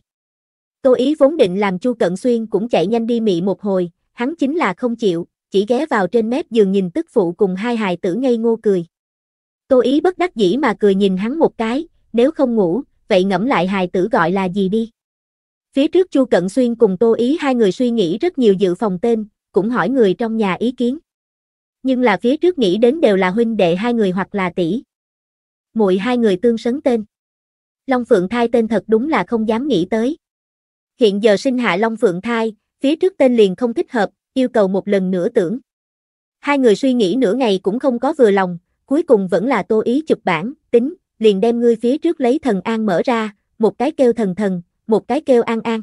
Tô Ý vốn định làm Chu Cận Xuyên cũng chạy nhanh đi mị một hồi, hắn chính là không chịu, chỉ ghé vào trên mép giường nhìn tức phụ cùng hai hài tử ngây ngô cười. Tô Ý bất đắc dĩ mà cười nhìn hắn một cái, nếu không ngủ, vậy ngẫm lại hài tử gọi là gì đi. Phía trước Chu Cận Xuyên cùng Tô Ý hai người suy nghĩ rất nhiều dự phòng tên, cũng hỏi người trong nhà ý kiến. Nhưng là phía trước nghĩ đến đều là huynh đệ hai người hoặc là tỷ. Muội hai người tương xứng tên. Long Phượng Thai tên thật đúng là không dám nghĩ tới. Hiện giờ sinh hạ Long Phượng Thai, phía trước tên liền không thích hợp, yêu cầu một lần nữa tưởng. Hai người suy nghĩ nửa ngày cũng không có vừa lòng, cuối cùng vẫn là Tô Ý chụp bản, tính, liền đem ngươi phía trước lấy thần an mở ra, một cái kêu thần thần, một cái kêu an an.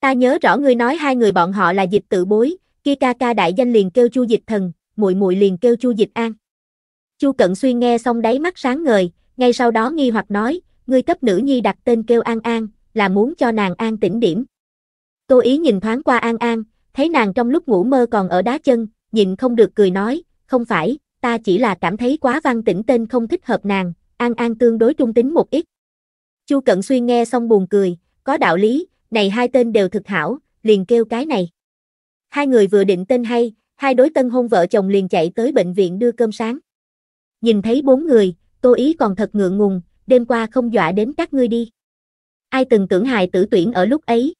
Ta nhớ rõ ngươi nói hai người bọn họ là dịch tự bối, kia ca ca đại danh liền kêu Chu Dịch Thần, muội muội liền kêu Chu Dịch An. Chu Cận Xuyên nghe xong đáy mắt sáng ngời, ngay sau đó nghi hoặc nói, ngươi cấp nữ nhi đặt tên kêu An An, là muốn cho nàng an tĩnh điểm. Tô Ý nhìn thoáng qua An An, thấy nàng trong lúc ngủ mơ còn ở đá chân, nhịn không được cười nói, không phải, ta chỉ là cảm thấy quá văn tĩnh tên không thích hợp nàng, An An tương đối trung tính một ít. Chu Cận Xuyên nghe xong buồn cười, có đạo lý, này hai tên đều thực hảo, liền kêu cái này. Hai người vừa định tên hay, hai đối tân hôn vợ chồng liền chạy tới bệnh viện đưa cơm sáng. Nhìn thấy bốn người, Tô Ý còn thật ngượng ngùng, đêm qua không dọa đến các ngươi đi. Ai từng tưởng hài tử tuyển ở lúc ấy.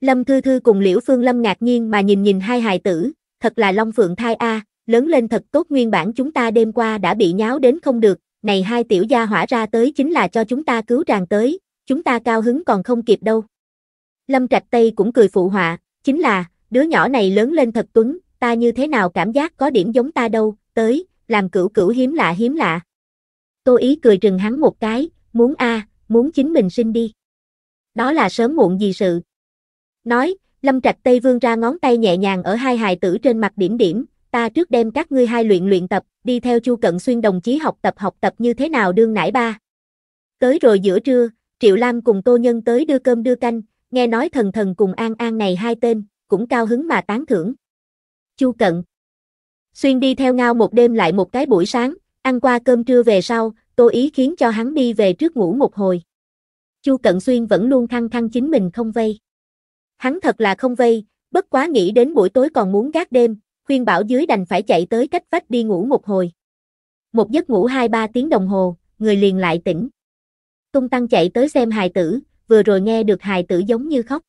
Lâm Thư Thư cùng Liễu Phương Lâm ngạc nhiên mà nhìn nhìn hai hài tử, thật là Long Phượng thai A, lớn lên thật tốt nguyên bản chúng ta đêm qua đã bị nháo đến không được, này hai tiểu gia hỏa ra tới chính là cho chúng ta cứu tràn tới, chúng ta cao hứng còn không kịp đâu. Lâm Trạch Tây cũng cười phụ họa, chính là, đứa nhỏ này lớn lên thật tuấn, ta như thế nào cảm giác có điểm giống ta đâu, tới, làm cửu cửu hiếm lạ hiếm lạ. Tô Ý cười trừng hắn một cái, muốn a, muốn chính mình sinh đi. Đó là sớm muộn gì sự. Nói, Lâm Trạch Tây vương ra ngón tay nhẹ nhàng ở hai hài tử trên mặt điểm điểm, ta trước đem các ngươi hai luyện luyện tập, đi theo Chu Cận Xuyên đồng chí học tập học tập như thế nào đương nải ba. Tới rồi giữa trưa, Triệu Lam cùng Tô Nhân tới đưa cơm đưa canh, nghe nói thần thần cùng An An này hai tên, cũng cao hứng mà tán thưởng. Chu Cận Xuyên đi theo ngao một đêm lại một cái buổi sáng, ăn qua cơm trưa về sau, Tô Ý khiến cho hắn đi về trước ngủ một hồi. Chu Cận Xuyên vẫn luôn thăng thăng chính mình không vây. Hắn thật là không vây, bất quá nghĩ đến buổi tối còn muốn gác đêm, khuyên bảo dưới đành phải chạy tới cách vách đi ngủ một hồi. Một giấc ngủ 2-3 tiếng đồng hồ, người liền lại tỉnh tung tăng chạy tới xem hài tử, vừa rồi nghe được hài tử giống như khóc.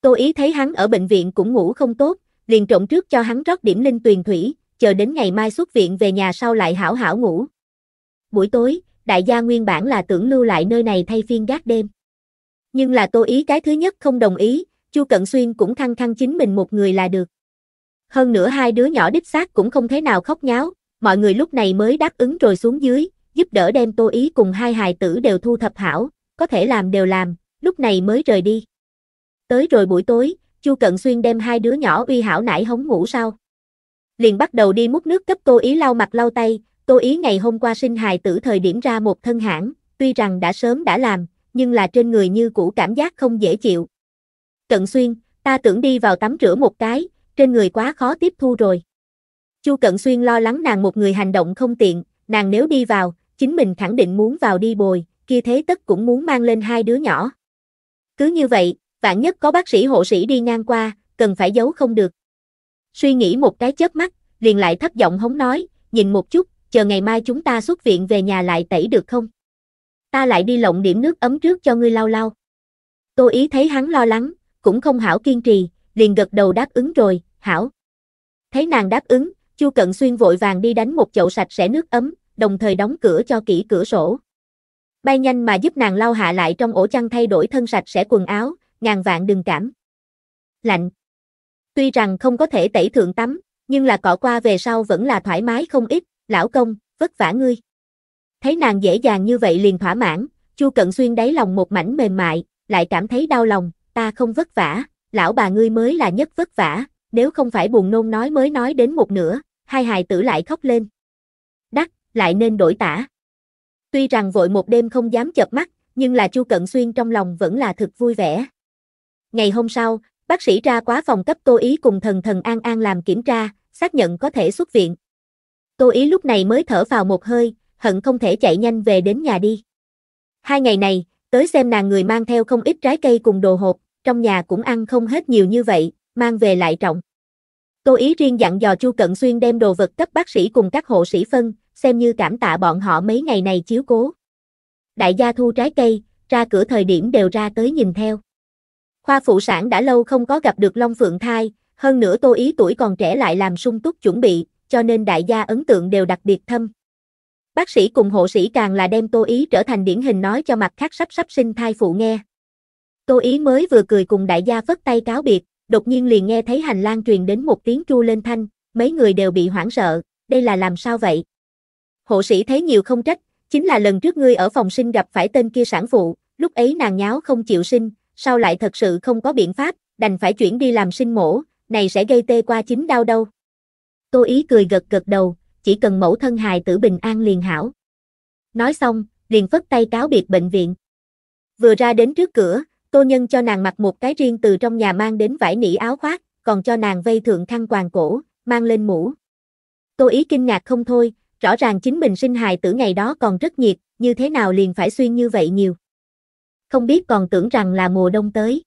Tô ý thấy hắn ở bệnh viện cũng ngủ không tốt, liền trộn trước cho hắn rót điểm linh tuyền thủy, chờ đến ngày mai xuất viện về nhà sau lại hảo hảo ngủ. Buổi tối, đại gia nguyên bản là tưởng lưu lại nơi này thay phiên gác đêm. Nhưng là tô ý cái thứ nhất không đồng ý, Chu Cận Xuyên cũng thăng thăng chính mình một người là được. Hơn nữa hai đứa nhỏ đích xác cũng không thế nào khóc nháo, mọi người lúc này mới đáp ứng rồi xuống dưới, giúp đỡ đem Tô Ý cùng hai hài tử đều thu thập hảo, có thể làm đều làm, lúc này mới rời đi. Tới rồi buổi tối, Chu Cận Xuyên đem hai đứa nhỏ uy hảo nải hống ngủ sau, Liền bắt đầu đi múc nước cấp Tô Ý lau mặt lau tay, Tô Ý ngày hôm qua sinh hài tử thời điểm ra một thân hãng, tuy rằng đã sớm đã làm, nhưng là trên người như cũ cảm giác không dễ chịu. Cận Xuyên, ta tưởng đi vào tắm rửa một cái, trên người quá khó tiếp thu rồi. Chu Cận Xuyên lo lắng nàng một người hành động không tiện, nàng nếu đi vào, chính mình khẳng định muốn vào đi bồi, kia thế tất cũng muốn mang lên hai đứa nhỏ. Cứ như vậy, vạn nhất có bác sĩ hộ sĩ đi ngang qua, cần phải giấu không được. Suy nghĩ một cái chớp mắt, liền lại thấp giọng hống nói, nhìn một chút, chờ ngày mai chúng ta xuất viện về nhà lại tẩy được không? Ta lại đi lộng điểm nước ấm trước cho ngươi lau lau. Tô ý thấy hắn lo lắng, cũng không hảo kiên trì, liền gật đầu đáp ứng rồi, hảo. Thấy nàng đáp ứng, Chu Cận Xuyên vội vàng đi đánh một chậu sạch sẽ nước ấm, đồng thời đóng cửa cho kỹ cửa sổ. Bay nhanh mà giúp nàng lau hạ lại trong ổ chăn thay đổi thân sạch sẽ quần áo, ngàn vạn đừng cảm. Lạnh. Tuy rằng không có thể tẩy thượng tắm, nhưng là cọ qua về sau vẫn là thoải mái không ít, lão công, vất vả ngươi. Thấy nàng dễ dàng như vậy liền thỏa mãn, Chu Cận Xuyên đáy lòng một mảnh mềm mại, lại cảm thấy đau lòng, ta không vất vả, lão bà ngươi mới là nhất vất vả, nếu không phải buồn nôn nói mới nói đến một nửa, hai hài tử lại khóc lên lại nên đổi tả. Tuy rằng vội một đêm không dám chợp mắt, nhưng là Chu Cận Xuyên trong lòng vẫn là thực vui vẻ. Ngày hôm sau, bác sĩ ra quá phòng cấp Tô Ý cùng thần thần An An làm kiểm tra, xác nhận có thể xuất viện. Tô Ý lúc này mới thở vào một hơi, hận không thể chạy nhanh về đến nhà đi. Hai ngày này, tới xem nàng người mang theo không ít trái cây cùng đồ hộp, trong nhà cũng ăn không hết nhiều như vậy, mang về lại trọng. Cô ý riêng dặn dò Chu Cận Xuyên đem đồ vật cấp bác sĩ cùng các hộ sĩ phân, xem như cảm tạ bọn họ mấy ngày này chiếu cố. Đại gia thu trái cây, ra cửa thời điểm đều ra tới nhìn theo. Khoa phụ sản đã lâu không có gặp được Long Phượng Thai, hơn nữa tô ý tuổi còn trẻ lại làm sung túc chuẩn bị, cho nên đại gia ấn tượng đều đặc biệt thâm. Bác sĩ cùng hộ sĩ càng là đem tô ý trở thành điển hình nói cho mặt khác sắp sắp sinh thai phụ nghe. Tô ý mới vừa cười cùng đại gia phất tay cáo biệt, đột nhiên liền nghe thấy hành lang truyền đến một tiếng chu lên thanh, mấy người đều bị hoảng sợ, đây là làm sao vậy? Hộ sĩ thấy nhiều không trách, chính là lần trước ngươi ở phòng sinh gặp phải tên kia sản phụ, lúc ấy nàng nháo không chịu sinh, sau lại thật sự không có biện pháp, đành phải chuyển đi làm sinh mổ, này sẽ gây tê qua chính đau đâu. Tô ý cười gật gật đầu, chỉ cần mẫu thân hài tử bình an liền hảo. Nói xong, liền phất tay cáo biệt bệnh viện. Vừa ra đến trước cửa, Tô Nhân cho nàng mặc một cái riêng từ trong nhà mang đến vải nỉ áo khoác, còn cho nàng vây thượng khăn quàng cổ, mang lên mũ. Tô Ý kinh ngạc không thôi, rõ ràng chính mình sinh hài tử ngày đó còn rất nhiệt, như thế nào liền phải xuyên như vậy nhiều. Không biết còn tưởng rằng là mùa đông tới.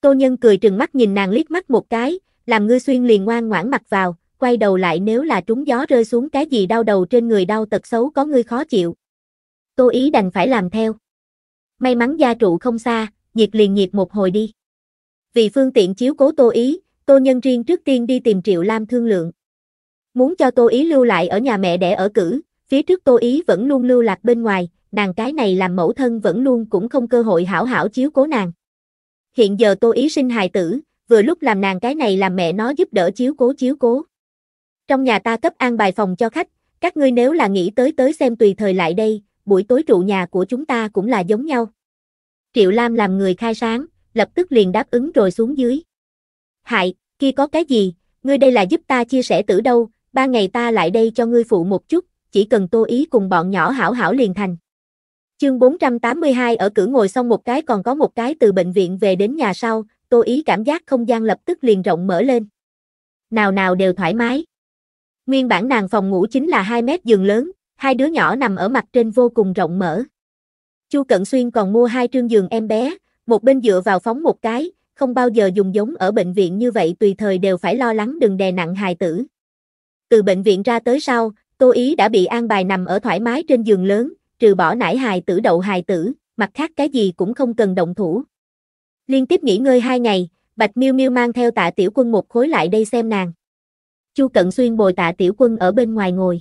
Tô Nhân cười trừng mắt nhìn nàng liếc mắt một cái, làm ngươi xuyên liền ngoan ngoãn mặc vào, quay đầu lại nếu là trúng gió rơi xuống cái gì đau đầu trên người đau tật xấu có ngươi khó chịu. Tô Ý đành phải làm theo. May mắn gia trụ không xa, nhiệt liền nhiệt một hồi đi. Vì phương tiện chiếu cố Tô Ý, Tô Nhân riêng trước tiên đi tìm Triệu Lam thương lượng. Muốn cho Tô Ý lưu lại ở nhà mẹ để ở cử, phía trước Tô Ý vẫn luôn lưu lạc bên ngoài, nàng cái này làm mẫu thân vẫn luôn cũng không cơ hội hảo hảo chiếu cố nàng. Hiện giờ Tô Ý sinh hài tử, vừa lúc làm nàng cái này làm mẹ nó giúp đỡ chiếu cố chiếu cố. Trong nhà ta cấp an bài phòng cho khách, các ngươi nếu là nghĩ tới tới xem tùy thời lại đây, buổi tối trụ nhà của chúng ta cũng là giống nhau. Triệu Lam làm người khai sáng, lập tức liền đáp ứng rồi xuống dưới. Hại, kia có cái gì, ngươi đây là giúp ta chia sẻ tử đâu, ba ngày ta lại đây cho ngươi phụ một chút, chỉ cần tô ý cùng bọn nhỏ hảo hảo liền thành. Chương 482 ở cửa ngồi xong một cái còn có một cái từ bệnh viện về đến nhà sau, tô ý cảm giác không gian lập tức liền rộng mở lên. Nào nào đều thoải mái. Nguyên bản nàng phòng ngủ chính là 2 mét giường lớn, hai đứa nhỏ nằm ở mặt trên vô cùng rộng mở. Chu Cận Xuyên còn mua hai trương giường em bé, một bên dựa vào phóng một cái, không bao giờ dùng giống ở bệnh viện như vậy tùy thời đều phải lo lắng đừng đè nặng hài tử. Từ bệnh viện ra tới sau, Tô Ý đã bị an bài nằm ở thoải mái trên giường lớn, trừ bỏ nải hài tử đậu hài tử, mặt khác cái gì cũng không cần động thủ. Liên tiếp nghỉ ngơi hai ngày, Bạch Miêu Miêu mang theo Tạ Tiểu Quân một khối lại đây xem nàng. Chu Cận Xuyên bồi Tạ Tiểu Quân ở bên ngoài ngồi.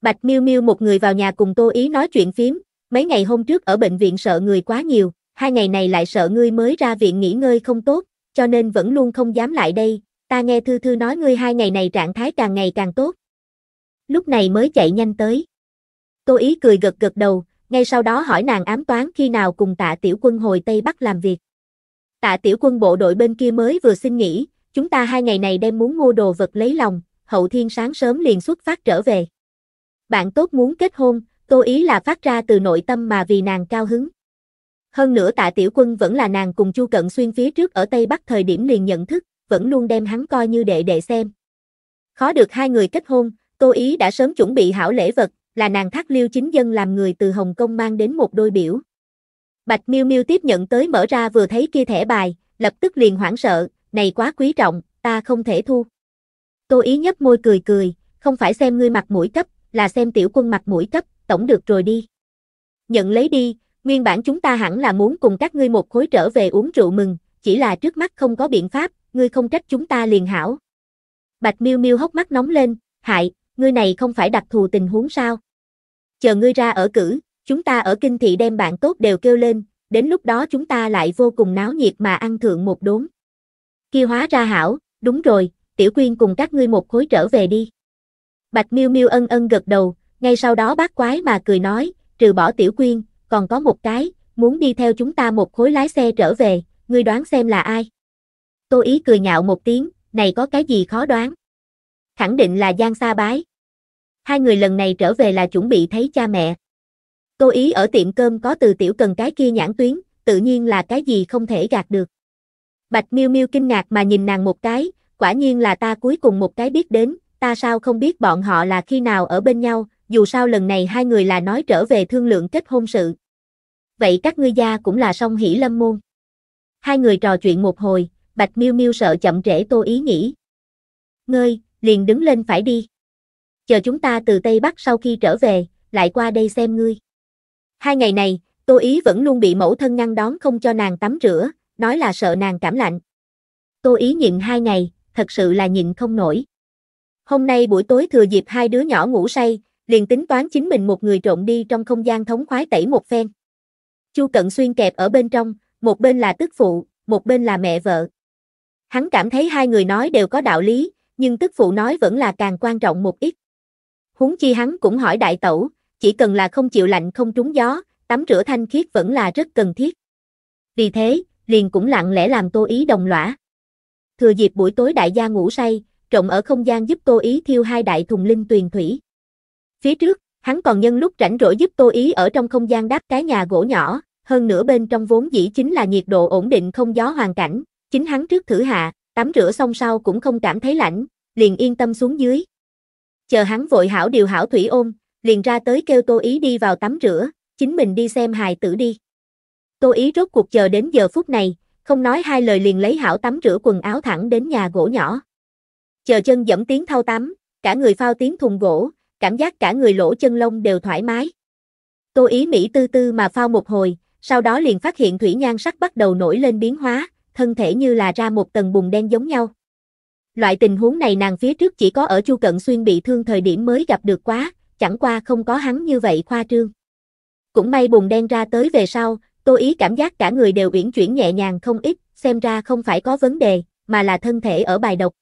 Bạch Miêu Miêu một người vào nhà cùng Tô Ý nói chuyện phím, mấy ngày hôm trước ở bệnh viện sợ người quá nhiều, hai ngày này lại sợ ngươi mới ra viện nghỉ ngơi không tốt, cho nên vẫn luôn không dám lại đây, ta nghe Thư Thư nói ngươi hai ngày này trạng thái càng ngày càng tốt. Lúc này mới chạy nhanh tới. Tô Ý cười gật gật đầu, ngay sau đó hỏi nàng ám toán khi nào cùng tạ tiểu quân hồi Tây Bắc làm việc. Tạ tiểu quân bộ đội bên kia mới vừa xin nghỉ, chúng ta hai ngày này đem muốn mua đồ vật lấy lòng, hậu thiên sáng sớm liền xuất phát trở về. Bạn tốt muốn kết hôn, Tô ý là phát ra từ nội tâm mà vì nàng cao hứng. Hơn nữa tạ tiểu quân vẫn là nàng cùng chu cận xuyên phía trước ở Tây Bắc thời điểm liền nhận thức, vẫn luôn đem hắn coi như đệ đệ xem. Khó được hai người kết hôn, Tô ý đã sớm chuẩn bị hảo lễ vật, là nàng thác liêu chính dân làm người từ Hồng Kông mang đến một đôi biểu. Bạch Miêu Miêu tiếp nhận tới mở ra vừa thấy kia thẻ bài, lập tức liền hoảng sợ, này quá quý trọng, ta không thể thu. Tô ý nhấp môi cười cười, không phải xem ngươi mặt mũi cấp, là xem tiểu quân mặt mũi cấp tổng được rồi đi. Nhận lấy đi, nguyên bản chúng ta hẳn là muốn cùng các ngươi một khối trở về uống rượu mừng, chỉ là trước mắt không có biện pháp, ngươi không trách chúng ta liền hảo. Bạch Miêu Miêu hốc mắt nóng lên, hại, ngươi này không phải đặc thù tình huống sao? Chờ ngươi ra ở cử, chúng ta ở kinh thị đem bạn tốt đều kêu lên, đến lúc đó chúng ta lại vô cùng náo nhiệt mà ăn thượng một đốn. Kia hóa ra hảo, đúng rồi, Tiểu Quyên cùng các ngươi một khối trở về đi. Bạch Miêu Miêu ân ân gật đầu, ngay sau đó bác quái mà cười nói, trừ bỏ tiểu quyên, còn có một cái, muốn đi theo chúng ta một khối lái xe trở về, ngươi đoán xem là ai. Tô ý cười nhạo một tiếng, này có cái gì khó đoán. Khẳng định là Giang Sa Bái. Hai người lần này trở về là chuẩn bị thấy cha mẹ. Tô ý ở tiệm cơm có từ tiểu cần cái kia nhãn tuyến, tự nhiên là cái gì không thể gạt được. Bạch Miêu Miêu kinh ngạc mà nhìn nàng một cái, quả nhiên là ta cuối cùng một cái biết đến, ta sao không biết bọn họ là khi nào ở bên nhau, dù sao lần này hai người là nói trở về thương lượng kết hôn sự. Vậy các ngươi gia cũng là song hỷ lâm môn. Hai người trò chuyện một hồi, Bạch Miêu Miêu sợ chậm trễ Tô Ý nghĩ. Ngươi, liền đứng lên phải đi. Chờ chúng ta từ Tây Bắc sau khi trở về, lại qua đây xem ngươi. Hai ngày này, Tô Ý vẫn luôn bị mẫu thân ngăn đón không cho nàng tắm rửa, nói là sợ nàng cảm lạnh. Tô Ý nhịn hai ngày, thật sự là nhịn không nổi. Hôm nay buổi tối thừa dịp hai đứa nhỏ ngủ say, liền tính toán chính mình một người trộn đi trong không gian thống khoái tẩy một phen. Chu Cận Xuyên kẹp ở bên trong, một bên là tức phụ, một bên là mẹ vợ. Hắn cảm thấy hai người nói đều có đạo lý, nhưng tức phụ nói vẫn là càng quan trọng một ít. Huống chi hắn cũng hỏi đại tẩu, chỉ cần là không chịu lạnh không trúng gió, tắm rửa thanh khiết vẫn là rất cần thiết. Vì thế, liền cũng lặng lẽ làm tô ý đồng lõa. Thừa dịp buổi tối đại gia ngủ say, trộn ở không gian giúp tô ý thiêu hai đại thùng linh tuyền thủy. Phía trước, hắn còn nhân lúc rảnh rỗi giúp Tô Ý ở trong không gian đáp cái nhà gỗ nhỏ, hơn nữa bên trong vốn dĩ chính là nhiệt độ ổn định không gió hoàn cảnh, chính hắn trước thử hạ, tắm rửa xong sau cũng không cảm thấy lạnh, liền yên tâm xuống dưới. Chờ hắn vội hảo điều hảo thủy ôm, liền ra tới kêu Tô Ý đi vào tắm rửa, chính mình đi xem hài tử đi. Tô Ý rốt cuộc chờ đến giờ phút này, không nói hai lời liền lấy hảo tắm rửa quần áo thẳng đến nhà gỗ nhỏ. Chờ chân dẫm tiếng thao tắm, cả người phao tiếng thùng gỗ, cảm giác cả người lỗ chân lông đều thoải mái. Tô ý Mỹ tư tư mà phao một hồi, sau đó liền phát hiện thủy nhan sắc bắt đầu nổi lên biến hóa, thân thể như là ra một tầng bùn đen giống nhau. Loại tình huống này nàng phía trước chỉ có ở Chu Cận Xuyên bị thương thời điểm mới gặp được quá, chẳng qua không có hắn như vậy khoa trương. Cũng may bùn đen ra tới về sau, Tô Ý cảm giác cả người đều uyển chuyển nhẹ nhàng không ít, xem ra không phải có vấn đề, mà là thân thể ở bài độc.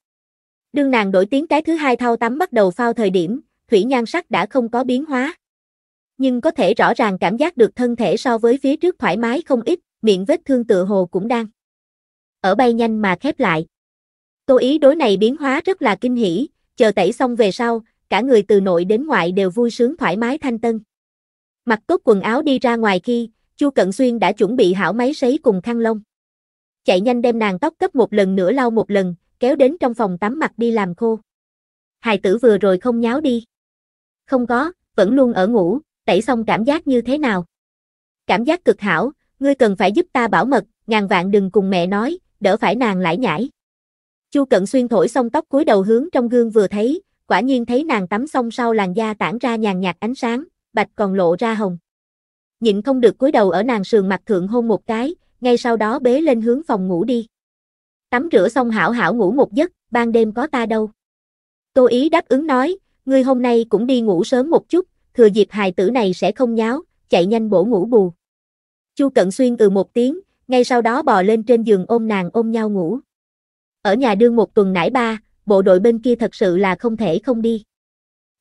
Đương nàng đổi tiếng cái thứ hai thao tắm bắt đầu phao thời điểm, thủy nhan sắc đã không có biến hóa. Nhưng có thể rõ ràng cảm giác được thân thể so với phía trước thoải mái không ít, miệng vết thương tựa hồ cũng đang ở bay nhanh mà khép lại. Tô ý đối này biến hóa rất là kinh hỉ, chờ tẩy xong về sau, cả người từ nội đến ngoại đều vui sướng thoải mái thanh tân. Mặc tốt quần áo đi ra ngoài khi, Chu Cận Xuyên đã chuẩn bị hảo máy sấy cùng khăn lông. Chạy nhanh đem nàng tóc cấp một lần nữa lau một lần, kéo đến trong phòng tắm mặt đi làm khô. Hài tử vừa rồi không nháo đi không có, vẫn luôn ở ngủ, tẩy xong cảm giác như thế nào? Cảm giác cực hảo, ngươi cần phải giúp ta bảo mật, ngàn vạn đừng cùng mẹ nói, đỡ phải nàng lại nhảy. Chu Cận Xuyên thổi xong tóc cúi đầu hướng trong gương vừa thấy, quả nhiên thấy nàng tắm xong sau làn da tản ra nhàn nhạt ánh sáng, bạch còn lộ ra hồng. Nhịn không được cúi đầu ở nàng sườn mặt thượng hôn một cái, ngay sau đó bế lên hướng phòng ngủ đi. Tắm rửa xong hảo hảo ngủ một giấc, ban đêm có ta đâu. Tô Ý đáp ứng nói, Ngươi hôm nay cũng đi ngủ sớm một chút, thừa dịp hài tử này sẽ không nháo, chạy nhanh bổ ngủ bù. Chu Cận Xuyên ừ một tiếng, ngay sau đó bò lên trên giường ôm nàng ôm nhau ngủ. Ở nhà đương một tuần nãy ba, bộ đội bên kia thật sự là không thể không đi.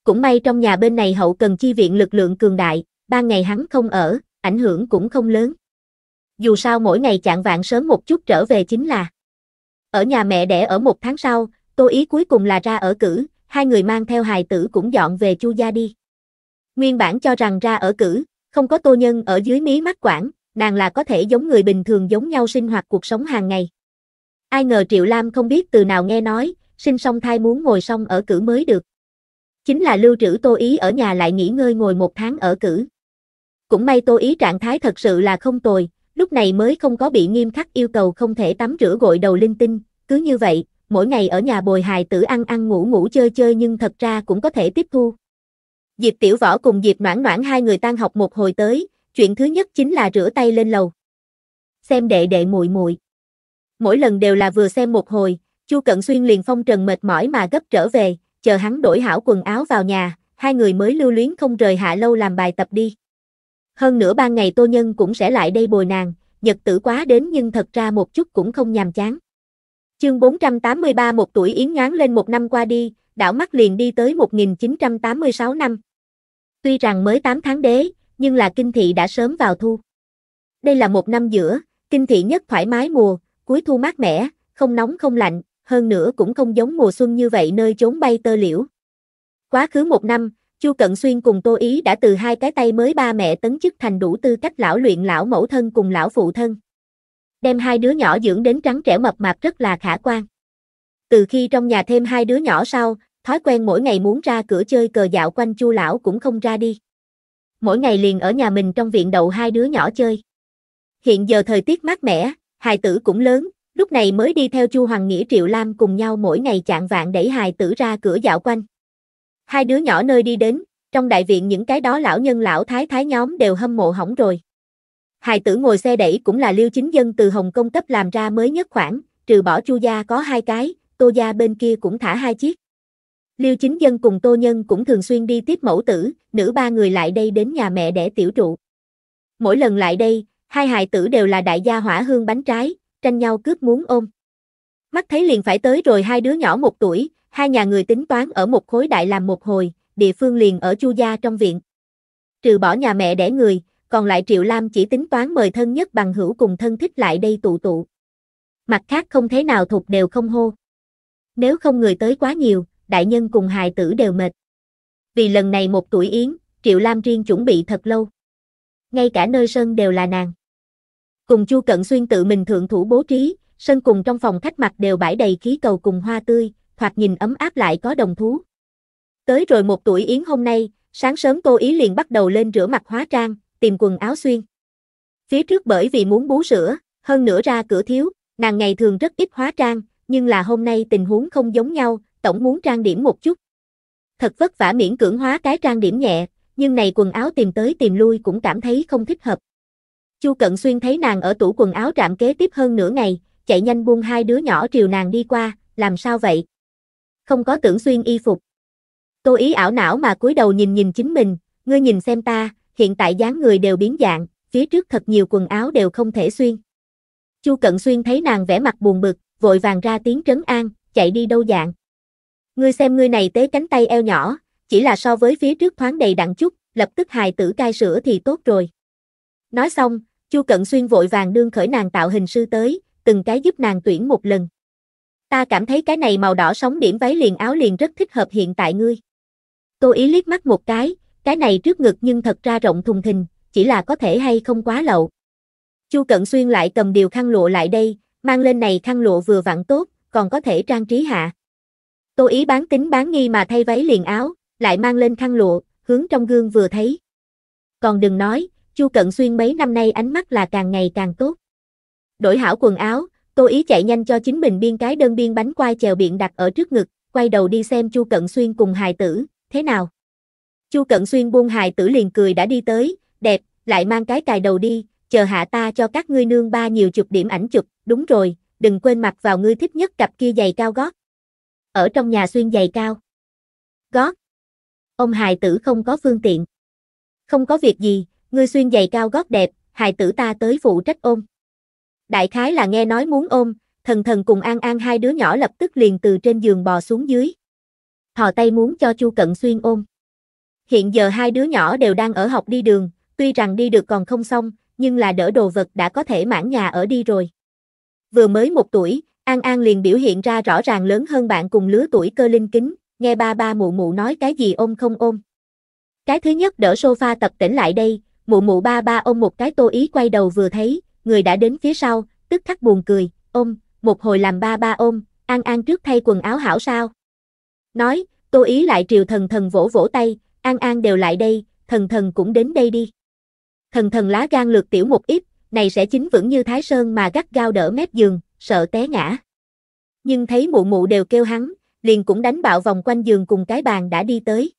Cũng may trong nhà bên này hậu cần chi viện lực lượng cường đại, ban ngày hắn không ở, ảnh hưởng cũng không lớn. Dù sao mỗi ngày chạng vạn sớm một chút trở về chính là. Ở nhà mẹ đẻ ở một tháng sau, Tô Ý cuối cùng là ra ở cử, hai người mang theo hài tử cũng dọn về Chu gia đi. Nguyên bản cho rằng ra ở cử, không có tô nhân ở dưới mí mắt quản, nàng là có thể giống người bình thường giống nhau sinh hoạt cuộc sống hàng ngày. Ai ngờ Triệu Lam không biết từ nào nghe nói, sinh xong thai muốn ngồi xong ở cử mới được. Chính là lưu trữ tô ý ở nhà lại nghỉ ngơi ngồi một tháng ở cử. Cũng may tô ý trạng thái thật sự là không tồi, lúc này mới không có bị nghiêm khắc yêu cầu không thể tắm rửa gội đầu linh tinh, cứ như vậy, mỗi ngày ở nhà bồi hài tử ăn ăn ngủ ngủ chơi chơi nhưng thật ra cũng có thể tiếp thu. Diệp Tiểu Võ cùng Diệp Noãn Noãn hai người tan học một hồi tới, chuyện thứ nhất chính là rửa tay lên lầu. Xem đệ đệ muội muội. Mỗi lần đều là vừa xem một hồi, Chu Cận Xuyên liền phong trần mệt mỏi mà gấp trở về, chờ hắn đổi hảo quần áo vào nhà, hai người mới lưu luyến không rời hạ lâu làm bài tập đi. Hơn nữa ban ngày Tô Nhân cũng sẽ lại đây bồi nàng, nhật tử quá đến nhưng thật ra một chút cũng không nhàm chán. Chương 483 một tuổi Yến ngán lên một năm qua đi, đảo mắt liền đi tới 1986 năm. Tuy rằng mới 8 tháng đế, nhưng là kinh thị đã sớm vào thu. Đây là một năm giữa, kinh thị nhất thoải mái mùa, cuối thu mát mẻ, không nóng không lạnh, hơn nữa cũng không giống mùa xuân như vậy nơi trốn bay tơ liễu. Quá khứ một năm, Chu Cận Xuyên cùng Tô Ý đã từ hai cái tay mới ba mẹ tấn chức thành đủ tư cách lão luyện lão mẫu thân cùng lão phụ thân đem hai đứa nhỏ dưỡng đến trắng trẻo mập mạp rất là khả quan. Từ khi trong nhà thêm hai đứa nhỏ sau, thói quen mỗi ngày muốn ra cửa chơi cờ dạo quanh chu lão cũng không ra đi. Mỗi ngày liền ở nhà mình trong viện đậu hai đứa nhỏ chơi. Hiện giờ thời tiết mát mẻ, hài tử cũng lớn, lúc này mới đi theo Chu Hoàng Nghĩa Triệu Lam cùng nhau mỗi ngày chạng vạn đẩy hài tử ra cửa dạo quanh. Hai đứa nhỏ nơi đi đến, trong đại viện những cái đó lão nhân lão thái thái nhóm đều hâm mộ hỏng rồi. Hài tử ngồi xe đẩy cũng là liêu chính dân từ Hồng Kông cấp làm ra mới nhất khoản, trừ bỏ chu gia có hai cái, tô gia bên kia cũng thả hai chiếc. Liêu chính dân cùng tô nhân cũng thường xuyên đi tiếp mẫu tử, nữ ba người lại đây đến nhà mẹ đẻ tiểu trụ. Mỗi lần lại đây, hai hài tử đều là đại gia hỏa hương bánh trái, tranh nhau cướp muốn ôm. Mắt thấy liền phải tới rồi hai đứa nhỏ một tuổi, hai nhà người tính toán ở một khối đại làm một hồi, địa phương liền ở chu gia trong viện. Trừ bỏ nhà mẹ đẻ người, còn lại Triệu Lam chỉ tính toán mời thân nhất bằng hữu cùng thân thích lại đây tụ tụ. Mặt khác không thế nào thuộc đều không hô. Nếu không người tới quá nhiều, đại nhân cùng hài tử đều mệt. Vì lần này một tuổi yến, Triệu Lam riêng chuẩn bị thật lâu. Ngay cả nơi sân đều là nàng. Cùng Chu Cận Xuyên tự mình thượng thủ bố trí, sân cùng trong phòng khách mặt đều bãi đầy khí cầu cùng hoa tươi, thoạt nhìn ấm áp lại có đồng thú. Tới rồi một tuổi yến hôm nay, sáng sớm cô ý liền bắt đầu lên rửa mặt hóa trang, tìm quần áo xuyên. Phía trước bởi vì muốn bú sữa, hơn nữa ra cửa thiếu, nàng ngày thường rất ít hóa trang, nhưng là hôm nay tình huống không giống nhau, tổng muốn trang điểm một chút. Thật vất vả miễn cưỡng hóa cái trang điểm nhẹ, nhưng này quần áo tìm tới tìm lui cũng cảm thấy không thích hợp. Chu Cận Xuyên thấy nàng ở tủ quần áo trạm kế tiếp hơn nửa ngày, chạy nhanh buông hai đứa nhỏ triều nàng đi qua, làm sao vậy? Không có tưởng xuyên y phục. Tô ý ảo não mà cúi đầu nhìn nhìn chính mình, ngươi nhìn xem ta, hiện tại dáng người đều biến dạng, phía trước thật nhiều quần áo đều không thể xuyên. Chu Cận Xuyên thấy nàng vẻ mặt buồn bực, vội vàng ra tiếng trấn an, chạy đi đâu dạng. Ngươi xem ngươi này tế cánh tay eo nhỏ, chỉ là so với phía trước thoáng đầy đặn chút, lập tức hài tử cai sữa thì tốt rồi. Nói xong, Chu Cận Xuyên vội vàng đương khởi nàng tạo hình sư tới, từng cái giúp nàng tuyển một lần. Ta cảm thấy cái này màu đỏ sóng điểm váy liền áo liền rất thích hợp hiện tại ngươi. Cô ý liếc mắt một cái, cái này trước ngực nhưng thật ra rộng thùng thình, chỉ là có thể hay không quá lậu. Chu Cận Xuyên lại cầm điều khăn lụa lại đây, mang lên này khăn lụa vừa vặn tốt, còn có thể trang trí hạ. Tô ý bán tính bán nghi mà thay váy liền áo, lại mang lên khăn lụa, hướng trong gương vừa thấy. Còn đừng nói, Chu Cận Xuyên mấy năm nay ánh mắt là càng ngày càng tốt. Đổi hảo quần áo, Tô ý chạy nhanh cho chính mình biên cái đơn biên bánh quai chèo biện đặt ở trước ngực, quay đầu đi xem Chu Cận Xuyên cùng hài tử, thế nào? Chu Cận Xuyên buông hài tử liền cười đã đi tới, đẹp, lại mang cái cài đầu đi, chờ hạ ta cho các ngươi nương ba nhiều chụp điểm ảnh chụp, đúng rồi, đừng quên mặc vào ngươi thích nhất cặp kia giày cao gót. Ở trong nhà xuyên giày cao. Gót. Ông hài tử không có phương tiện. Không có việc gì, ngươi xuyên giày cao gót đẹp, hài tử ta tới phụ trách ôm. Đại khái là nghe nói muốn ôm, thần thần cùng An An hai đứa nhỏ lập tức liền từ trên giường bò xuống dưới. Thò tay muốn cho Chu Cận Xuyên ôm. Hiện giờ hai đứa nhỏ đều đang ở học đi đường, tuy rằng đi được còn không xong, nhưng là đỡ đồ vật đã có thể mãn nhà ở đi rồi. Vừa mới một tuổi, An An liền biểu hiện ra rõ ràng lớn hơn bạn cùng lứa tuổi cơ linh kính, nghe ba ba mụ mụ nói cái gì ôm không ôm. Cái thứ nhất đỡ sofa tập tỉnh lại đây, mụ mụ ba ba ôm một cái tô ý quay đầu vừa thấy, người đã đến phía sau, tức khắc buồn cười, ôm, một hồi làm ba ba ôm, An An trước thay quần áo hảo sao. Nói, tô ý lại triều thần thần vỗ vỗ tay, An An đều lại đây, thần thần cũng đến đây đi. Thần thần lá gan lượt tiểu một ít, này sẽ chính vững như Thái Sơn mà gắt gao đỡ mép giường, sợ té ngã. Nhưng thấy mụ mụ đều kêu hắn, liền cũng đánh bạo vòng quanh giường cùng cái bàn đã đi tới.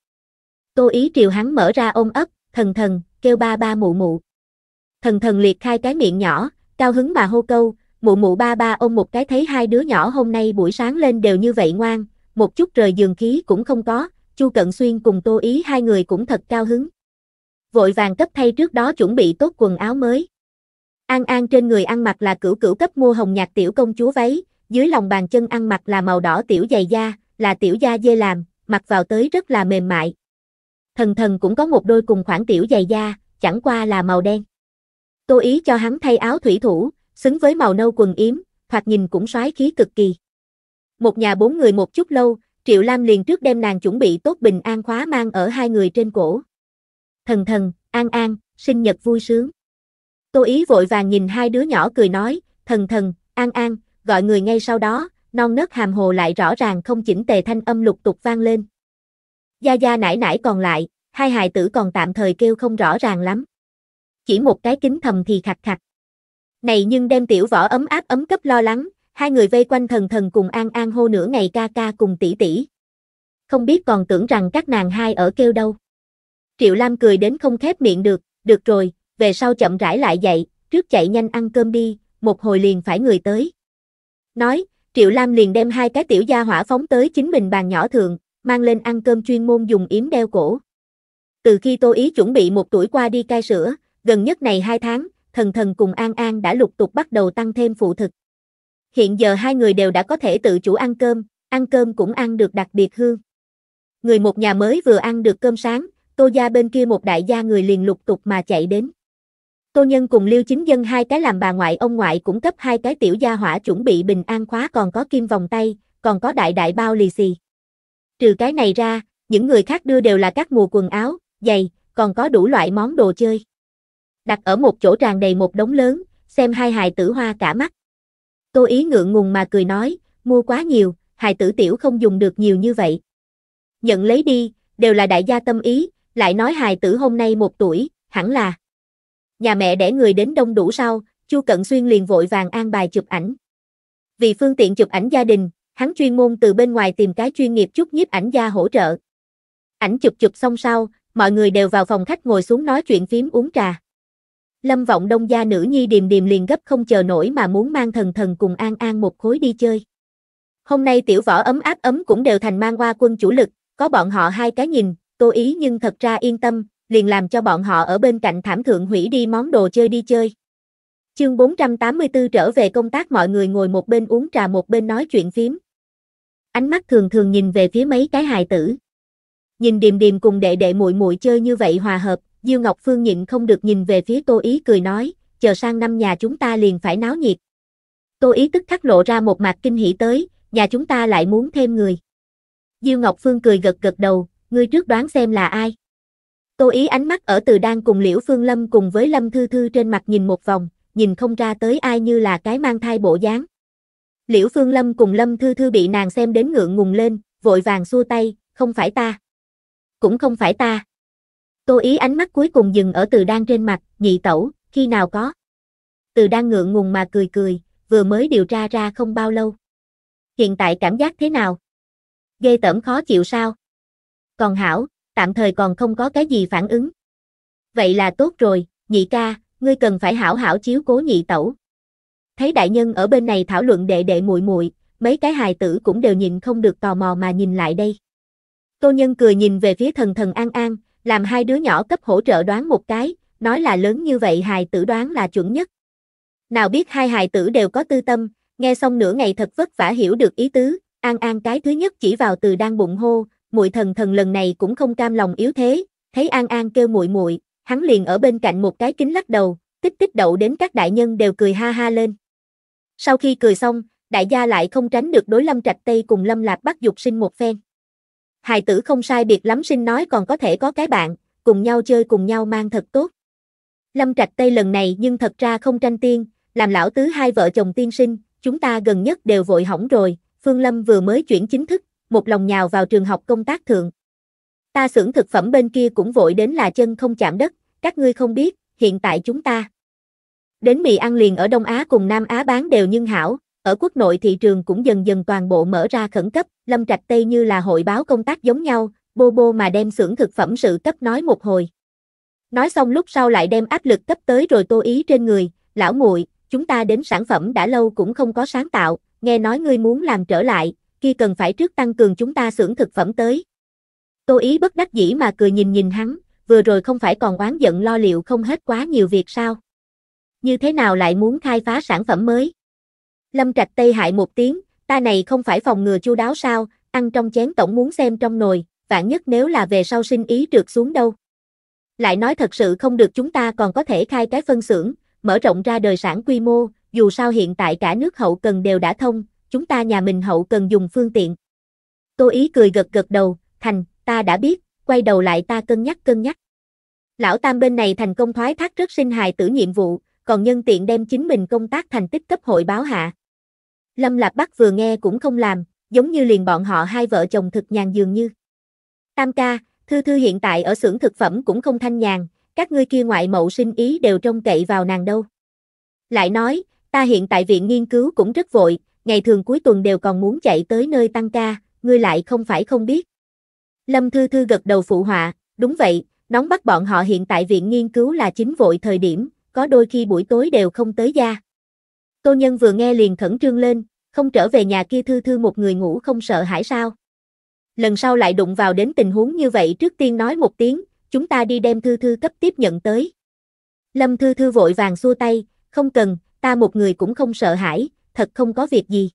Tô ý triều hắn mở ra ôm ấp, thần thần, kêu ba ba mụ mụ. Thần thần liệt khai cái miệng nhỏ, cao hứng mà hô câu, mụ mụ ba ba ôm một cái thấy hai đứa nhỏ hôm nay buổi sáng lên đều như vậy ngoan, một chút rời giường khí cũng không có, Chu Cận Xuyên cùng Tô Ý hai người cũng thật cao hứng. Vội vàng cấp thay trước đó chuẩn bị tốt quần áo mới. An An trên người ăn mặc là cửu cửu cấp mua hồng nhạt tiểu công chúa váy, dưới lòng bàn chân ăn mặc là màu đỏ tiểu dày da, là tiểu da dê làm, mặc vào tới rất là mềm mại. Thần thần cũng có một đôi cùng khoảng tiểu dày da, chẳng qua là màu đen. Tô ý cho hắn thay áo thủy thủ, xứng với màu nâu quần yếm, thoạt nhìn cũng soái khí cực kỳ. Một nhà bốn người một chút lâu, Triệu Lam liền trước đem nàng chuẩn bị tốt bình an khóa mang ở hai người trên cổ. Thần thần, an an, sinh nhật vui sướng. Tô Ý vội vàng nhìn hai đứa nhỏ cười nói, thần thần, an an, gọi người ngay sau đó, non nớt hàm hồ lại rõ ràng không chỉnh tề thanh âm lục tục vang lên. Gia Gia nải nải còn lại, hai hài tử còn tạm thời kêu không rõ ràng lắm. Chỉ một cái kính thầm thì khạch khạch. Này nhưng đem tiểu võ ấm áp ấm cấp lo lắng, hai người vây quanh thần thần cùng An An hô nửa ngày ca ca cùng tỷ tỷ. Không biết còn tưởng rằng các nàng hai ở kêu đâu. Triệu Lam cười đến không khép miệng được, được rồi, về sau chậm rãi lại dậy, trước chạy nhanh ăn cơm đi, một hồi liền phải người tới. Nói, Triệu Lam liền đem hai cái tiểu gia hỏa phóng tới chính mình bàn nhỏ thường, mang lên ăn cơm chuyên môn dùng yếm đeo cổ. Từ khi Tô Ý chuẩn bị một tuổi qua đi cai sữa, gần nhất này hai tháng, thần thần cùng An An đã lục tục bắt đầu tăng thêm phụ thực. Hiện giờ hai người đều đã có thể tự chủ ăn cơm, ăn cơm cũng ăn được đặc biệt hương. Người một nhà mới vừa ăn được cơm sáng, Tô gia bên kia một đại gia người liền lục tục mà chạy đến. Tô Nhân cùng Liêu Chính Dân hai cái làm bà ngoại ông ngoại cũng cấp hai cái tiểu gia hỏa chuẩn bị bình an khóa còn có kim vòng tay, còn có đại đại bao lì xì. Trừ cái này ra, những người khác đưa đều là các mùa quần áo, giày, còn có đủ loại món đồ chơi. Đặt ở một chỗ tràn đầy một đống lớn, xem hai hài tử hoa cả mắt. Tô Ý ngượng ngùng mà cười nói, mua quá nhiều, hài tử tiểu không dùng được nhiều như vậy. Nhận lấy đi, đều là đại gia tâm ý, lại nói hài tử hôm nay một tuổi, hẳn là. Nhà mẹ đẻ người đến đông đủ sau, Chu Cận Xuyên liền vội vàng an bài chụp ảnh. Vì phương tiện chụp ảnh gia đình, hắn chuyên môn từ bên ngoài tìm cái chuyên nghiệp chút nhiếp ảnh gia hỗ trợ. Ảnh chụp chụp xong sau, mọi người đều vào phòng khách ngồi xuống nói chuyện phím uống trà. Lâm vọng đông gia nữ nhi điềm điềm liền gấp không chờ nổi mà muốn mang thần thần cùng An An một khối đi chơi. Hôm nay tiểu võ ấm áp ấm cũng đều thành mang qua quân chủ lực, có bọn họ hai cái nhìn, tô ý nhưng thật ra yên tâm, liền làm cho bọn họ ở bên cạnh thảm thượng hủy đi món đồ chơi đi chơi. Chương 484 trở về công tác mọi người ngồi một bên uống trà một bên nói chuyện phím. Ánh mắt thường thường nhìn về phía mấy cái hài tử. Nhìn điềm điềm cùng đệ đệ muội muội chơi như vậy hòa hợp, Diêu Ngọc Phương nhịn không được nhìn về phía Tô Ý cười nói, chờ sang năm nhà chúng ta liền phải náo nhiệt. Tô Ý tức khắc lộ ra một mặt kinh hỉ tới, nhà chúng ta lại muốn thêm người. Diêu Ngọc Phương cười gật gật đầu, ngươi trước đoán xem là ai. Tô Ý ánh mắt ở từ đang cùng Liễu Phương Lâm cùng với Lâm Thư Thư trên mặt nhìn một vòng, nhìn không ra tới ai như là cái mang thai bộ dáng. Liễu Phương Lâm cùng Lâm Thư Thư bị nàng xem đến ngượng ngùng lên, vội vàng xua tay, không phải ta. Cũng không phải ta. Tô ý ánh mắt cuối cùng dừng ở từ đang trên mặt, nhị tẩu, khi nào có. Từ đang ngượng ngùng mà cười cười, vừa mới điều tra ra không bao lâu. Hiện tại cảm giác thế nào? Gây tẩm khó chịu sao? Còn hảo, tạm thời còn không có cái gì phản ứng. Vậy là tốt rồi, nhị ca, ngươi cần phải hảo hảo chiếu cố nhị tẩu. Thấy đại nhân ở bên này thảo luận đệ đệ muội muội, mấy cái hài tử cũng đều nhìn không được tò mò mà nhìn lại đây. Tô nhân cười nhìn về phía thần thần an an, làm hai đứa nhỏ cấp hỗ trợ đoán một cái, nói là lớn như vậy hài tử đoán là chuẩn nhất. Nào biết hai hài tử đều có tư tâm, nghe xong nửa ngày thật vất vả hiểu được ý tứ, An An cái thứ nhất chỉ vào từ đang bụng hô, muội thần thần lần này cũng không cam lòng yếu thế, thấy An An kêu muội muội, hắn liền ở bên cạnh một cái kính lắc đầu, tích tích đậu đến các đại nhân đều cười ha ha lên. Sau khi cười xong, đại gia lại không tránh được đối Lâm Trạch Tây cùng Lâm Lạp bắt dục sinh một phen hài tử không sai biệt lắm sinh nói còn có thể có cái bạn, cùng nhau chơi cùng nhau mang thật tốt. Lâm Trạch Tây lần này nhưng thật ra không tranh tiên, làm lão tứ hai vợ chồng tiên sinh, chúng ta gần nhất đều vội hỏng rồi, Phương Lâm vừa mới chuyển chính thức, một lòng nhào vào trường học công tác thượng. Ta xưởng thực phẩm bên kia cũng vội đến là chân không chạm đất, các ngươi không biết, hiện tại chúng ta. Đến mì ăn liền ở Đông Á cùng Nam Á bán đều nhưng hảo, ở quốc nội thị trường cũng dần dần toàn bộ mở ra khẩn cấp, Lâm Trạch Tây như là hội báo công tác giống nhau, bô bô mà đem xưởng thực phẩm sự cấp nói một hồi. Nói xong lúc sau lại đem áp lực cấp tới rồi tô ý trên người, lão muội, chúng ta đến sản phẩm đã lâu cũng không có sáng tạo, nghe nói ngươi muốn làm trở lại, khi cần phải trước tăng cường chúng ta xưởng thực phẩm tới. Tô ý bất đắc dĩ mà cười nhìn nhìn hắn, vừa rồi không phải còn oán giận lo liệu không hết quá nhiều việc sao. Như thế nào lại muốn khai phá sản phẩm mới? Lâm Trạch Tây hại một tiếng, ta này không phải phòng ngừa chu đáo sao, ăn trong chén tổng muốn xem trong nồi, vạn nhất nếu là về sau sinh ý trượt xuống đâu. Lại nói thật sự không được chúng ta còn có thể khai cái phân xưởng, mở rộng ra đời sản quy mô, dù sao hiện tại cả nước hậu cần đều đã thông, chúng ta nhà mình hậu cần dùng phương tiện. Tô Ý cười gật gật đầu, thành, ta đã biết, quay đầu lại ta cân nhắc cân nhắc. Lão Tam bên này thành công thoái thác rất sinh hài tử nhiệm vụ, còn nhân tiện đem chính mình công tác thành tích cấp hội báo hạ. Lâm Lạp Bắc vừa nghe cũng không làm, giống như liền bọn họ hai vợ chồng thực nhàn dường như. Tam ca, Thư Thư hiện tại ở xưởng thực phẩm cũng không thanh nhàn, các ngươi kia ngoại mẫu sinh ý đều trông cậy vào nàng đâu. Lại nói, ta hiện tại viện nghiên cứu cũng rất vội, ngày thường cuối tuần đều còn muốn chạy tới nơi tăng ca, ngươi lại không phải không biết. Lâm Thư Thư gật đầu phụ họa, đúng vậy, nóng bắt bọn họ hiện tại viện nghiên cứu là chính vội thời điểm, có đôi khi buổi tối đều không tới gia. Tô Nhân vừa nghe liền khẩn trương lên, không trở về nhà kia thư thư một người ngủ không sợ hãi sao. Lần sau lại đụng vào đến tình huống như vậy trước tiên nói một tiếng, chúng ta đi đem thư thư cấp tiếp nhận tới. Lâm thư thư vội vàng xua tay, không cần, ta một người cũng không sợ hãi, thật không có việc gì.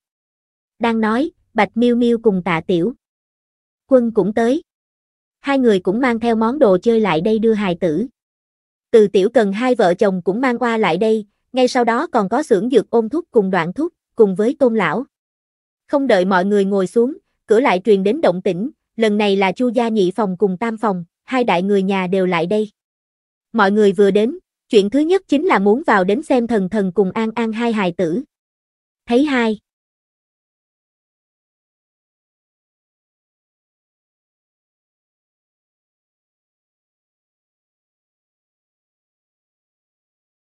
Đang nói, Bạch miu miu cùng Tạ Tiểu. Quân cũng tới. Hai người cũng mang theo món đồ chơi lại đây đưa hài tử. Từ Tiểu Cần hai vợ chồng cũng mang qua lại đây, ngay sau đó còn có xưởng dược ôn thuốc cùng đoạn thuốc, cùng với tôn lão. Không đợi mọi người ngồi xuống, cửa lại truyền đến động tĩnh, lần này là Chu gia nhị phòng cùng tam phòng, hai đại người nhà đều lại đây. Mọi người vừa đến, chuyện thứ nhất chính là muốn vào đến xem thần thần cùng An An hai hài tử. Thấy hai